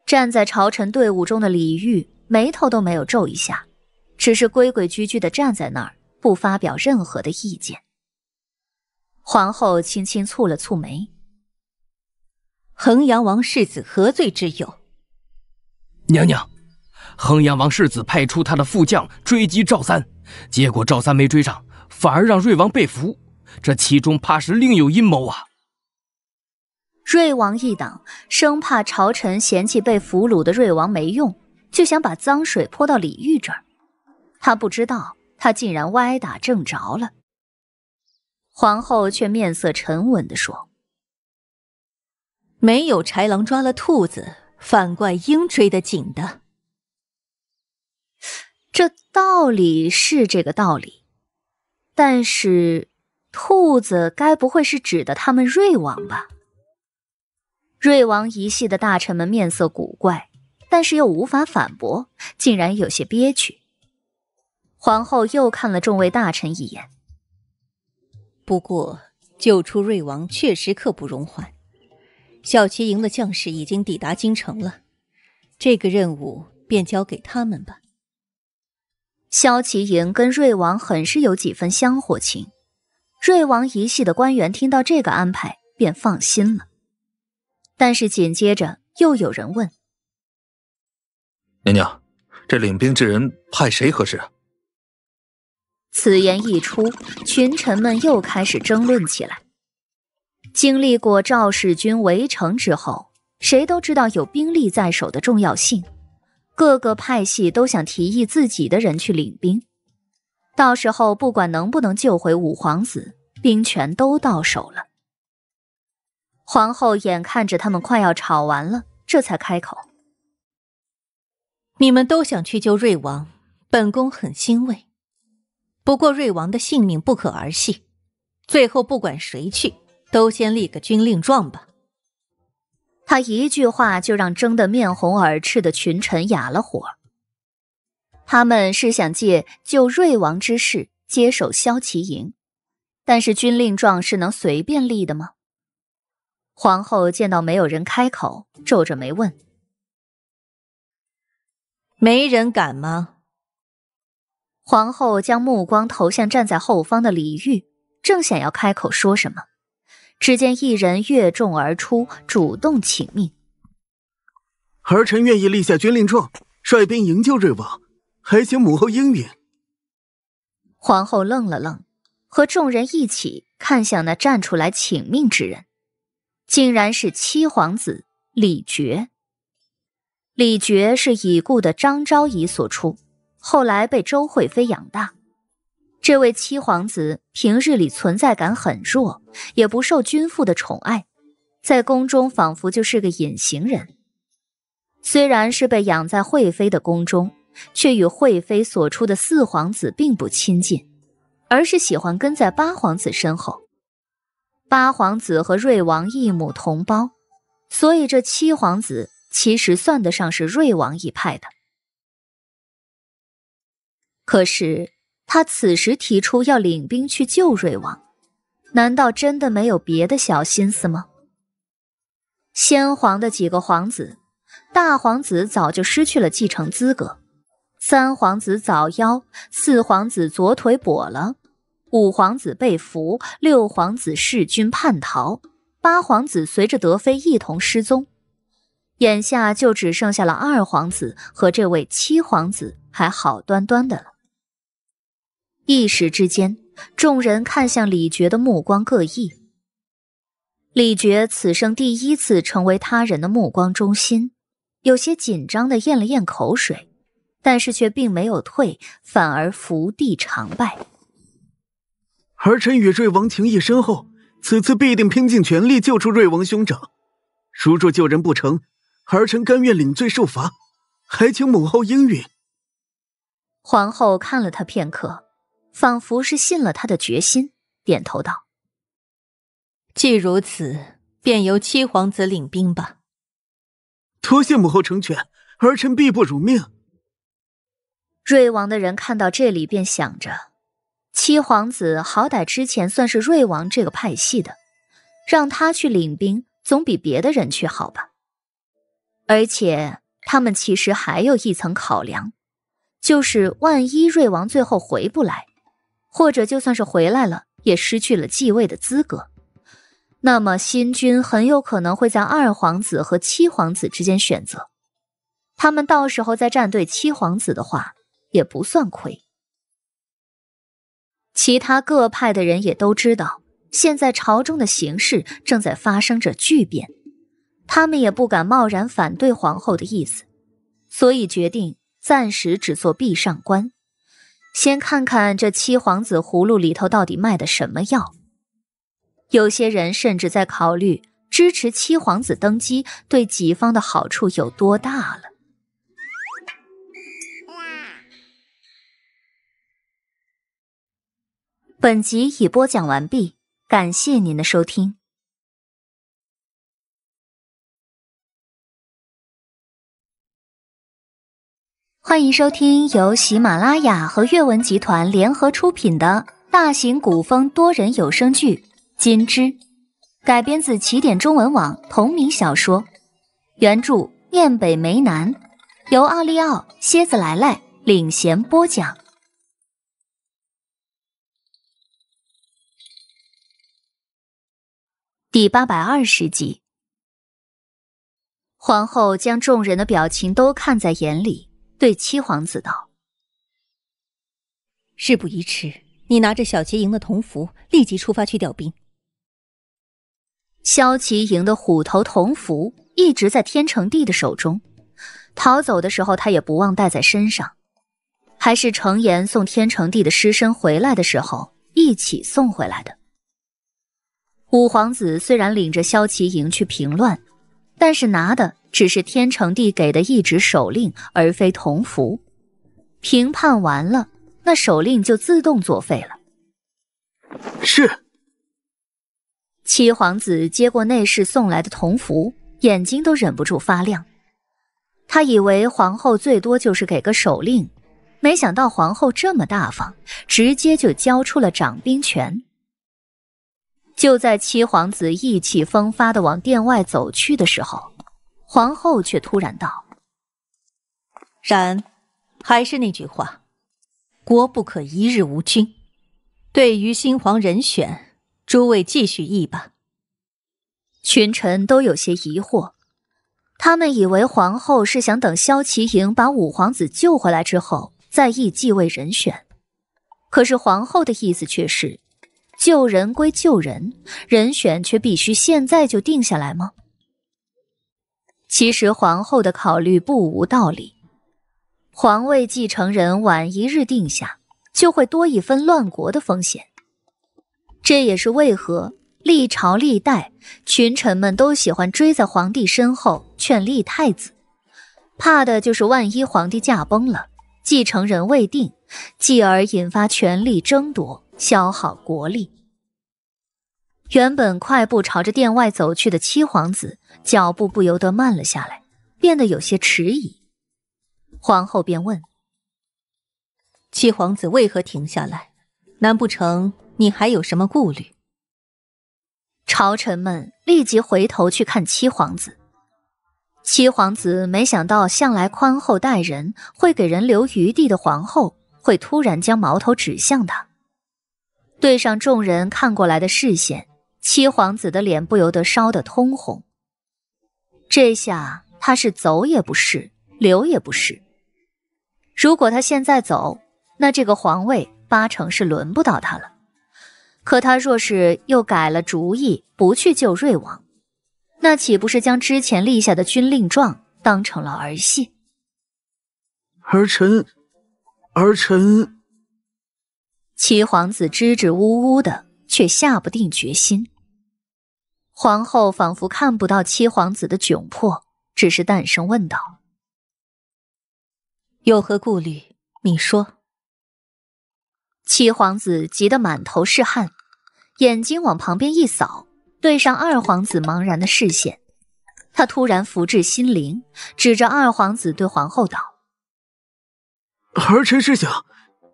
站在朝臣队伍中的李煜眉头都没有皱一下，只是规规矩矩的站在那儿，不发表任何的意见。皇后轻轻蹙了蹙眉。衡阳王世子何罪之有？娘娘，衡阳王世子派出他的副将追击赵三，结果赵三没追上，反而让瑞王被俘。这其中怕是另有阴谋啊！瑞王一党生怕朝臣嫌弃被俘虏的瑞王没用，就想把脏水泼到李煜这儿。他不知道，他竟然歪打正着了。皇后却面色沉稳的说。没有豺狼抓了兔子，反怪鹰追得紧的。这道理是这个道理，但是兔子该不会是指的他们瑞王吧？瑞王一系的大臣们面色古怪，但是又无法反驳，竟然有些憋屈。皇后又看了众位大臣一眼。不过救出瑞王确实刻不容缓。小旗营的将士已经抵达京城了，这个任务便交给他们吧。萧齐营跟瑞王很是有几分香火情，瑞王一系的官员听到这个安排便放心了。但是紧接着又有人问：“娘娘，这领兵之人派谁合适？”此言一出，群臣们又开始争论起来。经历过赵世军围城之后，谁都知道有兵力在手的重要性。各个派系都想提议自己的人去领兵，到时候不管能不能救回五皇子，兵权都到手了。皇后眼看着他们快要吵完了，这才开口：“你们都想去救瑞王，本宫很欣慰。不过瑞王的性命不可儿戏，最后不管谁去。”都先立个军令状吧。他一句话就让争得面红耳赤的群臣哑了火。他们是想借救瑞王之事接手萧齐营，但是军令状是能随便立的吗？皇后见到没有人开口，皱着眉问：“没人敢吗？”皇后将目光投向站在后方的李煜，正想要开口说什么。只见一人越众而出，主动请命：“儿臣愿意立下军令状，率兵营救瑞王，还请母后应允。”皇后愣了愣，和众人一起看向那站出来请命之人，竟然是七皇子李珏。李珏是已故的张昭仪所出，后来被周惠妃养大。这位七皇子平日里存在感很弱，也不受君父的宠爱，在宫中仿佛就是个隐形人。虽然是被养在惠妃的宫中，却与惠妃所出的四皇子并不亲近，而是喜欢跟在八皇子身后。八皇子和瑞王异母同胞，所以这七皇子其实算得上是瑞王一派的。可是。他此时提出要领兵去救瑞王，难道真的没有别的小心思吗？先皇的几个皇子，大皇子早就失去了继承资格，三皇子早夭，四皇子左腿跛了，五皇子被俘，六皇子弑君叛逃，八皇子随着德妃一同失踪，眼下就只剩下了二皇子和这位七皇子还好端端的了。一时之间，众人看向李珏的目光各异。李珏此生第一次成为他人的目光中心，有些紧张的咽了咽口水，但是却并没有退，反而伏地长拜：“儿臣与瑞王情谊深厚，此次必定拼尽全力救出瑞王兄长。如若救人不成，儿臣甘愿领罪受罚，还请母后应允。”皇后看了他片刻。仿佛是信了他的决心，点头道：“既如此，便由七皇子领兵吧。”多谢母后成全，儿臣必不辱命。瑞王的人看到这里，便想着：七皇子好歹之前算是瑞王这个派系的，让他去领兵，总比别的人去好吧。而且他们其实还有一层考量，就是万一瑞王最后回不来。或者就算是回来了，也失去了继位的资格。那么新君很有可能会在二皇子和七皇子之间选择。他们到时候再站队七皇子的话，也不算亏。其他各派的人也都知道，现在朝中的形势正在发生着巨变，他们也不敢贸然反对皇后的意思，所以决定暂时只做壁上观。先看看这七皇子葫芦里头到底卖的什么药。有些人甚至在考虑支持七皇子登基对己方的好处有多大了。本集已播讲完毕，感谢您的收听。欢迎收听由喜马拉雅和阅文集团联合出品的大型古风多人有声剧《金枝》，改编自起点中文网同名小说，原著念北梅南，由奥利奥、蝎子来来领衔播讲。第八百二十集，皇后将众人的表情都看在眼里。对七皇子道：“事不宜迟，你拿着小齐营的铜符，立即出发去调兵。”萧齐营的虎头铜符一直在天成帝的手中，逃走的时候他也不忘带在身上，还是程岩送天成帝的尸身回来的时候一起送回来的。五皇子虽然领着萧齐营去平乱。但是拿的只是天成帝给的一纸手令，而非铜符。评判完了，那手令就自动作废了。是。七皇子接过内侍送来的铜符，眼睛都忍不住发亮。他以为皇后最多就是给个手令，没想到皇后这么大方，直接就交出了掌兵权。就在七皇子意气风发的往殿外走去的时候，皇后却突然道：“然，还是那句话，国不可一日无君。对于新皇人选，诸位继续议吧。”群臣都有些疑惑，他们以为皇后是想等萧齐莹把五皇子救回来之后再议继位人选，可是皇后的意思却是。救人归救人，人选却必须现在就定下来吗？其实皇后的考虑不无道理，皇位继承人晚一日定下，就会多一分乱国的风险。这也是为何历朝历代群臣们都喜欢追在皇帝身后劝立太子，怕的就是万一皇帝驾崩了，继承人未定，继而引发权力争夺。消耗国力。原本快步朝着殿外走去的七皇子，脚步不由得慢了下来，变得有些迟疑。皇后便问：“七皇子为何停下来？难不成你还有什么顾虑？”朝臣们立即回头去看七皇子。七皇子没想到，向来宽厚待人、会给人留余地的皇后，会突然将矛头指向他。对上众人看过来的视线，七皇子的脸不由得烧得通红。这下他是走也不是，留也不是。如果他现在走，那这个皇位八成是轮不到他了。可他若是又改了主意，不去救瑞王，那岂不是将之前立下的军令状当成了儿戏？儿臣，儿臣。七皇子支支吾吾的，却下不定决心。皇后仿佛看不到七皇子的窘迫，只是淡声问道：“有何顾虑？你说。”七皇子急得满头是汗，眼睛往旁边一扫，对上二皇子茫然的视线，他突然福至心灵，指着二皇子对皇后道：“儿臣是想……”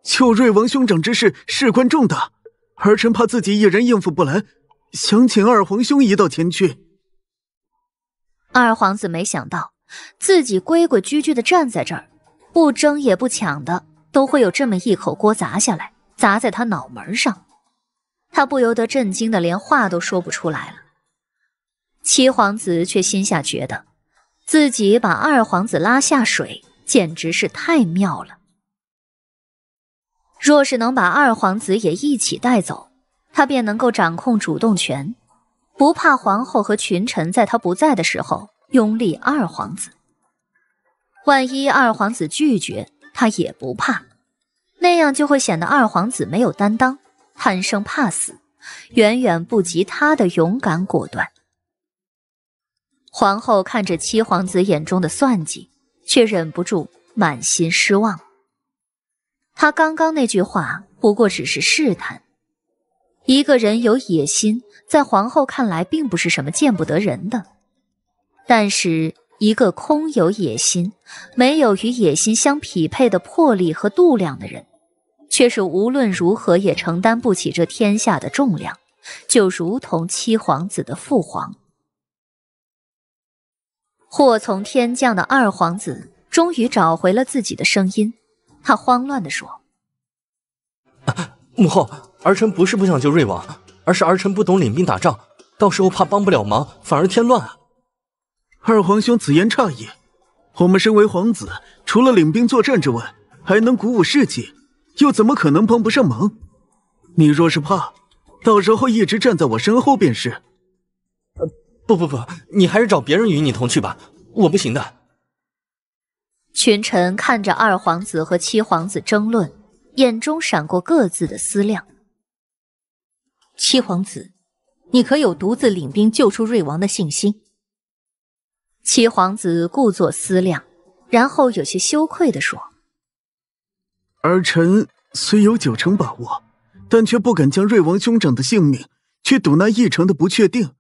救瑞王兄长之事事关重大，儿臣怕自己一人应付不来，想请二皇兄一道前去。二皇子没想到自己规规矩矩的站在这儿，不争也不抢的，都会有这么一口锅砸下来，砸在他脑门上。他不由得震惊的连话都说不出来了。七皇子却心下觉得，自己把二皇子拉下水，简直是太妙了。若是能把二皇子也一起带走，他便能够掌控主动权，不怕皇后和群臣在他不在的时候拥立二皇子。万一二皇子拒绝，他也不怕，那样就会显得二皇子没有担当，贪生怕死，远远不及他的勇敢果断。皇后看着七皇子眼中的算计，却忍不住满心失望。他刚刚那句话不过只是试探。一个人有野心，在皇后看来并不是什么见不得人的。但是，一个空有野心，没有与野心相匹配的魄力和度量的人，却是无论如何也承担不起这天下的重量。就如同七皇子的父皇。祸从天降的二皇子终于找回了自己的声音。他慌乱地说：“母后，儿臣不是不想救瑞王，而是儿臣不懂领兵打仗，到时候怕帮不了忙，反而添乱啊。”二皇兄此言差矣，我们身为皇子，除了领兵作战之外，还能鼓舞士气，又怎么可能帮不上忙？你若是怕，到时候一直站在我身后便是。不不不，你还是找别人与你同去吧，我不行的。群臣看着二皇子和七皇子争论，眼中闪过各自的思量。七皇子，你可有独自领兵救出瑞王的信心？七皇子故作思量，然后有些羞愧的说：“儿臣虽有九成把握，但却不敢将瑞王兄长的性命去赌那一成的不确定。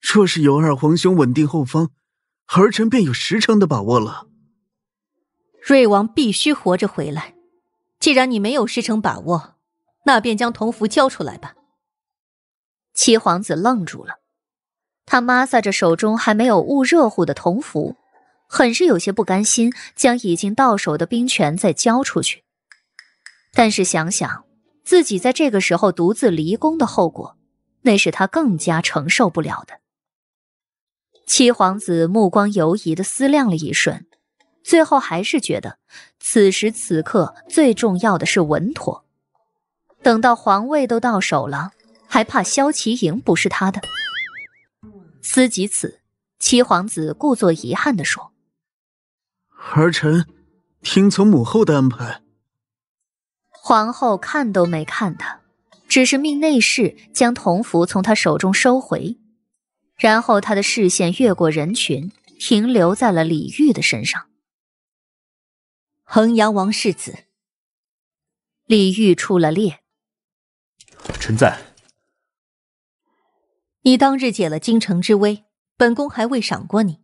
若是有二皇兄稳定后方，儿臣便有十成的把握了。”瑞王必须活着回来。既然你没有事成把握，那便将铜符交出来吧。七皇子愣住了，他摩挲着手中还没有焐热乎的铜符，很是有些不甘心将已经到手的兵权再交出去。但是想想自己在这个时候独自离宫的后果，那是他更加承受不了的。七皇子目光犹疑的思量了一瞬。最后还是觉得，此时此刻最重要的是稳妥。等到皇位都到手了，还怕萧齐莹不是他的？思及此，七皇子故作遗憾的说：“儿臣听从母后的安排。”皇后看都没看他，只是命内侍将铜符从他手中收回，然后他的视线越过人群，停留在了李煜的身上。衡阳王世子李煜出了列，臣在。你当日解了京城之危，本宫还未赏过你。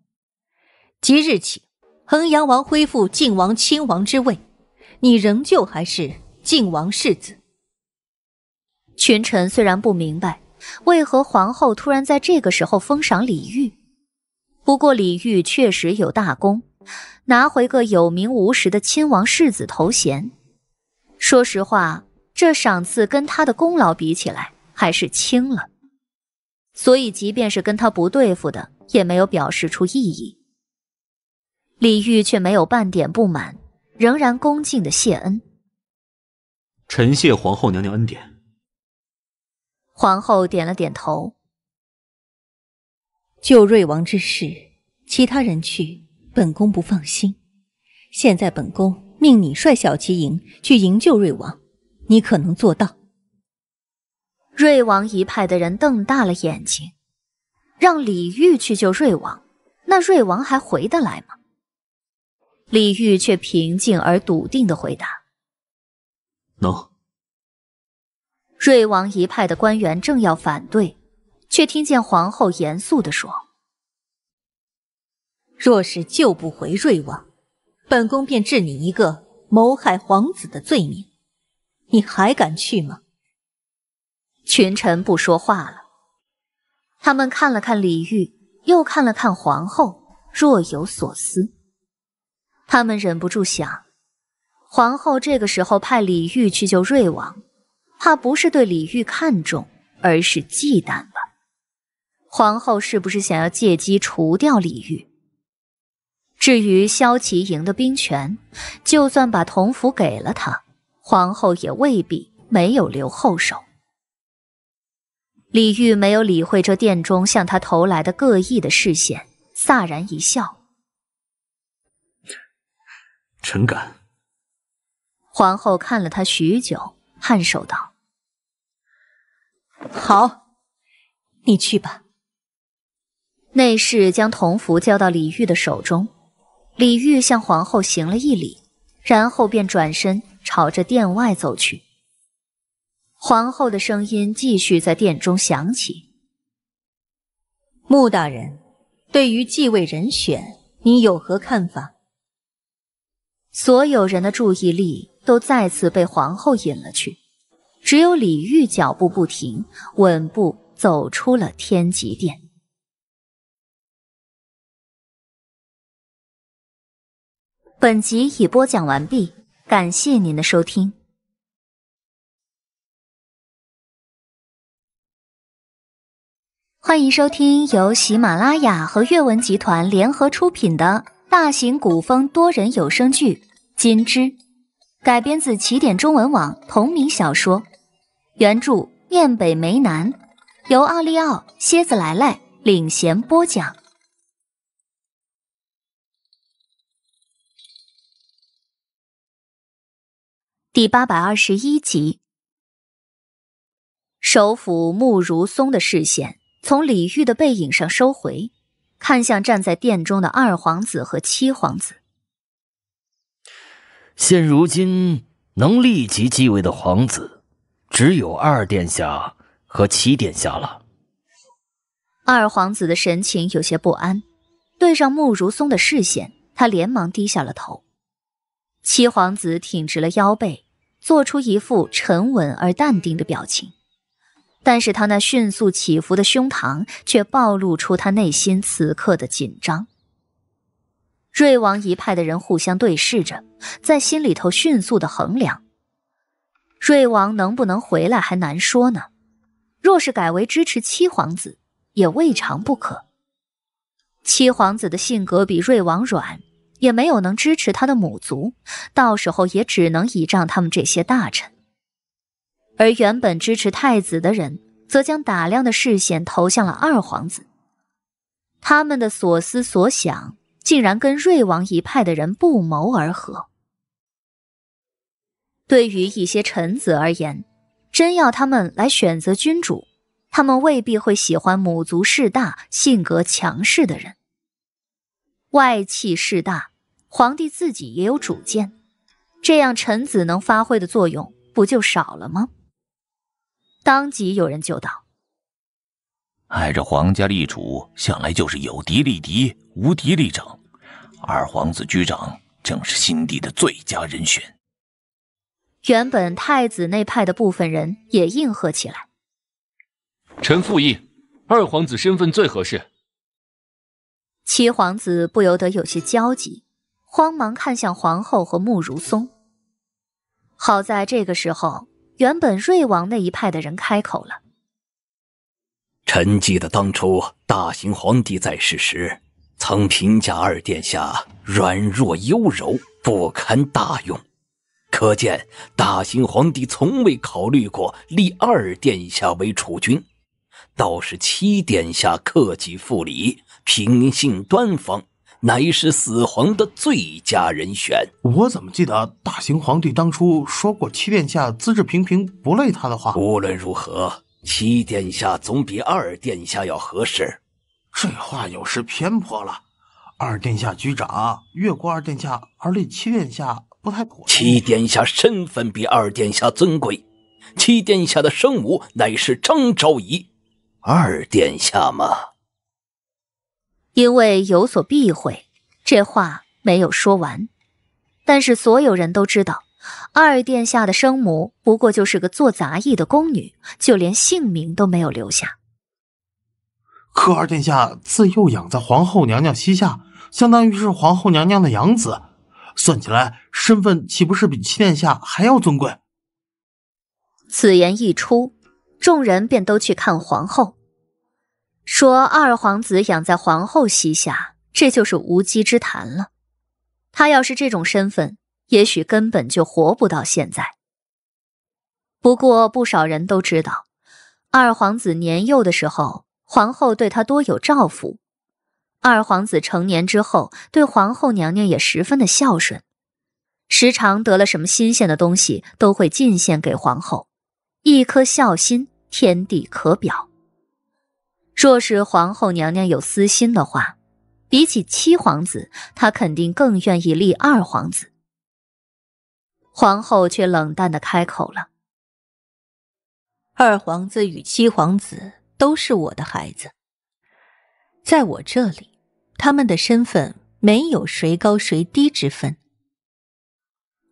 即日起，衡阳王恢复靖王亲王之位，你仍旧还是靖王世子。群臣虽然不明白为何皇后突然在这个时候封赏李煜，不过李煜确实有大功。拿回个有名无实的亲王世子头衔。说实话，这赏赐跟他的功劳比起来还是轻了，所以即便是跟他不对付的，也没有表示出异议。李煜却没有半点不满，仍然恭敬的谢恩：“臣谢皇后娘娘恩典。”皇后点了点头：“救瑞王之事，其他人去。”本宫不放心，现在本宫命你率小旗营去营救瑞王，你可能做到？瑞王一派的人瞪大了眼睛，让李煜去救瑞王，那瑞王还回得来吗？李煜却平静而笃定的回答：“能。”瑞王一派的官员正要反对，却听见皇后严肃地说。若是救不回瑞王，本宫便治你一个谋害皇子的罪名。你还敢去吗？群臣不说话了，他们看了看李煜，又看了看皇后，若有所思。他们忍不住想：皇后这个时候派李煜去救瑞王，怕不是对李煜看重，而是忌惮吧？皇后是不是想要借机除掉李煜？至于萧齐营的兵权，就算把铜符给了他，皇后也未必没有留后手。李煜没有理会这殿中向他投来的各异的视线，飒然一笑：“臣敢。”皇后看了他许久，颔首道：“好，你去吧。”内侍将铜符交到李煜的手中。李煜向皇后行了一礼，然后便转身朝着殿外走去。皇后的声音继续在殿中响起：“穆大人，对于继位人选，你有何看法？”所有人的注意力都再次被皇后引了去，只有李煜脚步不停，稳步走出了天极殿。本集已播讲完毕，感谢您的收听。欢迎收听由喜马拉雅和阅文集团联合出品的大型古风多人有声剧《金枝》，改编自起点中文网同名小说，原著《燕北梅南》，由奥利奥、蝎子来来领衔播讲。第八百二十一集，首辅穆如松的视线从李煜的背影上收回，看向站在殿中的二皇子和七皇子。现如今能立即继位的皇子，只有二殿下和七殿下了。二皇子的神情有些不安，对上穆如松的视线，他连忙低下了头。七皇子挺直了腰背。做出一副沉稳而淡定的表情，但是他那迅速起伏的胸膛却暴露出他内心此刻的紧张。瑞王一派的人互相对视着，在心里头迅速的衡量，瑞王能不能回来还难说呢。若是改为支持七皇子，也未尝不可。七皇子的性格比瑞王软。也没有能支持他的母族，到时候也只能倚仗他们这些大臣。而原本支持太子的人，则将打量的视线投向了二皇子。他们的所思所想，竟然跟瑞王一派的人不谋而合。对于一些臣子而言，真要他们来选择君主，他们未必会喜欢母族势大、性格强势的人，外戚势大。皇帝自己也有主见，这样臣子能发挥的作用不就少了吗？当即有人就道：“哎，着皇家立储向来就是有敌立敌，无敌立长，二皇子居长正是新帝的最佳人选。”原本太子那派的部分人也应和起来：“臣附议，二皇子身份最合适。”七皇子不由得有些焦急。慌忙看向皇后和慕如松。好在这个时候，原本瑞王那一派的人开口了：“臣记得当初大行皇帝在世时，曾评价二殿下软弱优柔，不堪大用。可见大行皇帝从未考虑过立二殿下为储君。倒是七殿下克己复礼，品性端方。”乃是死皇的最佳人选。我怎么记得大行皇帝当初说过七殿下资质平平不累他的话？无论如何，七殿下总比二殿下要合适。这话有失偏颇了。二殿下局长，越过二殿下而立七殿下不太妥。七殿下身份比二殿下尊贵，七殿下的生母乃是张昭仪，二殿下嘛。因为有所避讳，这话没有说完，但是所有人都知道，二殿下的生母不过就是个做杂役的宫女，就连姓名都没有留下。可二殿下自幼养在皇后娘娘膝下，相当于是皇后娘娘的养子，算起来身份岂不是比七殿下还要尊贵？此言一出，众人便都去看皇后。说二皇子养在皇后膝下，这就是无稽之谈了。他要是这种身份，也许根本就活不到现在。不过不少人都知道，二皇子年幼的时候，皇后对他多有照拂。二皇子成年之后，对皇后娘娘也十分的孝顺，时常得了什么新鲜的东西，都会进献给皇后，一颗孝心，天地可表。若是皇后娘娘有私心的话，比起七皇子，她肯定更愿意立二皇子。皇后却冷淡的开口了：“二皇子与七皇子都是我的孩子，在我这里，他们的身份没有谁高谁低之分。”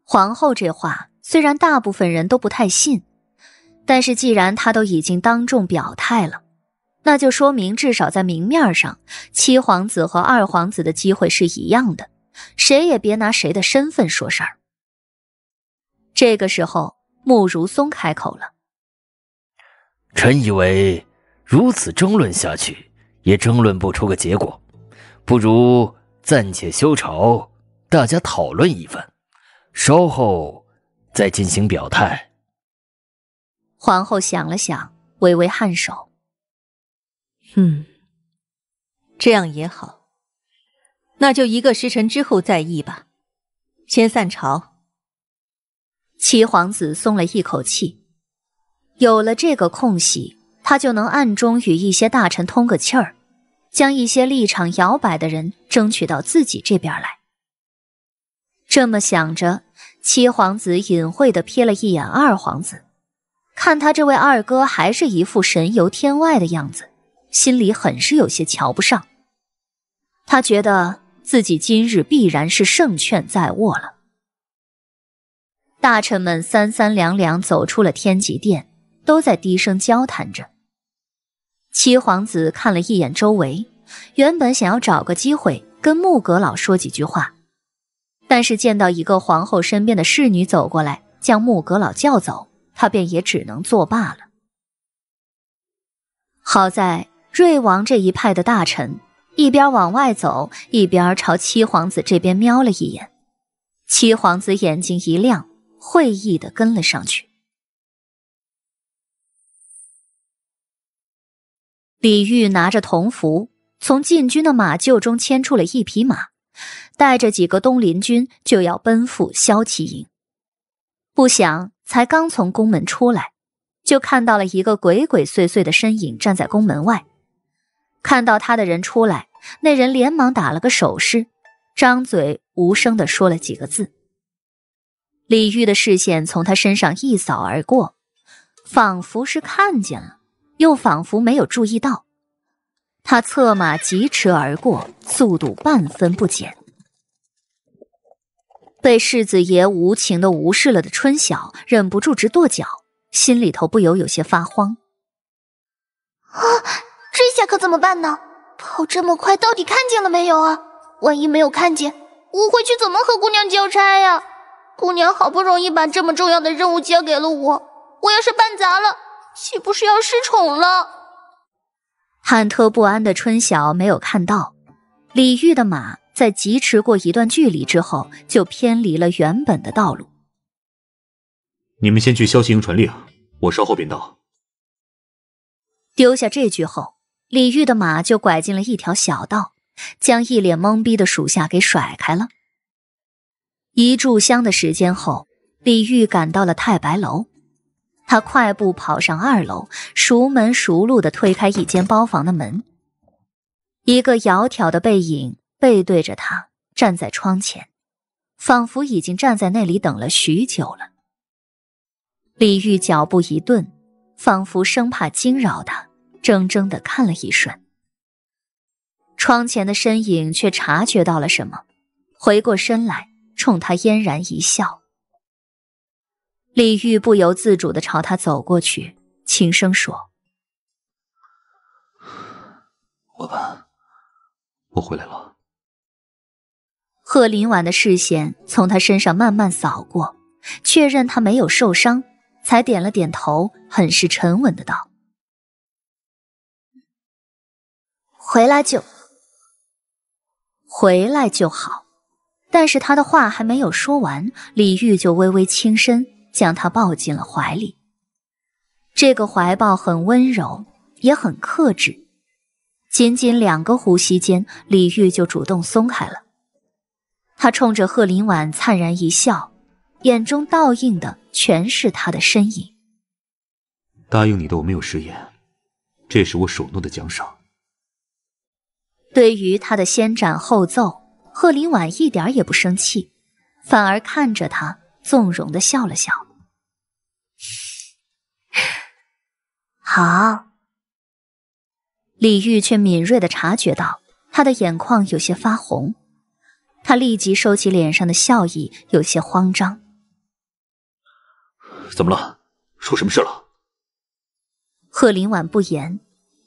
皇后这话虽然大部分人都不太信，但是既然她都已经当众表态了。那就说明，至少在明面上，七皇子和二皇子的机会是一样的，谁也别拿谁的身份说事儿。这个时候，慕如松开口了：“臣以为，如此争论下去，也争论不出个结果，不如暂且休朝，大家讨论一番，稍后再进行表态。”皇后想了想，微微颔首。嗯，这样也好，那就一个时辰之后再议吧。先散朝。七皇子松了一口气，有了这个空隙，他就能暗中与一些大臣通个气儿，将一些立场摇摆的人争取到自己这边来。这么想着，七皇子隐晦的瞥了一眼二皇子，看他这位二哥还是一副神游天外的样子。心里很是有些瞧不上，他觉得自己今日必然是胜券在握了。大臣们三三两两走出了天极殿，都在低声交谈着。七皇子看了一眼周围，原本想要找个机会跟穆阁老说几句话，但是见到一个皇后身边的侍女走过来，将穆阁老叫走，他便也只能作罢了。好在。瑞王这一派的大臣一边往外走，一边朝七皇子这边瞄了一眼。七皇子眼睛一亮，会意的跟了上去。李煜拿着铜符，从禁军的马厩中牵出了一匹马，带着几个东林军就要奔赴萧齐营，不想才刚从宫门出来，就看到了一个鬼鬼祟祟的身影站在宫门外。看到他的人出来，那人连忙打了个手势，张嘴无声的说了几个字。李煜的视线从他身上一扫而过，仿佛是看见了，又仿佛没有注意到。他策马疾驰而过，速度半分不减。被世子爷无情的无视了的春晓忍不住直跺脚，心里头不由有些发慌。啊！这下可怎么办呢？跑这么快，到底看见了没有啊？万一没有看见，我回去怎么和姑娘交差呀？姑娘好不容易把这么重要的任务交给了我，我要是办砸了，岂不是要失宠了？忐忑不安的春晓没有看到，李煜的马在疾驰过一段距离之后，就偏离了原本的道路。你们先去消息营传令，我稍后便到。丢下这句后。李玉的马就拐进了一条小道，将一脸懵逼的属下给甩开了。一炷香的时间后，李玉赶到了太白楼，他快步跑上二楼，熟门熟路的推开一间包房的门。一个窈窕的背影背对着他站在窗前，仿佛已经站在那里等了许久了。李玉脚步一顿，仿佛生怕惊扰他。怔怔的看了一瞬，窗前的身影却察觉到了什么，回过身来冲他嫣然一笑。李煜不由自主的朝他走过去，轻声说：“我吧，我回来了。”贺林婉的视线从他身上慢慢扫过，确认他没有受伤，才点了点头，很是沉稳的道。回来就回来就好，但是他的话还没有说完，李玉就微微轻身，将他抱进了怀里。这个怀抱很温柔，也很克制。仅仅两个呼吸间，李玉就主动松开了。他冲着贺林婉灿然一笑，眼中倒映的全是他的身影。答应你的，我没有食言，这是我手诺的奖赏。对于他的先斩后奏，贺林婉一点也不生气，反而看着他纵容的笑了笑。好，李玉却敏锐的察觉到他的眼眶有些发红，他立即收起脸上的笑意，有些慌张。怎么了？出什么事了？贺林婉不言，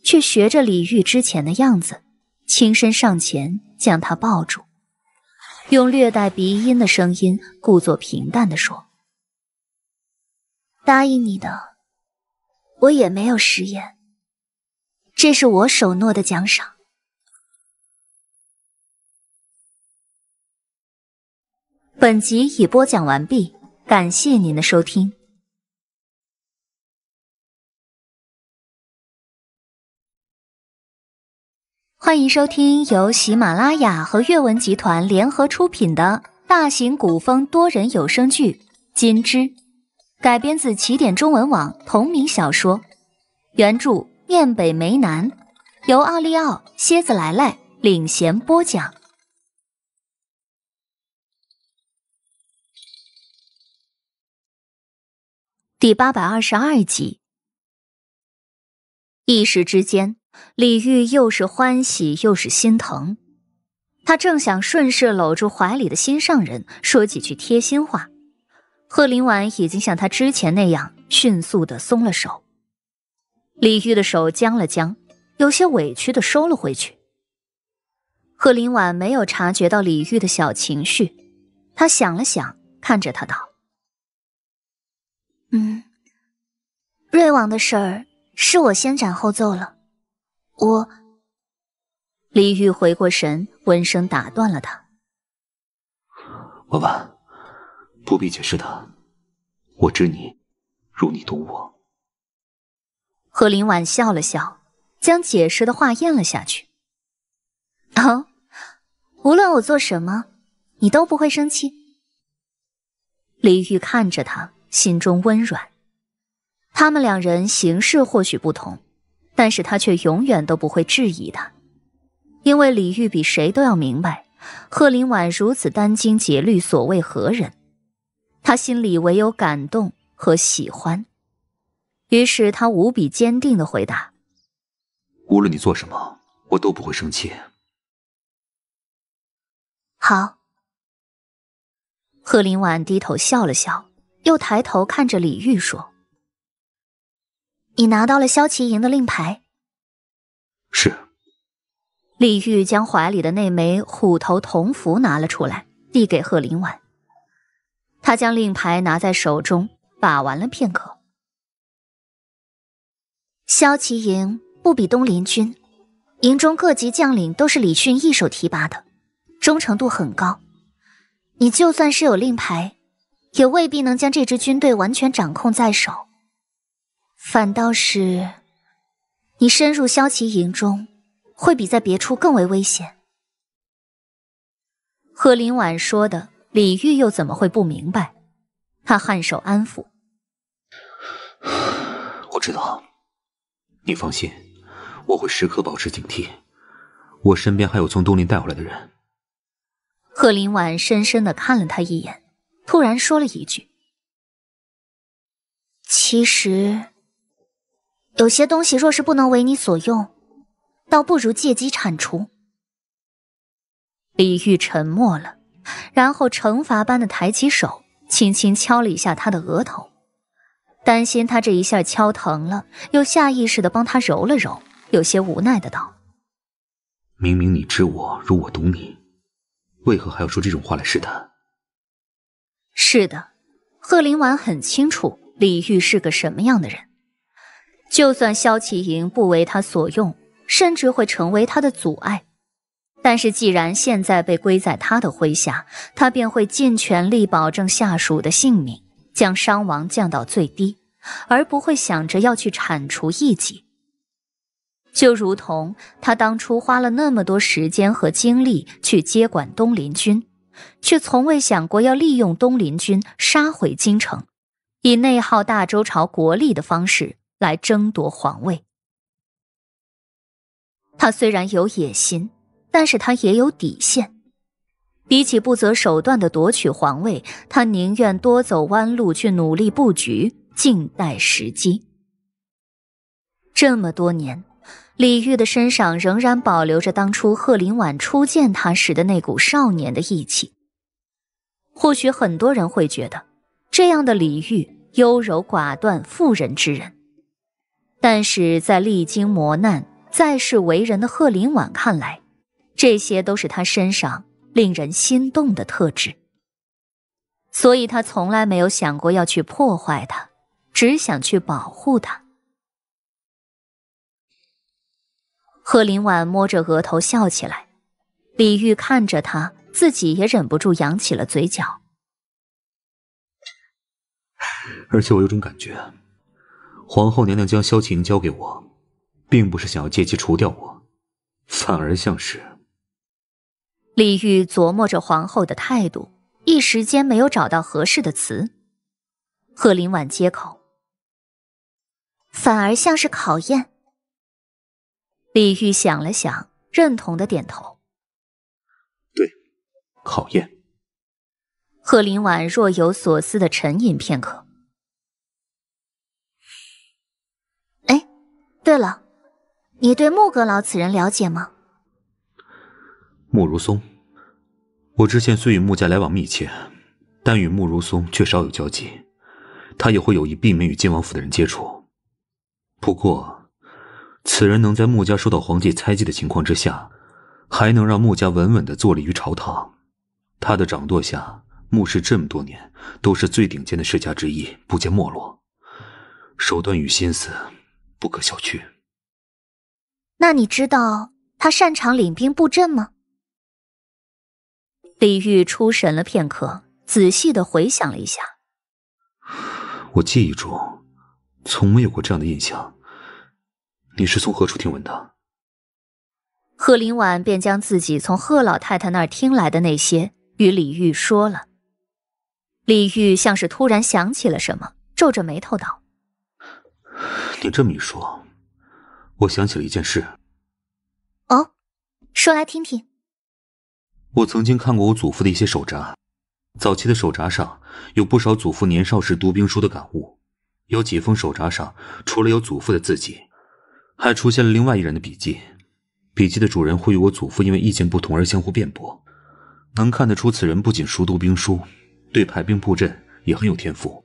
却学着李玉之前的样子。轻身上前将他抱住，用略带鼻音的声音，故作平淡地说：“答应你的，我也没有食言，这是我守诺的奖赏。”本集已播讲完毕，感谢您的收听。欢迎收听由喜马拉雅和阅文集团联合出品的大型古风多人有声剧《金枝》，改编自起点中文网同名小说，原著《面北梅南》，由奥利奥、蝎子来来领衔播讲，第八百二十二集。一时之间。李玉又是欢喜又是心疼，他正想顺势搂住怀里的心上人，说几句贴心话，贺林婉已经像他之前那样迅速的松了手。李玉的手僵了僵，有些委屈的收了回去。贺林婉没有察觉到李玉的小情绪，他想了想，看着他道：“嗯，瑞王的事儿是我先斩后奏了。”我。李玉回过神，温声打断了他。婉婉，不必解释的，我知你，如你懂我。何林婉笑了笑，将解释的话咽了下去。啊，无论我做什么，你都不会生气。李玉看着他，心中温软。他们两人行事或许不同。但是他却永远都不会质疑他，因为李煜比谁都要明白，贺林婉如此殚精竭虑，所为何人？他心里唯有感动和喜欢。于是他无比坚定的回答：“无论你做什么，我都不会生气。”好。贺林婉低头笑了笑，又抬头看着李煜说。你拿到了萧齐营的令牌。是。李玉将怀里的那枚虎头铜符拿了出来，递给贺林婉。他将令牌拿在手中把玩了片刻。萧齐营不比东林军，营中各级将领都是李迅一手提拔的，忠诚度很高。你就算是有令牌，也未必能将这支军队完全掌控在手。反倒是你深入萧齐营中，会比在别处更为危险。贺林婉说的，李煜又怎么会不明白？他颔首安抚：“我知道，你放心，我会时刻保持警惕。我身边还有从东林带回来的人。”贺林婉深深的看了他一眼，突然说了一句：“其实。”有些东西若是不能为你所用，倒不如借机铲除。李煜沉默了，然后惩罚般的抬起手，轻轻敲了一下他的额头，担心他这一下敲疼了，又下意识的帮他揉了揉，有些无奈的道：“明明你知我如我懂你，为何还要说这种话来试探？”是的，贺林婉很清楚李煜是个什么样的人。就算萧启莹不为他所用，甚至会成为他的阻碍，但是既然现在被归在他的麾下，他便会尽全力保证下属的性命，将伤亡降到最低，而不会想着要去铲除异己。就如同他当初花了那么多时间和精力去接管东林军，却从未想过要利用东林军杀回京城，以内耗大周朝国力的方式。来争夺皇位。他虽然有野心，但是他也有底线。比起不择手段的夺取皇位，他宁愿多走弯路去努力布局，静待时机。这么多年，李煜的身上仍然保留着当初贺林婉初见他时的那股少年的义气。或许很多人会觉得，这样的李煜优柔寡断、妇人之仁。但是在历经磨难、再世为人的贺林婉看来，这些都是他身上令人心动的特质。所以他从来没有想过要去破坏他，只想去保护他。贺林婉摸着额头笑起来，李玉看着他，自己也忍不住扬起了嘴角。而且我有种感觉。皇后娘娘将萧晴交给我，并不是想要借机除掉我，反而像是……李玉琢磨着皇后的态度，一时间没有找到合适的词。贺林婉接口：“反而像是考验。”李玉想了想，认同的点头：“对，考验。”贺林婉若有所思的沉吟片刻。对了，你对穆阁老此人了解吗？穆如松，我之前虽与穆家来往密切，但与穆如松却少有交集。他也会有意避免与晋王府的人接触。不过，此人能在穆家受到皇帝猜忌的情况之下，还能让穆家稳稳地坐立于朝堂，他的掌舵下，穆氏这么多年都是最顶尖的世家之一，不见没落。手段与心思。不可小觑。那你知道他擅长领兵布阵吗？李玉出神了片刻，仔细的回想了一下，我记忆中从没有过这样的印象。你是从何处听闻的？贺林婉便将自己从贺老太太那儿听来的那些与李玉说了。李玉像是突然想起了什么，皱着眉头道。你这么一说，我想起了一件事。哦，说来听听。我曾经看过我祖父的一些手札，早期的手札上有不少祖父年少时读兵书的感悟。有几封手札上，除了有祖父的字迹，还出现了另外一人的笔迹。笔迹的主人会与我祖父因为意见不同而相互辩驳，能看得出此人不仅熟读兵书，对排兵布阵也很有天赋。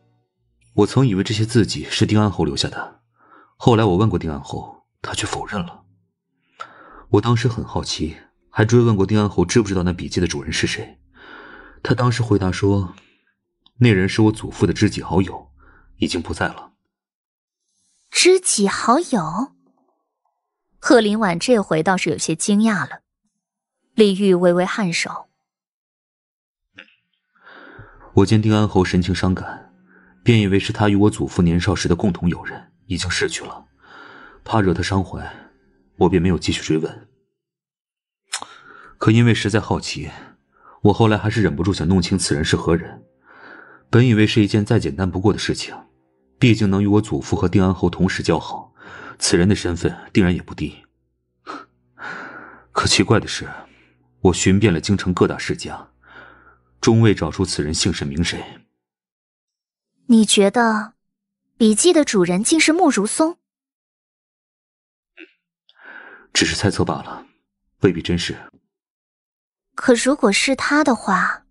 我曾以为这些字迹是定安侯留下的，后来我问过定安侯，他却否认了。我当时很好奇，还追问过定安侯知不知道那笔记的主人是谁。他当时回答说，那人是我祖父的知己好友，已经不在了。知己好友，贺林婉这回倒是有些惊讶了。李玉微微颔首，我见定安侯神情伤感。便以为是他与我祖父年少时的共同友人，已经逝去了，怕惹他伤怀，我便没有继续追问。可因为实在好奇，我后来还是忍不住想弄清此人是何人。本以为是一件再简单不过的事情，毕竟能与我祖父和定安侯同时交好，此人的身份定然也不低。可奇怪的是，我寻遍了京城各大世家，终未找出此人姓甚名谁。你觉得，笔记的主人竟是穆如松？只是猜测罢了，未必真实。可如果是他的话，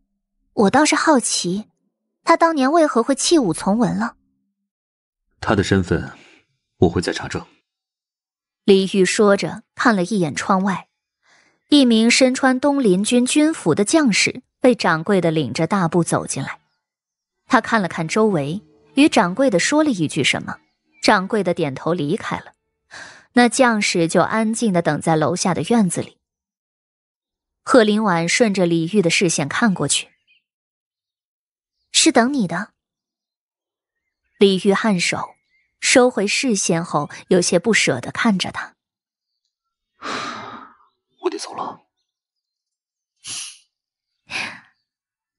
我倒是好奇，他当年为何会弃武从文了？他的身份，我会再查证。李玉说着，看了一眼窗外，一名身穿东林军军服的将士被掌柜的领着大步走进来。他看了看周围，与掌柜的说了一句什么，掌柜的点头离开了。那将士就安静的等在楼下的院子里。贺林婉顺着李煜的视线看过去，是等你的。李煜颔首，收回视线后，有些不舍的看着他，我得走了。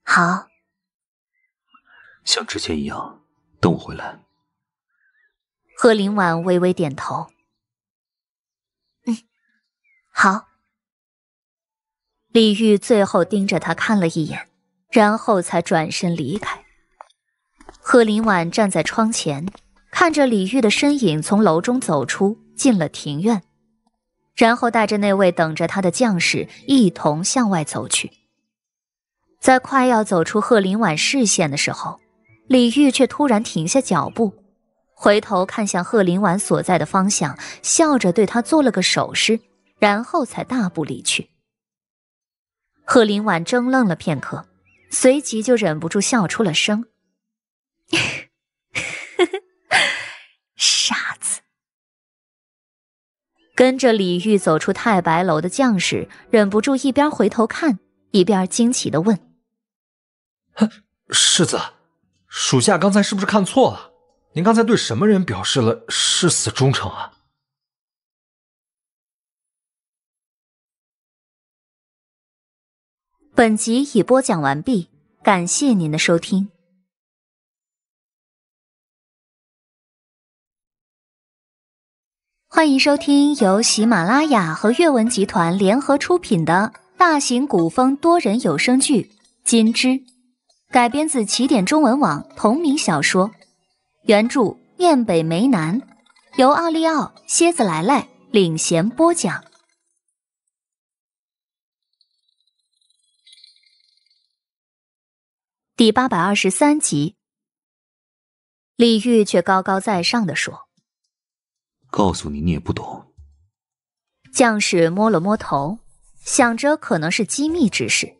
好。像之前一样，等我回来。贺林婉微微点头。嗯，好。李煜最后盯着他看了一眼，然后才转身离开。贺林婉站在窗前，看着李煜的身影从楼中走出，进了庭院，然后带着那位等着他的将士一同向外走去。在快要走出贺林婉视线的时候。李煜却突然停下脚步，回头看向贺林婉所在的方向，笑着对他做了个手势，然后才大步离去。贺林婉怔愣了片刻，随即就忍不住笑出了声：“ 傻子！”跟着李煜走出太白楼的将士忍不住一边回头看，一边惊奇的问：“世子？”属下刚才是不是看错了？您刚才对什么人表示了誓死忠诚啊？本集已播讲完毕，感谢您的收听。欢迎收听由喜马拉雅和阅文集团联合出品的大型古风多人有声剧《金枝》。改编自起点中文网同名小说，原著《面北梅南》，由奥利奥、蝎子来来领衔播讲。第八百二十三集，李煜却高高在上的说：“告诉你，你也不懂。”将士摸了摸头，想着可能是机密之事。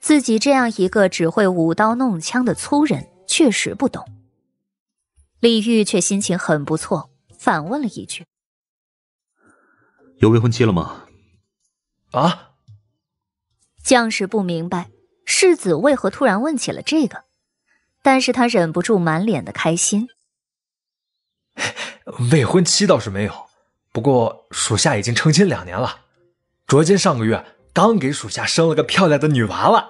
自己这样一个只会舞刀弄枪的粗人，确实不懂。李玉却心情很不错，反问了一句：“有未婚妻了吗？”啊！将士不明白世子为何突然问起了这个，但是他忍不住满脸的开心。未婚妻倒是没有，不过属下已经成亲两年了，卓今上个月。刚给属下生了个漂亮的女娃娃。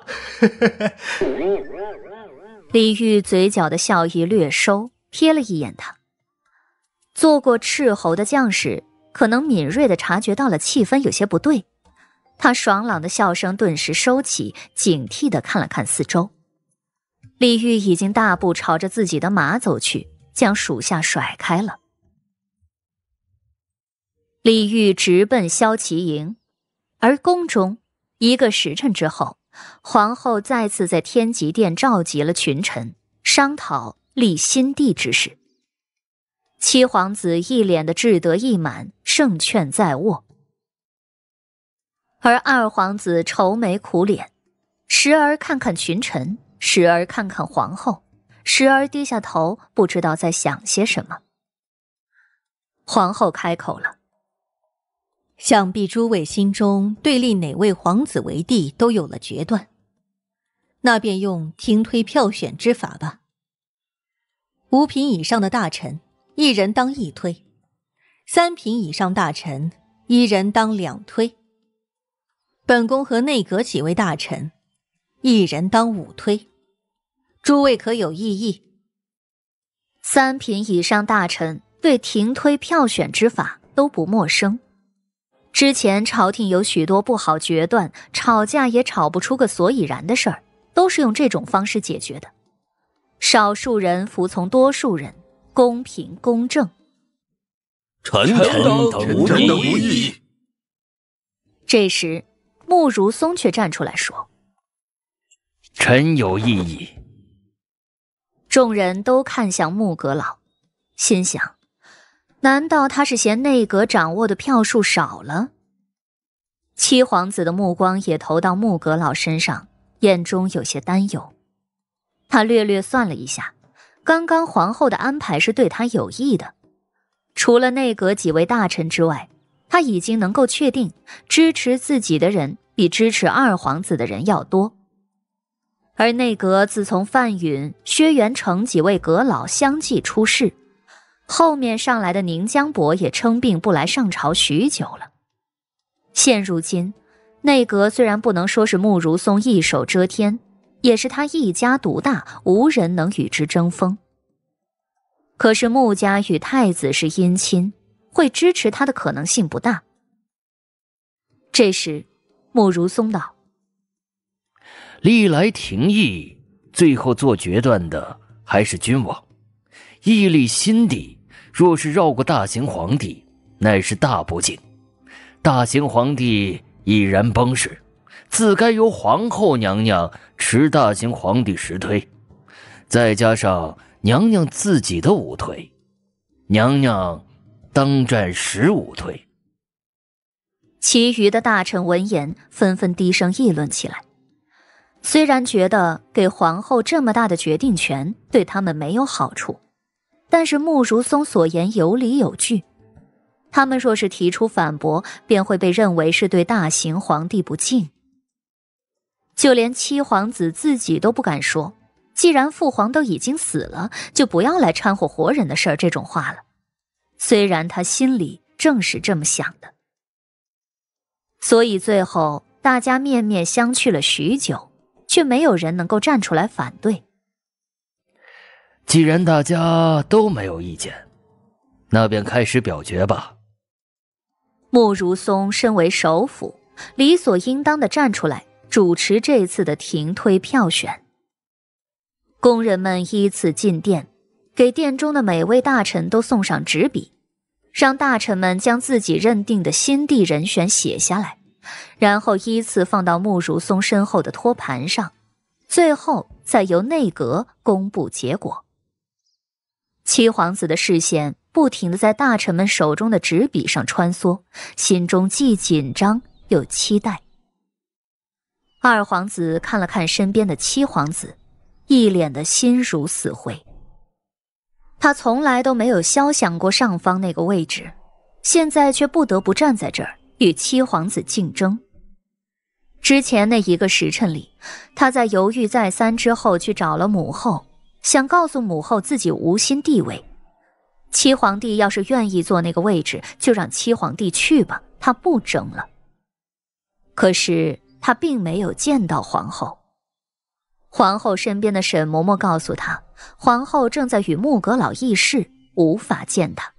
李玉嘴角的笑意略收，瞥了一眼他。做过斥候的将士可能敏锐的察觉到了气氛有些不对，他爽朗的笑声顿时收起，警惕的看了看四周。李玉已经大步朝着自己的马走去，将属下甩开了。李玉直奔萧齐营。而宫中，一个时辰之后，皇后再次在天极殿召集了群臣，商讨立新帝之事。七皇子一脸的志得意满，胜券在握；而二皇子愁眉苦脸，时而看看群臣，时而看看皇后，时而低下头，不知道在想些什么。皇后开口了。想必诸位心中对立哪位皇子为帝都有了决断，那便用听推票选之法吧。五品以上的大臣一人当一推，三品以上大臣一人当两推。本宫和内阁几位大臣一人当五推，诸位可有异议？三品以上大臣对廷推票选之法都不陌生。之前朝廷有许多不好决断、吵架也吵不出个所以然的事儿，都是用这种方式解决的。少数人服从多数人，公平公正。臣等无异这时，穆如松却站出来说：“臣有异议。”众人都看向穆阁老，心想。难道他是嫌内阁掌握的票数少了？七皇子的目光也投到穆阁老身上，眼中有些担忧。他略略算了一下，刚刚皇后的安排是对他有益的。除了内阁几位大臣之外，他已经能够确定支持自己的人比支持二皇子的人要多。而内阁自从范允、薛元成几位阁老相继出事。后面上来的宁江伯也称病不来上朝许久了。现如今，内阁虽然不能说是穆如松一手遮天，也是他一家独大，无人能与之争锋。可是穆家与太子是姻亲，会支持他的可能性不大。这时，穆如松道：“历来廷议，最后做决断的还是君王，屹立心底。”若是绕过大行皇帝，乃是大不敬。大行皇帝已然崩逝，自该由皇后娘娘持大行皇帝实推，再加上娘娘自己的五推，娘娘当占十五推。其余的大臣闻言，纷纷低声议论起来。虽然觉得给皇后这么大的决定权，对他们没有好处。但是穆如松所言有理有据，他们若是提出反驳，便会被认为是对大行皇帝不敬。就连七皇子自己都不敢说，既然父皇都已经死了，就不要来掺和活人的事儿这种话了。虽然他心里正是这么想的，所以最后大家面面相觑了许久，却没有人能够站出来反对。既然大家都没有意见，那便开始表决吧。穆如松身为首辅，理所应当的站出来主持这次的停推票选。工人们依次进殿，给殿中的每位大臣都送上纸笔，让大臣们将自己认定的新帝人选写下来，然后依次放到穆如松身后的托盘上，最后再由内阁公布结果。七皇子的视线不停的在大臣们手中的纸笔上穿梭，心中既紧张又期待。二皇子看了看身边的七皇子，一脸的心如死灰。他从来都没有肖想过上方那个位置，现在却不得不站在这儿与七皇子竞争。之前那一个时辰里，他在犹豫再三之后去找了母后。想告诉母后自己无心帝位，七皇帝要是愿意坐那个位置，就让七皇帝去吧，他不争了。可是他并没有见到皇后，皇后身边的沈嬷嬷告诉他，皇后正在与穆阁老议事，无法见他。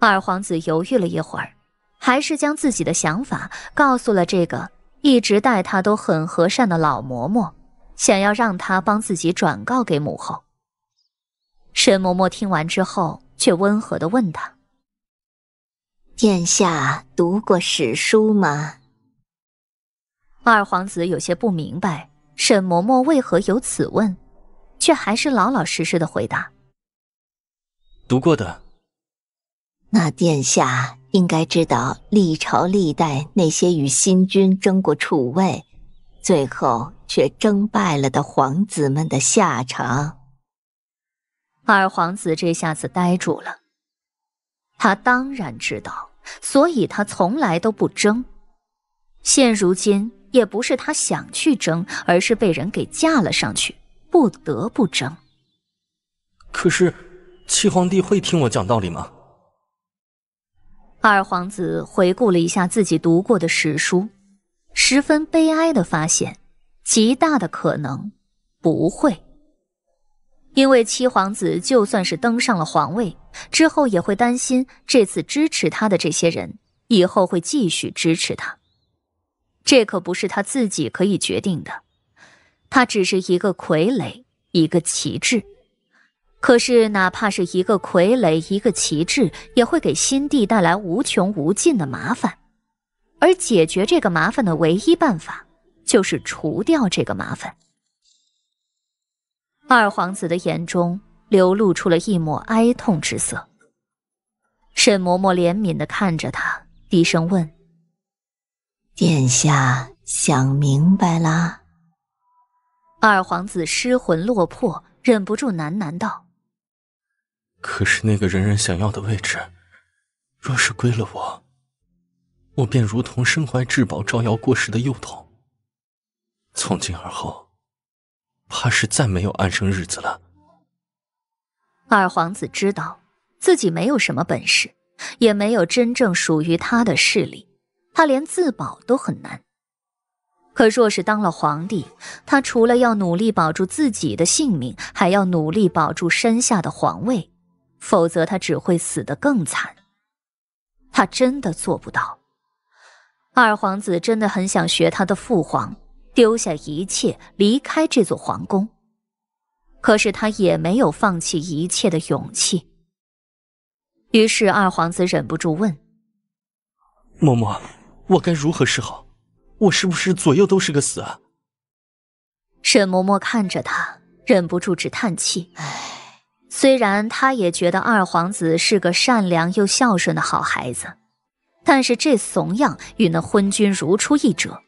二皇子犹豫了一会儿，还是将自己的想法告诉了这个一直待他都很和善的老嬷嬷。想要让他帮自己转告给母后。沈嬷嬷听完之后，却温和的问他：“殿下读过史书吗？”二皇子有些不明白沈嬷嬷为何有此问，却还是老老实实的回答：“读过的。”那殿下应该知道历朝历代那些与新君争过储位，最后。却争败了的皇子们的下场。二皇子这下子呆住了。他当然知道，所以他从来都不争。现如今也不是他想去争，而是被人给架了上去，不得不争。可是七皇帝会听我讲道理吗？二皇子回顾了一下自己读过的史书，十分悲哀的发现。极大的可能不会，因为七皇子就算是登上了皇位之后，也会担心这次支持他的这些人以后会继续支持他。这可不是他自己可以决定的，他只是一个傀儡，一个旗帜。可是哪怕是一个傀儡，一个旗帜，也会给新帝带来无穷无尽的麻烦。而解决这个麻烦的唯一办法。就是除掉这个麻烦。二皇子的眼中流露出了一抹哀痛之色。沈嬷嬷怜悯的看着他，低声问：“殿下想明白啦？”二皇子失魂落魄，忍不住喃喃道：“可是那个人人想要的位置，若是归了我，我便如同身怀至宝、招摇过市的幼童。”从今而后，怕是再没有安生日子了。二皇子知道自己没有什么本事，也没有真正属于他的势力，他连自保都很难。可若是当了皇帝，他除了要努力保住自己的性命，还要努力保住身下的皇位，否则他只会死得更惨。他真的做不到。二皇子真的很想学他的父皇。丢下一切，离开这座皇宫。可是他也没有放弃一切的勇气。于是二皇子忍不住问：“嬷嬷，我该如何是好？我是不是左右都是个死啊？”沈嬷嬷看着他，忍不住直叹气：“唉，虽然他也觉得二皇子是个善良又孝顺的好孩子，但是这怂样与那昏君如出一辙。”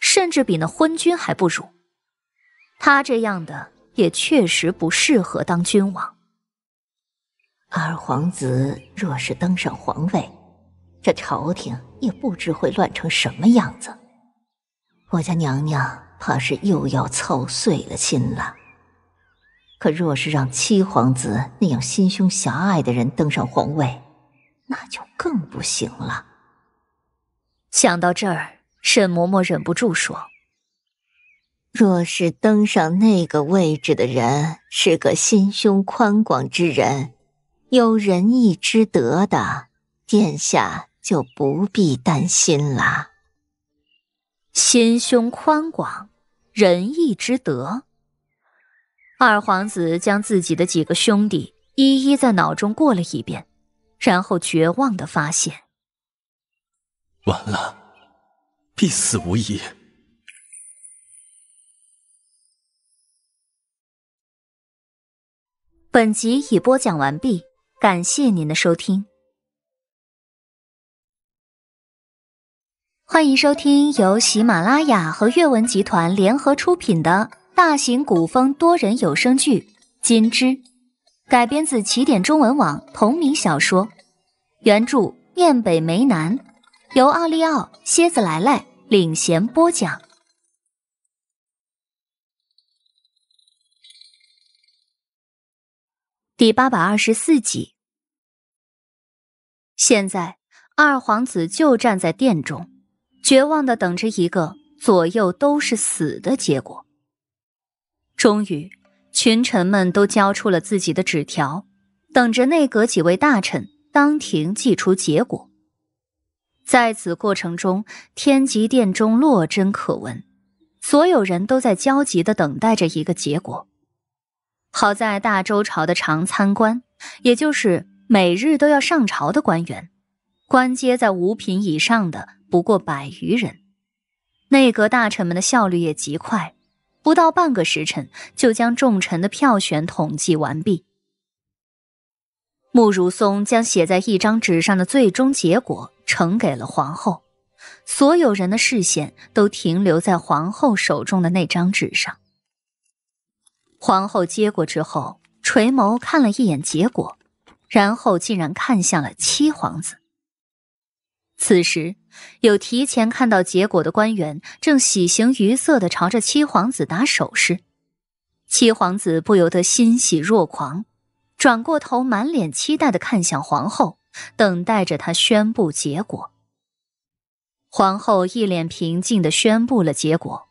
甚至比那昏君还不如，他这样的也确实不适合当君王。二皇子若是登上皇位，这朝廷也不知会乱成什么样子，我家娘娘怕是又要操碎了心了。可若是让七皇子那样心胸狭隘的人登上皇位，那就更不行了。想到这儿。沈嬷嬷忍不住说：“若是登上那个位置的人是个心胸宽广之人，有仁义之德的，殿下就不必担心了。心胸宽广，仁义之德。”二皇子将自己的几个兄弟一一在脑中过了一遍，然后绝望的发现：“完了。”必死无疑。本集已播讲完毕，感谢您的收听。欢迎收听由喜马拉雅和阅文集团联合出品的大型古风多人有声剧《金枝》，改编自起点中文网同名小说，原著《面北梅南》，由奥利奥、蝎子来来。领衔播讲第八百二十四集。现在，二皇子就站在殿中，绝望的等着一个左右都是死的结果。终于，群臣们都交出了自己的纸条，等着内阁几位大臣当庭祭出结果。在此过程中，天极殿中落针可闻，所有人都在焦急的等待着一个结果。好在大周朝的常参官，也就是每日都要上朝的官员，官阶在五品以上的不过百余人，内阁大臣们的效率也极快，不到半个时辰就将众臣的票选统计完毕。穆如松将写在一张纸上的最终结果。呈给了皇后，所有人的视线都停留在皇后手中的那张纸上。皇后接过之后，垂眸看了一眼结果，然后竟然看向了七皇子。此时，有提前看到结果的官员正喜形于色的朝着七皇子打手势，七皇子不由得欣喜若狂，转过头满脸期待的看向皇后。等待着他宣布结果，皇后一脸平静地宣布了结果：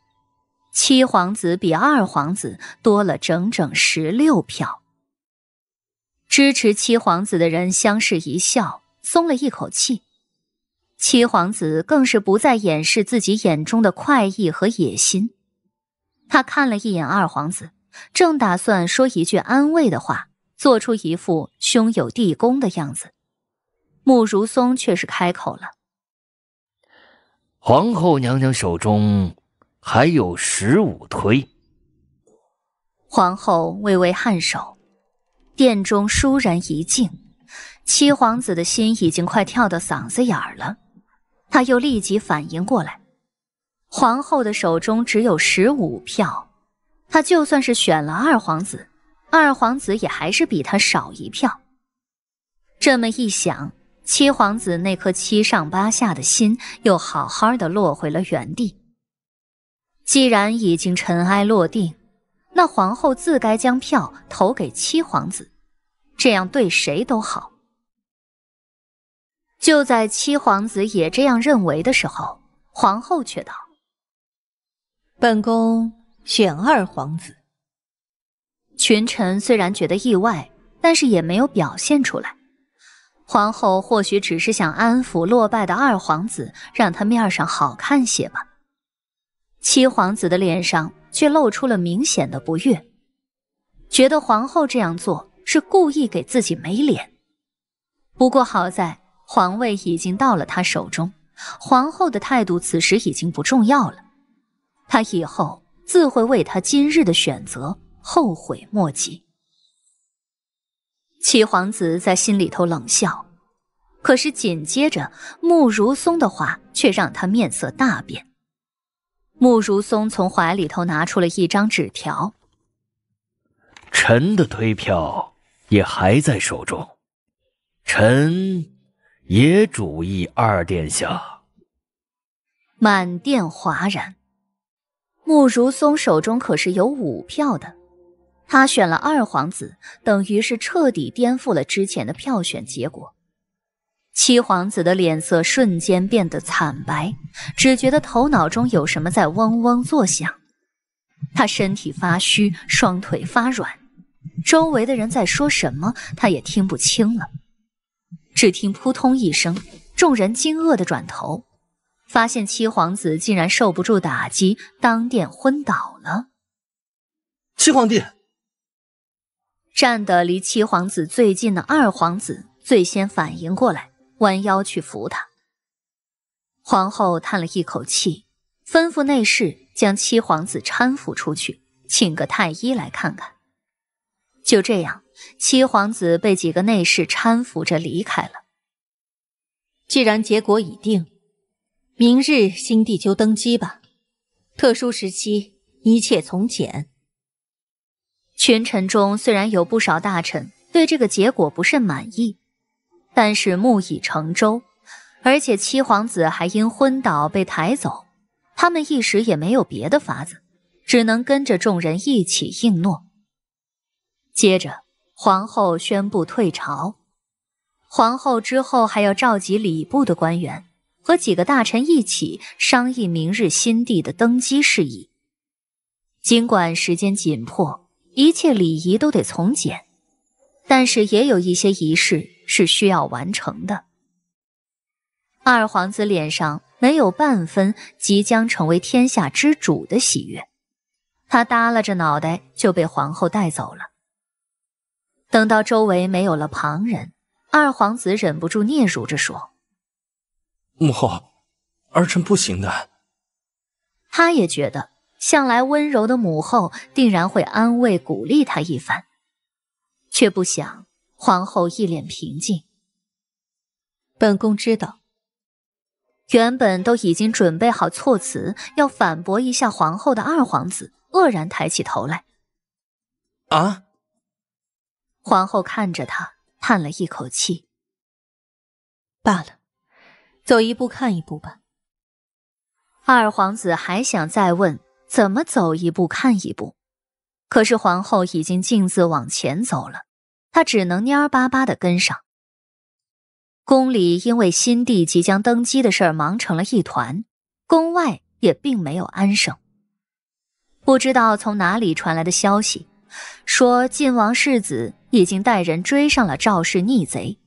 七皇子比二皇子多了整整十六票。支持七皇子的人相视一笑，松了一口气。七皇子更是不再掩饰自己眼中的快意和野心，他看了一眼二皇子，正打算说一句安慰的话，做出一副胸有弟恭的样子。穆如松却是开口了：“皇后娘娘手中还有十五推。”皇后微微颔首，殿中倏然一静。七皇子的心已经快跳到嗓子眼儿了，他又立即反应过来：皇后的手中只有十五票，他就算是选了二皇子，二皇子也还是比他少一票。这么一想。七皇子那颗七上八下的心，又好好的落回了原地。既然已经尘埃落定，那皇后自该将票投给七皇子，这样对谁都好。就在七皇子也这样认为的时候，皇后却道：“本宫选二皇子。”群臣虽然觉得意外，但是也没有表现出来。皇后或许只是想安抚落败的二皇子，让他面上好看些吧。七皇子的脸上却露出了明显的不悦，觉得皇后这样做是故意给自己没脸。不过好在皇位已经到了他手中，皇后的态度此时已经不重要了，他以后自会为他今日的选择后悔莫及。七皇子在心里头冷笑，可是紧接着慕如松的话却让他面色大变。慕如松从怀里头拿出了一张纸条：“臣的推票也还在手中，臣也主意二殿下。”满殿哗然。慕如松手中可是有五票的。他选了二皇子，等于是彻底颠覆了之前的票选结果。七皇子的脸色瞬间变得惨白，只觉得头脑中有什么在嗡嗡作响，他身体发虚，双腿发软，周围的人在说什么，他也听不清了。只听扑通一声，众人惊愕的转头，发现七皇子竟然受不住打击，当殿昏倒了。七皇帝。站得离七皇子最近的二皇子最先反应过来，弯腰去扶他。皇后叹了一口气，吩咐内侍将七皇子搀扶出去，请个太医来看看。就这样，七皇子被几个内侍搀扶着离开了。既然结果已定，明日新帝就登基吧。特殊时期，一切从简。群臣中虽然有不少大臣对这个结果不甚满意，但是木已成舟，而且七皇子还因昏倒被抬走，他们一时也没有别的法子，只能跟着众人一起应诺。接着，皇后宣布退朝。皇后之后还要召集礼部的官员和几个大臣一起商议明日新帝的登基事宜。尽管时间紧迫。一切礼仪都得从简，但是也有一些仪式是需要完成的。二皇子脸上没有半分即将成为天下之主的喜悦，他耷拉着脑袋就被皇后带走了。等到周围没有了旁人，二皇子忍不住嗫嚅着说：“母后，儿臣不行的。”他也觉得。向来温柔的母后定然会安慰鼓励他一番，却不想皇后一脸平静。本宫知道，原本都已经准备好措辞要反驳一下皇后的二皇子愕然抬起头来。啊！皇后看着他，叹了一口气。罢了，走一步看一步吧。二皇子还想再问。怎么走一步看一步，可是皇后已经径自往前走了，她只能蔫巴巴的跟上。宫里因为新帝即将登基的事儿忙成了一团，宫外也并没有安生。不知道从哪里传来的消息，说晋王世子已经带人追上了赵氏逆贼，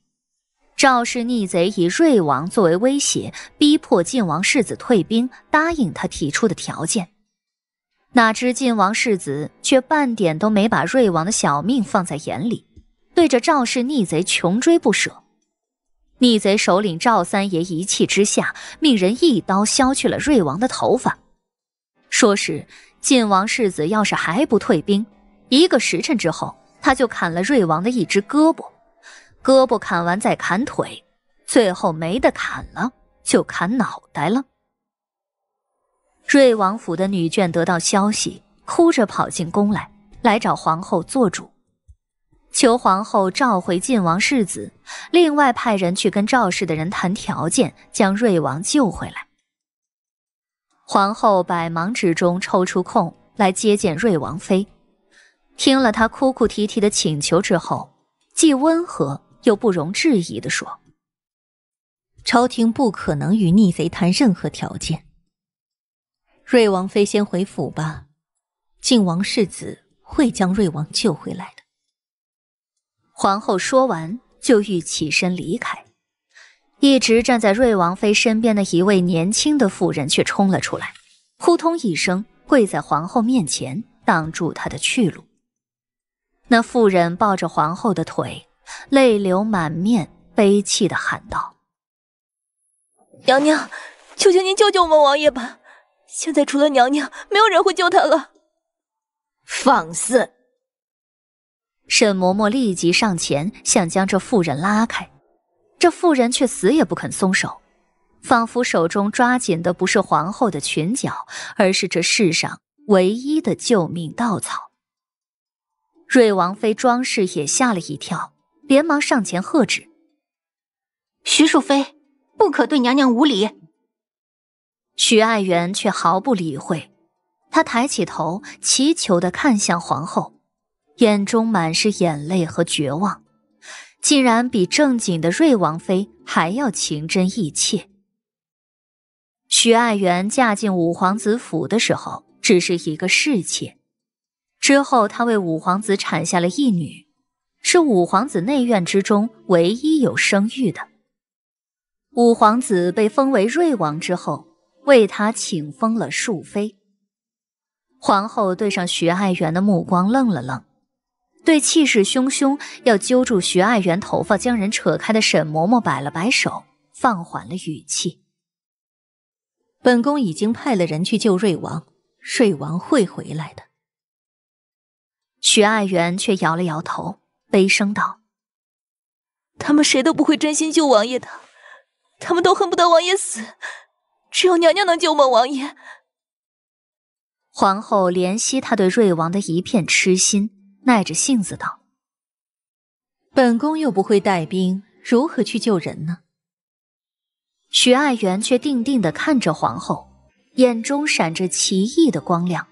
赵氏逆贼以瑞王作为威胁，逼迫晋王世子退兵，答应他提出的条件。哪知晋王世子却半点都没把瑞王的小命放在眼里，对着赵氏逆贼穷追不舍。逆贼首领赵三爷一气之下，命人一刀削去了瑞王的头发，说是晋王世子要是还不退兵，一个时辰之后他就砍了瑞王的一只胳膊，胳膊砍完再砍腿，最后没得砍了就砍脑袋了。瑞王府的女眷得到消息，哭着跑进宫来，来找皇后做主，求皇后召回晋王世子，另外派人去跟赵氏的人谈条件，将瑞王救回来。皇后百忙之中抽出空来接见瑞王妃，听了她哭哭啼啼的请求之后，既温和又不容置疑地说：“朝廷不可能与逆贼谈任何条件。”瑞王妃，先回府吧。靖王世子会将瑞王救回来的。皇后说完，就欲起身离开。一直站在瑞王妃身边的一位年轻的妇人却冲了出来，扑通一声跪在皇后面前，挡住她的去路。那妇人抱着皇后的腿，泪流满面，悲泣的喊道：“娘娘，求求您救救我们王爷吧！”现在除了娘娘，没有人会救她了。放肆！沈嬷嬷立即上前，想将这妇人拉开，这妇人却死也不肯松手，仿佛手中抓紧的不是皇后的裙角，而是这世上唯一的救命稻草。瑞王妃庄氏也吓了一跳，连忙上前喝止：“徐淑妃，不可对娘娘无礼。”许爱媛却毫不理会，她抬起头，祈求地看向皇后，眼中满是眼泪和绝望，竟然比正经的瑞王妃还要情真意切。许爱媛嫁进五皇子府的时候，只是一个侍妾，之后她为五皇子产下了一女，是五皇子内院之中唯一有生育的。五皇子被封为瑞王之后。为他请封了庶妃。皇后对上徐爱媛的目光愣了愣，对气势汹汹要揪住徐爱媛头发将人扯开的沈嬷嬷摆了摆手，放缓了语气：“本宫已经派了人去救瑞王，瑞王会回来的。”徐爱媛却摇了摇头，悲声道：“他们谁都不会真心救王爷的，他们都恨不得王爷死。”只有娘娘能救孟王爷。皇后怜惜他对瑞王的一片痴心，耐着性子道：“本宫又不会带兵，如何去救人呢？”徐爱媛却定定的看着皇后，眼中闪着奇异的光亮。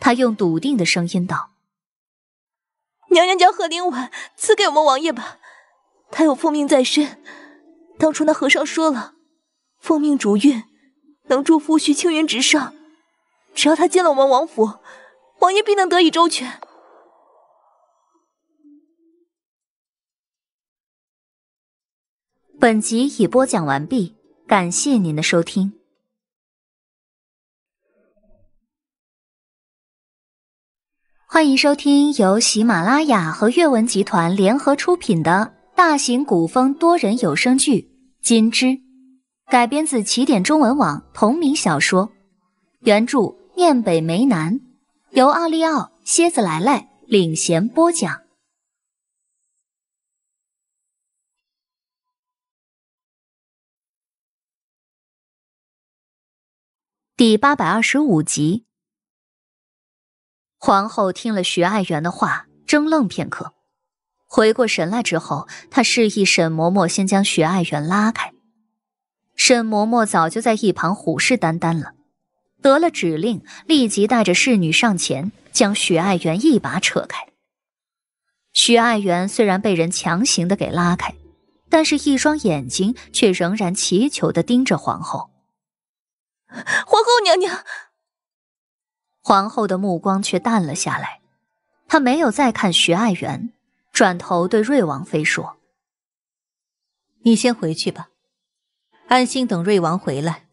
她用笃定的声音道：“娘娘将贺灵婉赐给我们王爷吧，他有父命在身。当初那和尚说了，奉命逐运。”能助夫婿青云直上，只要他进了我们王府，王爷必能得以周全。本集已播讲完毕，感谢您的收听。欢迎收听由喜马拉雅和阅文集团联合出品的大型古风多人有声剧《金枝》。改编自起点中文网同名小说，原著《念北梅南》，由奥利奥、蝎子来来领衔播讲。第八百二十五集，皇后听了徐爱媛的话，怔愣片刻，回过神来之后，她示意沈嬷嬷先将徐爱媛拉开。沈嬷嬷早就在一旁虎视眈眈了，得了指令，立即带着侍女上前，将许爱媛一把扯开。许爱媛虽然被人强行的给拉开，但是一双眼睛却仍然祈求的盯着皇后。皇后娘娘。皇后的目光却淡了下来，她没有再看许爱媛，转头对瑞王妃说：“你先回去吧。”安心等瑞王回来。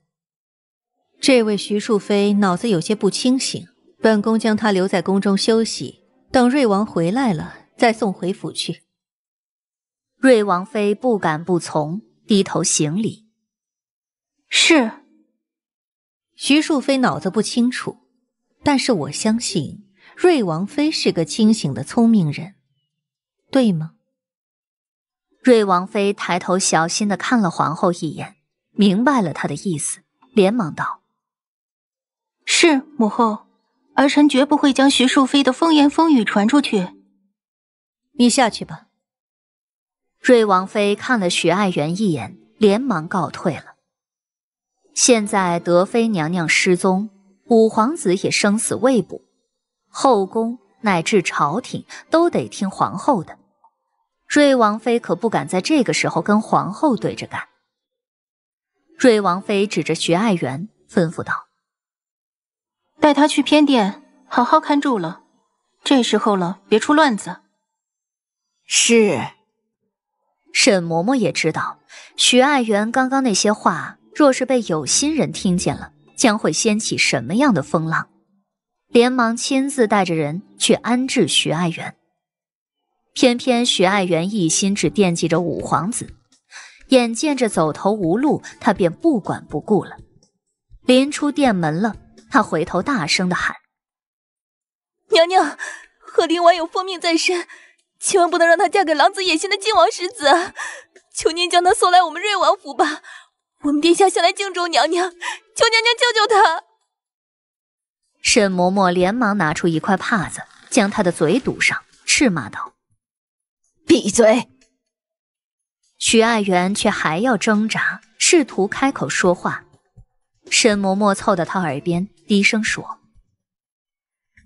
这位徐庶妃脑子有些不清醒，本宫将她留在宫中休息，等瑞王回来了再送回府去。瑞王妃不敢不从，低头行礼。是。徐庶妃脑子不清楚，但是我相信瑞王妃是个清醒的聪明人，对吗？瑞王妃抬头小心的看了皇后一眼。明白了他的意思，连忙道：“是母后，儿臣绝不会将徐淑妃的风言风语传出去。”你下去吧。瑞王妃看了徐爱媛一眼，连忙告退了。现在德妃娘娘失踪，五皇子也生死未卜，后宫乃至朝廷都得听皇后的。瑞王妃可不敢在这个时候跟皇后对着干。瑞王妃指着徐爱媛吩咐道：“带他去偏殿，好好看住了。这时候了，别出乱子。”是。沈嬷嬷也知道，徐爱媛刚刚那些话，若是被有心人听见了，将会掀起什么样的风浪，连忙亲自带着人去安置徐爱媛。偏偏徐爱媛一心只惦记着五皇子。眼见着走投无路，他便不管不顾了。临出殿门了，他回头大声的喊：“娘娘，何林婉有奉命在身，千万不能让她嫁给狼子野心的靖王世子，求您将她送来我们瑞王府吧。我们殿下向来敬重娘娘，求娘娘救救她。”沈嬷嬷连忙拿出一块帕子，将她的嘴堵上，斥骂道：“闭嘴！”许爱媛却还要挣扎，试图开口说话。沈嬷嬷凑到她耳边，低声说：“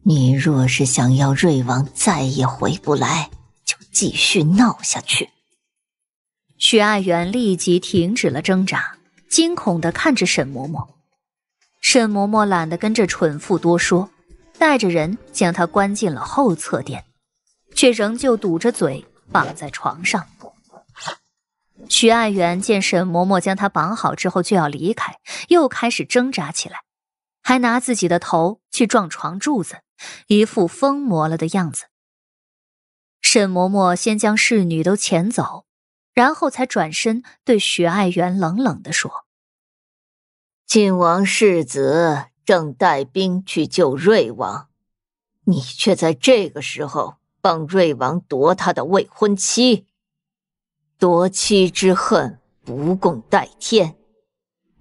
你若是想要瑞王再也回不来，就继续闹下去。”许爱媛立即停止了挣扎，惊恐地看着沈嬷嬷。沈嬷嬷懒得跟着蠢妇多说，带着人将她关进了后侧殿，却仍旧堵着嘴，绑在床上。徐爱媛见沈嬷嬷将她绑好之后就要离开，又开始挣扎起来，还拿自己的头去撞床柱子，一副疯魔了的样子。沈嬷嬷先将侍女都遣走，然后才转身对徐爱媛冷冷地说：“晋王世子正带兵去救瑞王，你却在这个时候帮瑞王夺他的未婚妻。”夺妻之恨，不共戴天。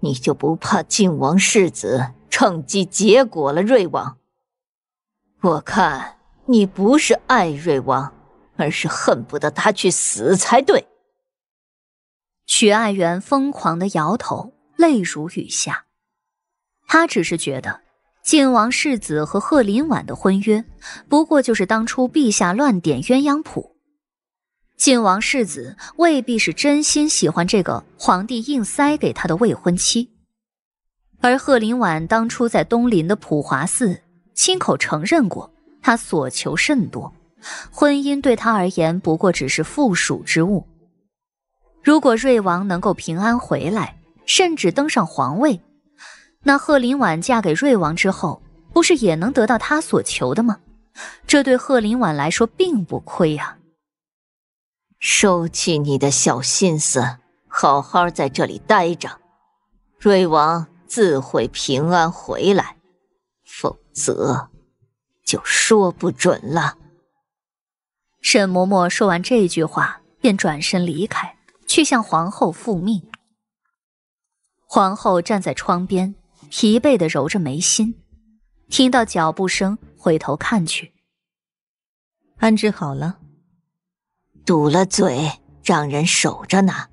你就不怕晋王世子趁机结果了瑞王？我看你不是爱瑞王，而是恨不得他去死才对。曲爱媛疯狂的摇头，泪如雨下。她只是觉得，晋王世子和贺林婉的婚约，不过就是当初陛下乱点鸳鸯谱。晋王世子未必是真心喜欢这个皇帝硬塞给他的未婚妻，而贺林婉当初在东林的普华寺亲口承认过，他所求甚多，婚姻对他而言不过只是附属之物。如果瑞王能够平安回来，甚至登上皇位，那贺林婉嫁给瑞王之后，不是也能得到他所求的吗？这对贺林婉来说并不亏呀。收起你的小心思，好好在这里待着，瑞王自会平安回来，否则，就说不准了。沈嬷嬷说完这句话，便转身离开，去向皇后复命。皇后站在窗边，疲惫的揉着眉心，听到脚步声，回头看去。安置好了。堵了嘴，让人守着呢。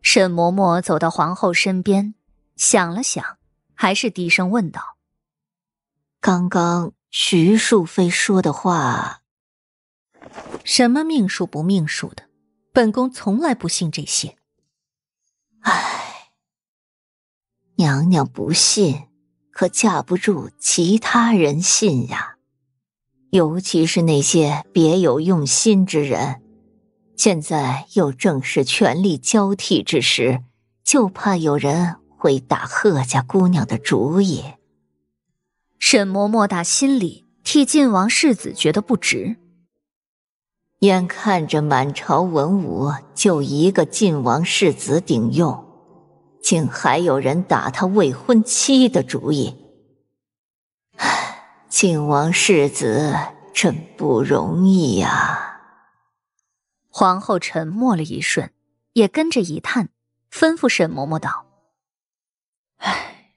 沈嬷嬷走到皇后身边，想了想，还是低声问道：“刚刚徐庶妃说的话，什么命数不命数的，本宫从来不信这些。唉，娘娘不信，可架不住其他人信呀。”尤其是那些别有用心之人，现在又正是权力交替之时，就怕有人会打贺家姑娘的主意。沈嬷嬷打心里替晋王世子觉得不值，眼看着满朝文武就一个晋王世子顶用，竟还有人打他未婚妻的主意，唉。靖王世子真不容易呀。皇后沉默了一瞬，也跟着一叹，吩咐沈嬷嬷道：“唉，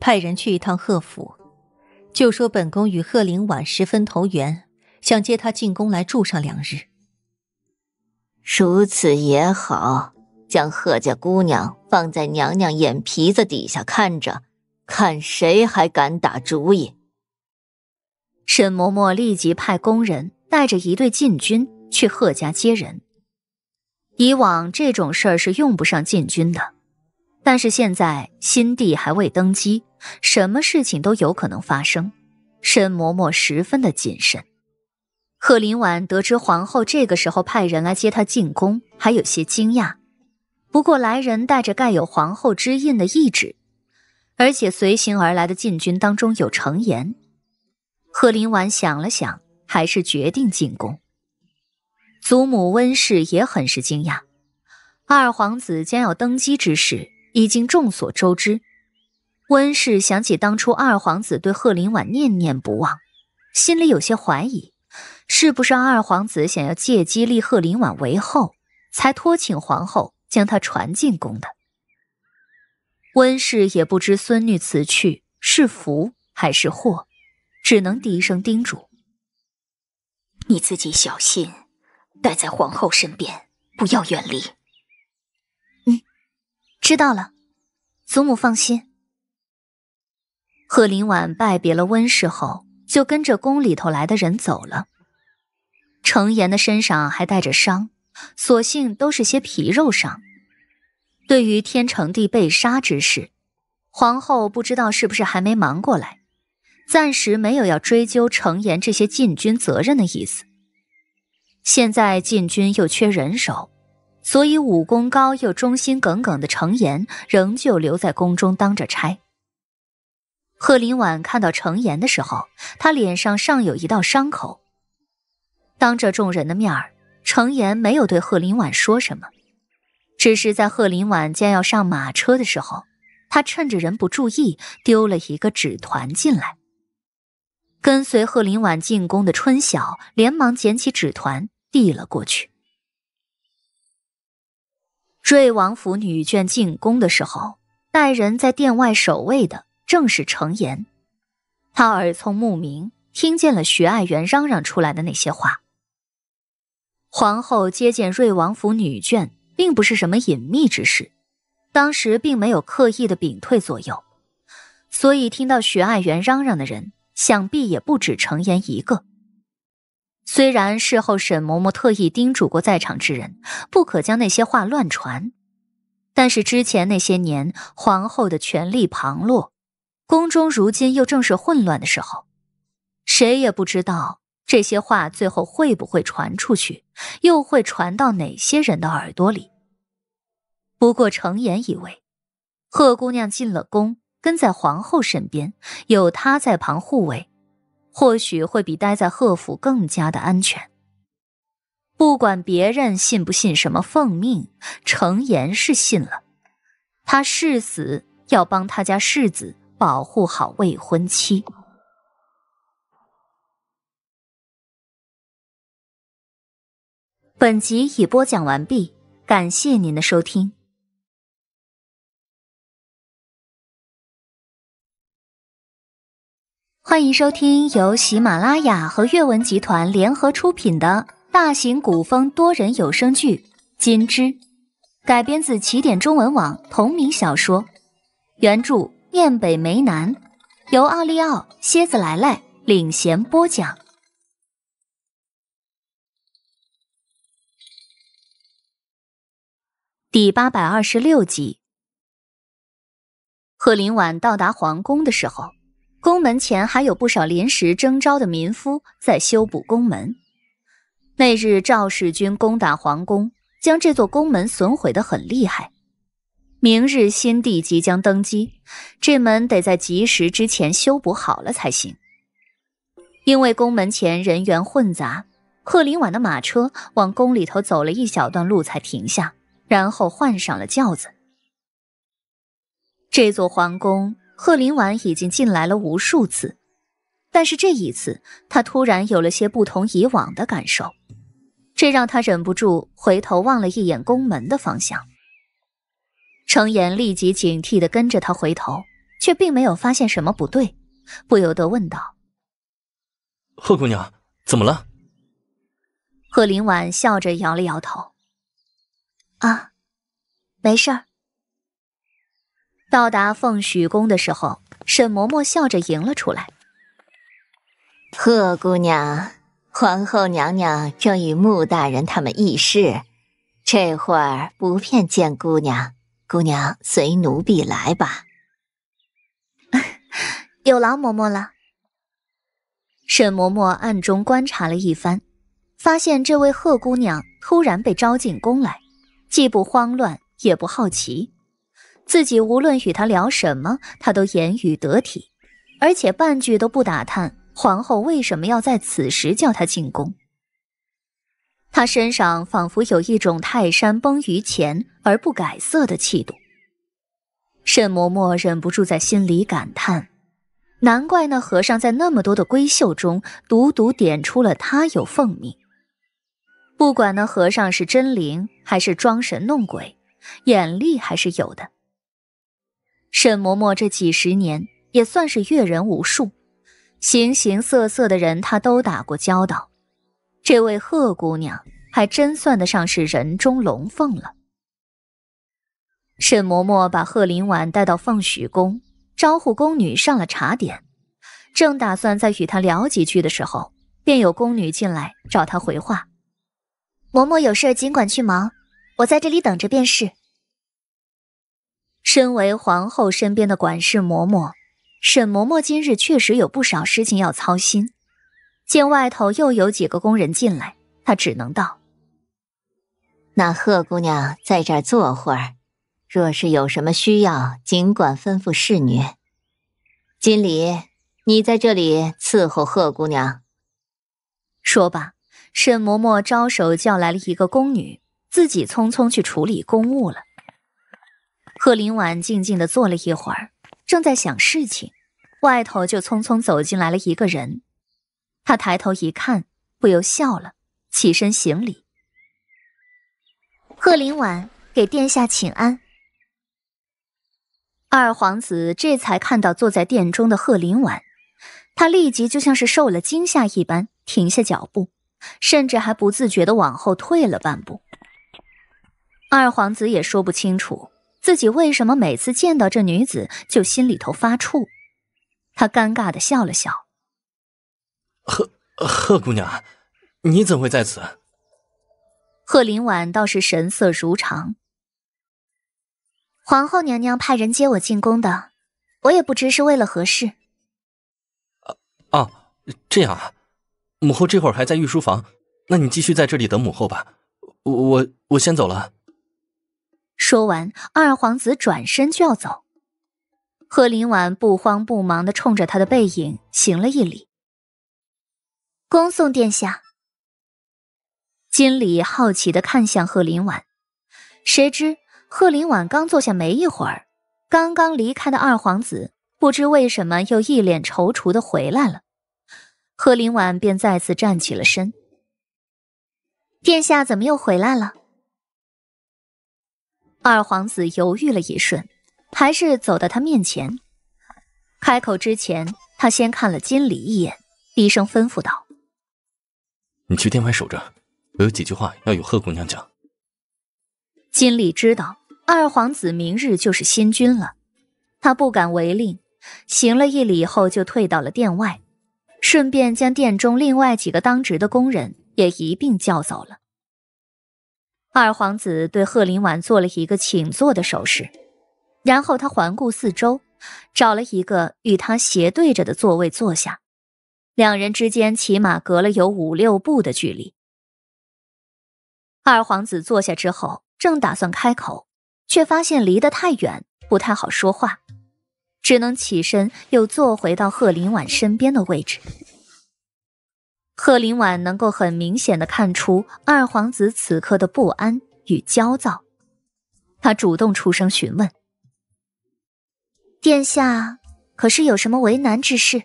派人去一趟贺府，就说本宫与贺灵婉十分投缘，想接她进宫来住上两日。如此也好，将贺家姑娘放在娘娘眼皮子底下看着，看谁还敢打主意。”沈嬷嬷立即派工人带着一队禁军去贺家接人。以往这种事儿是用不上禁军的，但是现在新帝还未登基，什么事情都有可能发生。沈嬷嬷十分的谨慎。贺林婉得知皇后这个时候派人来接她进宫，还有些惊讶。不过来人带着盖有皇后之印的懿旨，而且随行而来的禁军当中有程岩。贺林婉想了想，还是决定进宫。祖母温氏也很是惊讶。二皇子将要登基之事已经众所周知。温氏想起当初二皇子对贺林婉念念不忘，心里有些怀疑，是不是二皇子想要借机立贺林婉为后，才托请皇后将她传进宫的？温氏也不知孙女此去是福还是祸。只能低声叮嘱：“你自己小心，待在皇后身边，不要远离。”嗯，知道了，祖母放心。贺林婉拜别了温氏后，就跟着宫里头来的人走了。程岩的身上还带着伤，所幸都是些皮肉伤。对于天成帝被杀之事，皇后不知道是不是还没忙过来。暂时没有要追究程岩这些禁军责任的意思。现在禁军又缺人手，所以武功高又忠心耿耿的程岩仍旧留在宫中当着差。贺林婉看到程岩的时候，他脸上尚有一道伤口。当着众人的面儿，程岩没有对贺林婉说什么，只是在贺林婉将要上马车的时候，他趁着人不注意丢了一个纸团进来。跟随贺林婉进宫的春晓连忙捡起纸团递了过去。瑞王府女眷进宫的时候，带人在殿外守卫的正是程炎。他耳聪目明，听见了徐爱媛嚷嚷出来的那些话。皇后接见瑞王府女眷，并不是什么隐秘之事，当时并没有刻意的屏退左右，所以听到徐爱媛嚷嚷的人。想必也不止程言一个。虽然事后沈嬷嬷特意叮嘱过在场之人，不可将那些话乱传，但是之前那些年皇后的权力旁落，宫中如今又正是混乱的时候，谁也不知道这些话最后会不会传出去，又会传到哪些人的耳朵里。不过程言以为，贺姑娘进了宫。跟在皇后身边，有她在旁护卫，或许会比待在贺府更加的安全。不管别人信不信什么奉命，程言是信了，他誓死要帮他家世子保护好未婚妻。本集已播讲完毕，感谢您的收听。欢迎收听由喜马拉雅和阅文集团联合出品的大型古风多人有声剧《金枝》，改编自起点中文网同名小说，原著《燕北梅南》，由奥利奥、蝎子来来领衔播讲。第八百二十六集，贺林婉到达皇宫的时候。宫门前还有不少临时征召的民夫在修补宫门。那日赵氏军攻打皇宫，将这座宫门损毁的很厉害。明日新帝即将登基，这门得在吉时之前修补好了才行。因为宫门前人员混杂，贺林婉的马车往宫里头走了一小段路才停下，然后换上了轿子。这座皇宫。贺林婉已经进来了无数次，但是这一次，他突然有了些不同以往的感受，这让他忍不住回头望了一眼宫门的方向。程岩立即警惕的跟着他回头，却并没有发现什么不对，不由得问道：“贺姑娘，怎么了？”贺林婉笑着摇了摇头：“啊，没事儿。”到达奉许宫的时候，沈嬷嬷笑着迎了出来。贺姑娘，皇后娘娘正与穆大人他们议事，这会儿不便见姑娘，姑娘随奴婢来吧。有劳嬷嬷了。沈嬷嬷暗中观察了一番，发现这位贺姑娘突然被招进宫来，既不慌乱，也不好奇。自己无论与他聊什么，他都言语得体，而且半句都不打探皇后为什么要在此时叫他进宫。他身上仿佛有一种泰山崩于前而不改色的气度。沈嬷嬷忍不住在心里感叹：难怪那和尚在那么多的闺秀中独独点出了他有奉命。不管那和尚是真灵还是装神弄鬼，眼力还是有的。沈嬷嬷这几十年也算是阅人无数，形形色色的人她都打过交道。这位贺姑娘还真算得上是人中龙凤了。沈嬷嬷把贺林婉带到凤许宫，招呼宫女上了茶点，正打算再与她聊几句的时候，便有宫女进来找她回话。嬷嬷有事尽管去忙，我在这里等着便是。身为皇后身边的管事嬷嬷，沈嬷嬷今日确实有不少事情要操心。见外头又有几个工人进来，她只能道：“那贺姑娘在这儿坐会儿，若是有什么需要，尽管吩咐侍女。金礼，你在这里伺候贺姑娘。”说罢，沈嬷嬷招手叫来了一个宫女，自己匆匆去处理公务了。贺林婉静静的坐了一会儿，正在想事情，外头就匆匆走进来了一个人。他抬头一看，不由笑了，起身行礼：“贺林婉，给殿下请安。”二皇子这才看到坐在殿中的贺林婉，他立即就像是受了惊吓一般，停下脚步，甚至还不自觉的往后退了半步。二皇子也说不清楚。自己为什么每次见到这女子就心里头发怵？他尴尬的笑了笑。贺贺姑娘，你怎会在此？贺林婉倒是神色如常。皇后娘娘派人接我进宫的，我也不知是为了何事。啊，这样啊，母后这会儿还在御书房，那你继续在这里等母后吧，我我我先走了。说完，二皇子转身就要走，贺林婉不慌不忙的冲着他的背影行了一礼，恭送殿下。金礼好奇的看向贺林婉，谁知贺林婉刚坐下没一会儿，刚刚离开的二皇子不知为什么又一脸踌躇的回来了，贺林婉便再次站起了身，殿下怎么又回来了？二皇子犹豫了一瞬，还是走到他面前。开口之前，他先看了金礼一眼，低声吩咐道：“你去殿外守着，我有几句话要与贺姑娘讲。”金礼知道二皇子明日就是新君了，他不敢违令，行了一礼后就退到了殿外，顺便将殿中另外几个当值的工人也一并叫走了。二皇子对贺林婉做了一个请坐的手势，然后他环顾四周，找了一个与他斜对着的座位坐下，两人之间起码隔了有五六步的距离。二皇子坐下之后，正打算开口，却发现离得太远不太好说话，只能起身又坐回到贺林婉身边的位置。贺林婉能够很明显的看出二皇子此刻的不安与焦躁，他主动出声询问：“殿下，可是有什么为难之事？”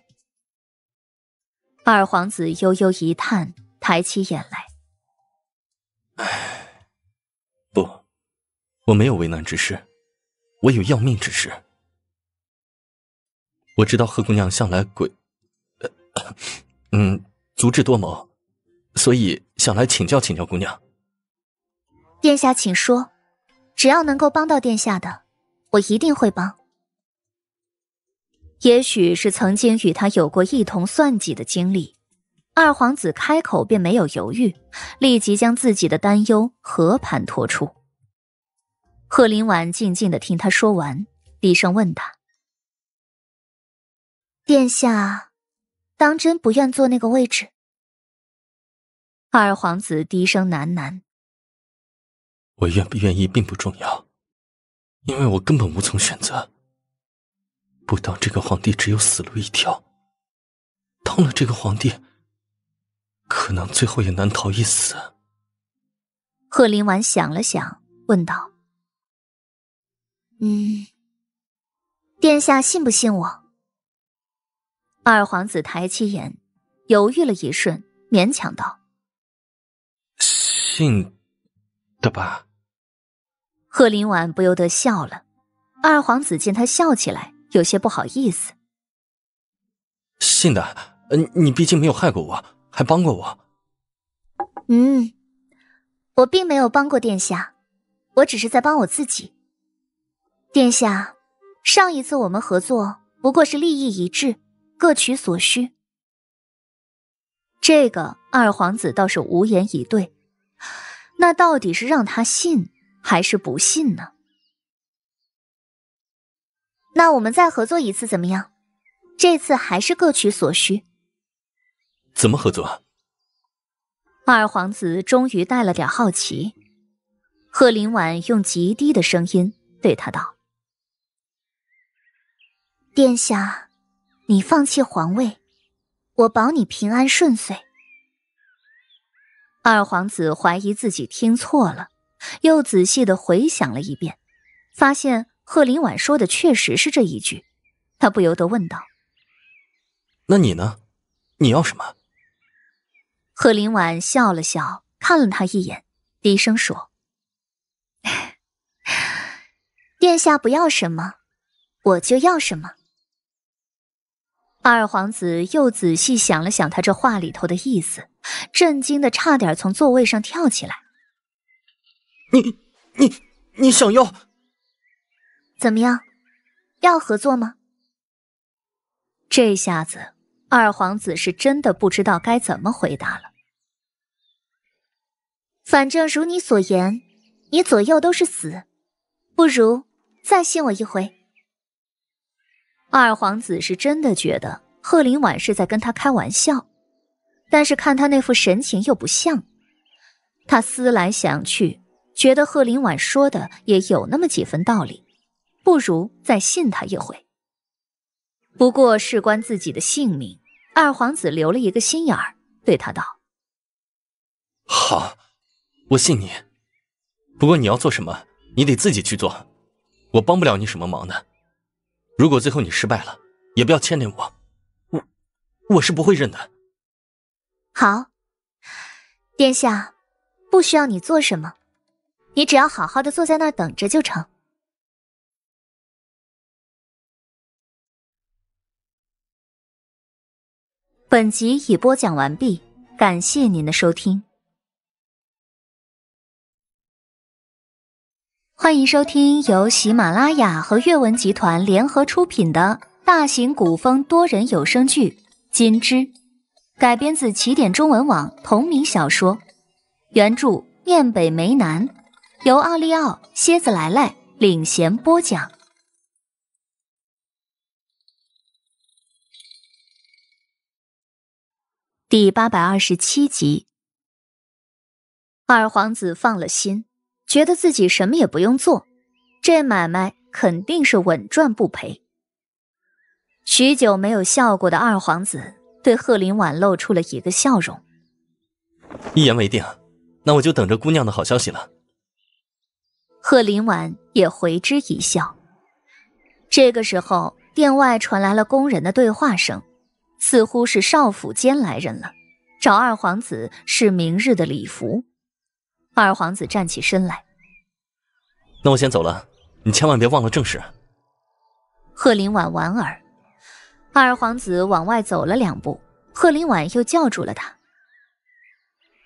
二皇子悠悠一叹，抬起眼来：“不，我没有为难之事，我有要命之事。我知道贺姑娘向来鬼，嗯。”足智多谋，所以想来请教请教姑娘。殿下，请说，只要能够帮到殿下的，我一定会帮。也许是曾经与他有过一同算计的经历，二皇子开口便没有犹豫，立即将自己的担忧和盘托出。贺林婉静静的听他说完，低声问他：“殿下。”当真不愿坐那个位置？二皇子低声喃喃：“我愿不愿意并不重要，因为我根本无从选择。不当这个皇帝只有死路一条，当了这个皇帝，可能最后也难逃一死。”贺林婉想了想，问道：“嗯，殿下信不信我？”二皇子抬起眼，犹豫了一瞬，勉强道：“信的吧。”贺林婉不由得笑了。二皇子见他笑起来，有些不好意思：“信的，呃，你毕竟没有害过我，还帮过我。”“嗯，我并没有帮过殿下，我只是在帮我自己。”“殿下，上一次我们合作不过是利益一致。”各取所需，这个二皇子倒是无言以对。那到底是让他信还是不信呢？那我们再合作一次怎么样？这次还是各取所需。怎么合作？二皇子终于带了点好奇。贺林婉用极低的声音对他道：“殿下。”你放弃皇位，我保你平安顺遂。二皇子怀疑自己听错了，又仔细的回想了一遍，发现贺林婉说的确实是这一句。他不由得问道：“那你呢？你要什么？”贺林婉笑了笑，看了他一眼，低声说：“ 殿下不要什么，我就要什么。”二皇子又仔细想了想他这话里头的意思，震惊的差点从座位上跳起来。你你你想要？怎么样，要合作吗？这下子，二皇子是真的不知道该怎么回答了。反正如你所言，你左右都是死，不如再信我一回。二皇子是真的觉得贺林婉是在跟他开玩笑，但是看他那副神情又不像。他思来想去，觉得贺林婉说的也有那么几分道理，不如再信他一回。不过事关自己的性命，二皇子留了一个心眼儿，对他道：“好，我信你。不过你要做什么，你得自己去做，我帮不了你什么忙的。”如果最后你失败了，也不要牵连我，我我是不会认的。好，殿下，不需要你做什么，你只要好好的坐在那儿等着就成。本集已播讲完毕，感谢您的收听。欢迎收听由喜马拉雅和阅文集团联合出品的大型古风多人有声剧《金枝》，改编自起点中文网同名小说，原著《面北梅南》，由奥利奥、蝎子来来领衔播讲。第八百二十七集，二皇子放了心。觉得自己什么也不用做，这买卖肯定是稳赚不赔。许久没有笑过的二皇子对贺林婉露出了一个笑容：“一言为定，那我就等着姑娘的好消息了。”贺林婉也回之一笑。这个时候，店外传来了工人的对话声，似乎是少府监来人了，找二皇子是明日的礼服。二皇子站起身来，那我先走了，你千万别忘了正事。贺林婉莞尔，二皇子往外走了两步，贺林婉又叫住了他：“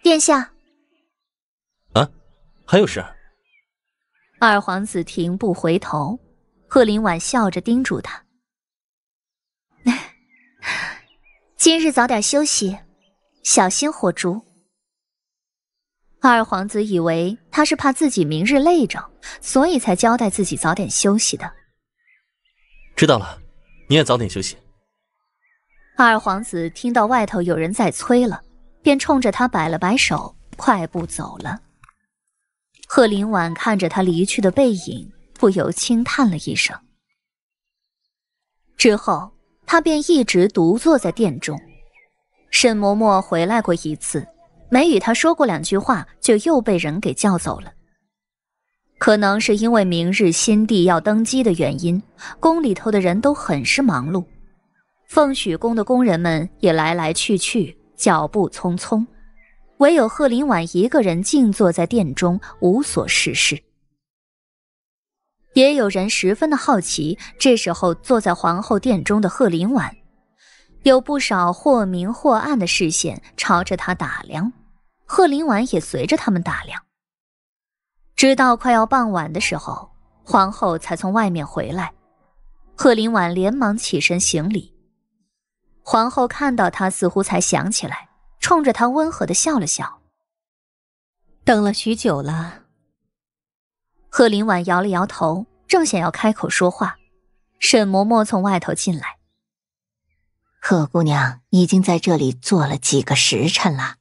殿下。”“啊，还有事？”二皇子停步回头，贺林婉笑着叮嘱他：“ 今日早点休息，小心火烛。”二皇子以为他是怕自己明日累着，所以才交代自己早点休息的。知道了，你也早点休息。二皇子听到外头有人在催了，便冲着他摆了摆手，快步走了。贺林婉看着他离去的背影，不由轻叹了一声。之后，他便一直独坐在殿中。沈嬷嬷回来过一次。没与他说过两句话，就又被人给叫走了。可能是因为明日新帝要登基的原因，宫里头的人都很是忙碌，凤许宫的宫人们也来来去去，脚步匆匆。唯有贺林婉一个人静坐在殿中，无所事事。也有人十分的好奇，这时候坐在皇后殿中的贺林婉，有不少或明或暗的视线朝着他打量。贺林婉也随着他们打量，直到快要傍晚的时候，皇后才从外面回来。贺林婉连忙起身行礼。皇后看到她，似乎才想起来，冲着她温和的笑了笑。等了许久了，贺林婉摇了摇头，正想要开口说话，沈嬷嬷从外头进来。贺姑娘已经在这里坐了几个时辰了。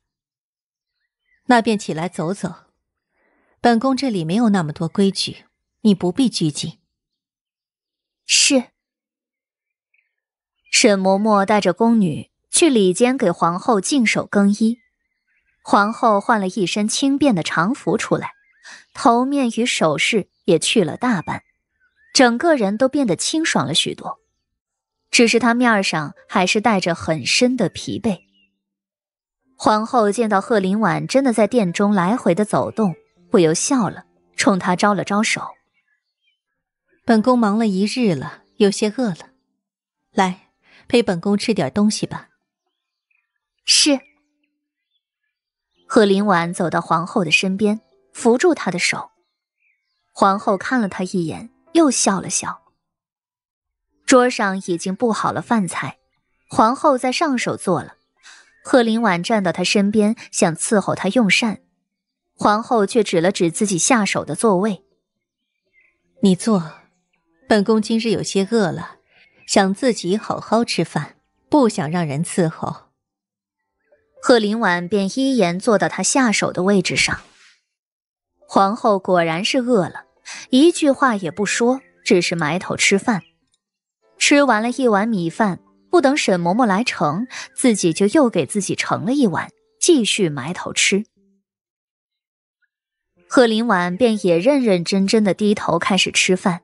那便起来走走，本宫这里没有那么多规矩，你不必拘谨。是。沈嬷嬷带着宫女去里间给皇后净手更衣，皇后换了一身轻便的常服出来，头面与首饰也去了大半，整个人都变得清爽了许多。只是她面上还是带着很深的疲惫。皇后见到贺林婉真的在殿中来回的走动，不由笑了，冲她招了招手：“本宫忙了一日了，有些饿了，来陪本宫吃点东西吧。”是。贺林婉走到皇后的身边，扶住她的手。皇后看了她一眼，又笑了笑。桌上已经布好了饭菜，皇后在上手做了。贺林婉站到他身边，想伺候他用膳，皇后却指了指自己下手的座位：“你坐，本宫今日有些饿了，想自己好好吃饭，不想让人伺候。”贺林婉便依言坐到他下手的位置上。皇后果然是饿了，一句话也不说，只是埋头吃饭。吃完了一碗米饭。不等沈嬷嬷来盛，自己就又给自己盛了一碗，继续埋头吃。贺林婉便也认认真真的低头开始吃饭。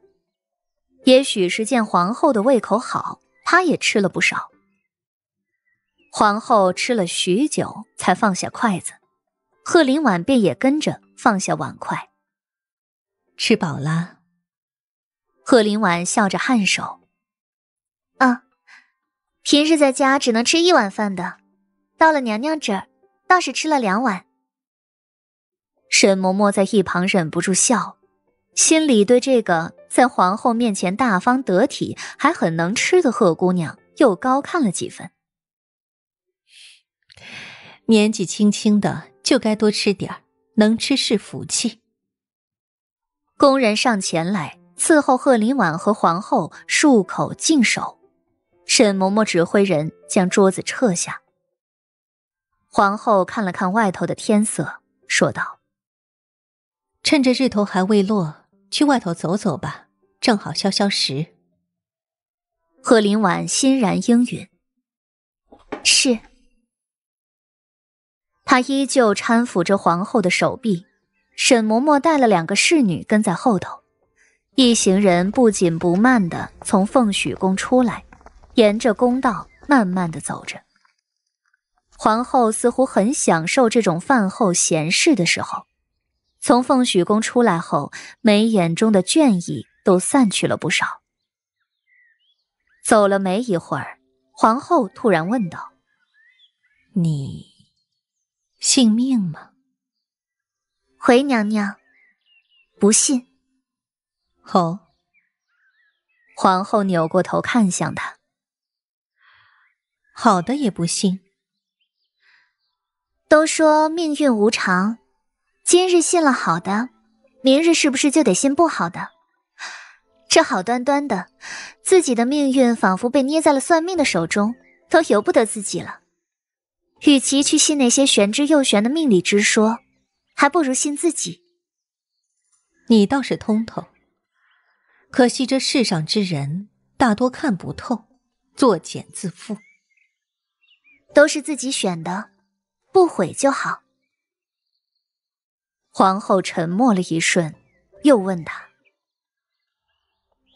也许是见皇后的胃口好，她也吃了不少。皇后吃了许久才放下筷子，贺林婉便也跟着放下碗筷。吃饱了，贺林婉笑着颔首。平日在家只能吃一碗饭的，到了娘娘这儿，倒是吃了两碗。沈嬷嬷在一旁忍不住笑，心里对这个在皇后面前大方得体、还很能吃的贺姑娘又高看了几分。年纪轻轻的就该多吃点能吃是福气。宫人上前来伺候贺林婉和皇后漱口净手。沈嬷嬷指挥人将桌子撤下。皇后看了看外头的天色，说道：“趁着日头还未落，去外头走走吧，正好消消食。”贺林婉欣然应允：“是。”她依旧搀扶着皇后的手臂。沈嬷嬷带了两个侍女跟在后头，一行人不紧不慢的从凤许宫出来。沿着宫道慢慢的走着，皇后似乎很享受这种饭后闲适的时候。从凤许宫出来后，眉眼中的倦意都散去了不少。走了没一会儿，皇后突然问道：“你信命吗？”回娘娘，不信。哦。皇后扭过头看向他，好的也不信，都说命运无常，今日信了好的，明日是不是就得信不好的？这好端端的，自己的命运仿佛被捏在了算命的手中，都由不得自己了。与其去信那些玄之又玄的命理之说，还不如信自己。你倒是通透，可惜这世上之人大多看不透，作茧自缚。都是自己选的，不悔就好。皇后沉默了一瞬，又问他：“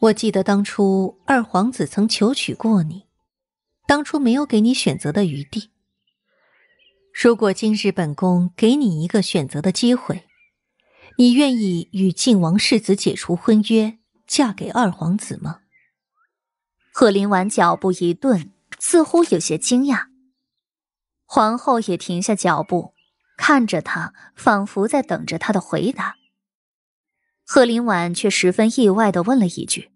我记得当初二皇子曾求娶过你，当初没有给你选择的余地。如果今日本宫给你一个选择的机会，你愿意与靖王世子解除婚约，嫁给二皇子吗？”贺林婉脚步一顿，似乎有些惊讶。皇后也停下脚步，看着他，仿佛在等着他的回答。贺林婉却十分意外的问了一句：“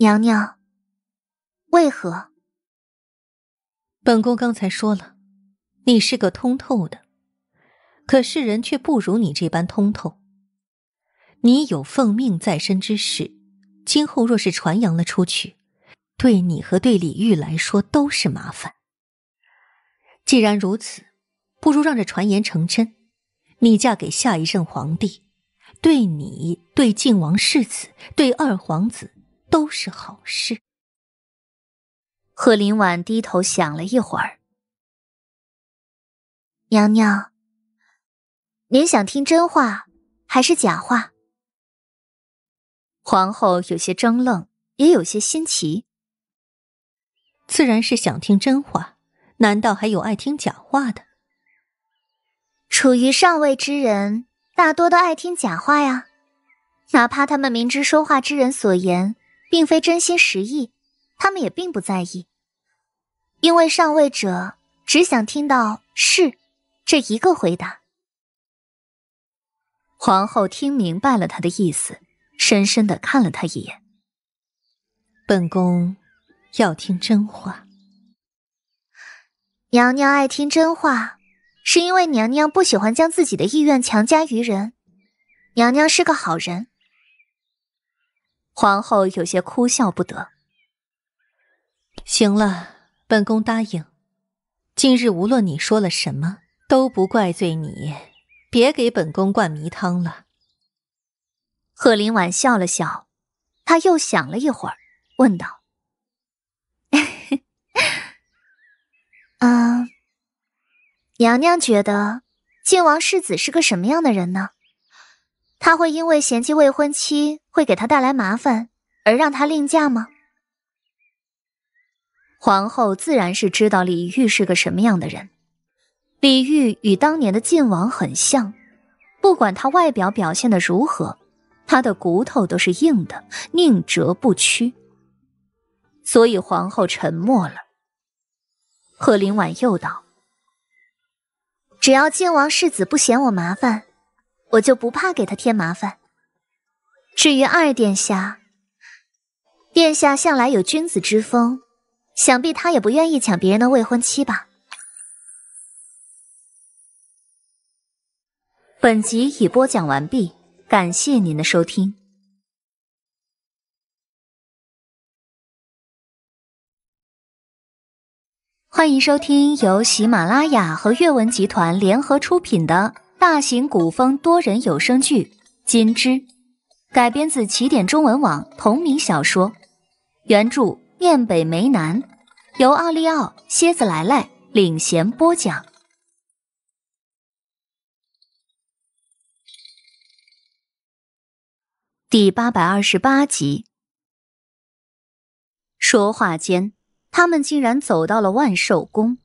娘娘，为何？”本宫刚才说了，你是个通透的，可世人却不如你这般通透。你有奉命在身之事，今后若是传扬了出去，对你和对李玉来说都是麻烦。既然如此，不如让这传言成真。你嫁给下一任皇帝，对你、对靖王世子、对二皇子都是好事。贺林婉低头想了一会儿，娘娘，您想听真话还是假话？皇后有些怔愣，也有些新奇。自然是想听真话。难道还有爱听假话的？处于上位之人大多都爱听假话呀，哪怕他们明知说话之人所言并非真心实意，他们也并不在意，因为上位者只想听到“是”这一个回答。皇后听明白了他的意思，深深的看了他一眼。本宫要听真话。娘娘爱听真话，是因为娘娘不喜欢将自己的意愿强加于人。娘娘是个好人。皇后有些哭笑不得。行了，本宫答应，今日无论你说了什么，都不怪罪你。别给本宫灌迷汤了。贺林婉笑了笑，他又想了一会儿，问道。嗯，娘娘觉得晋王世子是个什么样的人呢？他会因为嫌弃未婚妻会给他带来麻烦而让他另嫁吗？皇后自然是知道李煜是个什么样的人，李煜与当年的晋王很像，不管他外表表现的如何，他的骨头都是硬的，宁折不屈。所以皇后沉默了。贺林婉又道：“只要靖王世子不嫌我麻烦，我就不怕给他添麻烦。至于二殿下，殿下向来有君子之风，想必他也不愿意抢别人的未婚妻吧。”本集已播讲完毕，感谢您的收听。欢迎收听由喜马拉雅和阅文集团联合出品的大型古风多人有声剧《金枝》，改编自起点中文网同名小说，原著《念北梅南》，由奥利奥、蝎子来来领衔播讲。第八百二十八集，说话间。他们竟然走到了万寿宫。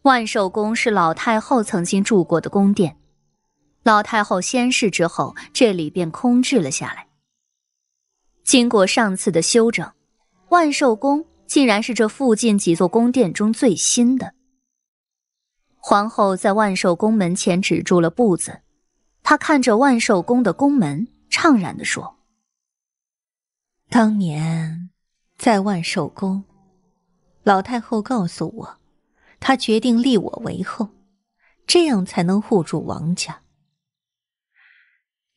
万寿宫是老太后曾经住过的宫殿，老太后仙逝之后，这里便空置了下来。经过上次的修整，万寿宫竟然是这附近几座宫殿中最新的。皇后在万寿宫门前止住了步子，她看着万寿宫的宫门，怅然地说：“当年，在万寿宫。”老太后告诉我，她决定立我为后，这样才能护住王家。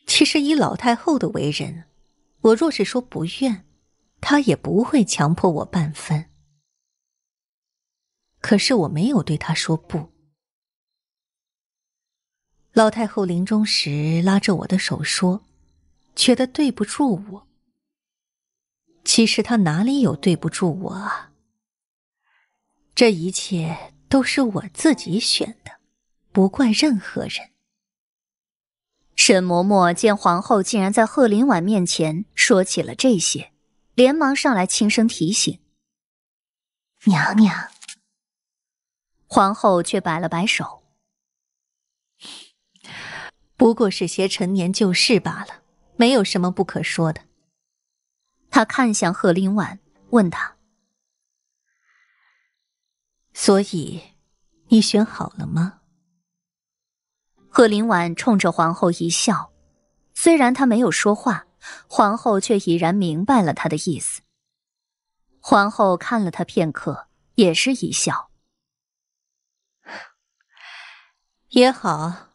其实以老太后的为人，我若是说不愿，她也不会强迫我半分。可是我没有对她说不。老太后临终时拉着我的手说，觉得对不住我。其实她哪里有对不住我啊？这一切都是我自己选的，不怪任何人。沈嬷嬷见皇后竟然在贺林婉面前说起了这些，连忙上来轻声提醒：“娘娘。”皇后却摆了摆手：“不过是些陈年旧事罢了，没有什么不可说的。”她看向贺林婉，问他。所以，你选好了吗？贺林婉冲着皇后一笑，虽然她没有说话，皇后却已然明白了她的意思。皇后看了她片刻，也是一笑。也好，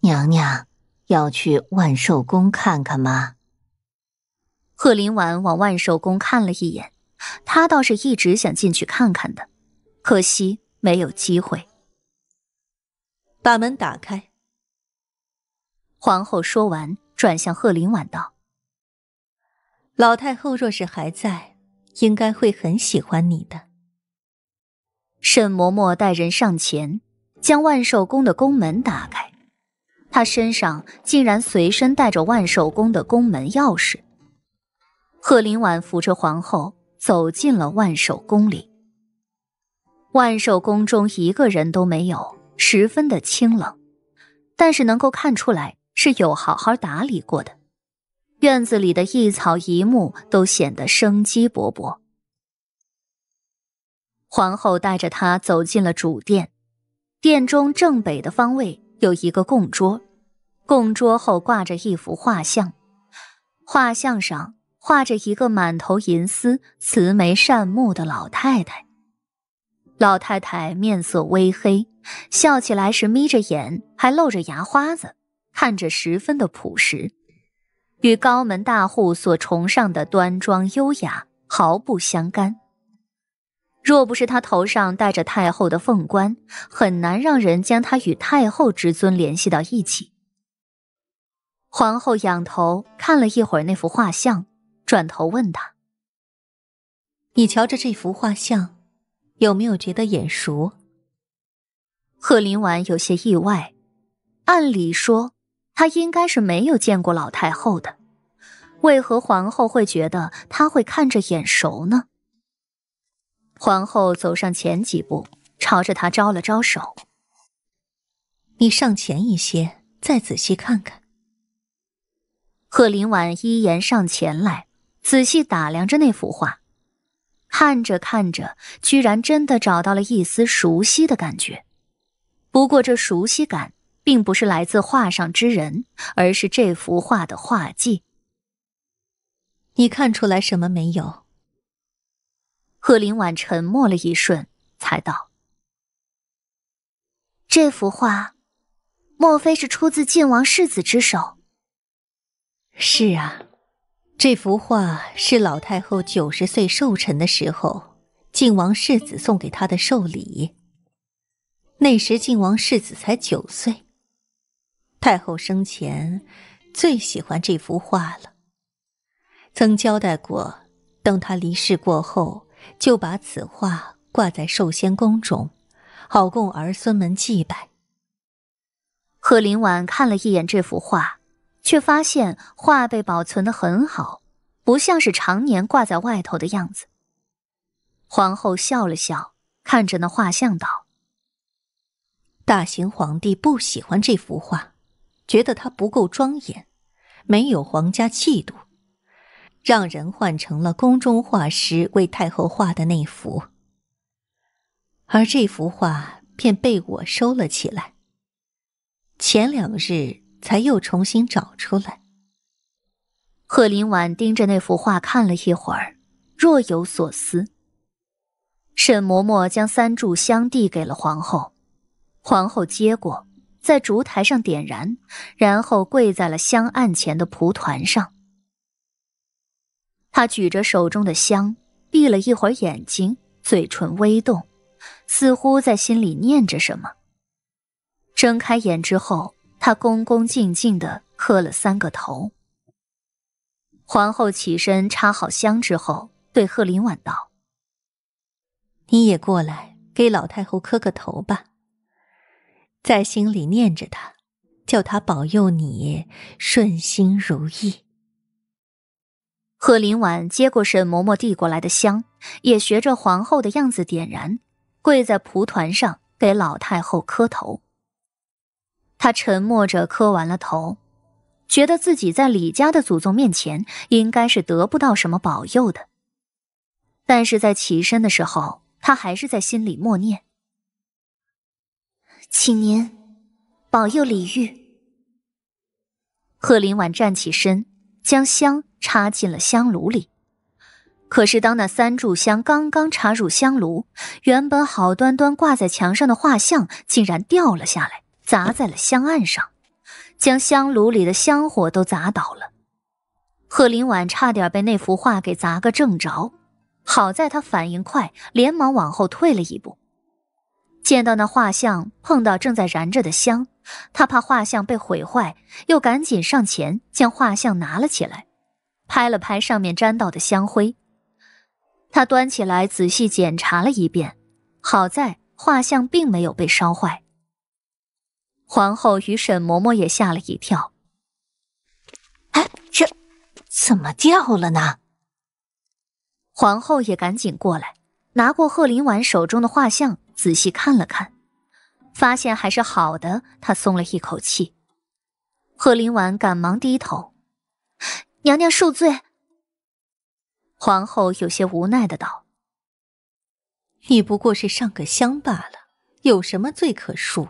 娘娘要去万寿宫看看吗？贺林婉往万寿宫看了一眼。他倒是一直想进去看看的，可惜没有机会。把门打开。皇后说完，转向贺林婉道：“老太后若是还在，应该会很喜欢你的。”沈嬷嬷带人上前，将万寿宫的宫门打开。她身上竟然随身带着万寿宫的宫门钥匙。贺林婉扶着皇后。走进了万寿宫里，万寿宫中一个人都没有，十分的清冷，但是能够看出来是有好好打理过的。院子里的一草一木都显得生机勃勃。皇后带着他走进了主殿，殿中正北的方位有一个供桌，供桌后挂着一幅画像，画像上。画着一个满头银丝、慈眉善目的老太太。老太太面色微黑，笑起来时眯着眼，还露着牙花子，看着十分的朴实，与高门大户所崇尚的端庄优雅毫不相干。若不是她头上戴着太后的凤冠，很难让人将她与太后之尊联系到一起。皇后仰头看了一会儿那幅画像。转头问他：“你瞧着这幅画像，有没有觉得眼熟？”贺林婉有些意外，按理说他应该是没有见过老太后的，为何皇后会觉得他会看着眼熟呢？皇后走上前几步，朝着他招了招手：“你上前一些，再仔细看看。”贺林婉依言上前来。仔细打量着那幅画，看着看着，居然真的找到了一丝熟悉的感觉。不过，这熟悉感并不是来自画上之人，而是这幅画的画技。你看出来什么没有？贺林婉沉默了一瞬，才道：“这幅画，莫非是出自晋王世子之手？”“是啊。”这幅画是老太后九十岁寿辰的时候，靖王世子送给她的寿礼。那时靖王世子才九岁。太后生前最喜欢这幅画了，曾交代过，等他离世过后，就把此画挂在寿仙宫中，好供儿孙们祭拜。贺林婉看了一眼这幅画。却发现画被保存的很好，不像是常年挂在外头的样子。皇后笑了笑，看着那画像道：“大行皇帝不喜欢这幅画，觉得它不够庄严，没有皇家气度，让人换成了宫中画师为太后画的那幅。而这幅画便被我收了起来。前两日。”才又重新找出来。贺林婉盯着那幅画看了一会儿，若有所思。沈嬷嬷将三炷香递给了皇后，皇后接过，在烛台上点燃，然后跪在了香案前的蒲团上。她举着手中的香，闭了一会儿眼睛，嘴唇微动，似乎在心里念着什么。睁开眼之后。他恭恭敬敬的磕了三个头。皇后起身插好香之后，对贺林婉道：“你也过来给老太后磕个头吧，在心里念着她，叫她保佑你顺心如意。”贺林婉接过沈嬷嬷递过来的香，也学着皇后的样子点燃，跪在蒲团上给老太后磕头。他沉默着磕完了头，觉得自己在李家的祖宗面前应该是得不到什么保佑的。但是在起身的时候，他还是在心里默念：“请您保佑李玉。”贺林婉站起身，将香插进了香炉里。可是，当那三炷香刚刚插入香炉，原本好端端挂在墙上的画像竟然掉了下来。砸在了香案上，将香炉里的香火都砸倒了。贺林婉差点被那幅画给砸个正着，好在他反应快，连忙往后退了一步。见到那画像碰到正在燃着的香，他怕画像被毁坏，又赶紧上前将画像拿了起来，拍了拍上面沾到的香灰。他端起来仔细检查了一遍，好在画像并没有被烧坏。皇后与沈嬷嬷也吓了一跳，哎，这怎么掉了呢？皇后也赶紧过来，拿过贺林婉手中的画像，仔细看了看，发现还是好的，她松了一口气。贺林婉赶忙低头，娘娘恕罪。皇后有些无奈的道：“你不过是上个香罢了，有什么罪可恕？”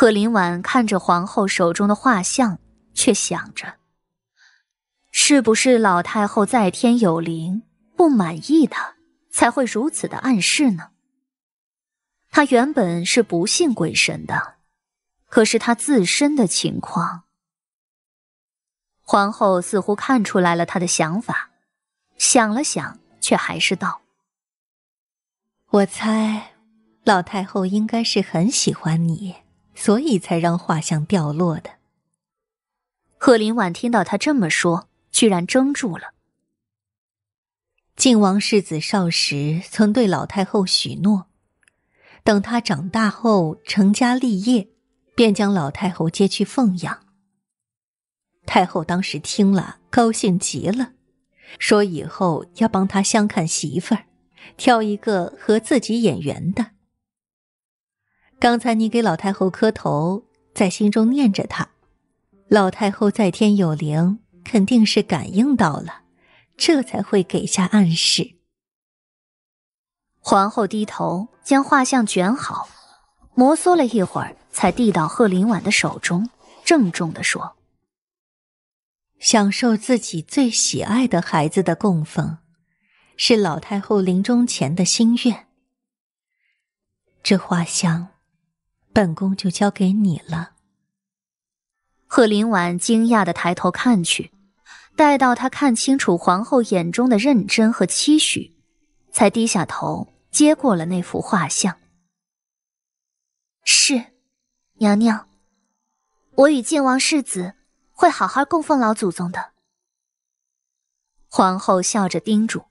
贺林婉看着皇后手中的画像，却想着：“是不是老太后在天有灵，不满意她，才会如此的暗示呢？”她原本是不信鬼神的，可是她自身的情况，皇后似乎看出来了她的想法，想了想，却还是道：“我猜，老太后应该是很喜欢你。”所以才让画像掉落的。贺林婉听到他这么说，居然怔住了。晋王世子少时曾对老太后许诺，等他长大后成家立业，便将老太后接去奉养。太后当时听了，高兴极了，说以后要帮他相看媳妇儿，挑一个和自己眼缘的。刚才你给老太后磕头，在心中念着她，老太后在天有灵，肯定是感应到了，这才会给下暗示。皇后低头将画像卷好，摩挲了一会儿，才递到贺林婉的手中，郑重地说：“享受自己最喜爱的孩子的供奉，是老太后临终前的心愿。这画像。”本宫就交给你了。贺林婉惊讶地抬头看去，待到她看清楚皇后眼中的认真和期许，才低下头接过了那幅画像。是，娘娘，我与靖王世子会好好供奉老祖宗的。皇后笑着叮嘱：“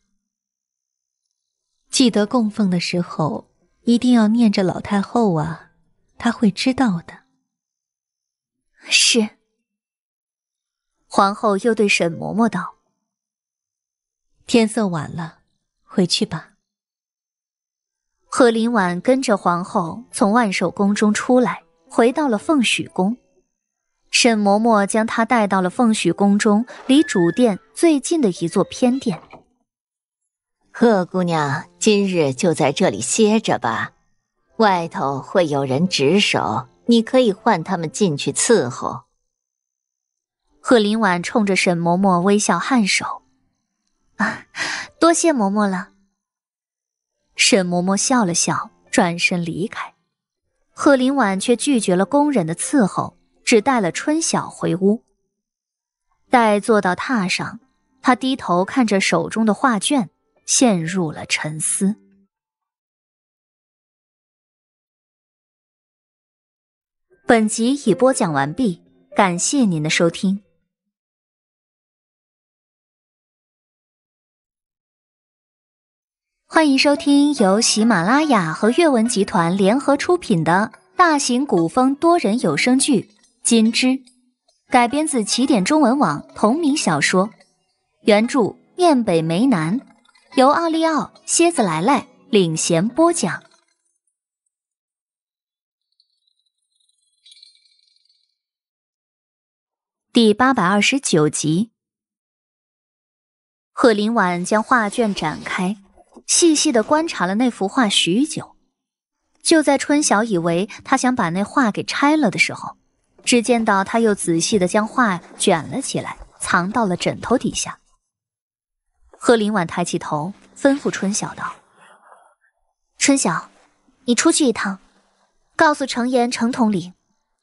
记得供奉的时候，一定要念着老太后啊。”他会知道的。是。皇后又对沈嬷嬷道：“天色晚了，回去吧。”贺林婉跟着皇后从万寿宫中出来，回到了凤许宫。沈嬷嬷将她带到了凤许宫中离主殿最近的一座偏殿。贺姑娘今日就在这里歇着吧。外头会有人值守，你可以唤他们进去伺候。贺林婉冲着沈嬷嬷微笑颔首：“啊，多谢嬷嬷了。”沈嬷嬷笑了笑，转身离开。贺林婉却拒绝了工人的伺候，只带了春晓回屋。待坐到榻上，他低头看着手中的画卷，陷入了沉思。本集已播讲完毕，感谢您的收听。欢迎收听由喜马拉雅和阅文集团联合出品的大型古风多人有声剧《金枝》，改编自起点中文网同名小说，原著面北梅南，由奥利奥、蝎子来来领衔播讲。第八百二十九集，贺林婉将画卷展开，细细的观察了那幅画许久。就在春晓以为他想把那画给拆了的时候，只见到他又仔细的将画卷了起来，藏到了枕头底下。贺林婉抬起头，吩咐春晓道：“春晓，你出去一趟，告诉程言程统领，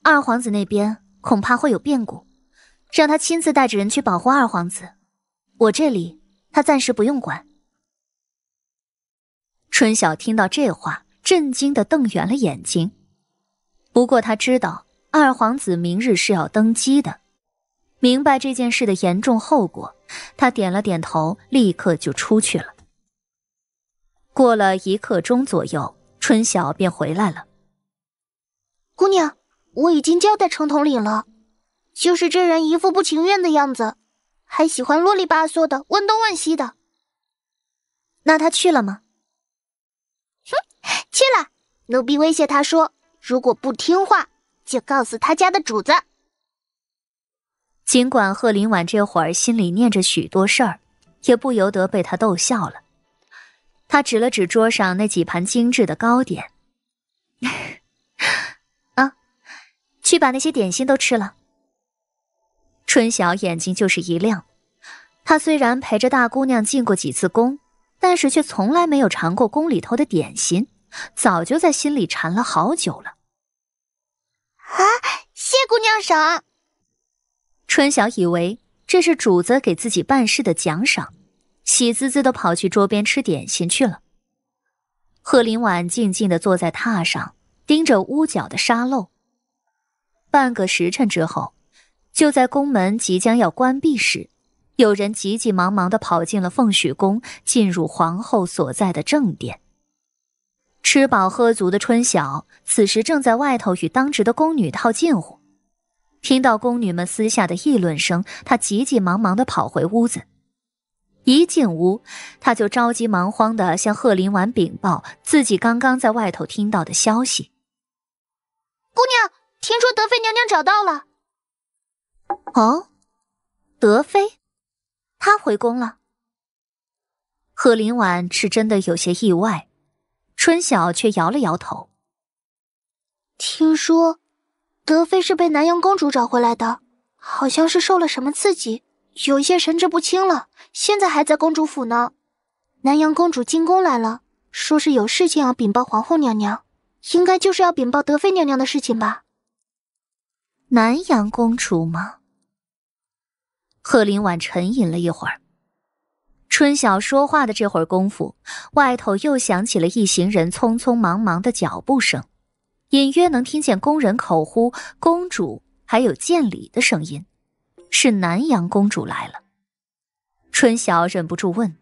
二皇子那边恐怕会有变故。”让他亲自带着人去保护二皇子，我这里他暂时不用管。春晓听到这话，震惊的瞪圆了眼睛。不过他知道二皇子明日是要登基的，明白这件事的严重后果，他点了点头，立刻就出去了。过了一刻钟左右，春晓便回来了。姑娘，我已经交代程统领了。就是这人一副不情愿的样子，还喜欢啰里吧嗦的问东问西的。那他去了吗？哼，去了。奴婢威胁他说，如果不听话，就告诉他家的主子。尽管贺林婉这会儿心里念着许多事儿，也不由得被他逗笑了。他指了指桌上那几盘精致的糕点，啊，去把那些点心都吃了。春晓眼睛就是一亮，她虽然陪着大姑娘进过几次宫，但是却从来没有尝过宫里头的点心，早就在心里馋了好久了。啊！谢姑娘赏。春晓以为这是主子给自己办事的奖赏，喜滋滋的跑去桌边吃点心去了。贺林婉静静的坐在榻上，盯着屋角的沙漏。半个时辰之后。就在宫门即将要关闭时，有人急急忙忙地跑进了凤许宫，进入皇后所在的正殿。吃饱喝足的春晓，此时正在外头与当值的宫女套近乎，听到宫女们私下的议论声，她急急忙忙地跑回屋子。一进屋，她就着急忙慌地向贺林婉禀报自己刚刚在外头听到的消息：“姑娘，听说德妃娘娘找到了。”哦，德妃，她回宫了。贺林婉是真的有些意外，春晓却摇了摇头。听说德妃是被南阳公主找回来的，好像是受了什么刺激，有些神志不清了。现在还在公主府呢。南阳公主进宫来了，说是有事情要禀报皇后娘娘，应该就是要禀报德妃娘娘的事情吧。南阳公主吗？贺林婉沉吟了一会儿。春晓说话的这会儿功夫，外头又响起了一行人匆匆忙忙的脚步声，隐约能听见宫人口呼“公主”还有见礼的声音。是南阳公主来了。春晓忍不住问：“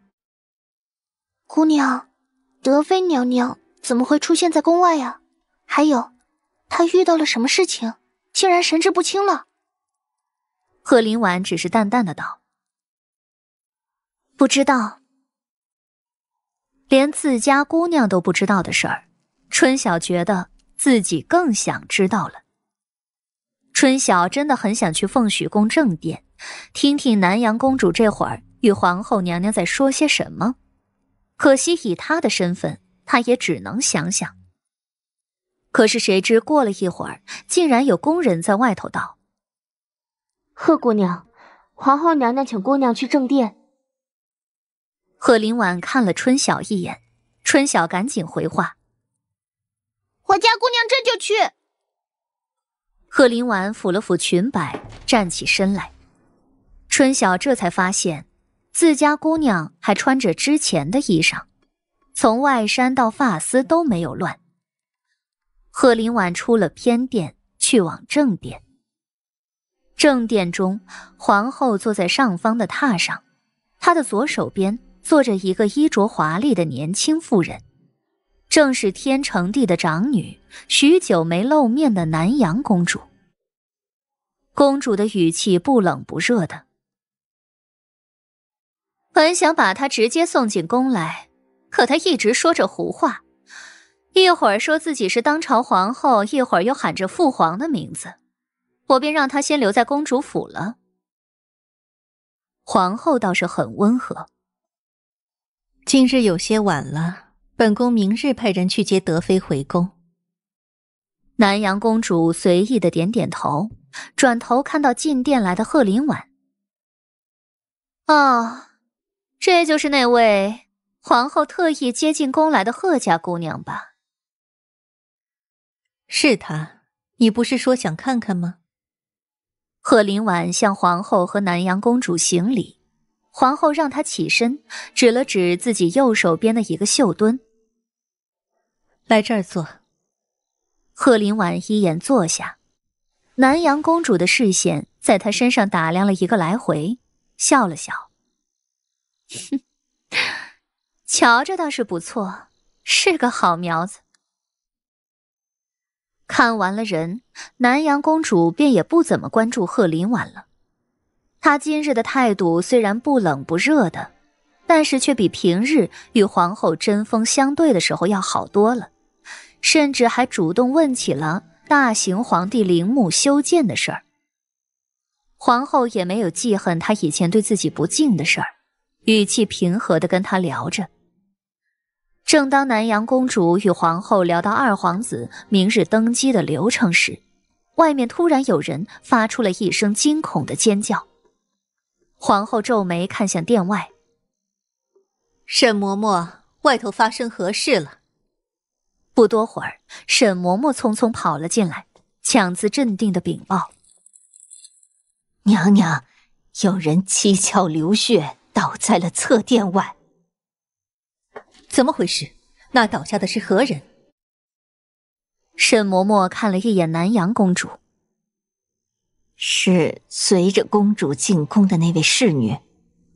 姑娘，德妃娘娘怎么会出现在宫外呀？还有，她遇到了什么事情？”竟然神志不清了。贺林婉只是淡淡的道：“不知道。”连自家姑娘都不知道的事儿，春晓觉得自己更想知道了。春晓真的很想去凤许宫正殿，听听南阳公主这会儿与皇后娘娘在说些什么。可惜以她的身份，她也只能想想。可是谁知，过了一会儿，竟然有宫人在外头道：“贺姑娘，皇后娘娘请姑娘去正殿。”贺林婉看了春晓一眼，春晓赶紧回话：“我家姑娘这就去。”贺林婉抚了抚裙摆，站起身来。春晓这才发现，自家姑娘还穿着之前的衣裳，从外衫到发丝都没有乱。贺林婉出了偏殿，去往正殿。正殿中，皇后坐在上方的榻上，她的左手边坐着一个衣着华丽的年轻妇人，正是天成帝的长女，许久没露面的南阳公主。公主的语气不冷不热的，本想把她直接送进宫来，可她一直说着胡话。一会儿说自己是当朝皇后，一会儿又喊着父皇的名字，我便让她先留在公主府了。皇后倒是很温和。今日有些晚了，本宫明日派人去接德妃回宫。南阳公主随意的点点头，转头看到进殿来的贺林婉。哦，这就是那位皇后特意接进宫来的贺家姑娘吧？是他，你不是说想看看吗？贺林婉向皇后和南阳公主行礼，皇后让她起身，指了指自己右手边的一个绣墩，来这儿坐。贺林婉一眼坐下，南阳公主的视线在她身上打量了一个来回，笑了笑，哼，瞧着倒是不错，是个好苗子。看完了人，南阳公主便也不怎么关注贺林婉了。她今日的态度虽然不冷不热的，但是却比平日与皇后针锋相对的时候要好多了，甚至还主动问起了大行皇帝陵墓修建的事儿。皇后也没有记恨她以前对自己不敬的事儿，语气平和的跟她聊着。正当南阳公主与皇后聊到二皇子明日登基的流程时，外面突然有人发出了一声惊恐的尖叫。皇后皱眉看向殿外，沈嬷嬷，外头发生何事了？不多会儿，沈嬷嬷匆匆跑了进来，强自镇定的禀报：“娘娘，有人七窍流血，倒在了侧殿外。”怎么回事？那倒下的是何人？沈嬷嬷看了一眼南阳公主，是随着公主进宫的那位侍女，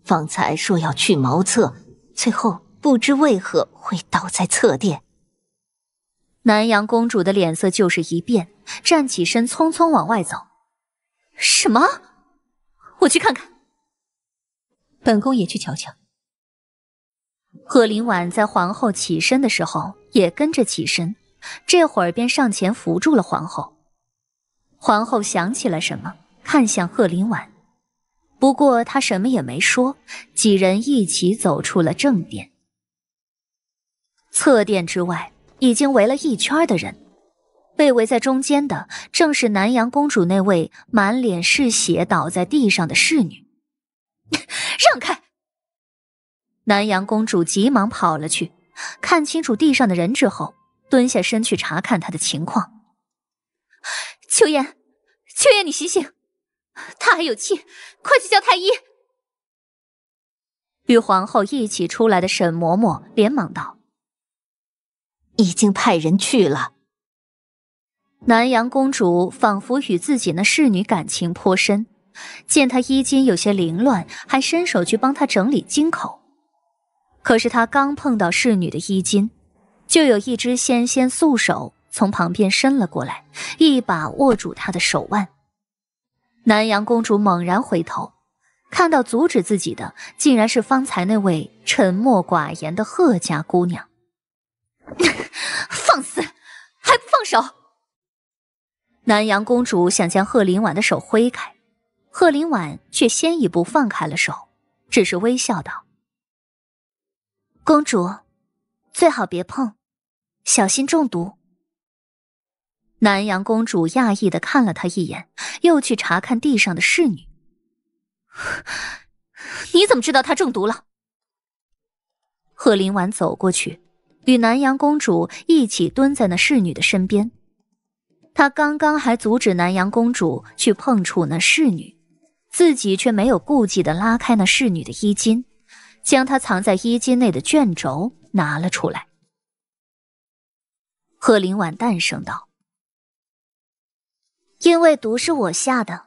方才说要去茅厕，最后不知为何会倒在侧殿。南阳公主的脸色就是一变，站起身，匆匆往外走。什么？我去看看。本宫也去瞧瞧。贺林婉在皇后起身的时候也跟着起身，这会儿便上前扶住了皇后。皇后想起了什么，看向贺林婉，不过她什么也没说。几人一起走出了正殿。侧殿之外已经围了一圈的人，被围在中间的正是南阳公主那位满脸是血倒在地上的侍女。让开！南阳公主急忙跑了去，看清楚地上的人之后，蹲下身去查看他的情况。秋燕，秋燕，你醒醒，他还有气，快去叫太医。与皇后一起出来的沈嬷嬷连忙道：“已经派人去了。”南阳公主仿佛与自己那侍女感情颇深，见她衣襟有些凌乱，还伸手去帮她整理襟口。可是他刚碰到侍女的衣襟，就有一只纤纤素手从旁边伸了过来，一把握住他的手腕。南阳公主猛然回头，看到阻止自己的，竟然是方才那位沉默寡言的贺家姑娘。放肆，还不放手！南阳公主想将贺林婉的手挥开，贺林婉却先一步放开了手，只是微笑道。公主，最好别碰，小心中毒。南阳公主讶异的看了他一眼，又去查看地上的侍女。你怎么知道她中毒了？贺林婉走过去，与南阳公主一起蹲在那侍女的身边。她刚刚还阻止南阳公主去碰触那侍女，自己却没有顾忌的拉开那侍女的衣襟。将他藏在衣襟内的卷轴拿了出来。贺林婉淡声道：“因为毒是我下的。”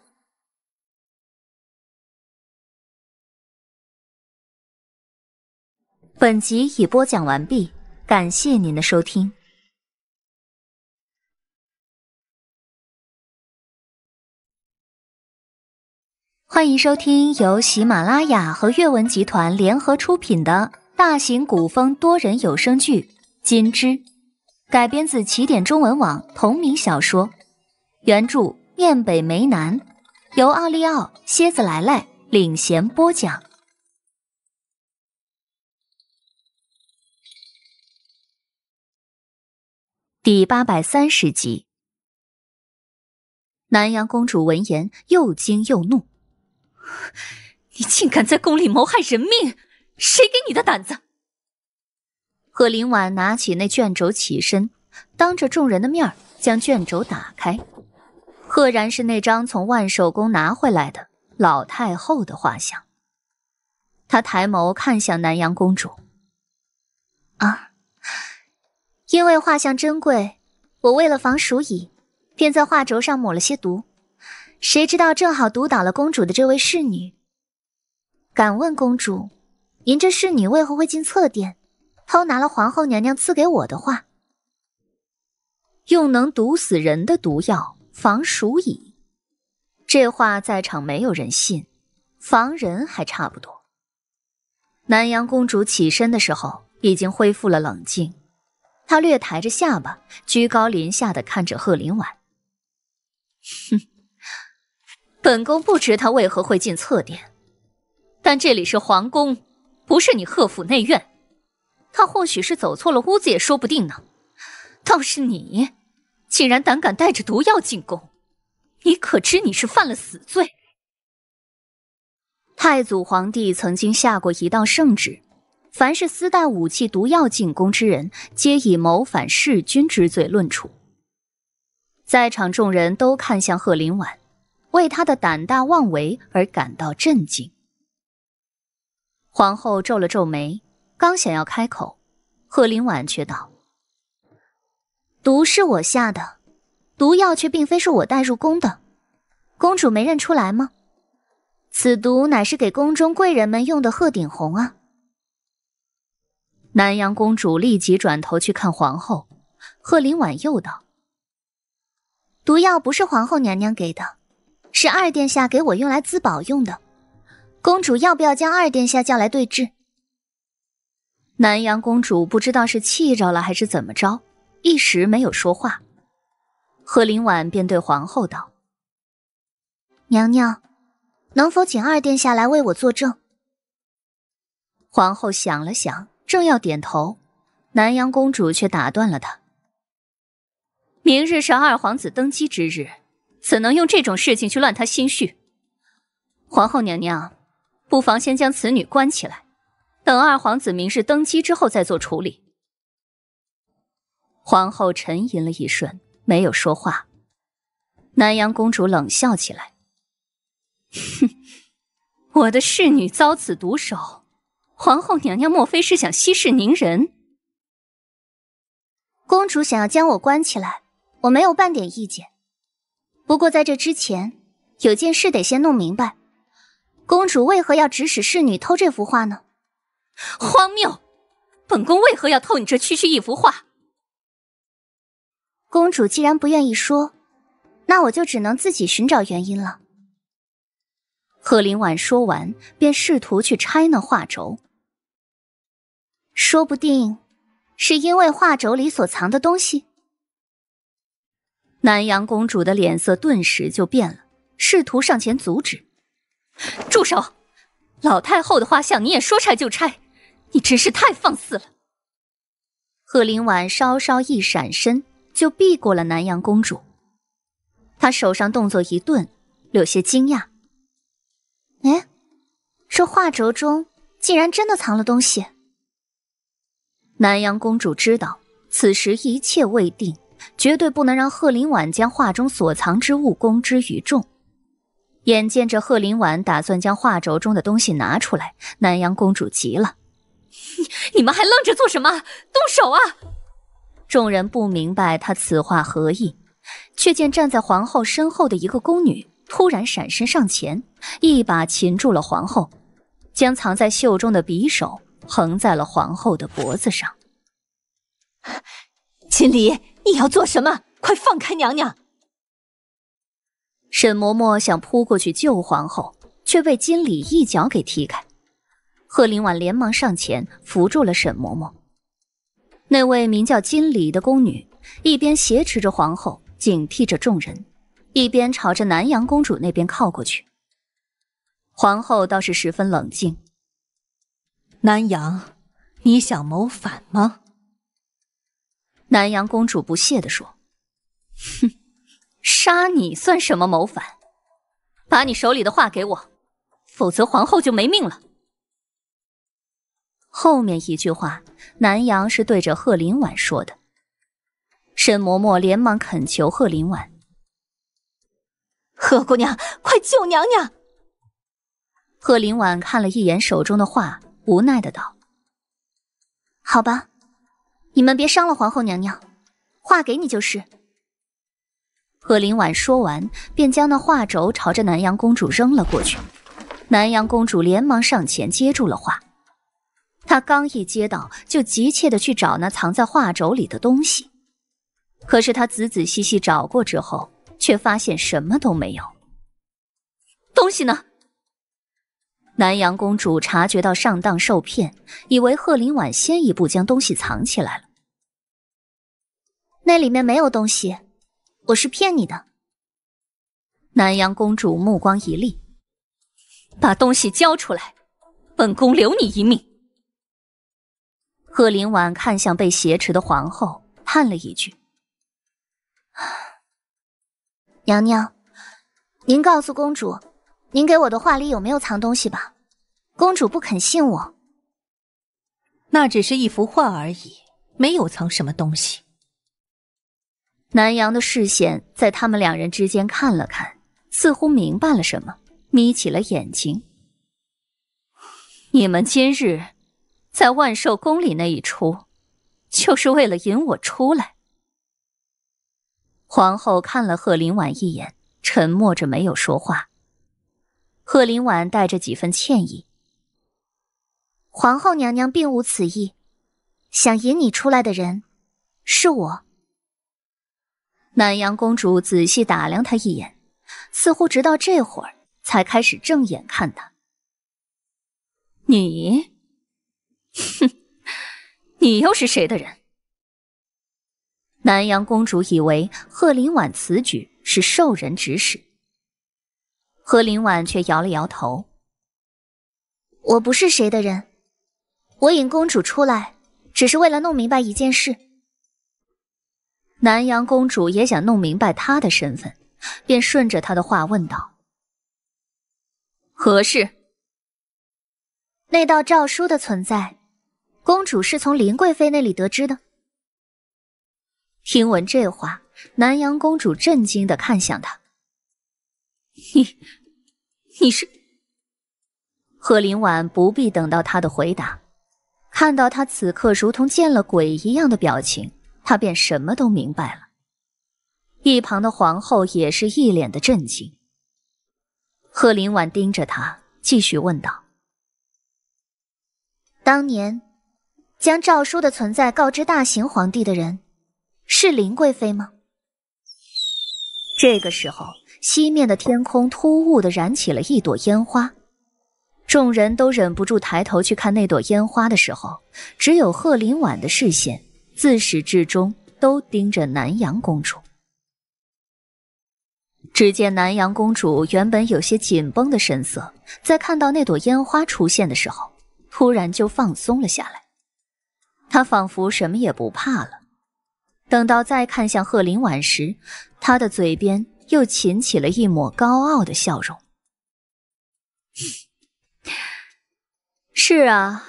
本集已播讲完毕，感谢您的收听。欢迎收听由喜马拉雅和阅文集团联合出品的大型古风多人有声剧《金枝》，改编自起点中文网同名小说，原著面北梅南，由奥利奥、蝎子来来领衔播讲，第八百三十集。南阳公主闻言，又惊又怒。你竟敢在宫里谋害人命！谁给你的胆子？贺林婉拿起那卷轴，起身，当着众人的面将卷轴打开，赫然是那张从万寿宫拿回来的老太后的画像。她抬眸看向南阳公主，啊，因为画像珍贵，我为了防鼠蚁，便在画轴上抹了些毒。谁知道正好毒倒了公主的这位侍女。敢问公主，您这侍女为何会进侧殿，偷拿了皇后娘娘赐给我的画？用能毒死人的毒药防鼠蚁，这话在场没有人信，防人还差不多。南阳公主起身的时候已经恢复了冷静，她略抬着下巴，居高临下的看着贺林婉。哼。本宫不知他为何会进侧殿，但这里是皇宫，不是你贺府内院。他或许是走错了屋子也说不定呢。倒是你，竟然胆敢带着毒药进宫，你可知你是犯了死罪？太祖皇帝曾经下过一道圣旨，凡是私带武器、毒药进宫之人，皆以谋反弑君之罪论处。在场众人都看向贺林婉。为他的胆大妄为而感到震惊。皇后皱了皱眉，刚想要开口，贺林婉却道：“毒是我下的，毒药却并非是我带入宫的。公主没认出来吗？此毒乃是给宫中贵人们用的鹤顶红啊。”南阳公主立即转头去看皇后，贺林婉又道：“毒药不是皇后娘娘给的。”是二殿下给我用来自保用的，公主要不要将二殿下叫来对质？南阳公主不知道是气着了还是怎么着，一时没有说话。贺林婉便对皇后道：“娘娘，能否请二殿下来为我作证？”皇后想了想，正要点头，南阳公主却打断了她：“明日是二皇子登基之日。”怎能用这种事情去乱他心绪？皇后娘娘，不妨先将此女关起来，等二皇子明日登基之后再做处理。皇后沉吟了一瞬，没有说话。南阳公主冷笑起来：“哼，我的侍女遭此毒手，皇后娘娘莫非是想息事宁人？公主想要将我关起来，我没有半点意见。”不过在这之前，有件事得先弄明白：公主为何要指使侍女偷这幅画呢？荒谬！本宫为何要偷你这区区一幅画？公主既然不愿意说，那我就只能自己寻找原因了。贺林婉说完，便试图去拆那画轴。说不定，是因为画轴里所藏的东西。南阳公主的脸色顿时就变了，试图上前阻止：“住手！老太后的画像你也说拆就拆，你真是太放肆了！”贺林婉稍稍一闪身，就避过了南阳公主。她手上动作一顿，有些惊讶：“哎，这画轴中竟然真的藏了东西！”南阳公主知道，此时一切未定。绝对不能让贺林婉将画中所藏之物公之于众。眼见着贺林婉打算将画轴中的东西拿出来，南阳公主急了：“你你们还愣着做什么？动手啊！”众人不明白她此话何意，却见站在皇后身后的一个宫女突然闪身上前，一把擒住了皇后，将藏在袖中的匕首横在了皇后的脖子上。秦离。你要做什么？快放开娘娘！沈嬷嬷想扑过去救皇后，却被金礼一脚给踢开。贺林婉连忙上前扶住了沈嬷嬷。那位名叫金礼的宫女，一边挟持着皇后，警惕着众人，一边朝着南阳公主那边靠过去。皇后倒是十分冷静。南阳，你想谋反吗？南阳公主不屑地说：“哼，杀你算什么谋反？把你手里的画给我，否则皇后就没命了。”后面一句话，南阳是对着贺林婉说的。沈嬷嬷连忙恳求贺林婉：“贺姑娘，快救娘娘！”贺林婉看了一眼手中的画，无奈的道：“好吧。”你们别伤了皇后娘娘，画给你就是。贺林婉说完，便将那画轴朝着南阳公主扔了过去。南阳公主连忙上前接住了画，她刚一接到，就急切的去找那藏在画轴里的东西。可是她仔仔细细找过之后，却发现什么都没有。东西呢？南阳公主察觉到上当受骗，以为贺林婉先一步将东西藏起来了。那里面没有东西，我是骗你的。南阳公主目光一厉，把东西交出来，本宫留你一命。贺林婉看向被挟持的皇后，叹了一句：“娘娘，您告诉公主。”您给我的画里有没有藏东西吧？公主不肯信我，那只是一幅画而已，没有藏什么东西。南阳的视线在他们两人之间看了看，似乎明白了什么，眯起了眼睛。你们今日在万寿宫里那一出，就是为了引我出来。皇后看了贺林婉一眼，沉默着没有说话。贺林婉带着几分歉意：“皇后娘娘并无此意，想引你出来的人是我。”南阳公主仔细打量他一眼，似乎直到这会儿才开始正眼看他。你，哼，你又是谁的人？南阳公主以为贺林婉此举是受人指使。何林婉却摇了摇头：“我不是谁的人，我引公主出来，只是为了弄明白一件事。”南阳公主也想弄明白她的身份，便顺着她的话问道：“何事？”那道诏书的存在，公主是从林贵妃那里得知的。听闻这话，南阳公主震惊的看向他：“你。”你是贺林婉，不必等到他的回答，看到他此刻如同见了鬼一样的表情，他便什么都明白了。一旁的皇后也是一脸的震惊。贺林婉盯着他，继续问道：“当年将诏书的存在告知大行皇帝的人，是林贵妃吗？”这个时候。西面的天空突兀的燃起了一朵烟花，众人都忍不住抬头去看那朵烟花的时候，只有贺林婉的视线自始至终都盯着南阳公主。只见南阳公主原本有些紧绷的神色，在看到那朵烟花出现的时候，突然就放松了下来，她仿佛什么也不怕了。等到再看向贺林婉时，她的嘴边。又噙起了一抹高傲的笑容。是啊，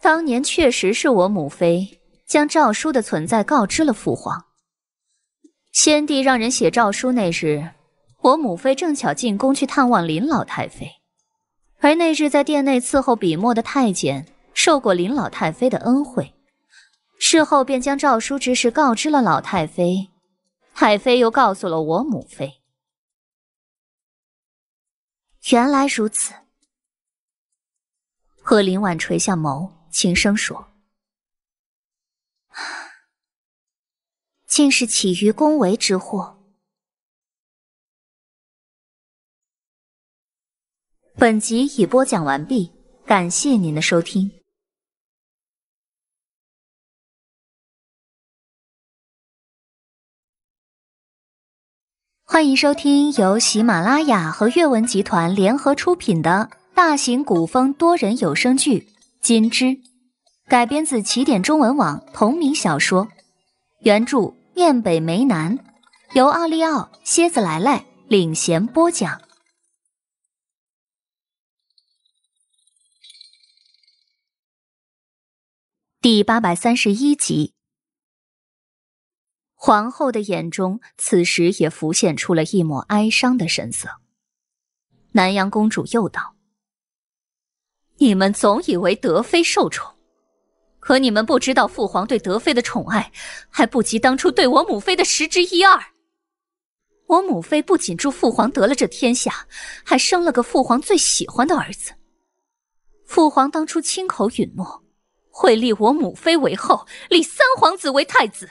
当年确实是我母妃将诏书的存在告知了父皇。先帝让人写诏书那日，我母妃正巧进宫去探望林老太妃，而那日在殿内伺候笔墨的太监受过林老太妃的恩惠，事后便将诏书之事告知了老太妃。海妃又告诉了我母妃，原来如此。贺林婉垂下眸，轻声说：“竟是起于恭维之祸。”本集已播讲完毕，感谢您的收听。欢迎收听由喜马拉雅和阅文集团联合出品的大型古风多人有声剧《金枝》，改编自起点中文网同名小说，原著面北梅南，由奥利奥、蝎子来来领衔播讲，第八百三十一集。皇后的眼中，此时也浮现出了一抹哀伤的神色。南阳公主又道：“你们总以为德妃受宠，可你们不知道，父皇对德妃的宠爱，还不及当初对我母妃的十之一二。我母妃不仅助父皇得了这天下，还生了个父皇最喜欢的儿子。父皇当初亲口允诺，会立我母妃为后，立三皇子为太子。”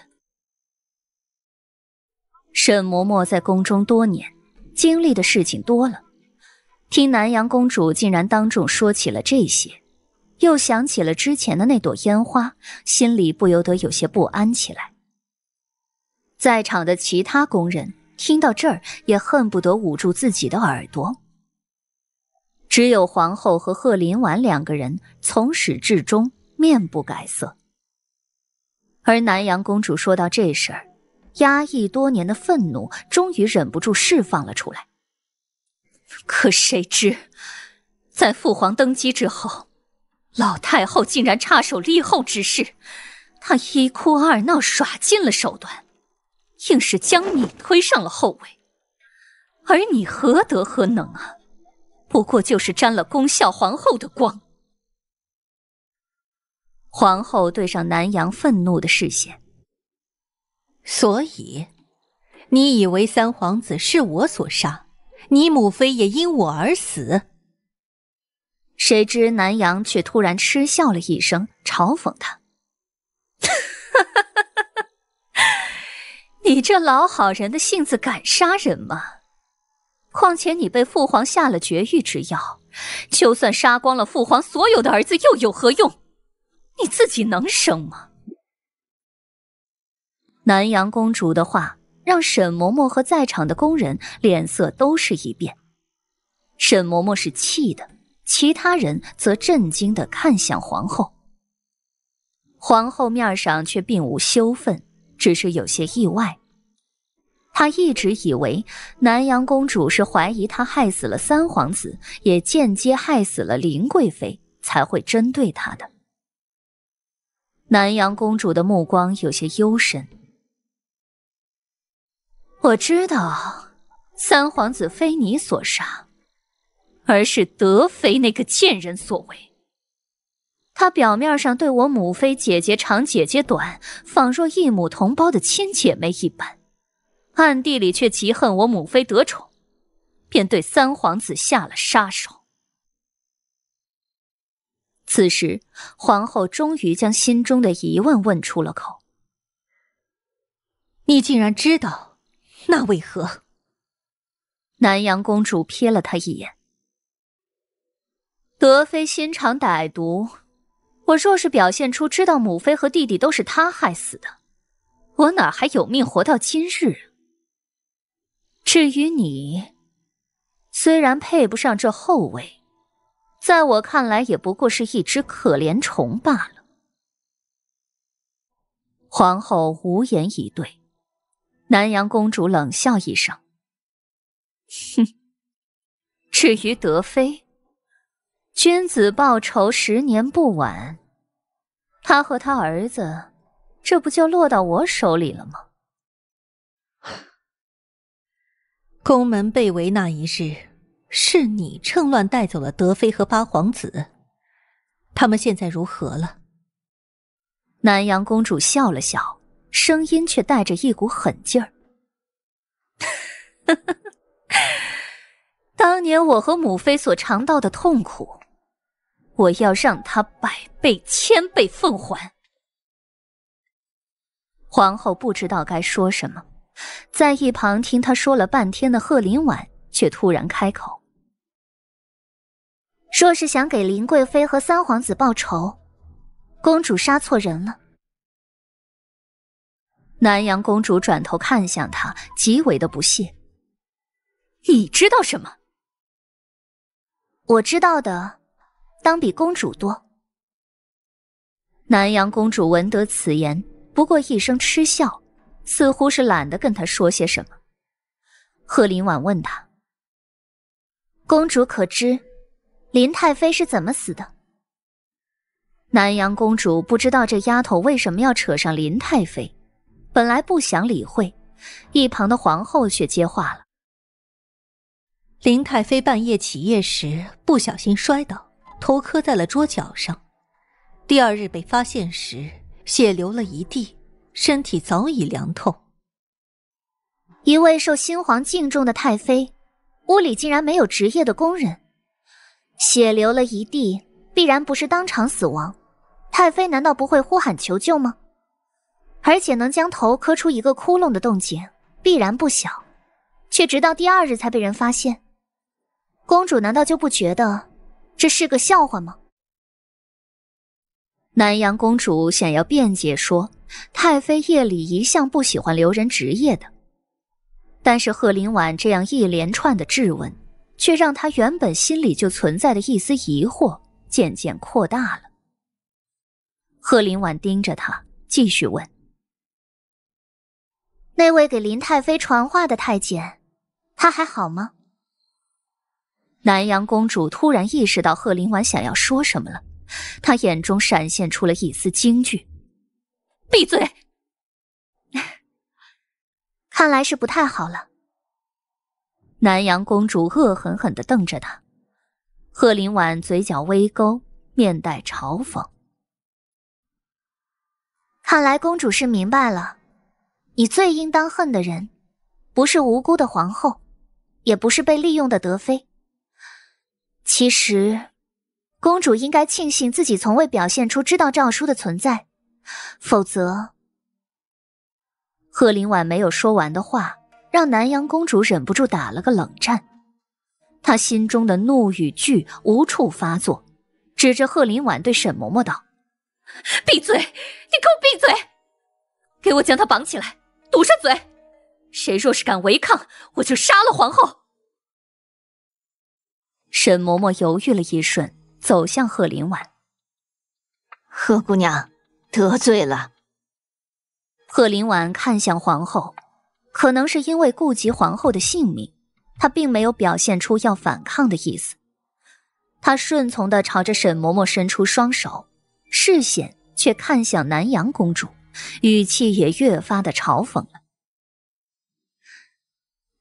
沈嬷嬷在宫中多年，经历的事情多了，听南阳公主竟然当众说起了这些，又想起了之前的那朵烟花，心里不由得有些不安起来。在场的其他宫人听到这儿，也恨不得捂住自己的耳朵。只有皇后和贺林婉两个人从始至终面不改色。而南阳公主说到这事儿。压抑多年的愤怒终于忍不住释放了出来。可谁知，在父皇登基之后，老太后竟然插手立后之事。她一哭二闹，耍尽了手段，硬是将你推上了后位。而你何德何能啊？不过就是沾了宫孝皇后的光。皇后对上南阳愤怒的视线。所以，你以为三皇子是我所杀，你母妃也因我而死？谁知南阳却突然嗤笑了一声，嘲讽他：“ 你这老好人的性子，敢杀人吗？况且你被父皇下了绝育之药，就算杀光了父皇所有的儿子，又有何用？你自己能生吗？”南阳公主的话让沈嬷嬷和在场的宫人脸色都是一变，沈嬷嬷是气的，其他人则震惊的看向皇后。皇后面上却并无羞愤，只是有些意外。她一直以为南阳公主是怀疑她害死了三皇子，也间接害死了林贵妃，才会针对她的。南阳公主的目光有些幽深。我知道，三皇子非你所杀，而是德妃那个贱人所为。她表面上对我母妃姐姐长姐姐短，仿若一母同胞的亲姐妹一般，暗地里却嫉恨我母妃得宠，便对三皇子下了杀手。此时，皇后终于将心中的疑问问出了口：“你竟然知道？”那为何？南阳公主瞥了他一眼。德妃心肠歹毒，我若是表现出知道母妃和弟弟都是她害死的，我哪还有命活到今日至于你，虽然配不上这后位，在我看来也不过是一只可怜虫罢了。皇后无言以对。南阳公主冷笑一声：“哼，至于德妃，君子报仇十年不晚。她和她儿子，这不就落到我手里了吗？” 宫门被围那一日，是你趁乱带走了德妃和八皇子，他们现在如何了？南阳公主笑了笑。声音却带着一股狠劲儿。当年我和母妃所尝到的痛苦，我要让她百倍、千倍奉还。皇后不知道该说什么，在一旁听她说了半天的贺林婉，却突然开口：“若是想给林贵妃和三皇子报仇，公主杀错人了。”南阳公主转头看向他，极为的不屑：“你知道什么？我知道的当比公主多。”南阳公主闻得此言，不过一声嗤笑，似乎是懒得跟他说些什么。贺林婉问他：“公主可知林太妃是怎么死的？”南阳公主不知道这丫头为什么要扯上林太妃。本来不想理会，一旁的皇后却接话了：“林太妃半夜起夜时不小心摔倒，头磕在了桌角上。第二日被发现时，血流了一地，身体早已凉透。一位受新皇敬重的太妃，屋里竟然没有值夜的宫人，血流了一地，必然不是当场死亡。太妃难道不会呼喊求救吗？”而且能将头磕出一个窟窿的动静必然不小，却直到第二日才被人发现。公主难道就不觉得这是个笑话吗？南阳公主想要辩解说，太妃夜里一向不喜欢留人值夜的，但是贺林婉这样一连串的质问，却让她原本心里就存在的一丝疑惑渐渐扩大了。贺林婉盯着她，继续问。那位给林太妃传话的太监，他还好吗？南阳公主突然意识到贺林婉想要说什么了，她眼中闪现出了一丝惊惧。闭嘴！看来是不太好了。南阳公主恶狠狠的瞪着他，贺林婉嘴角微勾，面带嘲讽。看来公主是明白了。你最应当恨的人，不是无辜的皇后，也不是被利用的德妃。其实，公主应该庆幸自己从未表现出知道诏书的存在，否则，贺林婉没有说完的话，让南阳公主忍不住打了个冷战。她心中的怒与惧无处发作，指着贺林婉对沈嬷嬷道：“闭嘴！你给我闭嘴！给我将她绑起来！”堵上嘴！谁若是敢违抗，我就杀了皇后。沈嬷嬷犹豫了一瞬，走向贺林婉。贺姑娘，得罪了。贺林婉看向皇后，可能是因为顾及皇后的性命，她并没有表现出要反抗的意思。她顺从的朝着沈嬷嬷伸出双手，视线却看向南阳公主。语气也越发的嘲讽了。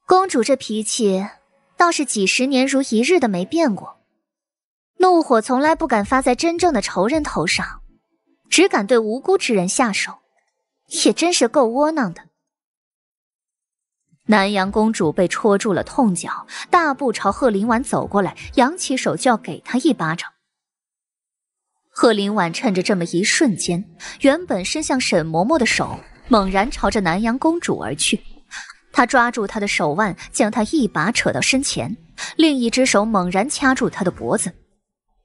公主这脾气倒是几十年如一日的没变过，怒火从来不敢发在真正的仇人头上，只敢对无辜之人下手，也真是够窝囊的。南阳公主被戳住了痛脚，大步朝贺林婉走过来，扬起手就要给他一巴掌。贺林婉趁着这么一瞬间，原本伸向沈嬷嬷的手猛然朝着南阳公主而去。他抓住她的手腕，将她一把扯到身前，另一只手猛然掐住她的脖子，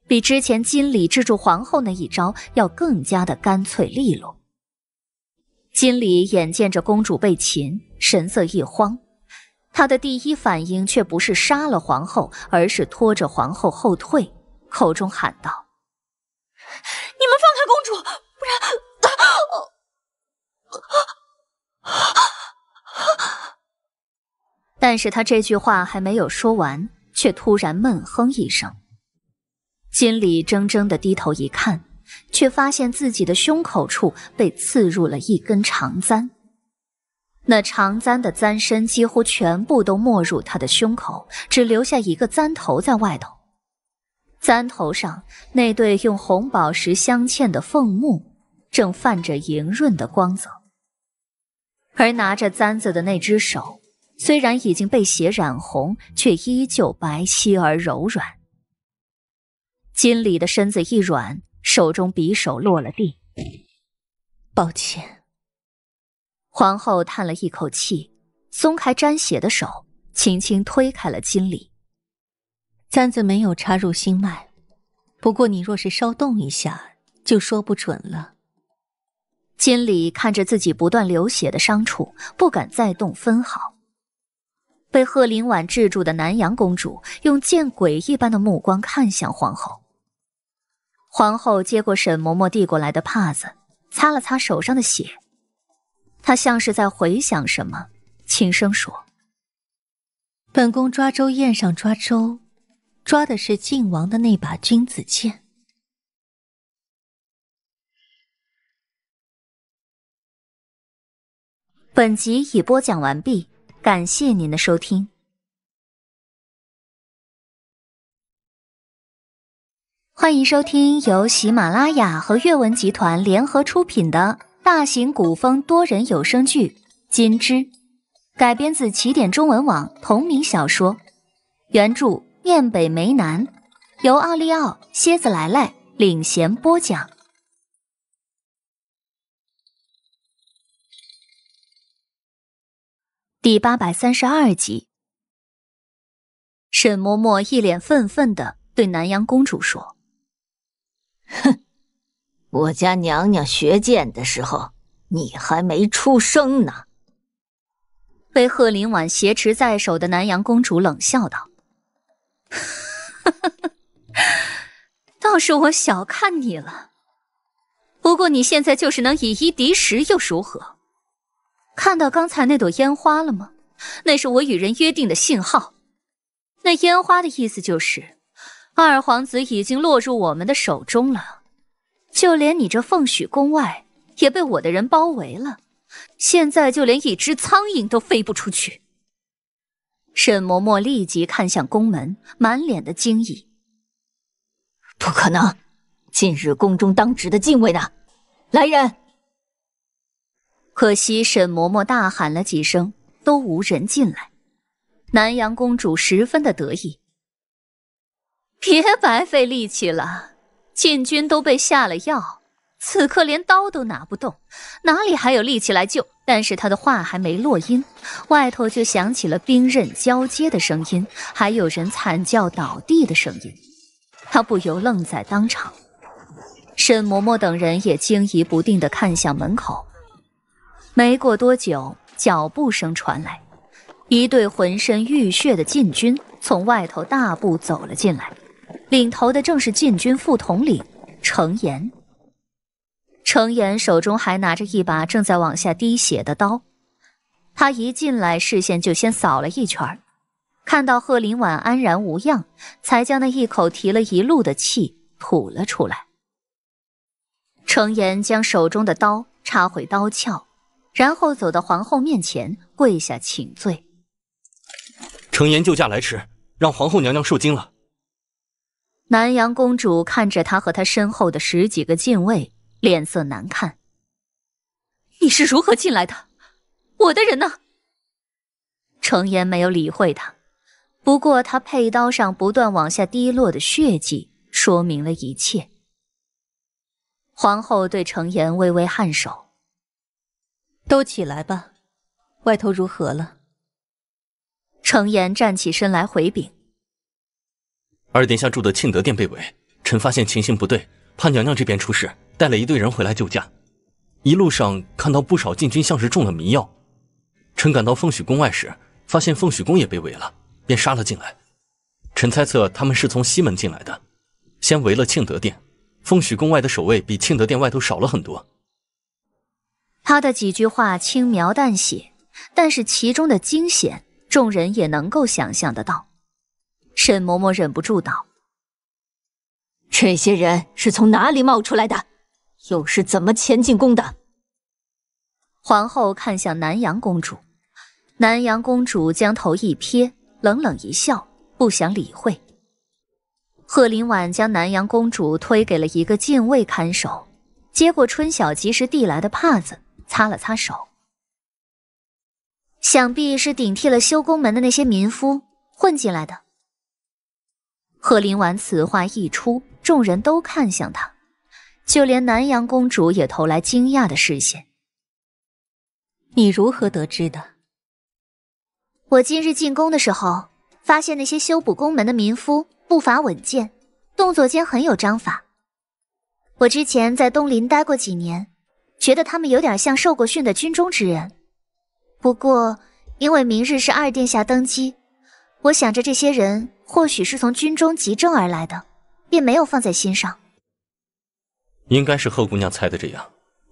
比之前金礼制住皇后那一招要更加的干脆利落。金礼眼见着公主被擒，神色一慌，他的第一反应却不是杀了皇后，而是拖着皇后后退，口中喊道。你们放开公主，不然……但是他这句话还没有说完，却突然闷哼一声。金礼怔怔的低头一看，却发现自己的胸口处被刺入了一根长簪。那长簪的簪身几乎全部都没入他的胸口，只留下一个簪头在外头。簪头上那对用红宝石镶嵌的凤目，正泛着莹润的光泽。而拿着簪子的那只手，虽然已经被血染红，却依旧白皙而柔软。金鲤的身子一软，手中匕首落了地。抱歉，皇后叹了一口气，松开沾血的手，轻轻推开了金鲤。簪子没有插入心脉，不过你若是稍动一下，就说不准了。金理看着自己不断流血的伤处，不敢再动分毫。被贺林婉制住的南阳公主用见鬼一般的目光看向皇后。皇后接过沈嬷嬷递过来的帕子，擦了擦手上的血，她像是在回想什么，轻声说：“本宫抓周宴上抓周。”抓的是靖王的那把君子剑。本集已播讲完毕，感谢您的收听。欢迎收听由喜马拉雅和阅文集团联合出品的大型古风多人有声剧《金枝》，改编自起点中文网同名小说，原著。念北梅南，由奥利奥、蝎子来来领衔播讲。第八百三十二集，沈嬷嬷一脸愤愤的对南阳公主说：“哼，我家娘娘学剑的时候，你还没出生呢。”被贺林婉挟持在手的南阳公主冷笑道。呵，倒是我小看你了。不过你现在就是能以一敌十又如何？看到刚才那朵烟花了吗？那是我与人约定的信号。那烟花的意思就是，二皇子已经落入我们的手中了。就连你这凤许宫外也被我的人包围了，现在就连一只苍蝇都飞不出去。沈嬷嬷立即看向宫门，满脸的惊异。不可能！近日宫中当值的禁卫呢？来人！”可惜沈嬷嬷大喊了几声，都无人进来。南阳公主十分的得意：“别白费力气了，禁军都被下了药，此刻连刀都拿不动，哪里还有力气来救？”但是他的话还没落音，外头就响起了兵刃交接的声音，还有人惨叫倒地的声音。他不由愣在当场，沈嬷嬷等人也惊疑不定的看向门口。没过多久，脚步声传来，一队浑身浴血的禁军从外头大步走了进来，领头的正是禁军副统领程炎。程炎手中还拿着一把正在往下滴血的刀，他一进来，视线就先扫了一圈看到贺林婉安然无恙，才将那一口提了一路的气吐了出来。程炎将手中的刀插回刀鞘，然后走到皇后面前跪下请罪：“程炎救驾来迟，让皇后娘娘受惊了。”南阳公主看着他和他身后的十几个禁卫。脸色难看。你是如何进来的？我的人呢？程岩没有理会他，不过他佩刀上不断往下滴落的血迹说明了一切。皇后对程岩微微颔首：“都起来吧，外头如何了？”程岩站起身来回禀：“二殿下住的庆德殿被围，臣发现情形不对，怕娘娘这边出事。”带了一队人回来救驾，一路上看到不少禁军像是中了迷药。臣赶到凤许宫外时，发现凤许宫也被围了，便杀了进来。臣猜测他们是从西门进来的，先围了庆德殿。凤许宫外的守卫比庆德殿外头少了很多。他的几句话轻描淡写，但是其中的惊险，众人也能够想象得到。沈嬷嬷忍不住道：“这些人是从哪里冒出来的？”又是怎么潜进宫的？皇后看向南阳公主，南阳公主将头一撇，冷冷一笑，不想理会。贺林婉将南阳公主推给了一个禁卫看守，接过春晓及时递来的帕子，擦了擦手。想必是顶替了修宫门的那些民夫混进来的。贺林婉此话一出，众人都看向他。就连南阳公主也投来惊讶的视线。你如何得知的？我今日进宫的时候，发现那些修补宫门的民夫步伐稳健，动作间很有章法。我之前在东林待过几年，觉得他们有点像受过训的军中之人。不过，因为明日是二殿下登基，我想着这些人或许是从军中急政而来的，便没有放在心上。应该是贺姑娘猜的这样。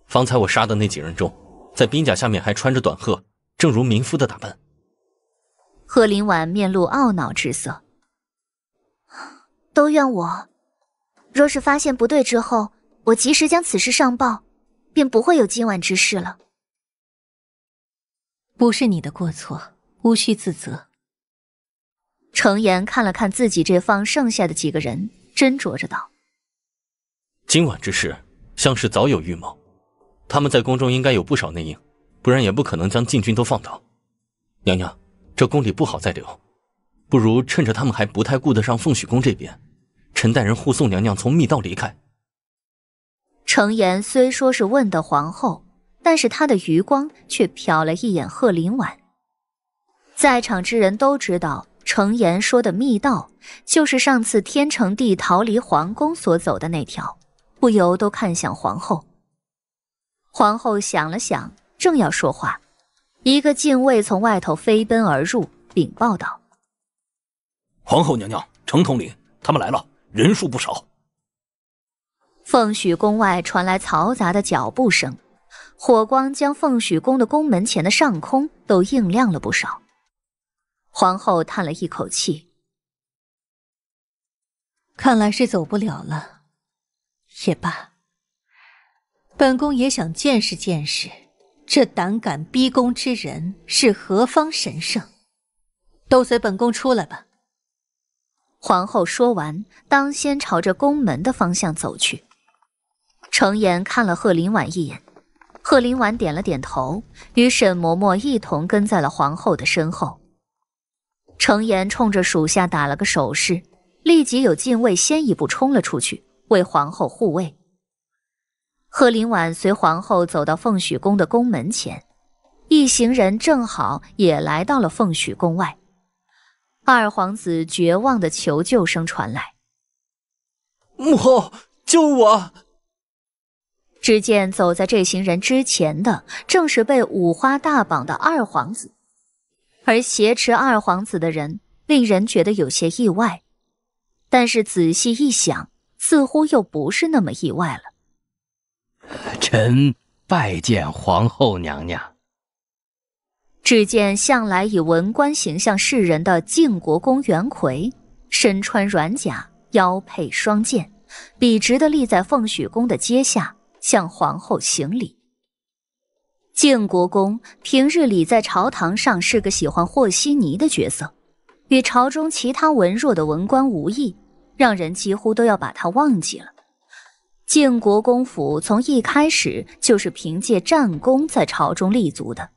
方才我杀的那几人中，在兵甲下面还穿着短褐，正如民夫的打扮。贺林婉面露懊恼之色，都怨我。若是发现不对之后，我及时将此事上报，便不会有今晚之事了。不是你的过错，无需自责。程岩看了看自己这方剩下的几个人，斟酌着道。今晚之事，像是早有预谋。他们在宫中应该有不少内应，不然也不可能将禁军都放倒。娘娘，这宫里不好再留，不如趁着他们还不太顾得上凤许宫这边，臣带人护送娘娘从密道离开。程炎虽说是问的皇后，但是他的余光却瞟了一眼贺林婉。在场之人都知道，程炎说的密道，就是上次天成帝逃离皇宫所走的那条。不由都看向皇后。皇后想了想，正要说话，一个禁卫从外头飞奔而入，禀报道：“皇后娘娘，程统领他们来了，人数不少。”凤许宫外传来嘈杂的脚步声，火光将凤许宫的宫门前的上空都映亮了不少。皇后叹了一口气：“看来是走不了了。”也罢，本宫也想见识见识这胆敢逼宫之人是何方神圣。都随本宫出来吧。”皇后说完，当先朝着宫门的方向走去。程言看了贺林婉一眼，贺林婉点了点头，与沈嬷嬷一同跟在了皇后的身后。程言冲着属下打了个手势，立即有禁卫先一步冲了出去。为皇后护卫，贺林婉随皇后走到凤许宫的宫门前，一行人正好也来到了凤许宫外。二皇子绝望的求救声传来：“母后，救我！”只见走在这行人之前的，正是被五花大绑的二皇子，而挟持二皇子的人，令人觉得有些意外，但是仔细一想。似乎又不是那么意外了。臣拜见皇后娘娘。只见向来以文官形象示人的晋国公袁魁，身穿软甲，腰佩双剑，笔直的立在凤雪宫的阶下，向皇后行礼。晋国公平日里在朝堂上是个喜欢和稀泥的角色，与朝中其他文弱的文官无异。让人几乎都要把他忘记了。靖国公府从一开始就是凭借战功在朝中立足的。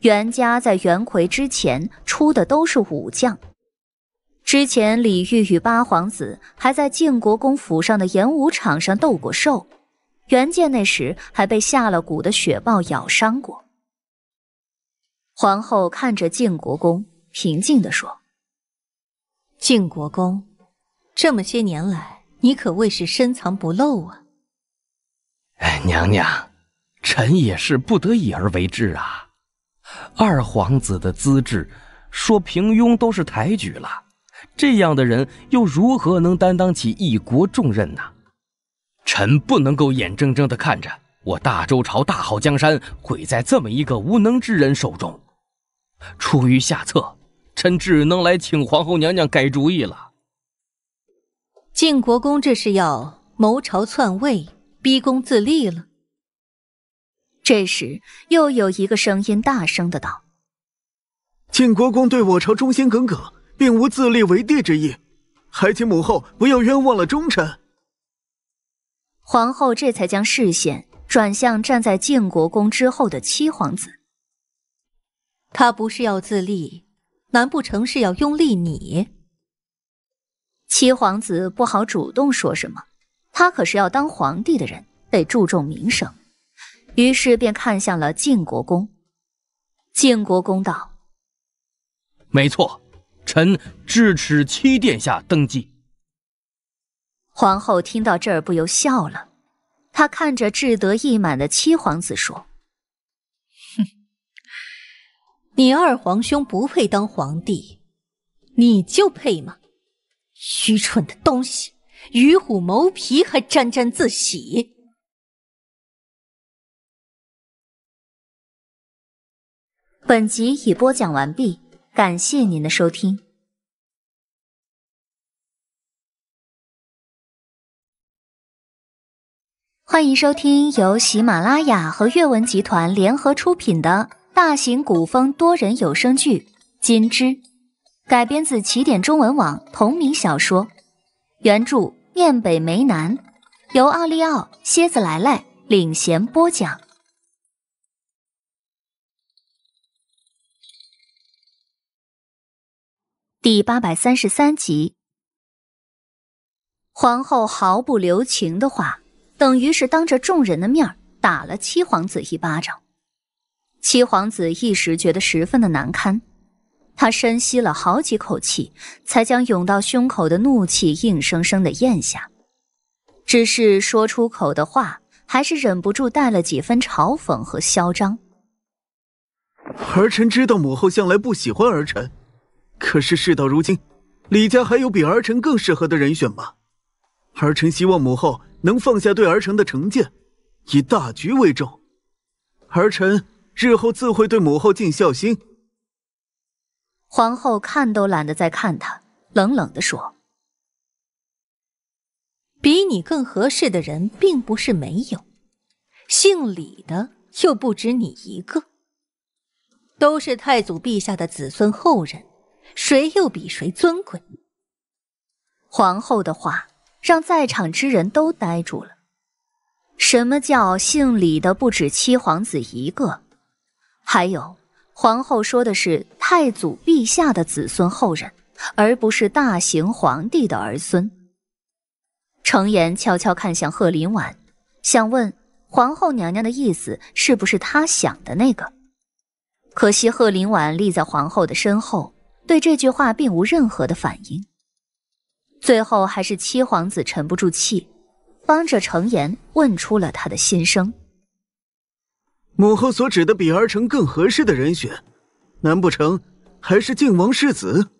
袁家在袁奎之前出的都是武将，之前李煜与八皇子还在靖国公府上的演武场上斗过兽，袁建那时还被下了蛊的雪豹咬伤过。皇后看着靖国公，平静地说：“靖国公。”这么些年来，你可谓是深藏不露啊！哎，娘娘，臣也是不得已而为之啊。二皇子的资质，说平庸都是抬举了。这样的人又如何能担当起一国重任呢？臣不能够眼睁睁的看着我大周朝大好江山毁在这么一个无能之人手中。出于下策，臣只能来请皇后娘娘改主意了。晋国公这是要谋朝篡位、逼宫自立了。这时，又有一个声音大声的道：“晋国公对我朝忠心耿耿，并无自立为帝之意，还请母后不要冤枉了忠臣。”皇后这才将视线转向站在晋国公之后的七皇子。他不是要自立，难不成是要拥立你？七皇子不好主动说什么，他可是要当皇帝的人，得注重名声。于是便看向了晋国公。晋国公道：“没错，臣支持七殿下登基。”皇后听到这儿不由笑了，她看着志得意满的七皇子说：“哼，你二皇兄不配当皇帝，你就配吗？”愚蠢的东西，与虎谋皮，还沾沾自喜。本集已播讲完毕，感谢您的收听。欢迎收听由喜马拉雅和阅文集团联合出品的大型古风多人有声剧《金枝》。改编自起点中文网同名小说，原著《面北梅南》，由奥利奥、蝎子来来领衔播讲。第八百三十三集，皇后毫不留情的话，等于是当着众人的面打了七皇子一巴掌，七皇子一时觉得十分的难堪。他深吸了好几口气，才将涌到胸口的怒气硬生生的咽下，只是说出口的话，还是忍不住带了几分嘲讽和嚣张。儿臣知道母后向来不喜欢儿臣，可是事到如今，李家还有比儿臣更适合的人选吗？儿臣希望母后能放下对儿臣的成见，以大局为重。儿臣日后自会对母后尽孝心。皇后看都懒得再看她，冷冷地说：“比你更合适的人并不是没有，姓李的又不止你一个。都是太祖陛下的子孙后人，谁又比谁尊贵？”皇后的话让在场之人都呆住了。什么叫姓李的不止七皇子一个？还有？皇后说的是太祖陛下的子孙后人，而不是大行皇帝的儿孙。程炎悄悄看向贺林婉，想问皇后娘娘的意思是不是他想的那个。可惜贺林婉立在皇后的身后，对这句话并无任何的反应。最后还是七皇子沉不住气，帮着程炎问出了他的心声。母后所指的比儿臣更合适的人选，难不成还是靖王世子？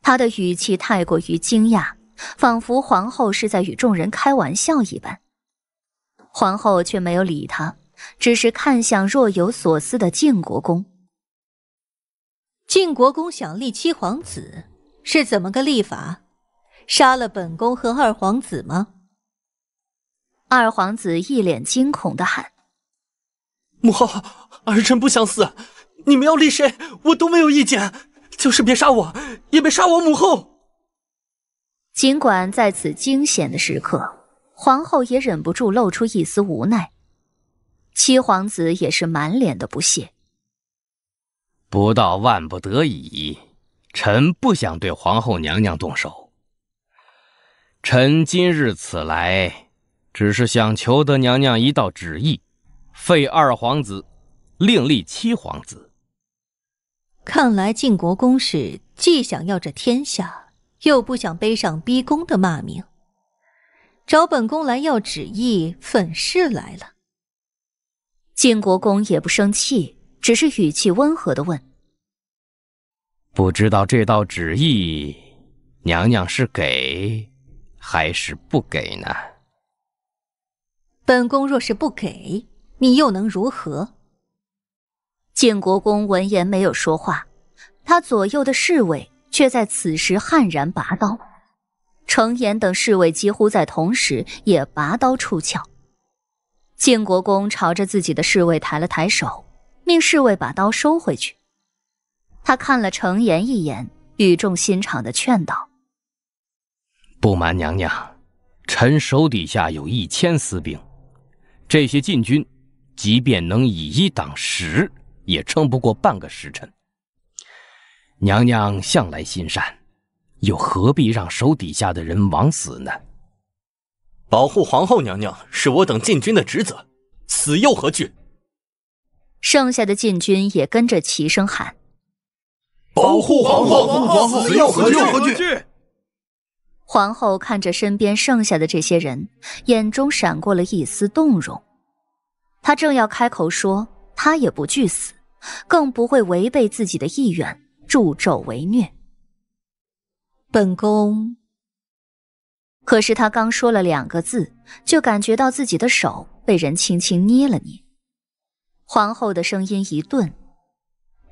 他的语气太过于惊讶，仿佛皇后是在与众人开玩笑一般。皇后却没有理他，只是看向若有所思的靖国公。靖国公想立七皇子，是怎么个立法？杀了本宫和二皇子吗？二皇子一脸惊恐的喊。母后，儿臣不想死。你们要立谁，我都没有意见，就是别杀我，也别杀我母后。尽管在此惊险的时刻，皇后也忍不住露出一丝无奈。七皇子也是满脸的不屑。不到万不得已，臣不想对皇后娘娘动手。臣今日此来，只是想求得娘娘一道旨意。废二皇子，另立七皇子。看来晋国公是既想要这天下，又不想背上逼宫的骂名，找本宫来要旨意，粉饰来了。晋国公也不生气，只是语气温和的问：“不知道这道旨意，娘娘是给，还是不给呢？”本宫若是不给。你又能如何？晋国公闻言没有说话，他左右的侍卫却在此时悍然拔刀。程岩等侍卫几乎在同时也拔刀出鞘。晋国公朝着自己的侍卫抬了抬手，命侍卫把刀收回去。他看了程岩一眼，语重心长地劝道：“不瞒娘娘，臣手底下有一千私兵，这些禁军。”即便能以一挡十，也撑不过半个时辰。娘娘向来心善，又何必让手底下的人枉死呢？保护皇后娘娘是我等禁军的职责，死又何惧？剩下的禁军也跟着齐声喊：“保护皇后，皇后死又何惧？”皇后看着身边剩下的这些人，眼中闪过了一丝动容。他正要开口说，他也不惧死，更不会违背自己的意愿助纣为虐。本宫。可是他刚说了两个字，就感觉到自己的手被人轻轻捏了捏。皇后的声音一顿，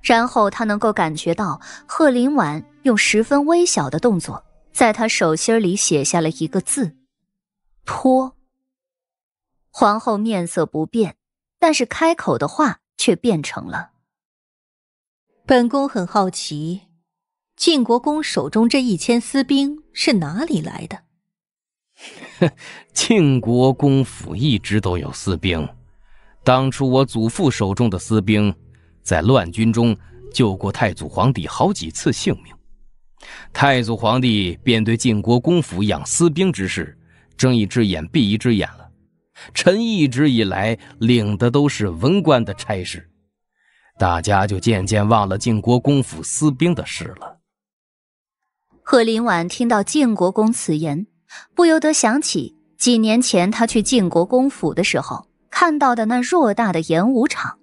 然后她能够感觉到贺林婉用十分微小的动作，在他手心里写下了一个字：托。皇后面色不变。但是开口的话却变成了：“本宫很好奇，晋国公手中这一千私兵是哪里来的？”“ 晋国公府一直都有私兵，当初我祖父手中的私兵，在乱军中救过太祖皇帝好几次性命，太祖皇帝便对晋国公府养私兵之事睁一只眼闭一只眼了。”臣一直以来领的都是文官的差事，大家就渐渐忘了晋国公府私兵的事了。贺林晚听到晋国公此言，不由得想起几年前他去晋国公府的时候看到的那偌大的演武场。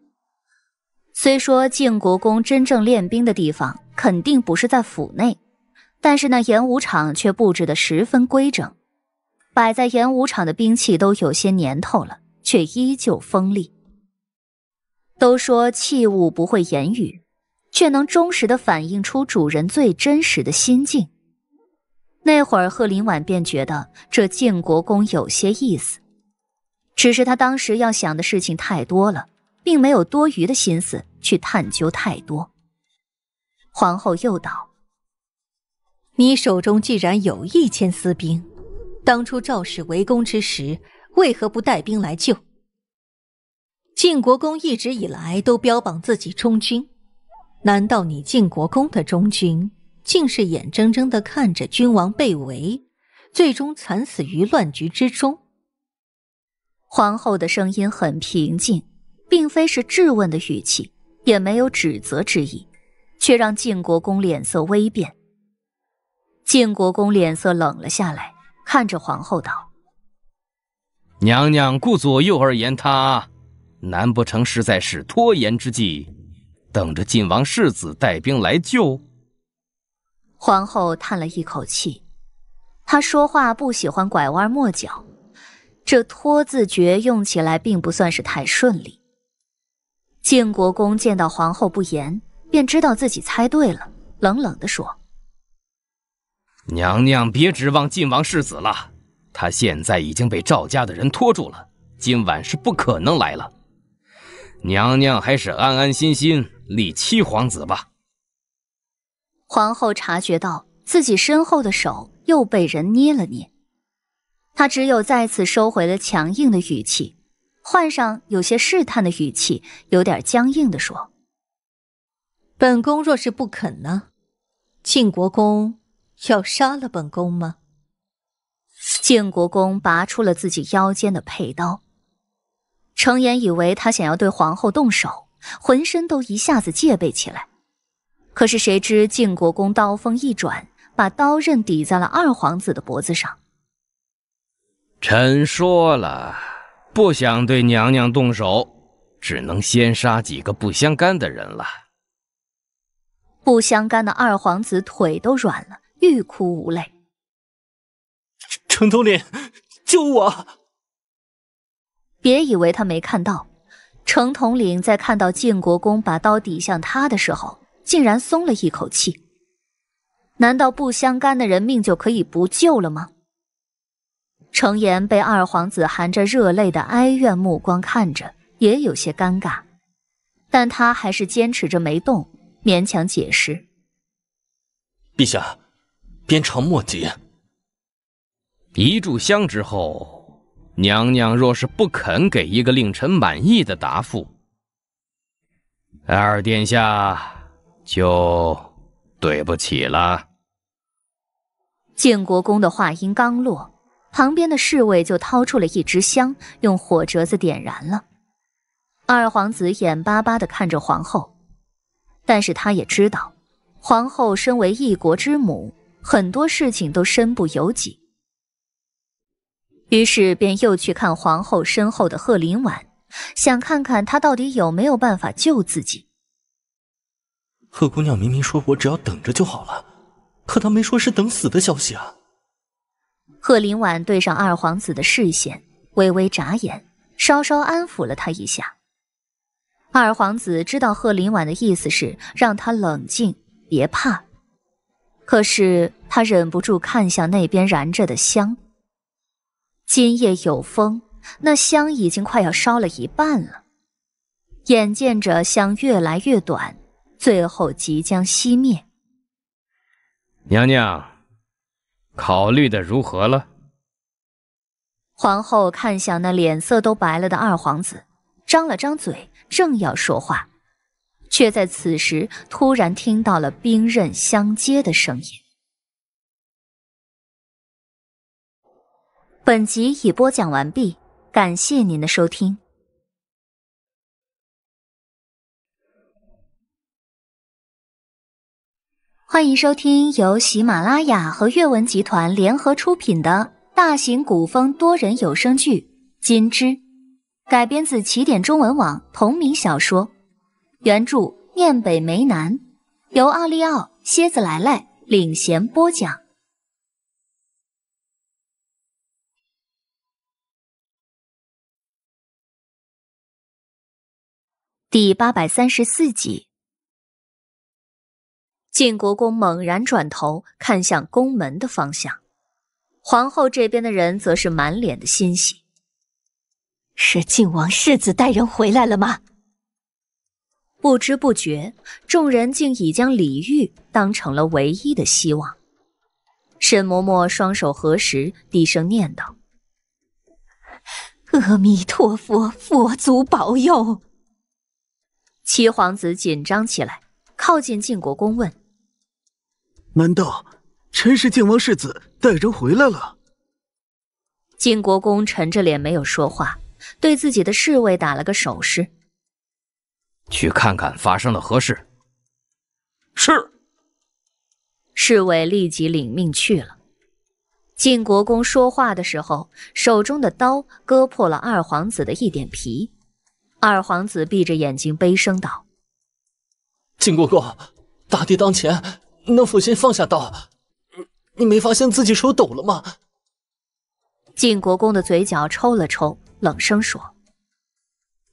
虽说晋国公真正练兵的地方肯定不是在府内，但是那演武场却布置得十分规整。摆在演武场的兵器都有些年头了，却依旧锋利。都说器物不会言语，却能忠实的反映出主人最真实的心境。那会儿贺林婉便觉得这靖国公有些意思，只是他当时要想的事情太多了，并没有多余的心思去探究太多。皇后又道：“你手中既然有一千私兵。”当初赵氏围攻之时，为何不带兵来救？晋国公一直以来都标榜自己忠君，难道你晋国公的忠君，竟是眼睁睁的看着君王被围，最终惨死于乱局之中？皇后的声音很平静，并非是质问的语气，也没有指责之意，却让晋国公脸色微变。晋国公脸色冷了下来。看着皇后道：“娘娘顾左右而言他，难不成实在是拖延之计，等着晋王世子带兵来救？”皇后叹了一口气，她说话不喜欢拐弯抹角，这拖字诀用起来并不算是太顺利。晋国公见到皇后不言，便知道自己猜对了，冷冷地说。娘娘别指望晋王世子了，他现在已经被赵家的人拖住了，今晚是不可能来了。娘娘还是安安心心立七皇子吧。皇后察觉到自己身后的手又被人捏了捏，她只有再次收回了强硬的语气，换上有些试探的语气，有点僵硬的说：“本宫若是不肯呢，晋国公。”要杀了本宫吗？晋国公拔出了自己腰间的佩刀。程岩以为他想要对皇后动手，浑身都一下子戒备起来。可是谁知晋国公刀锋一转，把刀刃抵在了二皇子的脖子上。臣说了，不想对娘娘动手，只能先杀几个不相干的人了。不相干的二皇子腿都软了。欲哭无泪，程统领，救我！别以为他没看到，程统领在看到晋国公把刀抵向他的时候，竟然松了一口气。难道不相干的人命就可以不救了吗？程岩被二皇子含着热泪的哀怨目光看着，也有些尴尬，但他还是坚持着没动，勉强解释：“陛下。”鞭长莫及。一炷香之后，娘娘若是不肯给一个令臣满意的答复，二殿下就对不起了。晋国公的话音刚落，旁边的侍卫就掏出了一支香，用火折子点燃了。二皇子眼巴巴的看着皇后，但是他也知道，皇后身为一国之母。很多事情都身不由己，于是便又去看皇后身后的贺林婉，想看看她到底有没有办法救自己。贺姑娘明明说，我只要等着就好了，可她没说是等死的消息啊。贺林婉对上二皇子的视线，微微眨眼，稍稍安抚了他一下。二皇子知道贺林婉的意思是让他冷静，别怕。可是他忍不住看向那边燃着的香。今夜有风，那香已经快要烧了一半了。眼见着香越来越短，最后即将熄灭。娘娘，考虑的如何了？皇后看向那脸色都白了的二皇子，张了张嘴，正要说话。却在此时突然听到了兵刃相接的声音。本集已播讲完毕，感谢您的收听。欢迎收听由喜马拉雅和阅文集团联合出品的大型古风多人有声剧《金枝》，改编自起点中文网同名小说。原著《念北梅南》，由奥利奥、蝎子来来领衔播讲。第八百三十四集，晋国公猛然转头看向宫门的方向，皇后这边的人则是满脸的欣喜：“是晋王世子带人回来了吗？”不知不觉，众人竟已将李玉当成了唯一的希望。沈嬷嬷双手合十，低声念道：“阿弥陀佛，佛祖保佑。”七皇子紧张起来，靠近晋国公问：“难道陈氏晋王世子带人回来了？”晋国公沉着脸没有说话，对自己的侍卫打了个手势。去看看发生了何事。是。侍卫立即领命去了。晋国公说话的时候，手中的刀割破了二皇子的一点皮。二皇子闭着眼睛，悲声道：“晋国公，大敌当前，能否先放下刀？你没发现自己手抖了吗？”晋国公的嘴角抽了抽，冷声说：“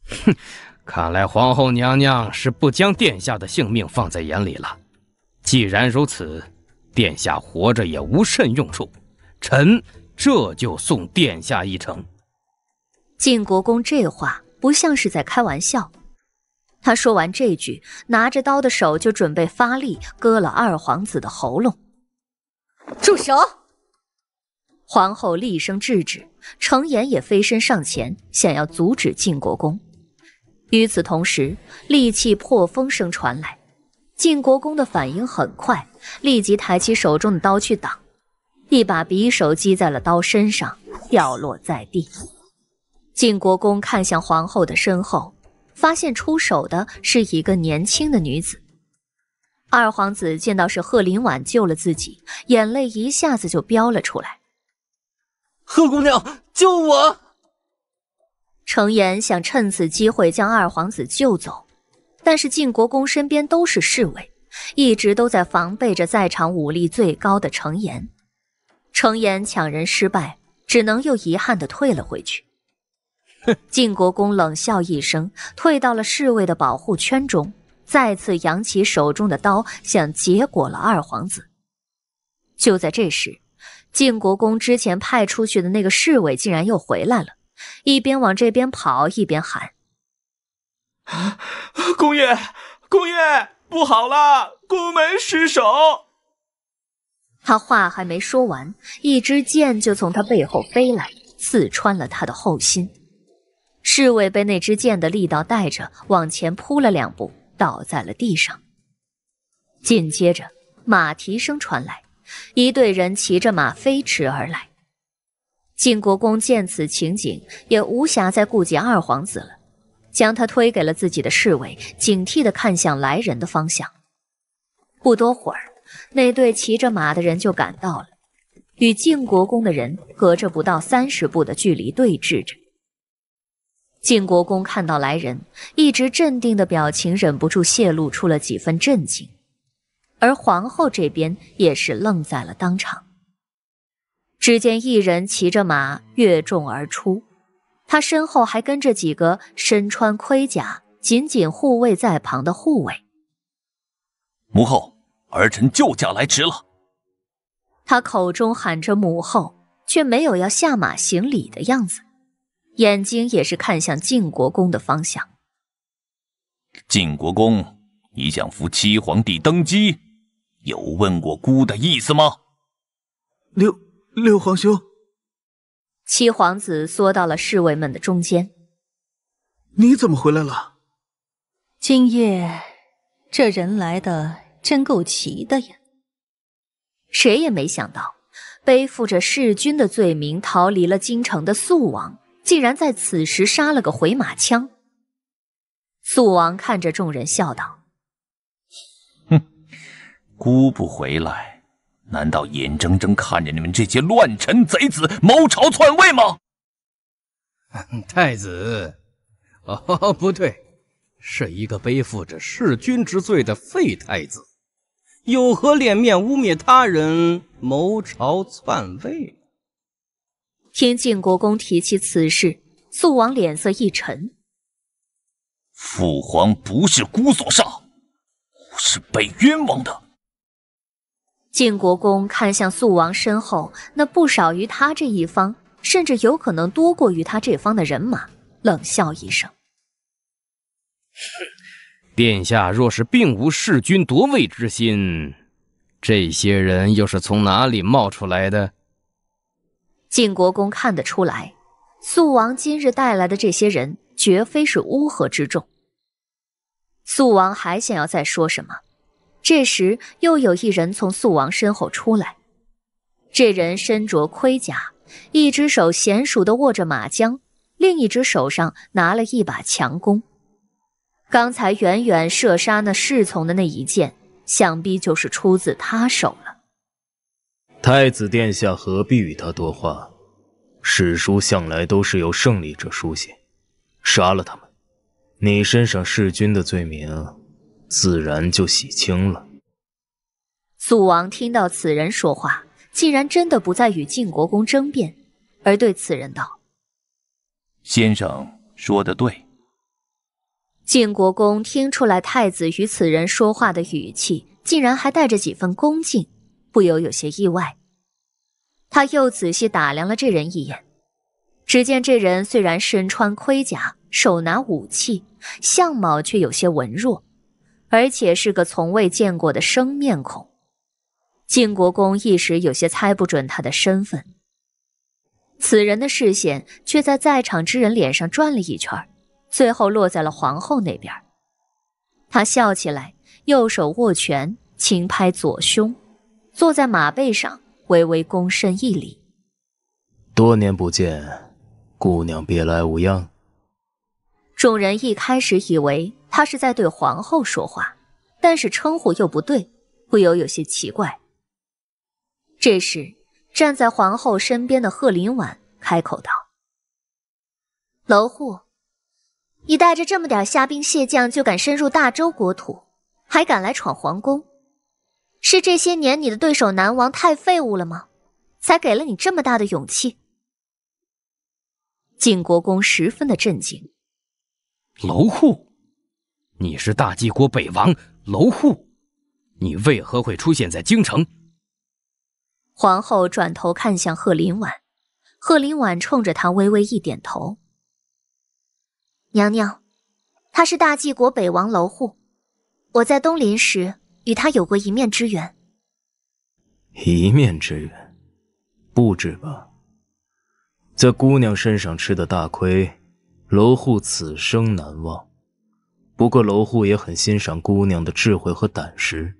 哼。”看来皇后娘娘是不将殿下的性命放在眼里了。既然如此，殿下活着也无甚用处，臣这就送殿下一程。晋国公这话不像是在开玩笑。他说完这句，拿着刀的手就准备发力割了二皇子的喉咙。住手！皇后厉声制止，程炎也飞身上前想要阻止晋国公。与此同时，利器破风声传来，晋国公的反应很快，立即抬起手中的刀去挡，一把匕首击在了刀身上，掉落在地。晋国公看向皇后的身后，发现出手的是一个年轻的女子。二皇子见到是贺林婉救了自己，眼泪一下子就飙了出来：“贺姑娘，救我！”程炎想趁此机会将二皇子救走，但是晋国公身边都是侍卫，一直都在防备着在场武力最高的程炎。程炎抢人失败，只能又遗憾的退了回去。哼！晋国公冷笑一声，退到了侍卫的保护圈中，再次扬起手中的刀，想结果了二皇子。就在这时，晋国公之前派出去的那个侍卫竟然又回来了。一边往这边跑，一边喊：“啊，公爷，公爷，不好了，宫门失守！”他话还没说完，一支箭就从他背后飞来，刺穿了他的后心。侍卫被那支箭的力道带着往前扑了两步，倒在了地上。紧接着，马蹄声传来，一队人骑着马飞驰而来。晋国公见此情景，也无暇再顾及二皇子了，将他推给了自己的侍卫，警惕地看向来人的方向。不多会儿，那队骑着马的人就赶到了，与晋国公的人隔着不到三十步的距离对峙着。晋国公看到来人，一直镇定的表情忍不住泄露出了几分震惊，而皇后这边也是愣在了当场。只见一人骑着马跃众而出，他身后还跟着几个身穿盔甲、紧紧护卫在旁的护卫。母后，儿臣救驾来迟了。他口中喊着“母后”，却没有要下马行礼的样子，眼睛也是看向晋国公的方向。晋国公，你想扶七皇帝登基，有问过孤的意思吗？六。六皇兄，七皇子缩到了侍卫们的中间。你怎么回来了？今夜这人来的真够齐的呀！谁也没想到，背负着弑君的罪名逃离了京城的肃王，竟然在此时杀了个回马枪。肃王看着众人笑道：“哼，孤不回来。”难道眼睁睁看着你们这些乱臣贼子谋朝篡位吗？太子，哦 不对，是一个背负着弑君之罪的废太子，有何脸面污蔑他人谋朝篡位？听晋国公提起此事，素王脸色一沉。父皇不是孤所杀，是被冤枉的。晋国公看向肃王身后那不少于他这一方，甚至有可能多过于他这方的人马，冷笑一声：“殿下若是并无弑君夺位之心，这些人又是从哪里冒出来的？”晋国公看得出来，肃王今日带来的这些人绝非是乌合之众。肃王还想要再说什么。这时，又有一人从肃王身后出来。这人身着盔甲，一只手娴熟的握着马缰，另一只手上拿了一把强弓。刚才远远射杀那侍从的那一箭，想必就是出自他手了。太子殿下何必与他多话？史书向来都是由胜利者书写。杀了他们，你身上弑君的罪名。自然就洗清了。素王听到此人说话，竟然真的不再与晋国公争辩，而对此人道：“先生说的对。”晋国公听出来太子与此人说话的语气，竟然还带着几分恭敬，不由有些意外。他又仔细打量了这人一眼，只见这人虽然身穿盔甲，手拿武器，相貌却有些文弱。而且是个从未见过的生面孔，晋国公一时有些猜不准他的身份。此人的视线却在在场之人脸上转了一圈，最后落在了皇后那边。他笑起来，右手握拳轻拍左胸，坐在马背上微微躬身一礼。多年不见，姑娘别来无恙。众人一开始以为。他是在对皇后说话，但是称呼又不对，不由有些奇怪。这时，站在皇后身边的贺林婉开口道：“楼户，你带着这么点虾兵蟹将就敢深入大周国土，还敢来闯皇宫，是这些年你的对手南王太废物了吗？才给了你这么大的勇气？”晋国公十分的震惊。楼户。你是大晋国北王楼户，你为何会出现在京城？皇后转头看向贺林婉，贺林婉冲着她微微一点头。娘娘，他是大晋国北王楼户，我在东林时与他有过一面之缘。一面之缘，不止吧？在姑娘身上吃的大亏，楼户此生难忘。不过楼护也很欣赏姑娘的智慧和胆识。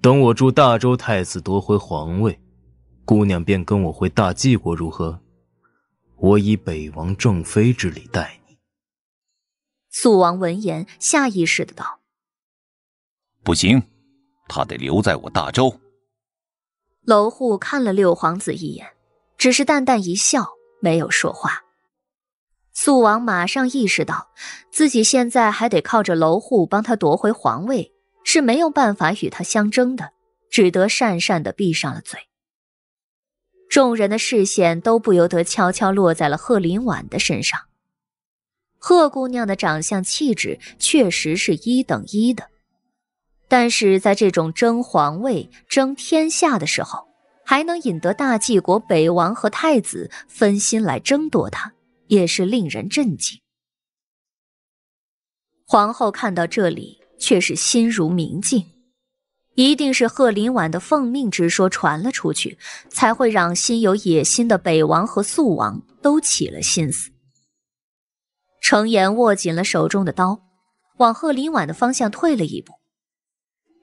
等我助大周太子夺回皇位，姑娘便跟我回大晋国如何？我以北王正妃之礼待你。素王闻言，下意识的道：“不行，他得留在我大周。”楼护看了六皇子一眼，只是淡淡一笑，没有说话。素王马上意识到，自己现在还得靠着楼护帮他夺回皇位，是没有办法与他相争的，只得讪讪的闭上了嘴。众人的视线都不由得悄悄落在了贺林婉的身上。贺姑娘的长相气质确实是一等一的，但是在这种争皇位、争天下的时候，还能引得大晋国北王和太子分心来争夺他。也是令人震惊。皇后看到这里，却是心如明镜，一定是贺林婉的奉命之说传了出去，才会让心有野心的北王和肃王都起了心思。程岩握紧了手中的刀，往贺林婉的方向退了一步。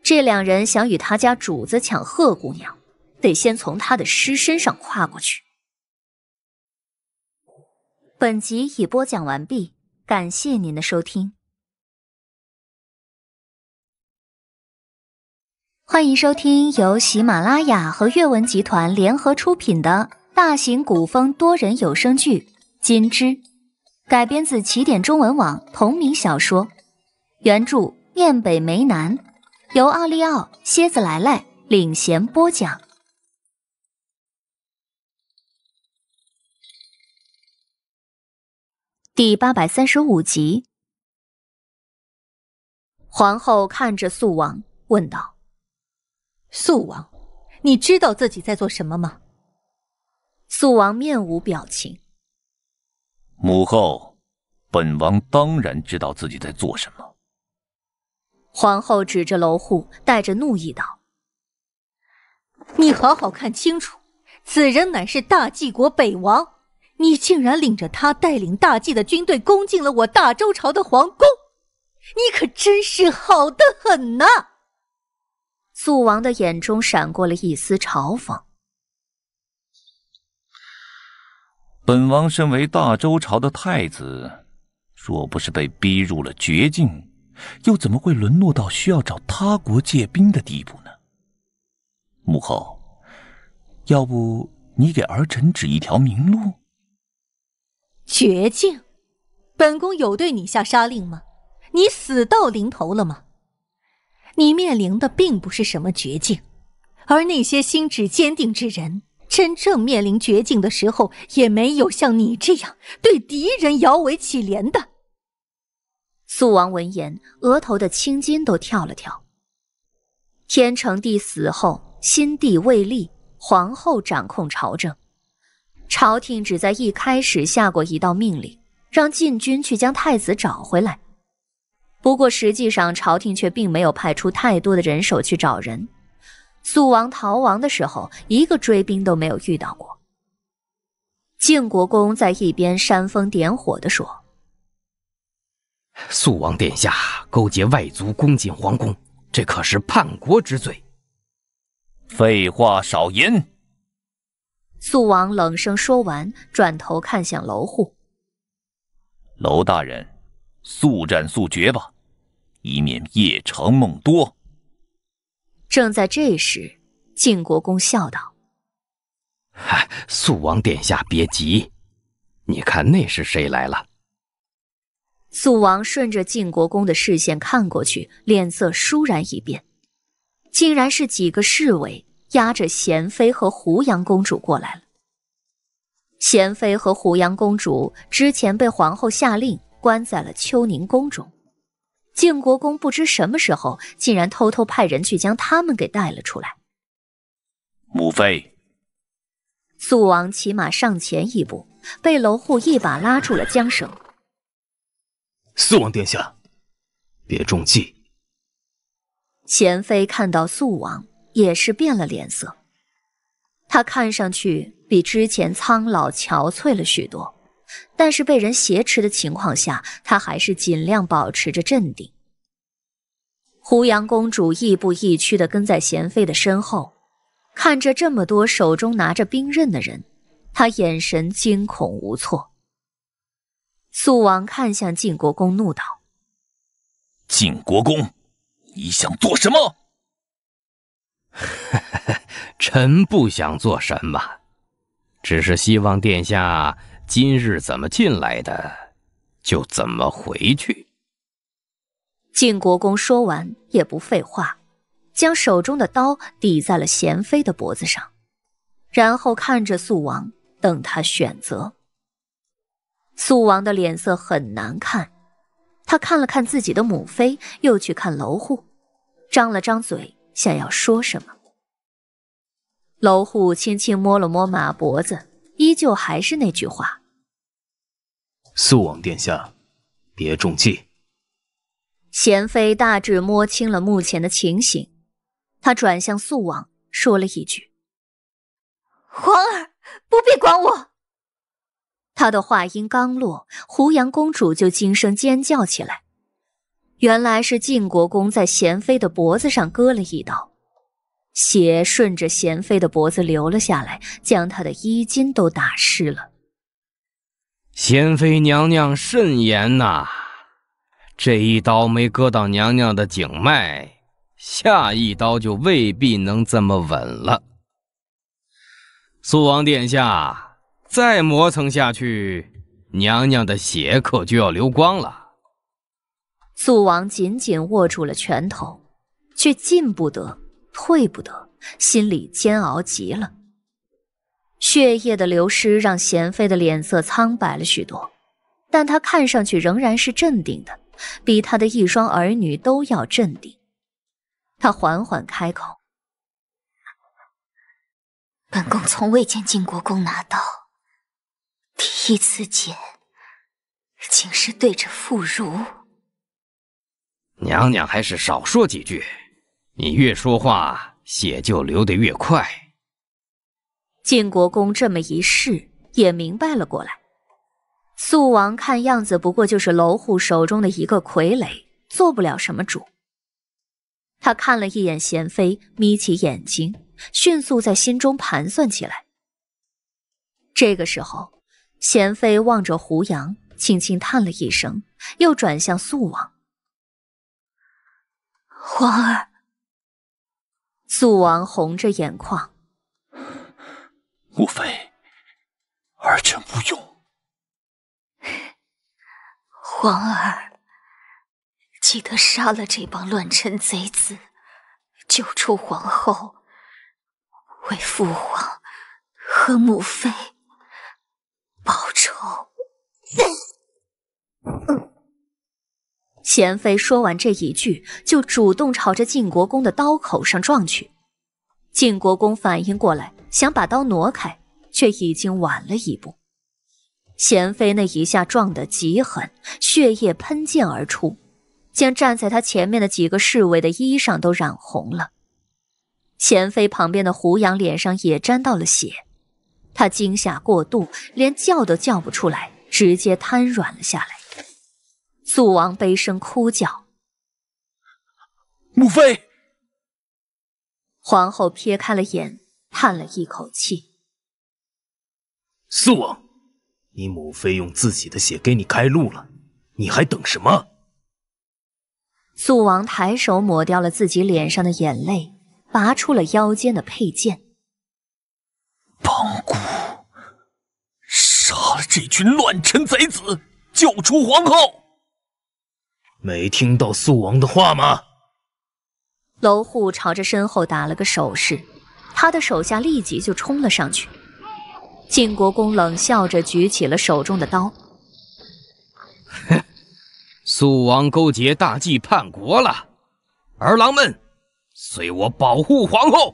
这两人想与他家主子抢贺姑娘，得先从他的尸身上跨过去。本集已播讲完毕，感谢您的收听。欢迎收听由喜马拉雅和阅文集团联合出品的大型古风多人有声剧《金枝》，改编自起点中文网同名小说，原著燕北梅南，由奥利奥、蝎子来来领衔播讲。第八百三十五集，皇后看着素王问道：“素王，你知道自己在做什么吗？”素王面无表情。母后，本王当然知道自己在做什么。皇后指着楼户，带着怒意道：“你好好看清楚，此人乃是大晋国北王。”你竟然领着他带领大晋的军队攻进了我大周朝的皇宫，你可真是好的很呐！肃王的眼中闪过了一丝嘲讽。本王身为大周朝的太子，若不是被逼入了绝境，又怎么会沦落到需要找他国借兵的地步呢？母后，要不你给儿臣指一条明路？绝境？本宫有对你下杀令吗？你死到临头了吗？你面临的并不是什么绝境，而那些心志坚定之人，真正面临绝境的时候，也没有像你这样对敌人摇尾乞怜的。苏王闻言，额头的青筋都跳了跳。天成帝死后，新帝未立，皇后掌控朝政。朝廷只在一开始下过一道命令，让禁军去将太子找回来。不过实际上，朝廷却并没有派出太多的人手去找人。肃王逃亡的时候，一个追兵都没有遇到过。晋国公在一边煽风点火地说：“肃王殿下勾结外族攻进皇宫，这可是叛国之罪。”废话少言。素王冷声说完，转头看向楼户：“楼大人，速战速决吧，以免夜长梦多。”正在这时，晋国公笑道：“哎，素王殿下别急，你看那是谁来了？”素王顺着晋国公的视线看过去，脸色倏然一变，竟然是几个侍卫。押着贤妃和胡杨公主过来了。贤妃和胡杨公主之前被皇后下令关在了秋宁宫中，靖国公不知什么时候竟然偷偷派人去将他们给带了出来。母妃，肃王骑马上前一步，被楼护一把拉住了缰绳。肃王殿下，别中计。贤妃看到肃王。也是变了脸色，他看上去比之前苍老憔悴了许多，但是被人挟持的情况下，他还是尽量保持着镇定。胡杨公主亦步亦趋的跟在贤妃的身后，看着这么多手中拿着兵刃的人，她眼神惊恐无措。素王看向晋国公，怒道：“晋国公，你想做什么？” 臣不想做什么，只是希望殿下今日怎么进来的，就怎么回去。晋国公说完，也不废话，将手中的刀抵在了贤妃的脖子上，然后看着肃王，等他选择。肃王的脸色很难看，他看了看自己的母妃，又去看楼户，张了张嘴。想要说什么？楼户轻轻摸了摸马脖子，依旧还是那句话：“肃王殿下，别中计。”贤妃大致摸清了目前的情形，她转向肃王说了一句：“皇儿，不必管我。”她的话音刚落，胡杨公主就惊声尖叫起来。原来是晋国公在贤妃的脖子上割了一刀，血顺着贤妃的脖子流了下来，将她的衣襟都打湿了。贤妃娘娘慎言呐，这一刀没割到娘娘的颈脉，下一刀就未必能这么稳了。肃王殿下，再磨蹭下去，娘娘的血可就要流光了。肃王紧紧握住了拳头，却进不得，退不得，心里煎熬极了。血液的流失让贤妃的脸色苍白了许多，但她看上去仍然是镇定的，比她的一双儿女都要镇定。她缓缓开口：“本宫从未见晋国公拿刀，第一次见，竟是对着妇孺。”娘娘还是少说几句，你越说话，血就流得越快。晋国公这么一试，也明白了过来。肃王看样子不过就是娄户手中的一个傀儡，做不了什么主。他看了一眼娴妃，眯起眼睛，迅速在心中盘算起来。这个时候，娴妃望着胡杨，轻轻叹了一声，又转向肃王。皇儿，肃王红着眼眶，母妃，儿臣无用。皇儿，记得杀了这帮乱臣贼子，救出皇后，为父皇和母妃报仇。贤妃说完这一句，就主动朝着晋国公的刀口上撞去。晋国公反应过来，想把刀挪开，却已经晚了一步。贤妃那一下撞得极狠，血液喷溅而出，将站在他前面的几个侍卫的衣裳都染红了。贤妃旁边的胡杨脸上也沾到了血，他惊吓过度，连叫都叫不出来，直接瘫软了下来。素王悲声哭叫：“母妃！”皇后撇开了眼，叹了一口气：“素王，你母妃用自己的血给你开路了，你还等什么？”素王抬手抹掉了自己脸上的眼泪，拔出了腰间的佩剑：“帮孤杀了这群乱臣贼子，救出皇后！”没听到素王的话吗？楼护朝着身后打了个手势，他的手下立即就冲了上去。晋国公冷笑着举起了手中的刀：“素王勾结大忌叛国了，儿郎们，随我保护皇后！”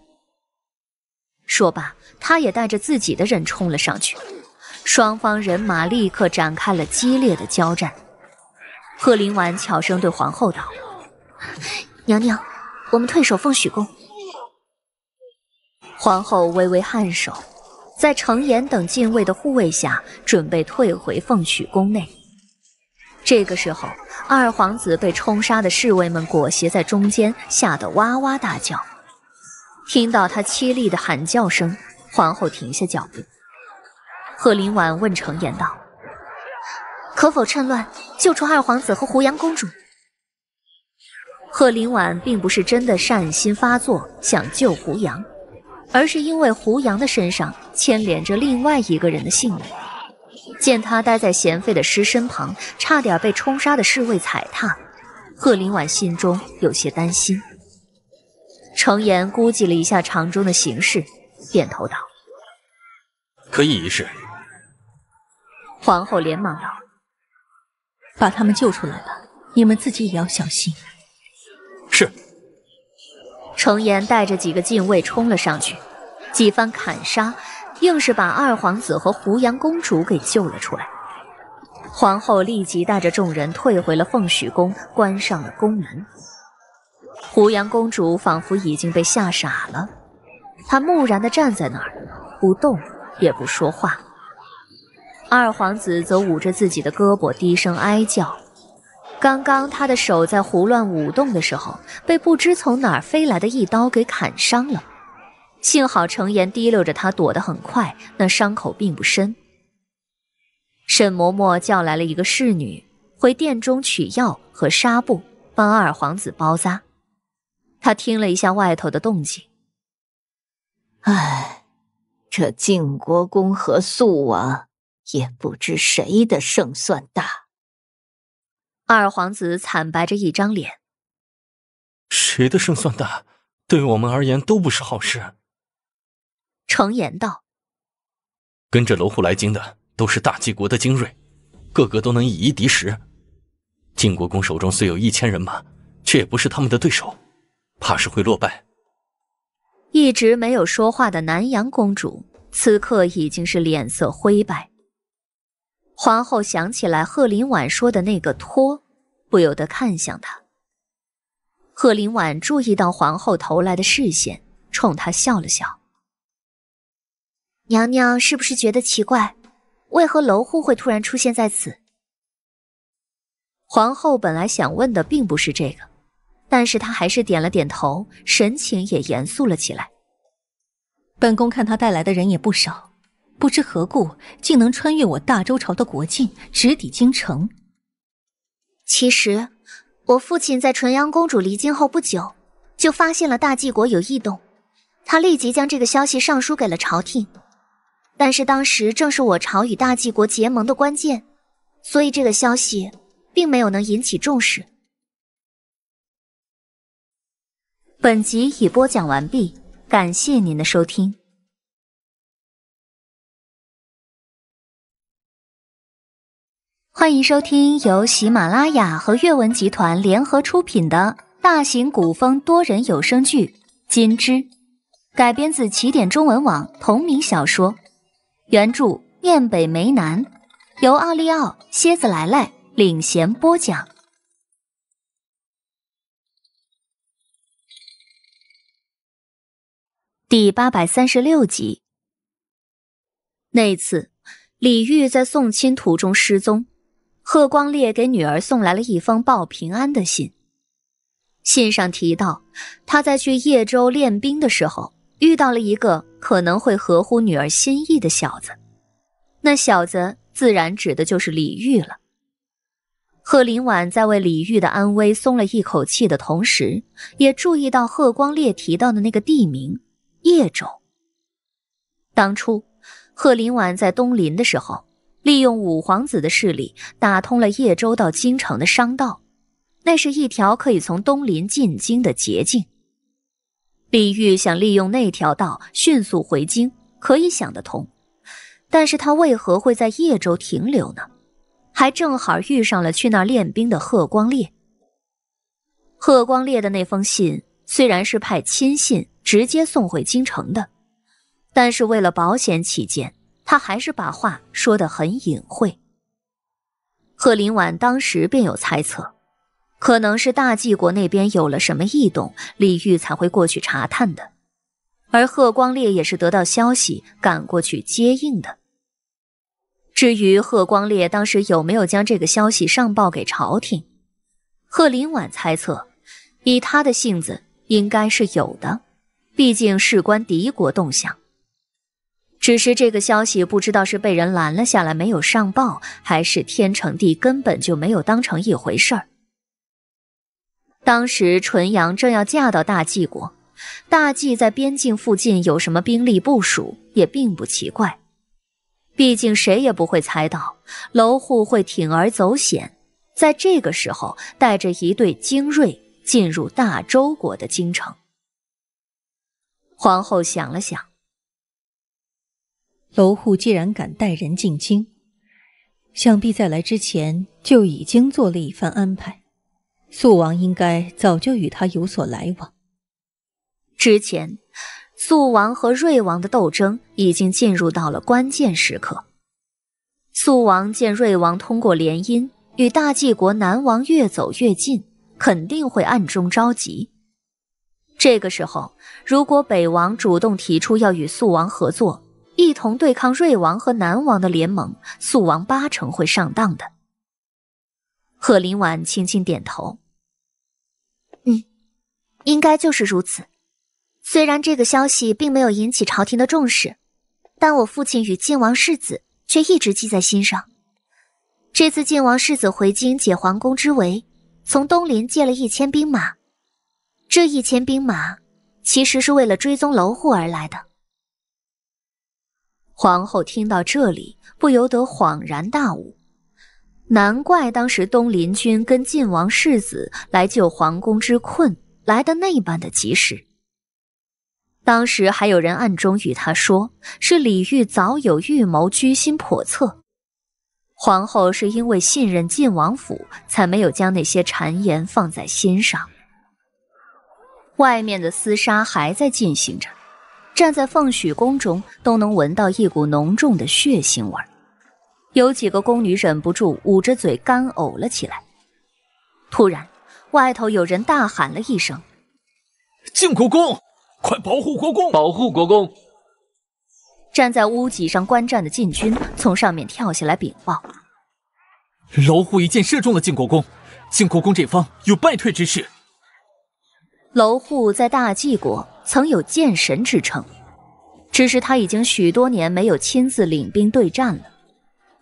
说罢，他也带着自己的人冲了上去。双方人马立刻展开了激烈的交战。贺林婉悄声对皇后道：“娘娘，我们退守凤许宫。”皇后微微颔首，在程岩等禁卫的护卫下，准备退回凤许宫内。这个时候，二皇子被冲杀的侍卫们裹挟在中间，吓得哇哇大叫。听到他凄厉的喊叫声，皇后停下脚步。贺林婉问程岩道。可否趁乱救出二皇子和胡杨公主？贺林婉并不是真的善心发作想救胡杨，而是因为胡杨的身上牵连着另外一个人的性命。见他待在贤妃的尸身旁，差点被冲杀的侍卫踩踏，贺林婉心中有些担心。程岩估计了一下场中的形势，点头道：“可以一试。”皇后连忙道。把他们救出来吧，你们自己也要小心。是。程炎带着几个禁卫冲了上去，几番砍杀，硬是把二皇子和胡杨公主给救了出来。皇后立即带着众人退回了凤许宫，关上了宫门。胡杨公主仿佛已经被吓傻了，她木然的站在那儿，不动也不说话。二皇子则捂着自己的胳膊，低声哀叫。刚刚他的手在胡乱舞动的时候，被不知从哪儿飞来的一刀给砍伤了。幸好程炎提溜着他躲得很快，那伤口并不深。沈嬷嬷叫来了一个侍女，回殿中取药和纱布，帮二皇子包扎。她听了一下外头的动静，唉，这晋国公和肃王。也不知谁的胜算大。二皇子惨白着一张脸。谁的胜算大？对我们而言都不是好事。程言道：“跟着楼户来京的都是大晋国的精锐，个个都能以一敌十。晋国公手中虽有一千人马，却也不是他们的对手，怕是会落败。”一直没有说话的南阳公主，此刻已经是脸色灰白。皇后想起来贺林婉说的那个托，不由得看向他。贺林婉注意到皇后投来的视线，冲她笑了笑。娘娘是不是觉得奇怪，为何楼户会突然出现在此？皇后本来想问的并不是这个，但是她还是点了点头，神情也严肃了起来。本宫看他带来的人也不少。不知何故，竟能穿越我大周朝的国境，直抵京城。其实，我父亲在纯阳公主离京后不久，就发现了大晋国有异动，他立即将这个消息上书给了朝廷。但是当时正是我朝与大晋国结盟的关键，所以这个消息并没有能引起重视。本集已播讲完毕，感谢您的收听。欢迎收听由喜马拉雅和阅文集团联合出品的大型古风多人有声剧《金枝》，改编自起点中文网同名小说，原著《念北梅南》，由奥利奥、蝎子来来领衔播讲。第八百三十六集，那次李煜在送亲途中失踪。贺光烈给女儿送来了一封报平安的信，信上提到他在去叶州练兵的时候遇到了一个可能会合乎女儿心意的小子，那小子自然指的就是李玉了。贺林婉在为李玉的安危松了一口气的同时，也注意到贺光烈提到的那个地名——叶州。当初，贺林婉在东林的时候。利用五皇子的势力打通了叶州到京城的商道，那是一条可以从东林进京的捷径。李玉想利用那条道迅速回京，可以想得通。但是他为何会在叶州停留呢？还正好遇上了去那儿练兵的贺光烈。贺光烈的那封信虽然是派亲信直接送回京城的，但是为了保险起见。他还是把话说得很隐晦。贺林婉当时便有猜测，可能是大晋国那边有了什么异动，李玉才会过去查探的。而贺光烈也是得到消息赶过去接应的。至于贺光烈当时有没有将这个消息上报给朝廷，贺林婉猜测，以他的性子，应该是有的，毕竟事关敌国动向。只是这个消息，不知道是被人拦了下来没有上报，还是天成帝根本就没有当成一回事儿。当时纯阳正要嫁到大晋国，大晋在边境附近有什么兵力部署也并不奇怪，毕竟谁也不会猜到楼户会铤而走险，在这个时候带着一队精锐进入大周国的京城。皇后想了想。楼户既然敢带人进京，想必在来之前就已经做了一番安排。肃王应该早就与他有所来往。之前，肃王和瑞王的斗争已经进入到了关键时刻。肃王见瑞王通过联姻与大晋国南王越走越近，肯定会暗中着急。这个时候，如果北王主动提出要与肃王合作，一同对抗瑞王和南王的联盟，肃王八成会上当的。贺林婉轻轻点头，嗯，应该就是如此。虽然这个消息并没有引起朝廷的重视，但我父亲与晋王世子却一直记在心上。这次晋王世子回京解皇宫之围，从东林借了一千兵马，这一千兵马其实是为了追踪楼户而来的。皇后听到这里，不由得恍然大悟，难怪当时东林君跟晋王世子来救皇宫之困，来的那般的及时。当时还有人暗中与他说，是李煜早有预谋，居心叵测。皇后是因为信任晋王府，才没有将那些谗言放在心上。外面的厮杀还在进行着。站在凤许宫中，都能闻到一股浓重的血腥味有几个宫女忍不住捂着嘴干呕了起来。突然，外头有人大喊了一声：“晋国公，快保护国公！保护国公！”站在屋脊上观战的禁军从上面跳下来禀报：“楼户一箭射中了晋国公，晋国公这方有败退之势。”楼户在大晋国。曾有剑神之称，只是他已经许多年没有亲自领兵对战了，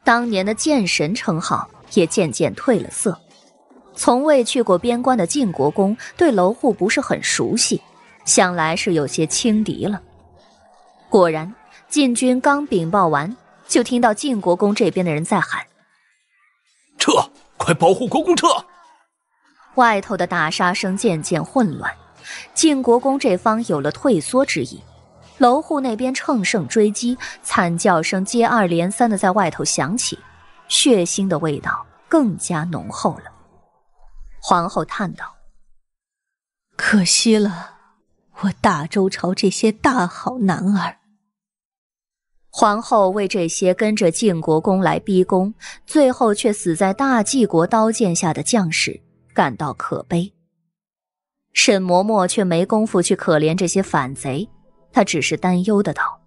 当年的剑神称号也渐渐褪了色。从未去过边关的晋国公对楼户不是很熟悉，想来是有些轻敌了。果然，晋军刚禀报完，就听到晋国公这边的人在喊：“撤，快保护国公撤！”外头的打杀声渐渐混乱。晋国公这方有了退缩之意，楼户那边乘胜追击，惨叫声接二连三的在外头响起，血腥的味道更加浓厚了。皇后叹道：“可惜了，我大周朝这些大好男儿。”皇后为这些跟着晋国公来逼宫，最后却死在大晋国刀剑下的将士感到可悲。沈嬷嬷却没工夫去可怜这些反贼，她只是担忧的道：“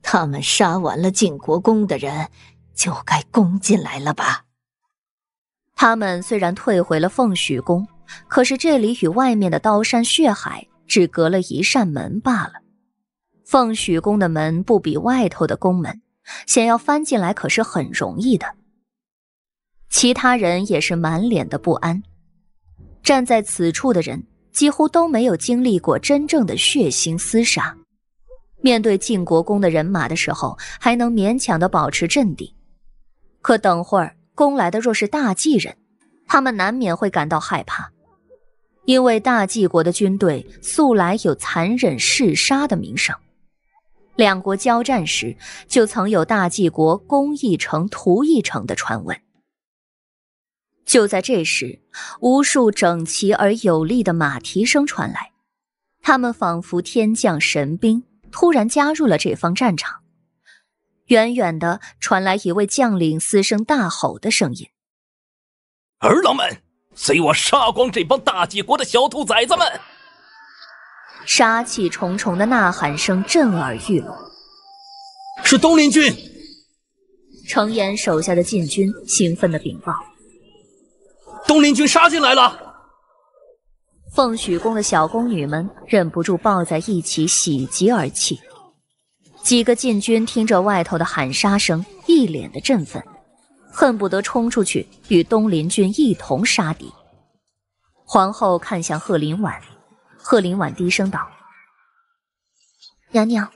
他们杀完了晋国公的人，就该攻进来了吧？他们虽然退回了凤许宫，可是这里与外面的刀山血海只隔了一扇门罢了。凤许宫的门不比外头的宫门，想要翻进来可是很容易的。”其他人也是满脸的不安。站在此处的人几乎都没有经历过真正的血腥厮杀，面对晋国公的人马的时候，还能勉强的保持镇定。可等会儿攻来的若是大晋人，他们难免会感到害怕，因为大晋国的军队素来有残忍嗜杀的名声，两国交战时就曾有大晋国攻一城屠一城的传闻。就在这时，无数整齐而有力的马蹄声传来，他们仿佛天降神兵，突然加入了这方战场。远远的传来一位将领嘶声大吼的声音：“儿郎们，随我杀光这帮大晋国的小兔崽子们！”杀气重重的呐喊声震耳欲聋。是东林军，程岩手下的禁军兴奋的禀报。东林军杀进来了！凤许宫的小宫女们忍不住抱在一起，喜极而泣。几个禁军听着外头的喊杀声，一脸的振奋，恨不得冲出去与东林军一同杀敌。皇后看向贺林婉，贺林婉低声道：“娘娘，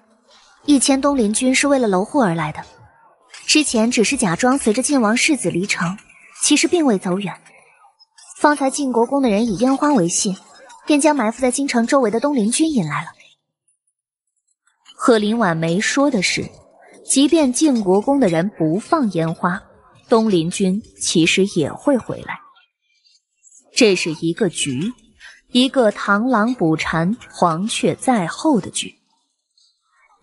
一千东林军是为了楼户而来的，之前只是假装随着晋王世子离城，其实并未走远。”方才晋国公的人以烟花为信，便将埋伏在京城周围的东林军引来了。贺林婉没说的是，即便晋国公的人不放烟花，东林军其实也会回来。这是一个局，一个螳螂捕蝉，黄雀在后的局。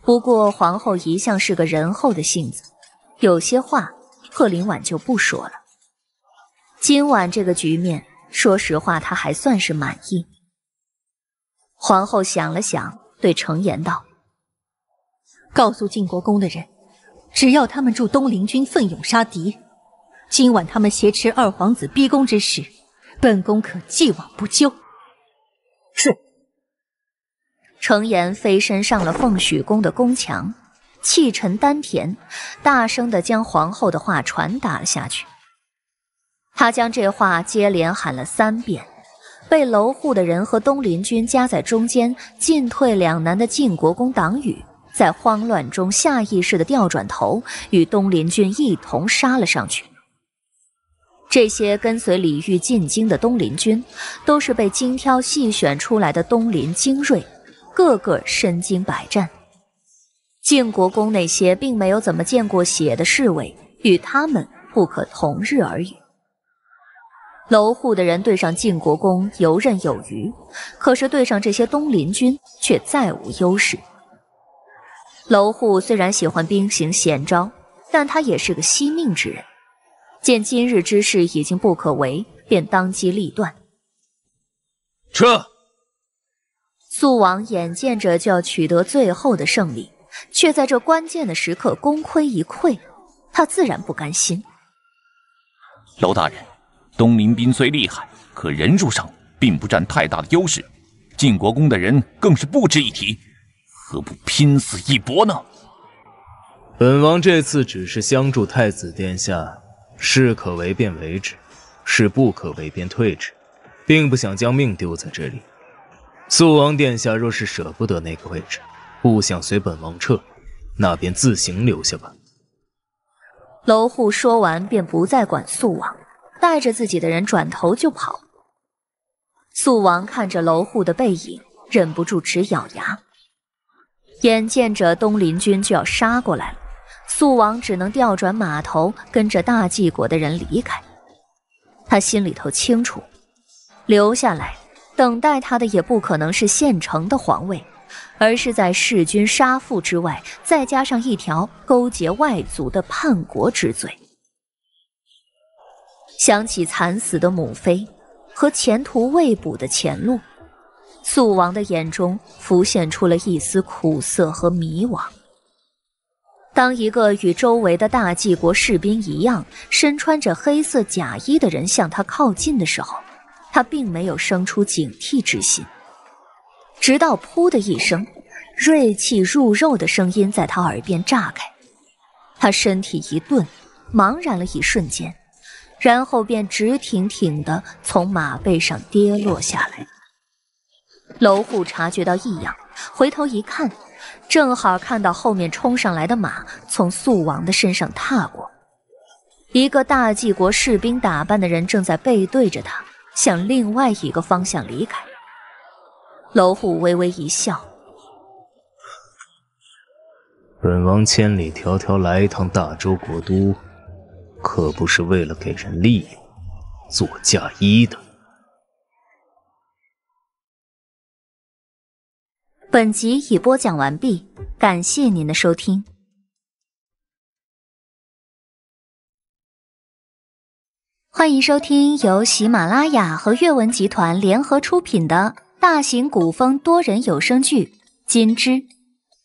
不过皇后一向是个仁厚的性子，有些话贺林婉就不说了。今晚这个局面，说实话，他还算是满意。皇后想了想，对程言道：“告诉晋国公的人，只要他们助东陵军奋勇杀敌，今晚他们挟持二皇子逼宫之事，本宫可既往不咎。”是。程言飞身上了凤许宫的宫墙，气沉丹田，大声的将皇后的话传达了下去。他将这话接连喊了三遍，被楼户的人和东林军夹在中间，进退两难的晋国公党羽，在慌乱中下意识的调转头，与东林军一同杀了上去。这些跟随李煜进京的东林军，都是被精挑细选出来的东林精锐，个个身经百战。晋国公那些并没有怎么见过血的侍卫，与他们不可同日而语。楼户的人对上晋国公游刃有余，可是对上这些东林军却再无优势。楼户虽然喜欢兵行险招，但他也是个惜命之人。见今日之事已经不可为，便当机立断，撤。肃王眼见着就要取得最后的胜利，却在这关键的时刻功亏一篑，他自然不甘心。楼大人。东林兵虽厉害，可人数上并不占太大的优势。晋国公的人更是不值一提，何不拼死一搏呢？本王这次只是相助太子殿下，事可为便为之，事不可为便退之，并不想将命丢在这里。肃王殿下若是舍不得那个位置，不想随本王撤，那便自行留下吧。楼护说完，便不再管肃王。带着自己的人转头就跑，素王看着楼户的背影，忍不住直咬牙。眼见着东林军就要杀过来了，素王只能调转马头，跟着大晋国的人离开。他心里头清楚，留下来等待他的也不可能是现成的皇位，而是在弑君杀父之外，再加上一条勾结外族的叛国之罪。想起惨死的母妃和前途未卜的前路，素王的眼中浮现出了一丝苦涩和迷茫。当一个与周围的大晋国士兵一样身穿着黑色甲衣的人向他靠近的时候，他并没有生出警惕之心。直到“噗”的一声，锐气入肉的声音在他耳边炸开，他身体一顿，茫然了一瞬间。然后便直挺挺的从马背上跌落下来。楼户察觉到异样，回头一看，正好看到后面冲上来的马从素王的身上踏过。一个大晋国士兵打扮的人正在背对着他向另外一个方向离开。楼户微微一笑：“本王千里迢迢来一趟大周国都。”可不是为了给人利用做嫁衣的。本集已播讲完毕，感谢您的收听。欢迎收听由喜马拉雅和阅文集团联合出品的大型古风多人有声剧《金枝》，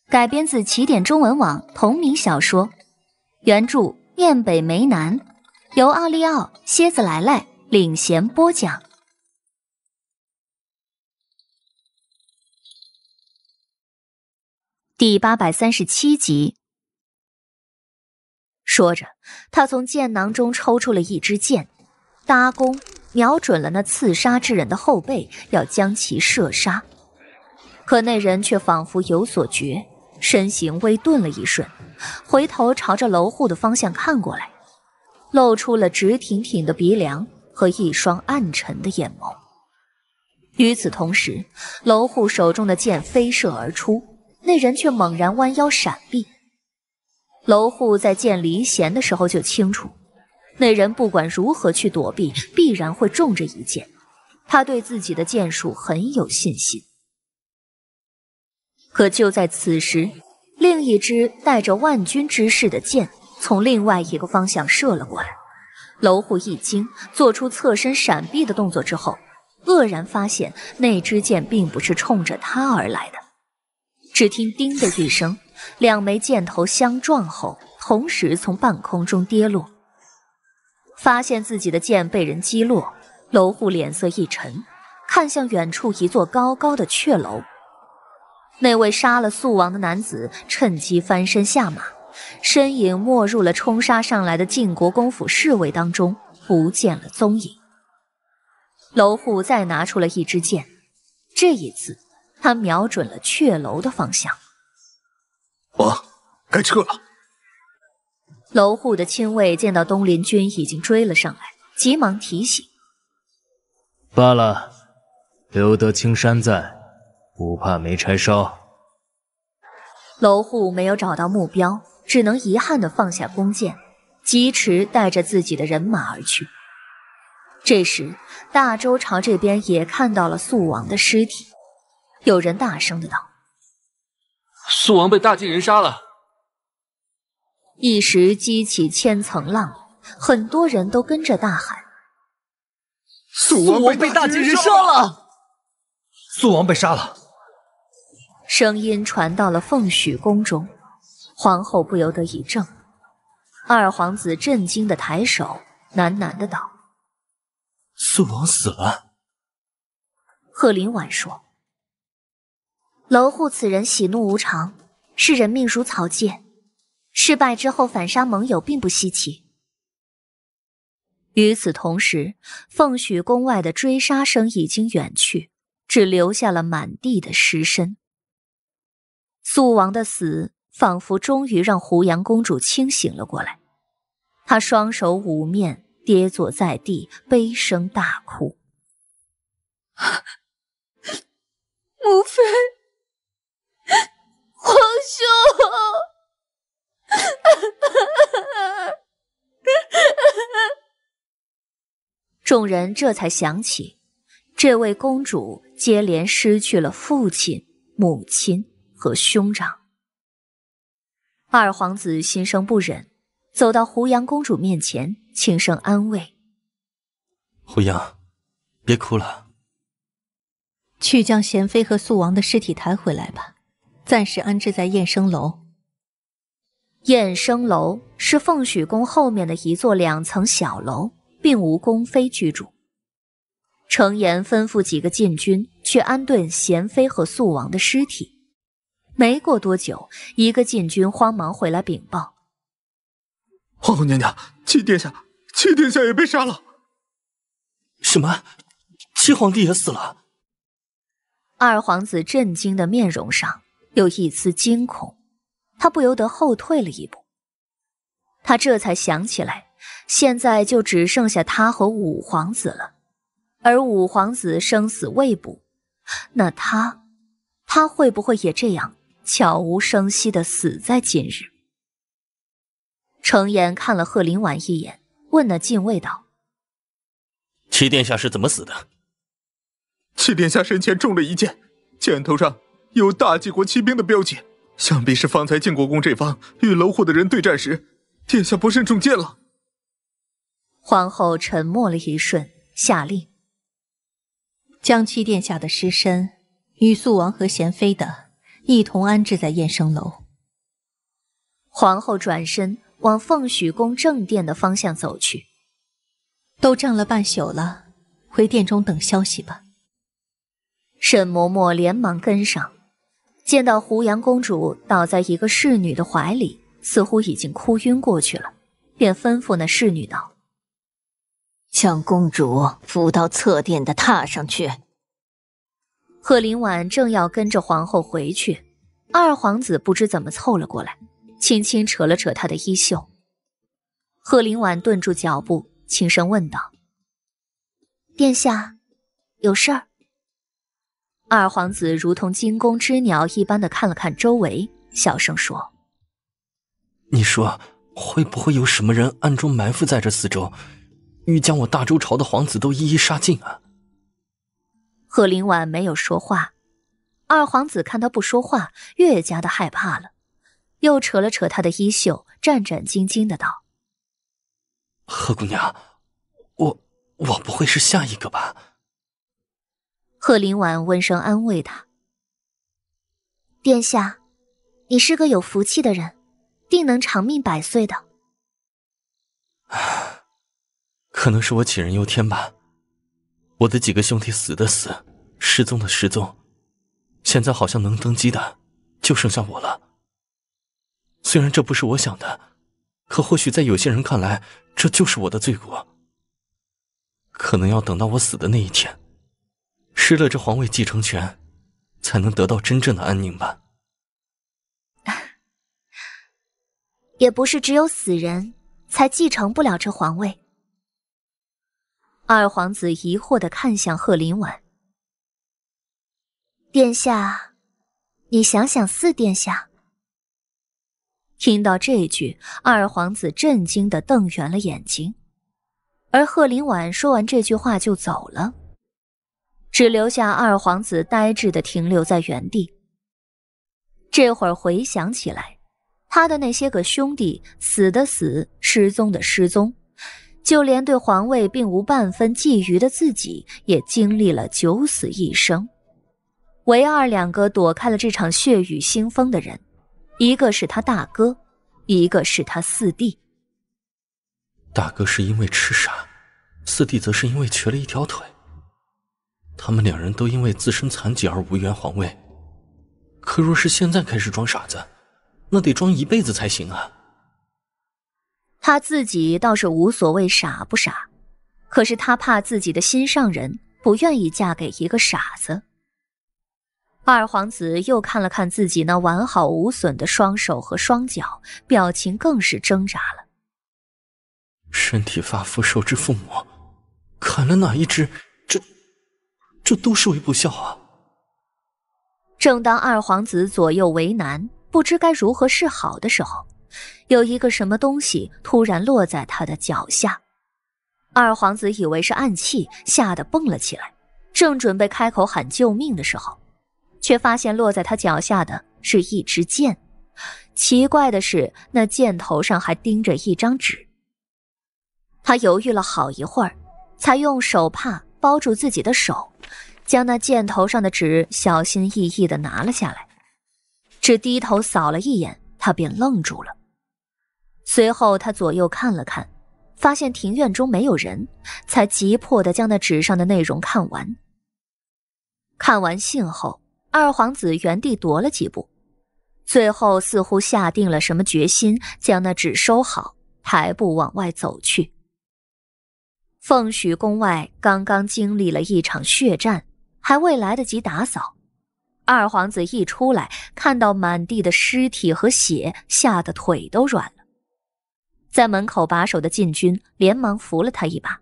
改编自起点中文网同名小说，原著。雁北梅南，由奥利奥、蝎子来来领衔播讲。第八百三十七集。说着，他从箭囊中抽出了一支箭，搭弓，瞄准了那刺杀之人的后背，要将其射杀。可那人却仿佛有所觉。身形微顿了一瞬，回头朝着楼户的方向看过来，露出了直挺挺的鼻梁和一双暗沉的眼眸。与此同时，楼户手中的剑飞射而出，那人却猛然弯腰闪避。楼户在见离弦的时候就清楚，那人不管如何去躲避，必然会中这一剑。他对自己的剑术很有信心。可就在此时，另一支带着万钧之势的箭从另外一个方向射了过来。楼户一惊，做出侧身闪避的动作之后，愕然发现那支箭并不是冲着他而来的。只听“叮”的一声，两枚箭头相撞后，同时从半空中跌落。发现自己的箭被人击落，楼户脸色一沉，看向远处一座高高的阙楼。那位杀了素王的男子趁机翻身下马，身影没入了冲杀上来的晋国公府侍卫当中，不见了踪影。楼护再拿出了一支箭，这一次他瞄准了雀楼的方向。我该撤了。楼护的亲卫见到东林军已经追了上来，急忙提醒。罢了，留得青山在。不怕没柴烧。楼户没有找到目标，只能遗憾的放下弓箭，疾驰带着自己的人马而去。这时，大周朝这边也看到了素王的尸体，有人大声的道：“素王被大晋人杀了。”一石激起千层浪，很多人都跟着大喊：“素王被大晋人杀了！素王被杀了！”声音传到了凤许宫中，皇后不由得一怔，二皇子震惊的抬手，喃喃的道：“素王死了。”贺林婉说：“楼护此人喜怒无常，视人命如草芥，失败之后反杀盟友并不稀奇。”与此同时，凤许宫外的追杀声已经远去，只留下了满地的尸身。苏王的死，仿佛终于让胡杨公主清醒了过来。她双手捂面，跌坐在地，悲声大哭：“母 妃，皇兄！” 众人这才想起，这位公主接连失去了父亲、母亲。和兄长，二皇子心生不忍，走到胡杨公主面前，轻声安慰：“胡杨，别哭了。”去将贤妃和素王的尸体抬回来吧，暂时安置在燕生楼。燕生楼是凤许宫后面的一座两层小楼，并无宫妃居住。程岩吩咐几个禁军去安顿贤妃和素王的尸体。没过多久，一个禁军慌忙回来禀报：“皇后娘娘，七殿下，七殿下也被杀了。”“什么？七皇帝也死了？”二皇子震惊的面容上有一丝惊恐，他不由得后退了一步。他这才想起来，现在就只剩下他和五皇子了，而五皇子生死未卜，那他，他会不会也这样？悄无声息的死在今日。程岩看了贺林婉一眼，问那禁卫道：“七殿下是怎么死的？”七殿下身前中了一箭，箭头上有大晋国骑兵的标记，想必是方才晋国公这方与楼户的人对战时，殿下不慎中箭了。皇后沉默了一瞬，下令：“将七殿下的尸身与肃王和贤妃的。”一同安置在燕生楼。皇后转身往凤许宫正殿的方向走去。都站了半宿了，回殿中等消息吧。沈嬷嬷连忙跟上，见到胡杨公主倒在一个侍女的怀里，似乎已经哭晕过去了，便吩咐那侍女道：“将公主扶到侧殿的榻上去。”贺林婉正要跟着皇后回去，二皇子不知怎么凑了过来，轻轻扯了扯她的衣袖。贺林婉顿住脚步，轻声问道：“殿下，有事儿？”二皇子如同惊弓之鸟一般的看了看周围，小声说：“你说，会不会有什么人暗中埋伏在这四周，欲将我大周朝的皇子都一一杀尽啊？”贺林婉没有说话，二皇子看他不说话，越加的害怕了，又扯了扯他的衣袖，战战兢兢的道：“贺姑娘，我我不会是下一个吧？”贺林婉温声安慰他：“殿下，你是个有福气的人，定能长命百岁的。”可能是我杞人忧天吧。我的几个兄弟死的死，失踪的失踪，现在好像能登基的就剩下我了。虽然这不是我想的，可或许在有些人看来，这就是我的罪过。可能要等到我死的那一天，失了这皇位继承权，才能得到真正的安宁吧。也不是只有死人才继承不了这皇位。二皇子疑惑的看向贺林婉：“殿下，你想想四殿下。”听到这句，二皇子震惊的瞪圆了眼睛，而贺林婉说完这句话就走了，只留下二皇子呆滞的停留在原地。这会儿回想起来，他的那些个兄弟，死的死，失踪的失踪。就连对皇位并无半分觊觎的自己，也经历了九死一生。唯二两个躲开了这场血雨腥风的人，一个是他大哥，一个是他四弟。大哥是因为痴傻，四弟则是因为瘸了一条腿。他们两人都因为自身残疾而无缘皇位。可若是现在开始装傻子，那得装一辈子才行啊！他自己倒是无所谓傻不傻，可是他怕自己的心上人不愿意嫁给一个傻子。二皇子又看了看自己那完好无损的双手和双脚，表情更是挣扎了。身体发肤受之父母，砍了哪一只，这这都是为不孝啊！正当二皇子左右为难，不知该如何是好的时候。有一个什么东西突然落在他的脚下，二皇子以为是暗器，吓得蹦了起来。正准备开口喊救命的时候，却发现落在他脚下的是一支箭。奇怪的是，那箭头上还钉着一张纸。他犹豫了好一会儿，才用手帕包住自己的手，将那箭头上的纸小心翼翼地拿了下来。只低头扫了一眼，他便愣住了。随后，他左右看了看，发现庭院中没有人，才急迫的将那纸上的内容看完。看完信后，二皇子原地踱了几步，最后似乎下定了什么决心，将那纸收好，抬步往外走去。凤许宫外刚刚经历了一场血战，还未来得及打扫，二皇子一出来，看到满地的尸体和血，吓得腿都软了。在门口把守的禁军连忙扶了他一把。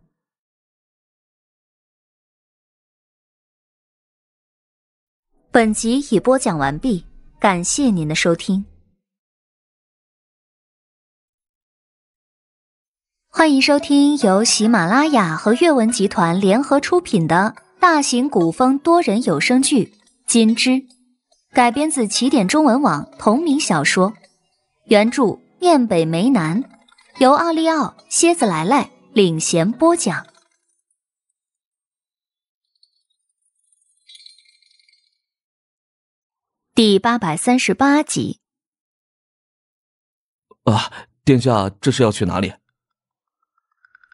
本集已播讲完毕，感谢您的收听。欢迎收听由喜马拉雅和阅文集团联合出品的大型古风多人有声剧《金枝》，改编自起点中文网同名小说，原著面北梅南。由奥利奥、蝎子来来领衔播讲，第八百三十八集。啊！殿下，这是要去哪里？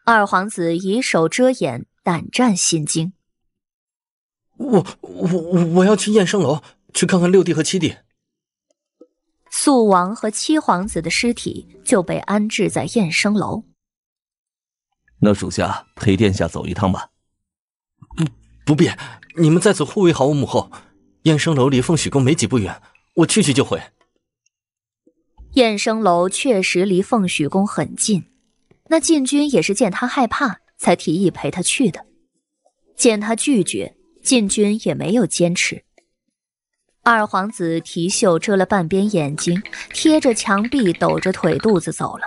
二皇子以手遮眼，胆战心惊。我、我、我要去燕生楼，去看看六弟和七弟。肃王和七皇子的尸体就被安置在燕生楼。那属下陪殿下走一趟吧。不，不必，你们在此护卫好我母后。燕生楼离凤许宫没几步远，我去去就回。燕生楼确实离凤许宫很近，那禁军也是见他害怕，才提议陪他去的。见他拒绝，禁军也没有坚持。二皇子提袖遮了半边眼睛，贴着墙壁，抖着腿肚子走了。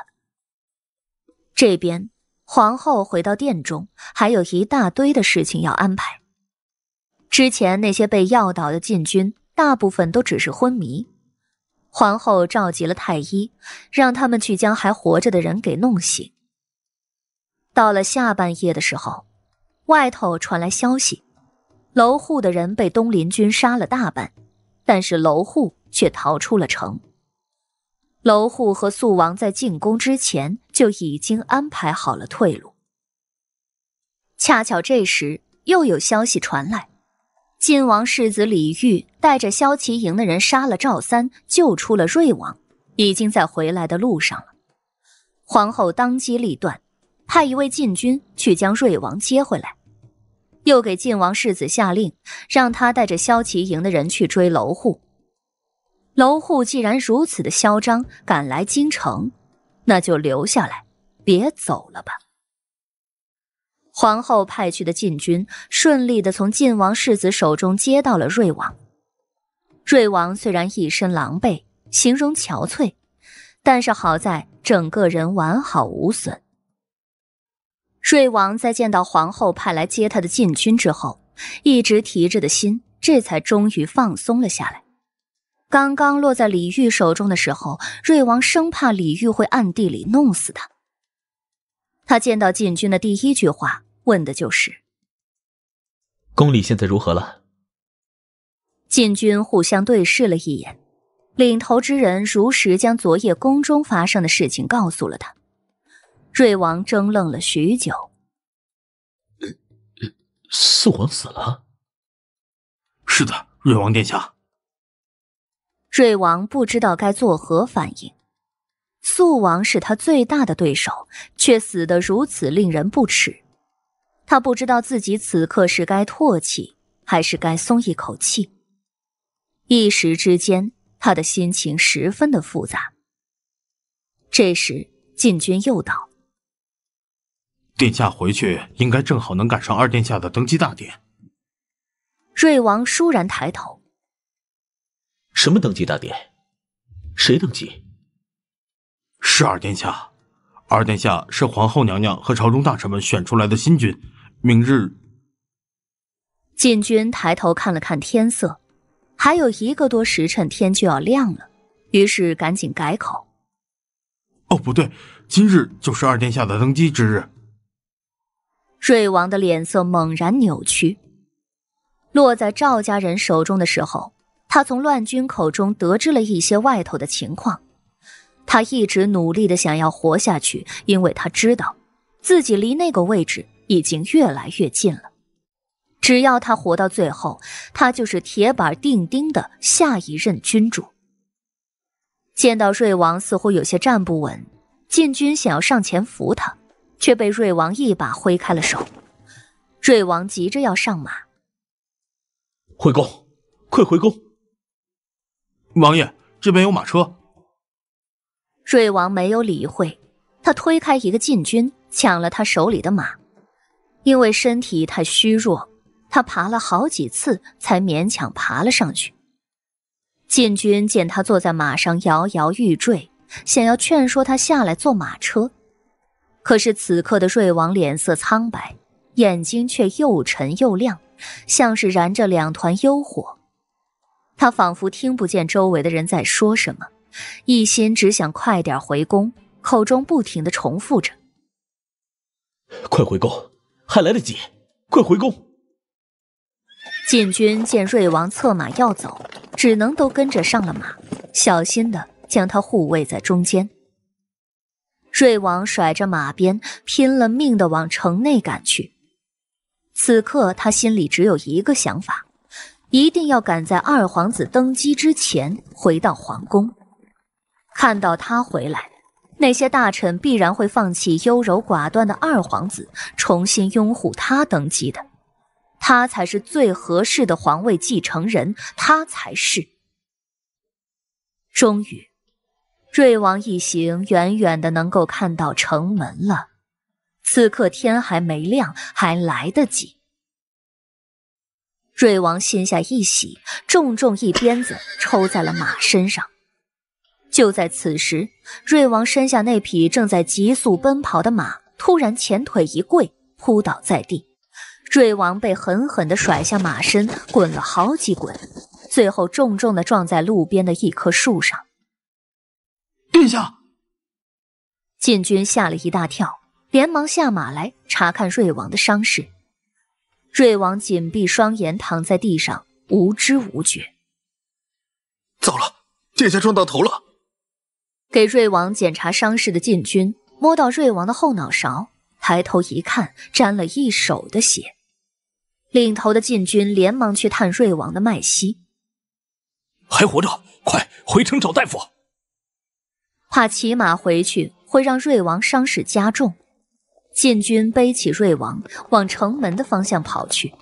这边皇后回到殿中，还有一大堆的事情要安排。之前那些被药倒的禁军，大部分都只是昏迷。皇后召集了太医，让他们去将还活着的人给弄醒。到了下半夜的时候，外头传来消息，楼户的人被东林军杀了大半。但是楼护却逃出了城。楼护和肃王在进宫之前就已经安排好了退路。恰巧这时又有消息传来，晋王世子李煜带着萧齐营的人杀了赵三，救出了瑞王，已经在回来的路上了。皇后当机立断，派一位禁军去将瑞王接回来。又给晋王世子下令，让他带着萧齐营的人去追楼护。楼护既然如此的嚣张，敢来京城，那就留下来，别走了吧。皇后派去的禁军顺利的从晋王世子手中接到了瑞王。瑞王虽然一身狼狈，形容憔悴，但是好在整个人完好无损。瑞王在见到皇后派来接他的禁军之后，一直提着的心这才终于放松了下来。刚刚落在李玉手中的时候，瑞王生怕李玉会暗地里弄死他。他见到禁军的第一句话，问的就是：“宫里现在如何了？”禁军互相对视了一眼，领头之人如实将昨夜宫中发生的事情告诉了他。瑞王怔愣了许久。四王死了。是的，瑞王殿下。瑞王不知道该作何反应。素王是他最大的对手，却死得如此令人不齿。他不知道自己此刻是该唾弃，还是该松一口气。一时之间，他的心情十分的复杂。这时，禁军又道。殿下回去应该正好能赶上二殿下的登基大典。瑞王倏然抬头：“什么登基大典？谁登基？是二殿下。二殿下是皇后娘娘和朝中大臣们选出来的新君。明日……”禁军抬头看了看天色，还有一个多时辰天就要亮了，于是赶紧改口：“哦，不对，今日就是二殿下的登基之日。”瑞王的脸色猛然扭曲。落在赵家人手中的时候，他从乱军口中得知了一些外头的情况。他一直努力的想要活下去，因为他知道自己离那个位置已经越来越近了。只要他活到最后，他就是铁板钉钉的下一任君主。见到瑞王似乎有些站不稳，禁军想要上前扶他。却被瑞王一把挥开了手。瑞王急着要上马，回宫，快回宫！王爷，这边有马车。瑞王没有理会，他推开一个禁军，抢了他手里的马。因为身体太虚弱，他爬了好几次才勉强爬了上去。禁军见他坐在马上摇摇欲坠，想要劝说他下来坐马车。可是此刻的瑞王脸色苍白，眼睛却又沉又亮，像是燃着两团幽火。他仿佛听不见周围的人在说什么，一心只想快点回宫，口中不停的重复着：“快回宫，还来得及，快回宫。”禁军见瑞王策马要走，只能都跟着上了马，小心的将他护卫在中间。瑞王甩着马鞭，拼了命的往城内赶去。此刻他心里只有一个想法：一定要赶在二皇子登基之前回到皇宫。看到他回来，那些大臣必然会放弃优柔寡断的二皇子，重新拥护他登基的。他才是最合适的皇位继承人，他才是。终于。瑞王一行远远的能够看到城门了，此刻天还没亮，还来得及。瑞王心下一喜，重重一鞭子抽在了马身上。就在此时，瑞王身下那匹正在急速奔跑的马突然前腿一跪，扑倒在地，瑞王被狠狠的甩下马身，滚了好几滚，最后重重的撞在路边的一棵树上。殿下，禁军吓了一大跳，连忙下马来查看瑞王的伤势。瑞王紧闭双眼，躺在地上，无知无觉。糟了，殿下撞到头了！给瑞王检查伤势的禁军摸到瑞王的后脑勺，抬头一看，沾了一手的血。领头的禁军连忙去探瑞王的脉息，还活着，快回城找大夫。怕骑马回去会让瑞王伤势加重，禁军背起瑞王往城门的方向跑去。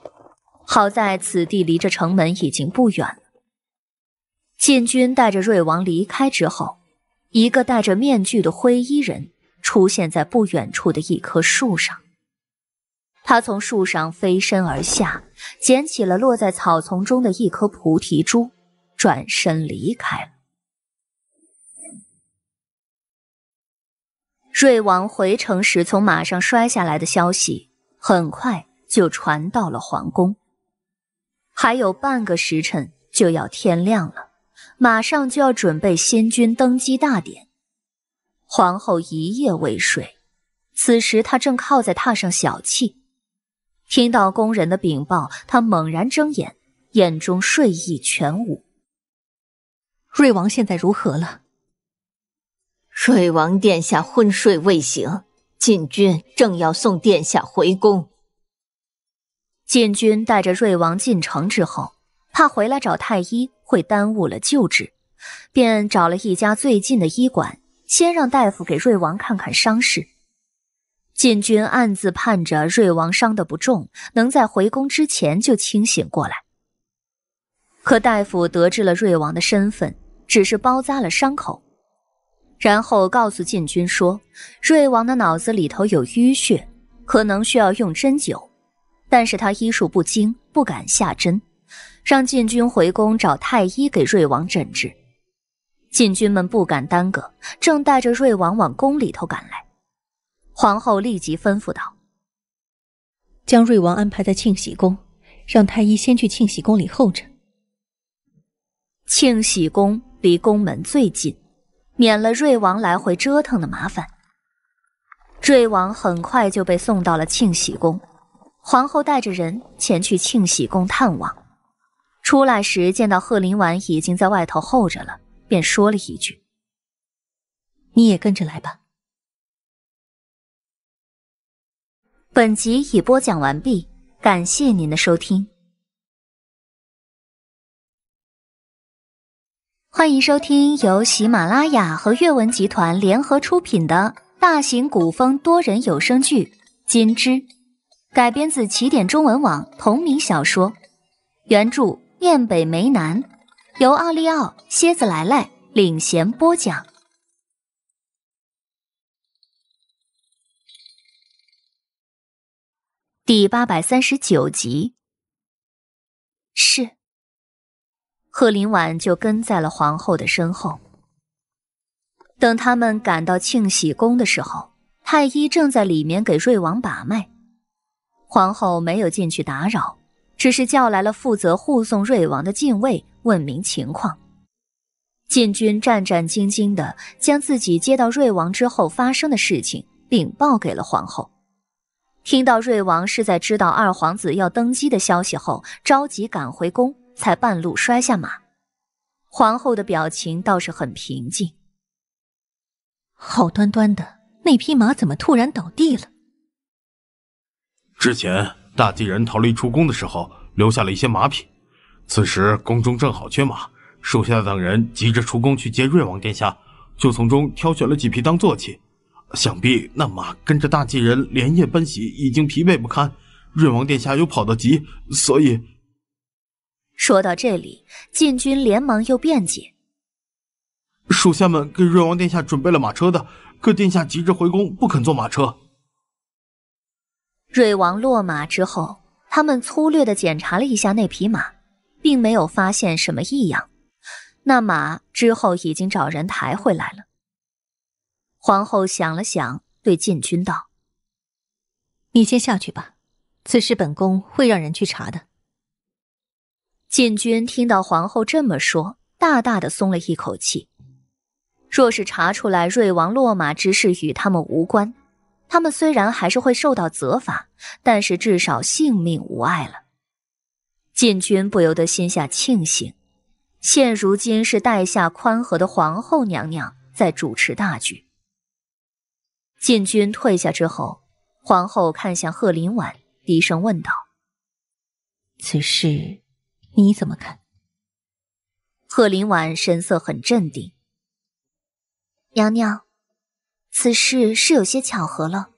好在此地离这城门已经不远了。禁军带着瑞王离开之后，一个戴着面具的灰衣人出现在不远处的一棵树上。他从树上飞身而下，捡起了落在草丛中的一颗菩提珠，转身离开了。瑞王回城时从马上摔下来的消息很快就传到了皇宫。还有半个时辰就要天亮了，马上就要准备仙君登基大典。皇后一夜未睡，此时她正靠在榻上小憩。听到宫人的禀报，她猛然睁眼，眼中睡意全无。瑞王现在如何了？瑞王殿下昏睡未醒，禁军正要送殿下回宫。禁军带着瑞王进城之后，怕回来找太医会耽误了救治，便找了一家最近的医馆，先让大夫给瑞王看看伤势。禁军暗自盼着瑞王伤得不重，能在回宫之前就清醒过来。可大夫得知了瑞王的身份，只是包扎了伤口。然后告诉禁军说，瑞王的脑子里头有淤血，可能需要用针灸，但是他医术不精，不敢下针，让禁军回宫找太医给瑞王诊治。禁军们不敢耽搁，正带着瑞王往宫里头赶来。皇后立即吩咐道：“将瑞王安排在庆喜宫，让太医先去庆喜宫里候着。庆喜宫离宫门最近。”免了瑞王来回折腾的麻烦。瑞王很快就被送到了庆喜宫，皇后带着人前去庆喜宫探望。出来时见到贺林婉已经在外头候着了，便说了一句：“你也跟着来吧。”本集已播讲完毕，感谢您的收听。欢迎收听由喜马拉雅和阅文集团联合出品的大型古风多人有声剧《金枝》，改编自起点中文网同名小说，原著雁北梅南，由奥利奥、蝎子来来领衔播讲，第八百三十九集。是。贺林婉就跟在了皇后的身后。等他们赶到庆喜宫的时候，太医正在里面给瑞王把脉，皇后没有进去打扰，只是叫来了负责护送瑞王的禁卫，问明情况。禁军战战兢兢地将自己接到瑞王之后发生的事情禀报给了皇后。听到瑞王是在知道二皇子要登基的消息后，着急赶回宫。才半路摔下马，皇后的表情倒是很平静。好端端的那匹马怎么突然倒地了？之前大祭人逃离出宫的时候留下了一些马匹，此时宫中正好缺马，属下等人急着出宫去接瑞王殿下，就从中挑选了几匹当坐骑。想必那马跟着大祭人连夜奔袭，已经疲惫不堪，瑞王殿下又跑得急，所以。说到这里，禁军连忙又辩解：“属下们给瑞王殿下准备了马车的，可殿下急着回宫，不肯坐马车。”瑞王落马之后，他们粗略的检查了一下那匹马，并没有发现什么异样。那马之后已经找人抬回来了。皇后想了想，对禁军道：“你先下去吧，此事本宫会让人去查的。”禁军听到皇后这么说，大大的松了一口气。若是查出来瑞王落马之事与他们无关，他们虽然还是会受到责罚，但是至少性命无碍了。禁军不由得心下庆幸，现如今是待下宽和的皇后娘娘在主持大局。禁军退下之后，皇后看向贺林婉，低声问道：“此事。”你怎么看？贺林婉神色很镇定。娘娘，此事是有些巧合了，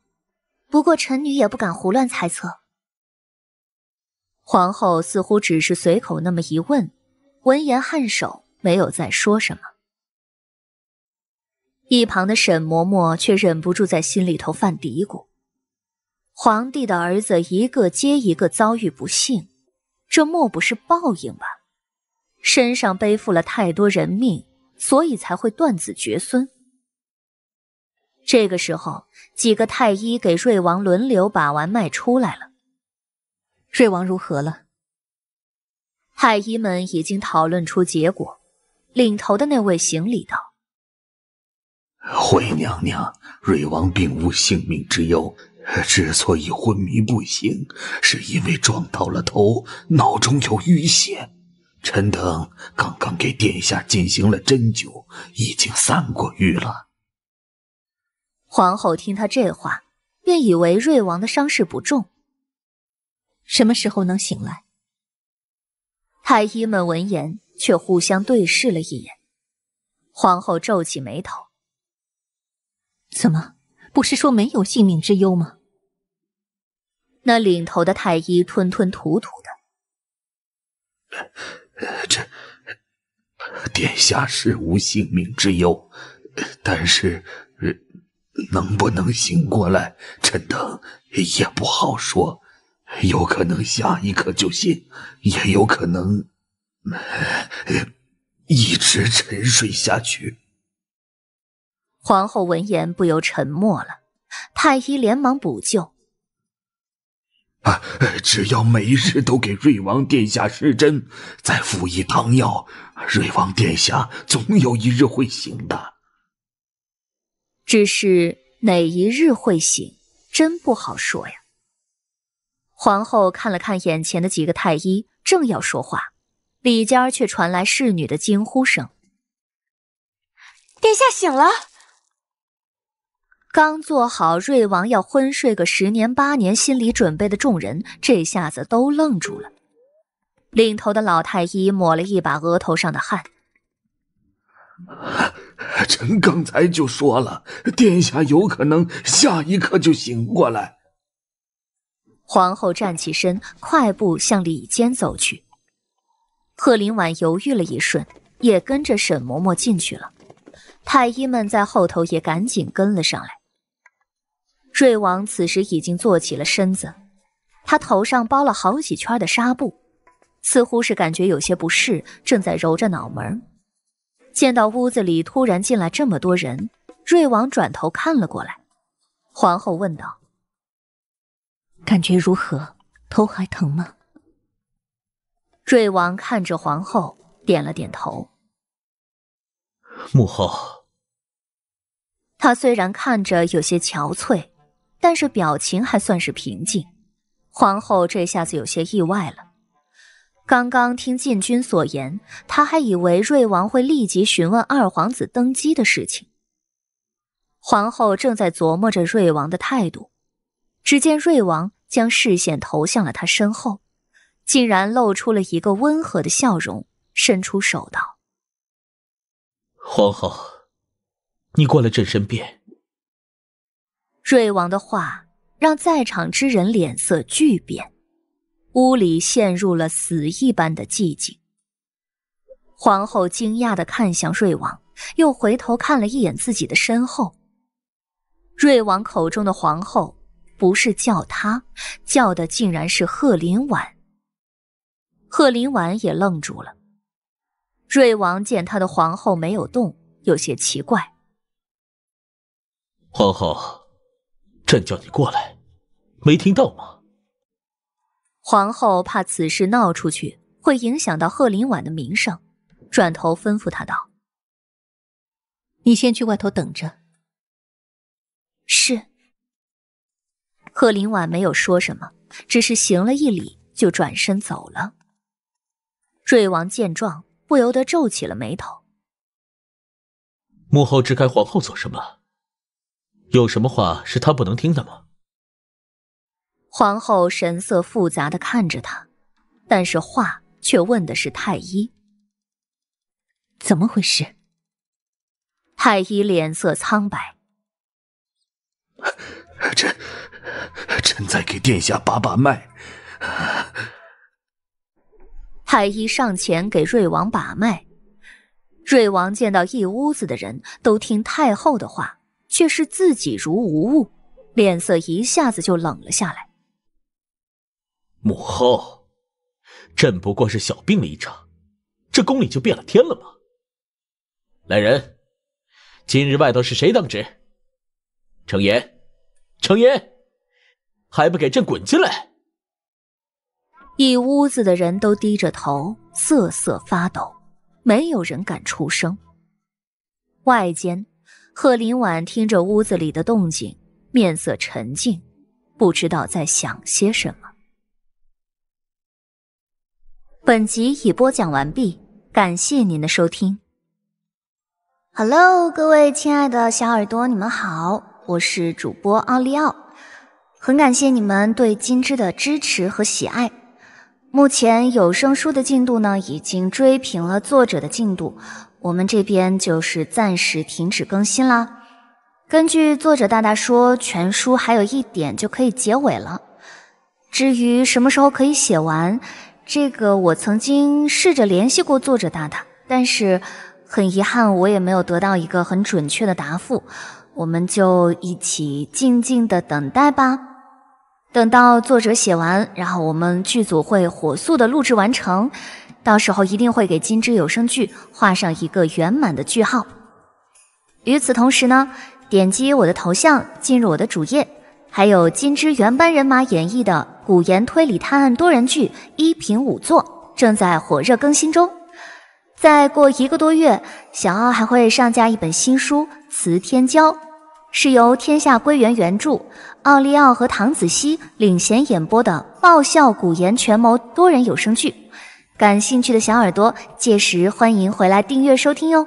不过臣女也不敢胡乱猜测。皇后似乎只是随口那么一问，闻言颔首，没有再说什么。一旁的沈嬷嬷却忍不住在心里头犯嘀咕：皇帝的儿子一个接一个遭遇不幸。这莫不是报应吧？身上背负了太多人命，所以才会断子绝孙。这个时候，几个太医给瑞王轮流把完脉出来了。瑞王如何了？太医们已经讨论出结果，领头的那位行礼道：“回娘娘，瑞王并无性命之忧。”之所以昏迷不醒，是因为撞到了头，脑中有淤血。臣等刚刚给殿下进行了针灸，已经散过瘀了。皇后听他这话，便以为瑞王的伤势不重。什么时候能醒来？太医们闻言却互相对视了一眼。皇后皱起眉头：“怎么，不是说没有性命之忧吗？”那领头的太医吞吞吐吐的：“这殿下是无性命之忧，但是能不能醒过来，臣等也不好说，有可能下一刻就醒，也有可能一直沉睡下去。”皇后闻言不由沉默了，太医连忙补救。啊，只要每日都给瑞王殿下施针，再服一汤药，瑞王殿下总有一日会醒的。只是哪一日会醒，真不好说呀。皇后看了看眼前的几个太医，正要说话，里间却传来侍女的惊呼声：“殿下醒了！”刚做好瑞王要昏睡个十年八年心理准备的众人，这下子都愣住了。领头的老太医抹了一把额头上的汗：“ 臣刚才就说了，殿下有可能下一刻就醒过来。”皇后站起身，快步向里间走去。贺林婉犹豫了一瞬，也跟着沈嬷嬷进去了。太医们在后头也赶紧跟了上来。瑞王此时已经坐起了身子，他头上包了好几圈的纱布，似乎是感觉有些不适，正在揉着脑门。见到屋子里突然进来这么多人，瑞王转头看了过来。皇后问道：“感觉如何？头还疼吗？”瑞王看着皇后，点了点头。母后，他虽然看着有些憔悴。但是表情还算是平静。皇后这下子有些意外了。刚刚听禁军所言，她还以为瑞王会立即询问二皇子登基的事情。皇后正在琢磨着瑞王的态度，只见瑞王将视线投向了他身后，竟然露出了一个温和的笑容，伸出手道：“皇后，你过来朕身边。”瑞王的话让在场之人脸色巨变，屋里陷入了死一般的寂静。皇后惊讶的看向瑞王，又回头看了一眼自己的身后。瑞王口中的皇后，不是叫她，叫的竟然是贺林婉。贺林婉也愣住了。瑞王见他的皇后没有动，有些奇怪。皇后。朕叫你过来，没听到吗？皇后怕此事闹出去会影响到贺林婉的名声，转头吩咐他道：“你先去外头等着。”是。贺林婉没有说什么，只是行了一礼，就转身走了。瑞王见状，不由得皱起了眉头：“幕后支开皇后做什么？”有什么话是他不能听的吗？皇后神色复杂的看着他，但是话却问的是太医：“怎么回事？”太医脸色苍白，臣，臣在给殿下把把脉。太医上前给瑞王把脉，瑞王见到一屋子的人都听太后的话。却是自己如无物，脸色一下子就冷了下来。母后，朕不过是小病了一场，这宫里就变了天了吗？来人，今日外头是谁当值？程言，程言，还不给朕滚进来！一屋子的人都低着头，瑟瑟发抖，没有人敢出声。外间。贺林婉听着屋子里的动静，面色沉静，不知道在想些什么。本集已播讲完毕，感谢您的收听。Hello，各位亲爱的小耳朵，你们好，我是主播奥利奥，很感谢你们对金枝的支持和喜爱。目前有声书的进度呢，已经追平了作者的进度。我们这边就是暂时停止更新啦。根据作者大大说，全书还有一点就可以结尾了。至于什么时候可以写完，这个我曾经试着联系过作者大大，但是很遗憾，我也没有得到一个很准确的答复。我们就一起静静的等待吧，等到作者写完，然后我们剧组会火速的录制完成。到时候一定会给金枝有声剧画上一个圆满的句号。与此同时呢，点击我的头像进入我的主页，还有金枝原班人马演绎的古言推理探案多人剧《一品五座》正在火热更新中。再过一个多月，小奥还会上架一本新书《辞天骄》，是由天下归元原著，奥利奥和唐子熙领衔演播的爆笑古言权谋多人有声剧。感兴趣的小耳朵，届时欢迎回来订阅收听哟。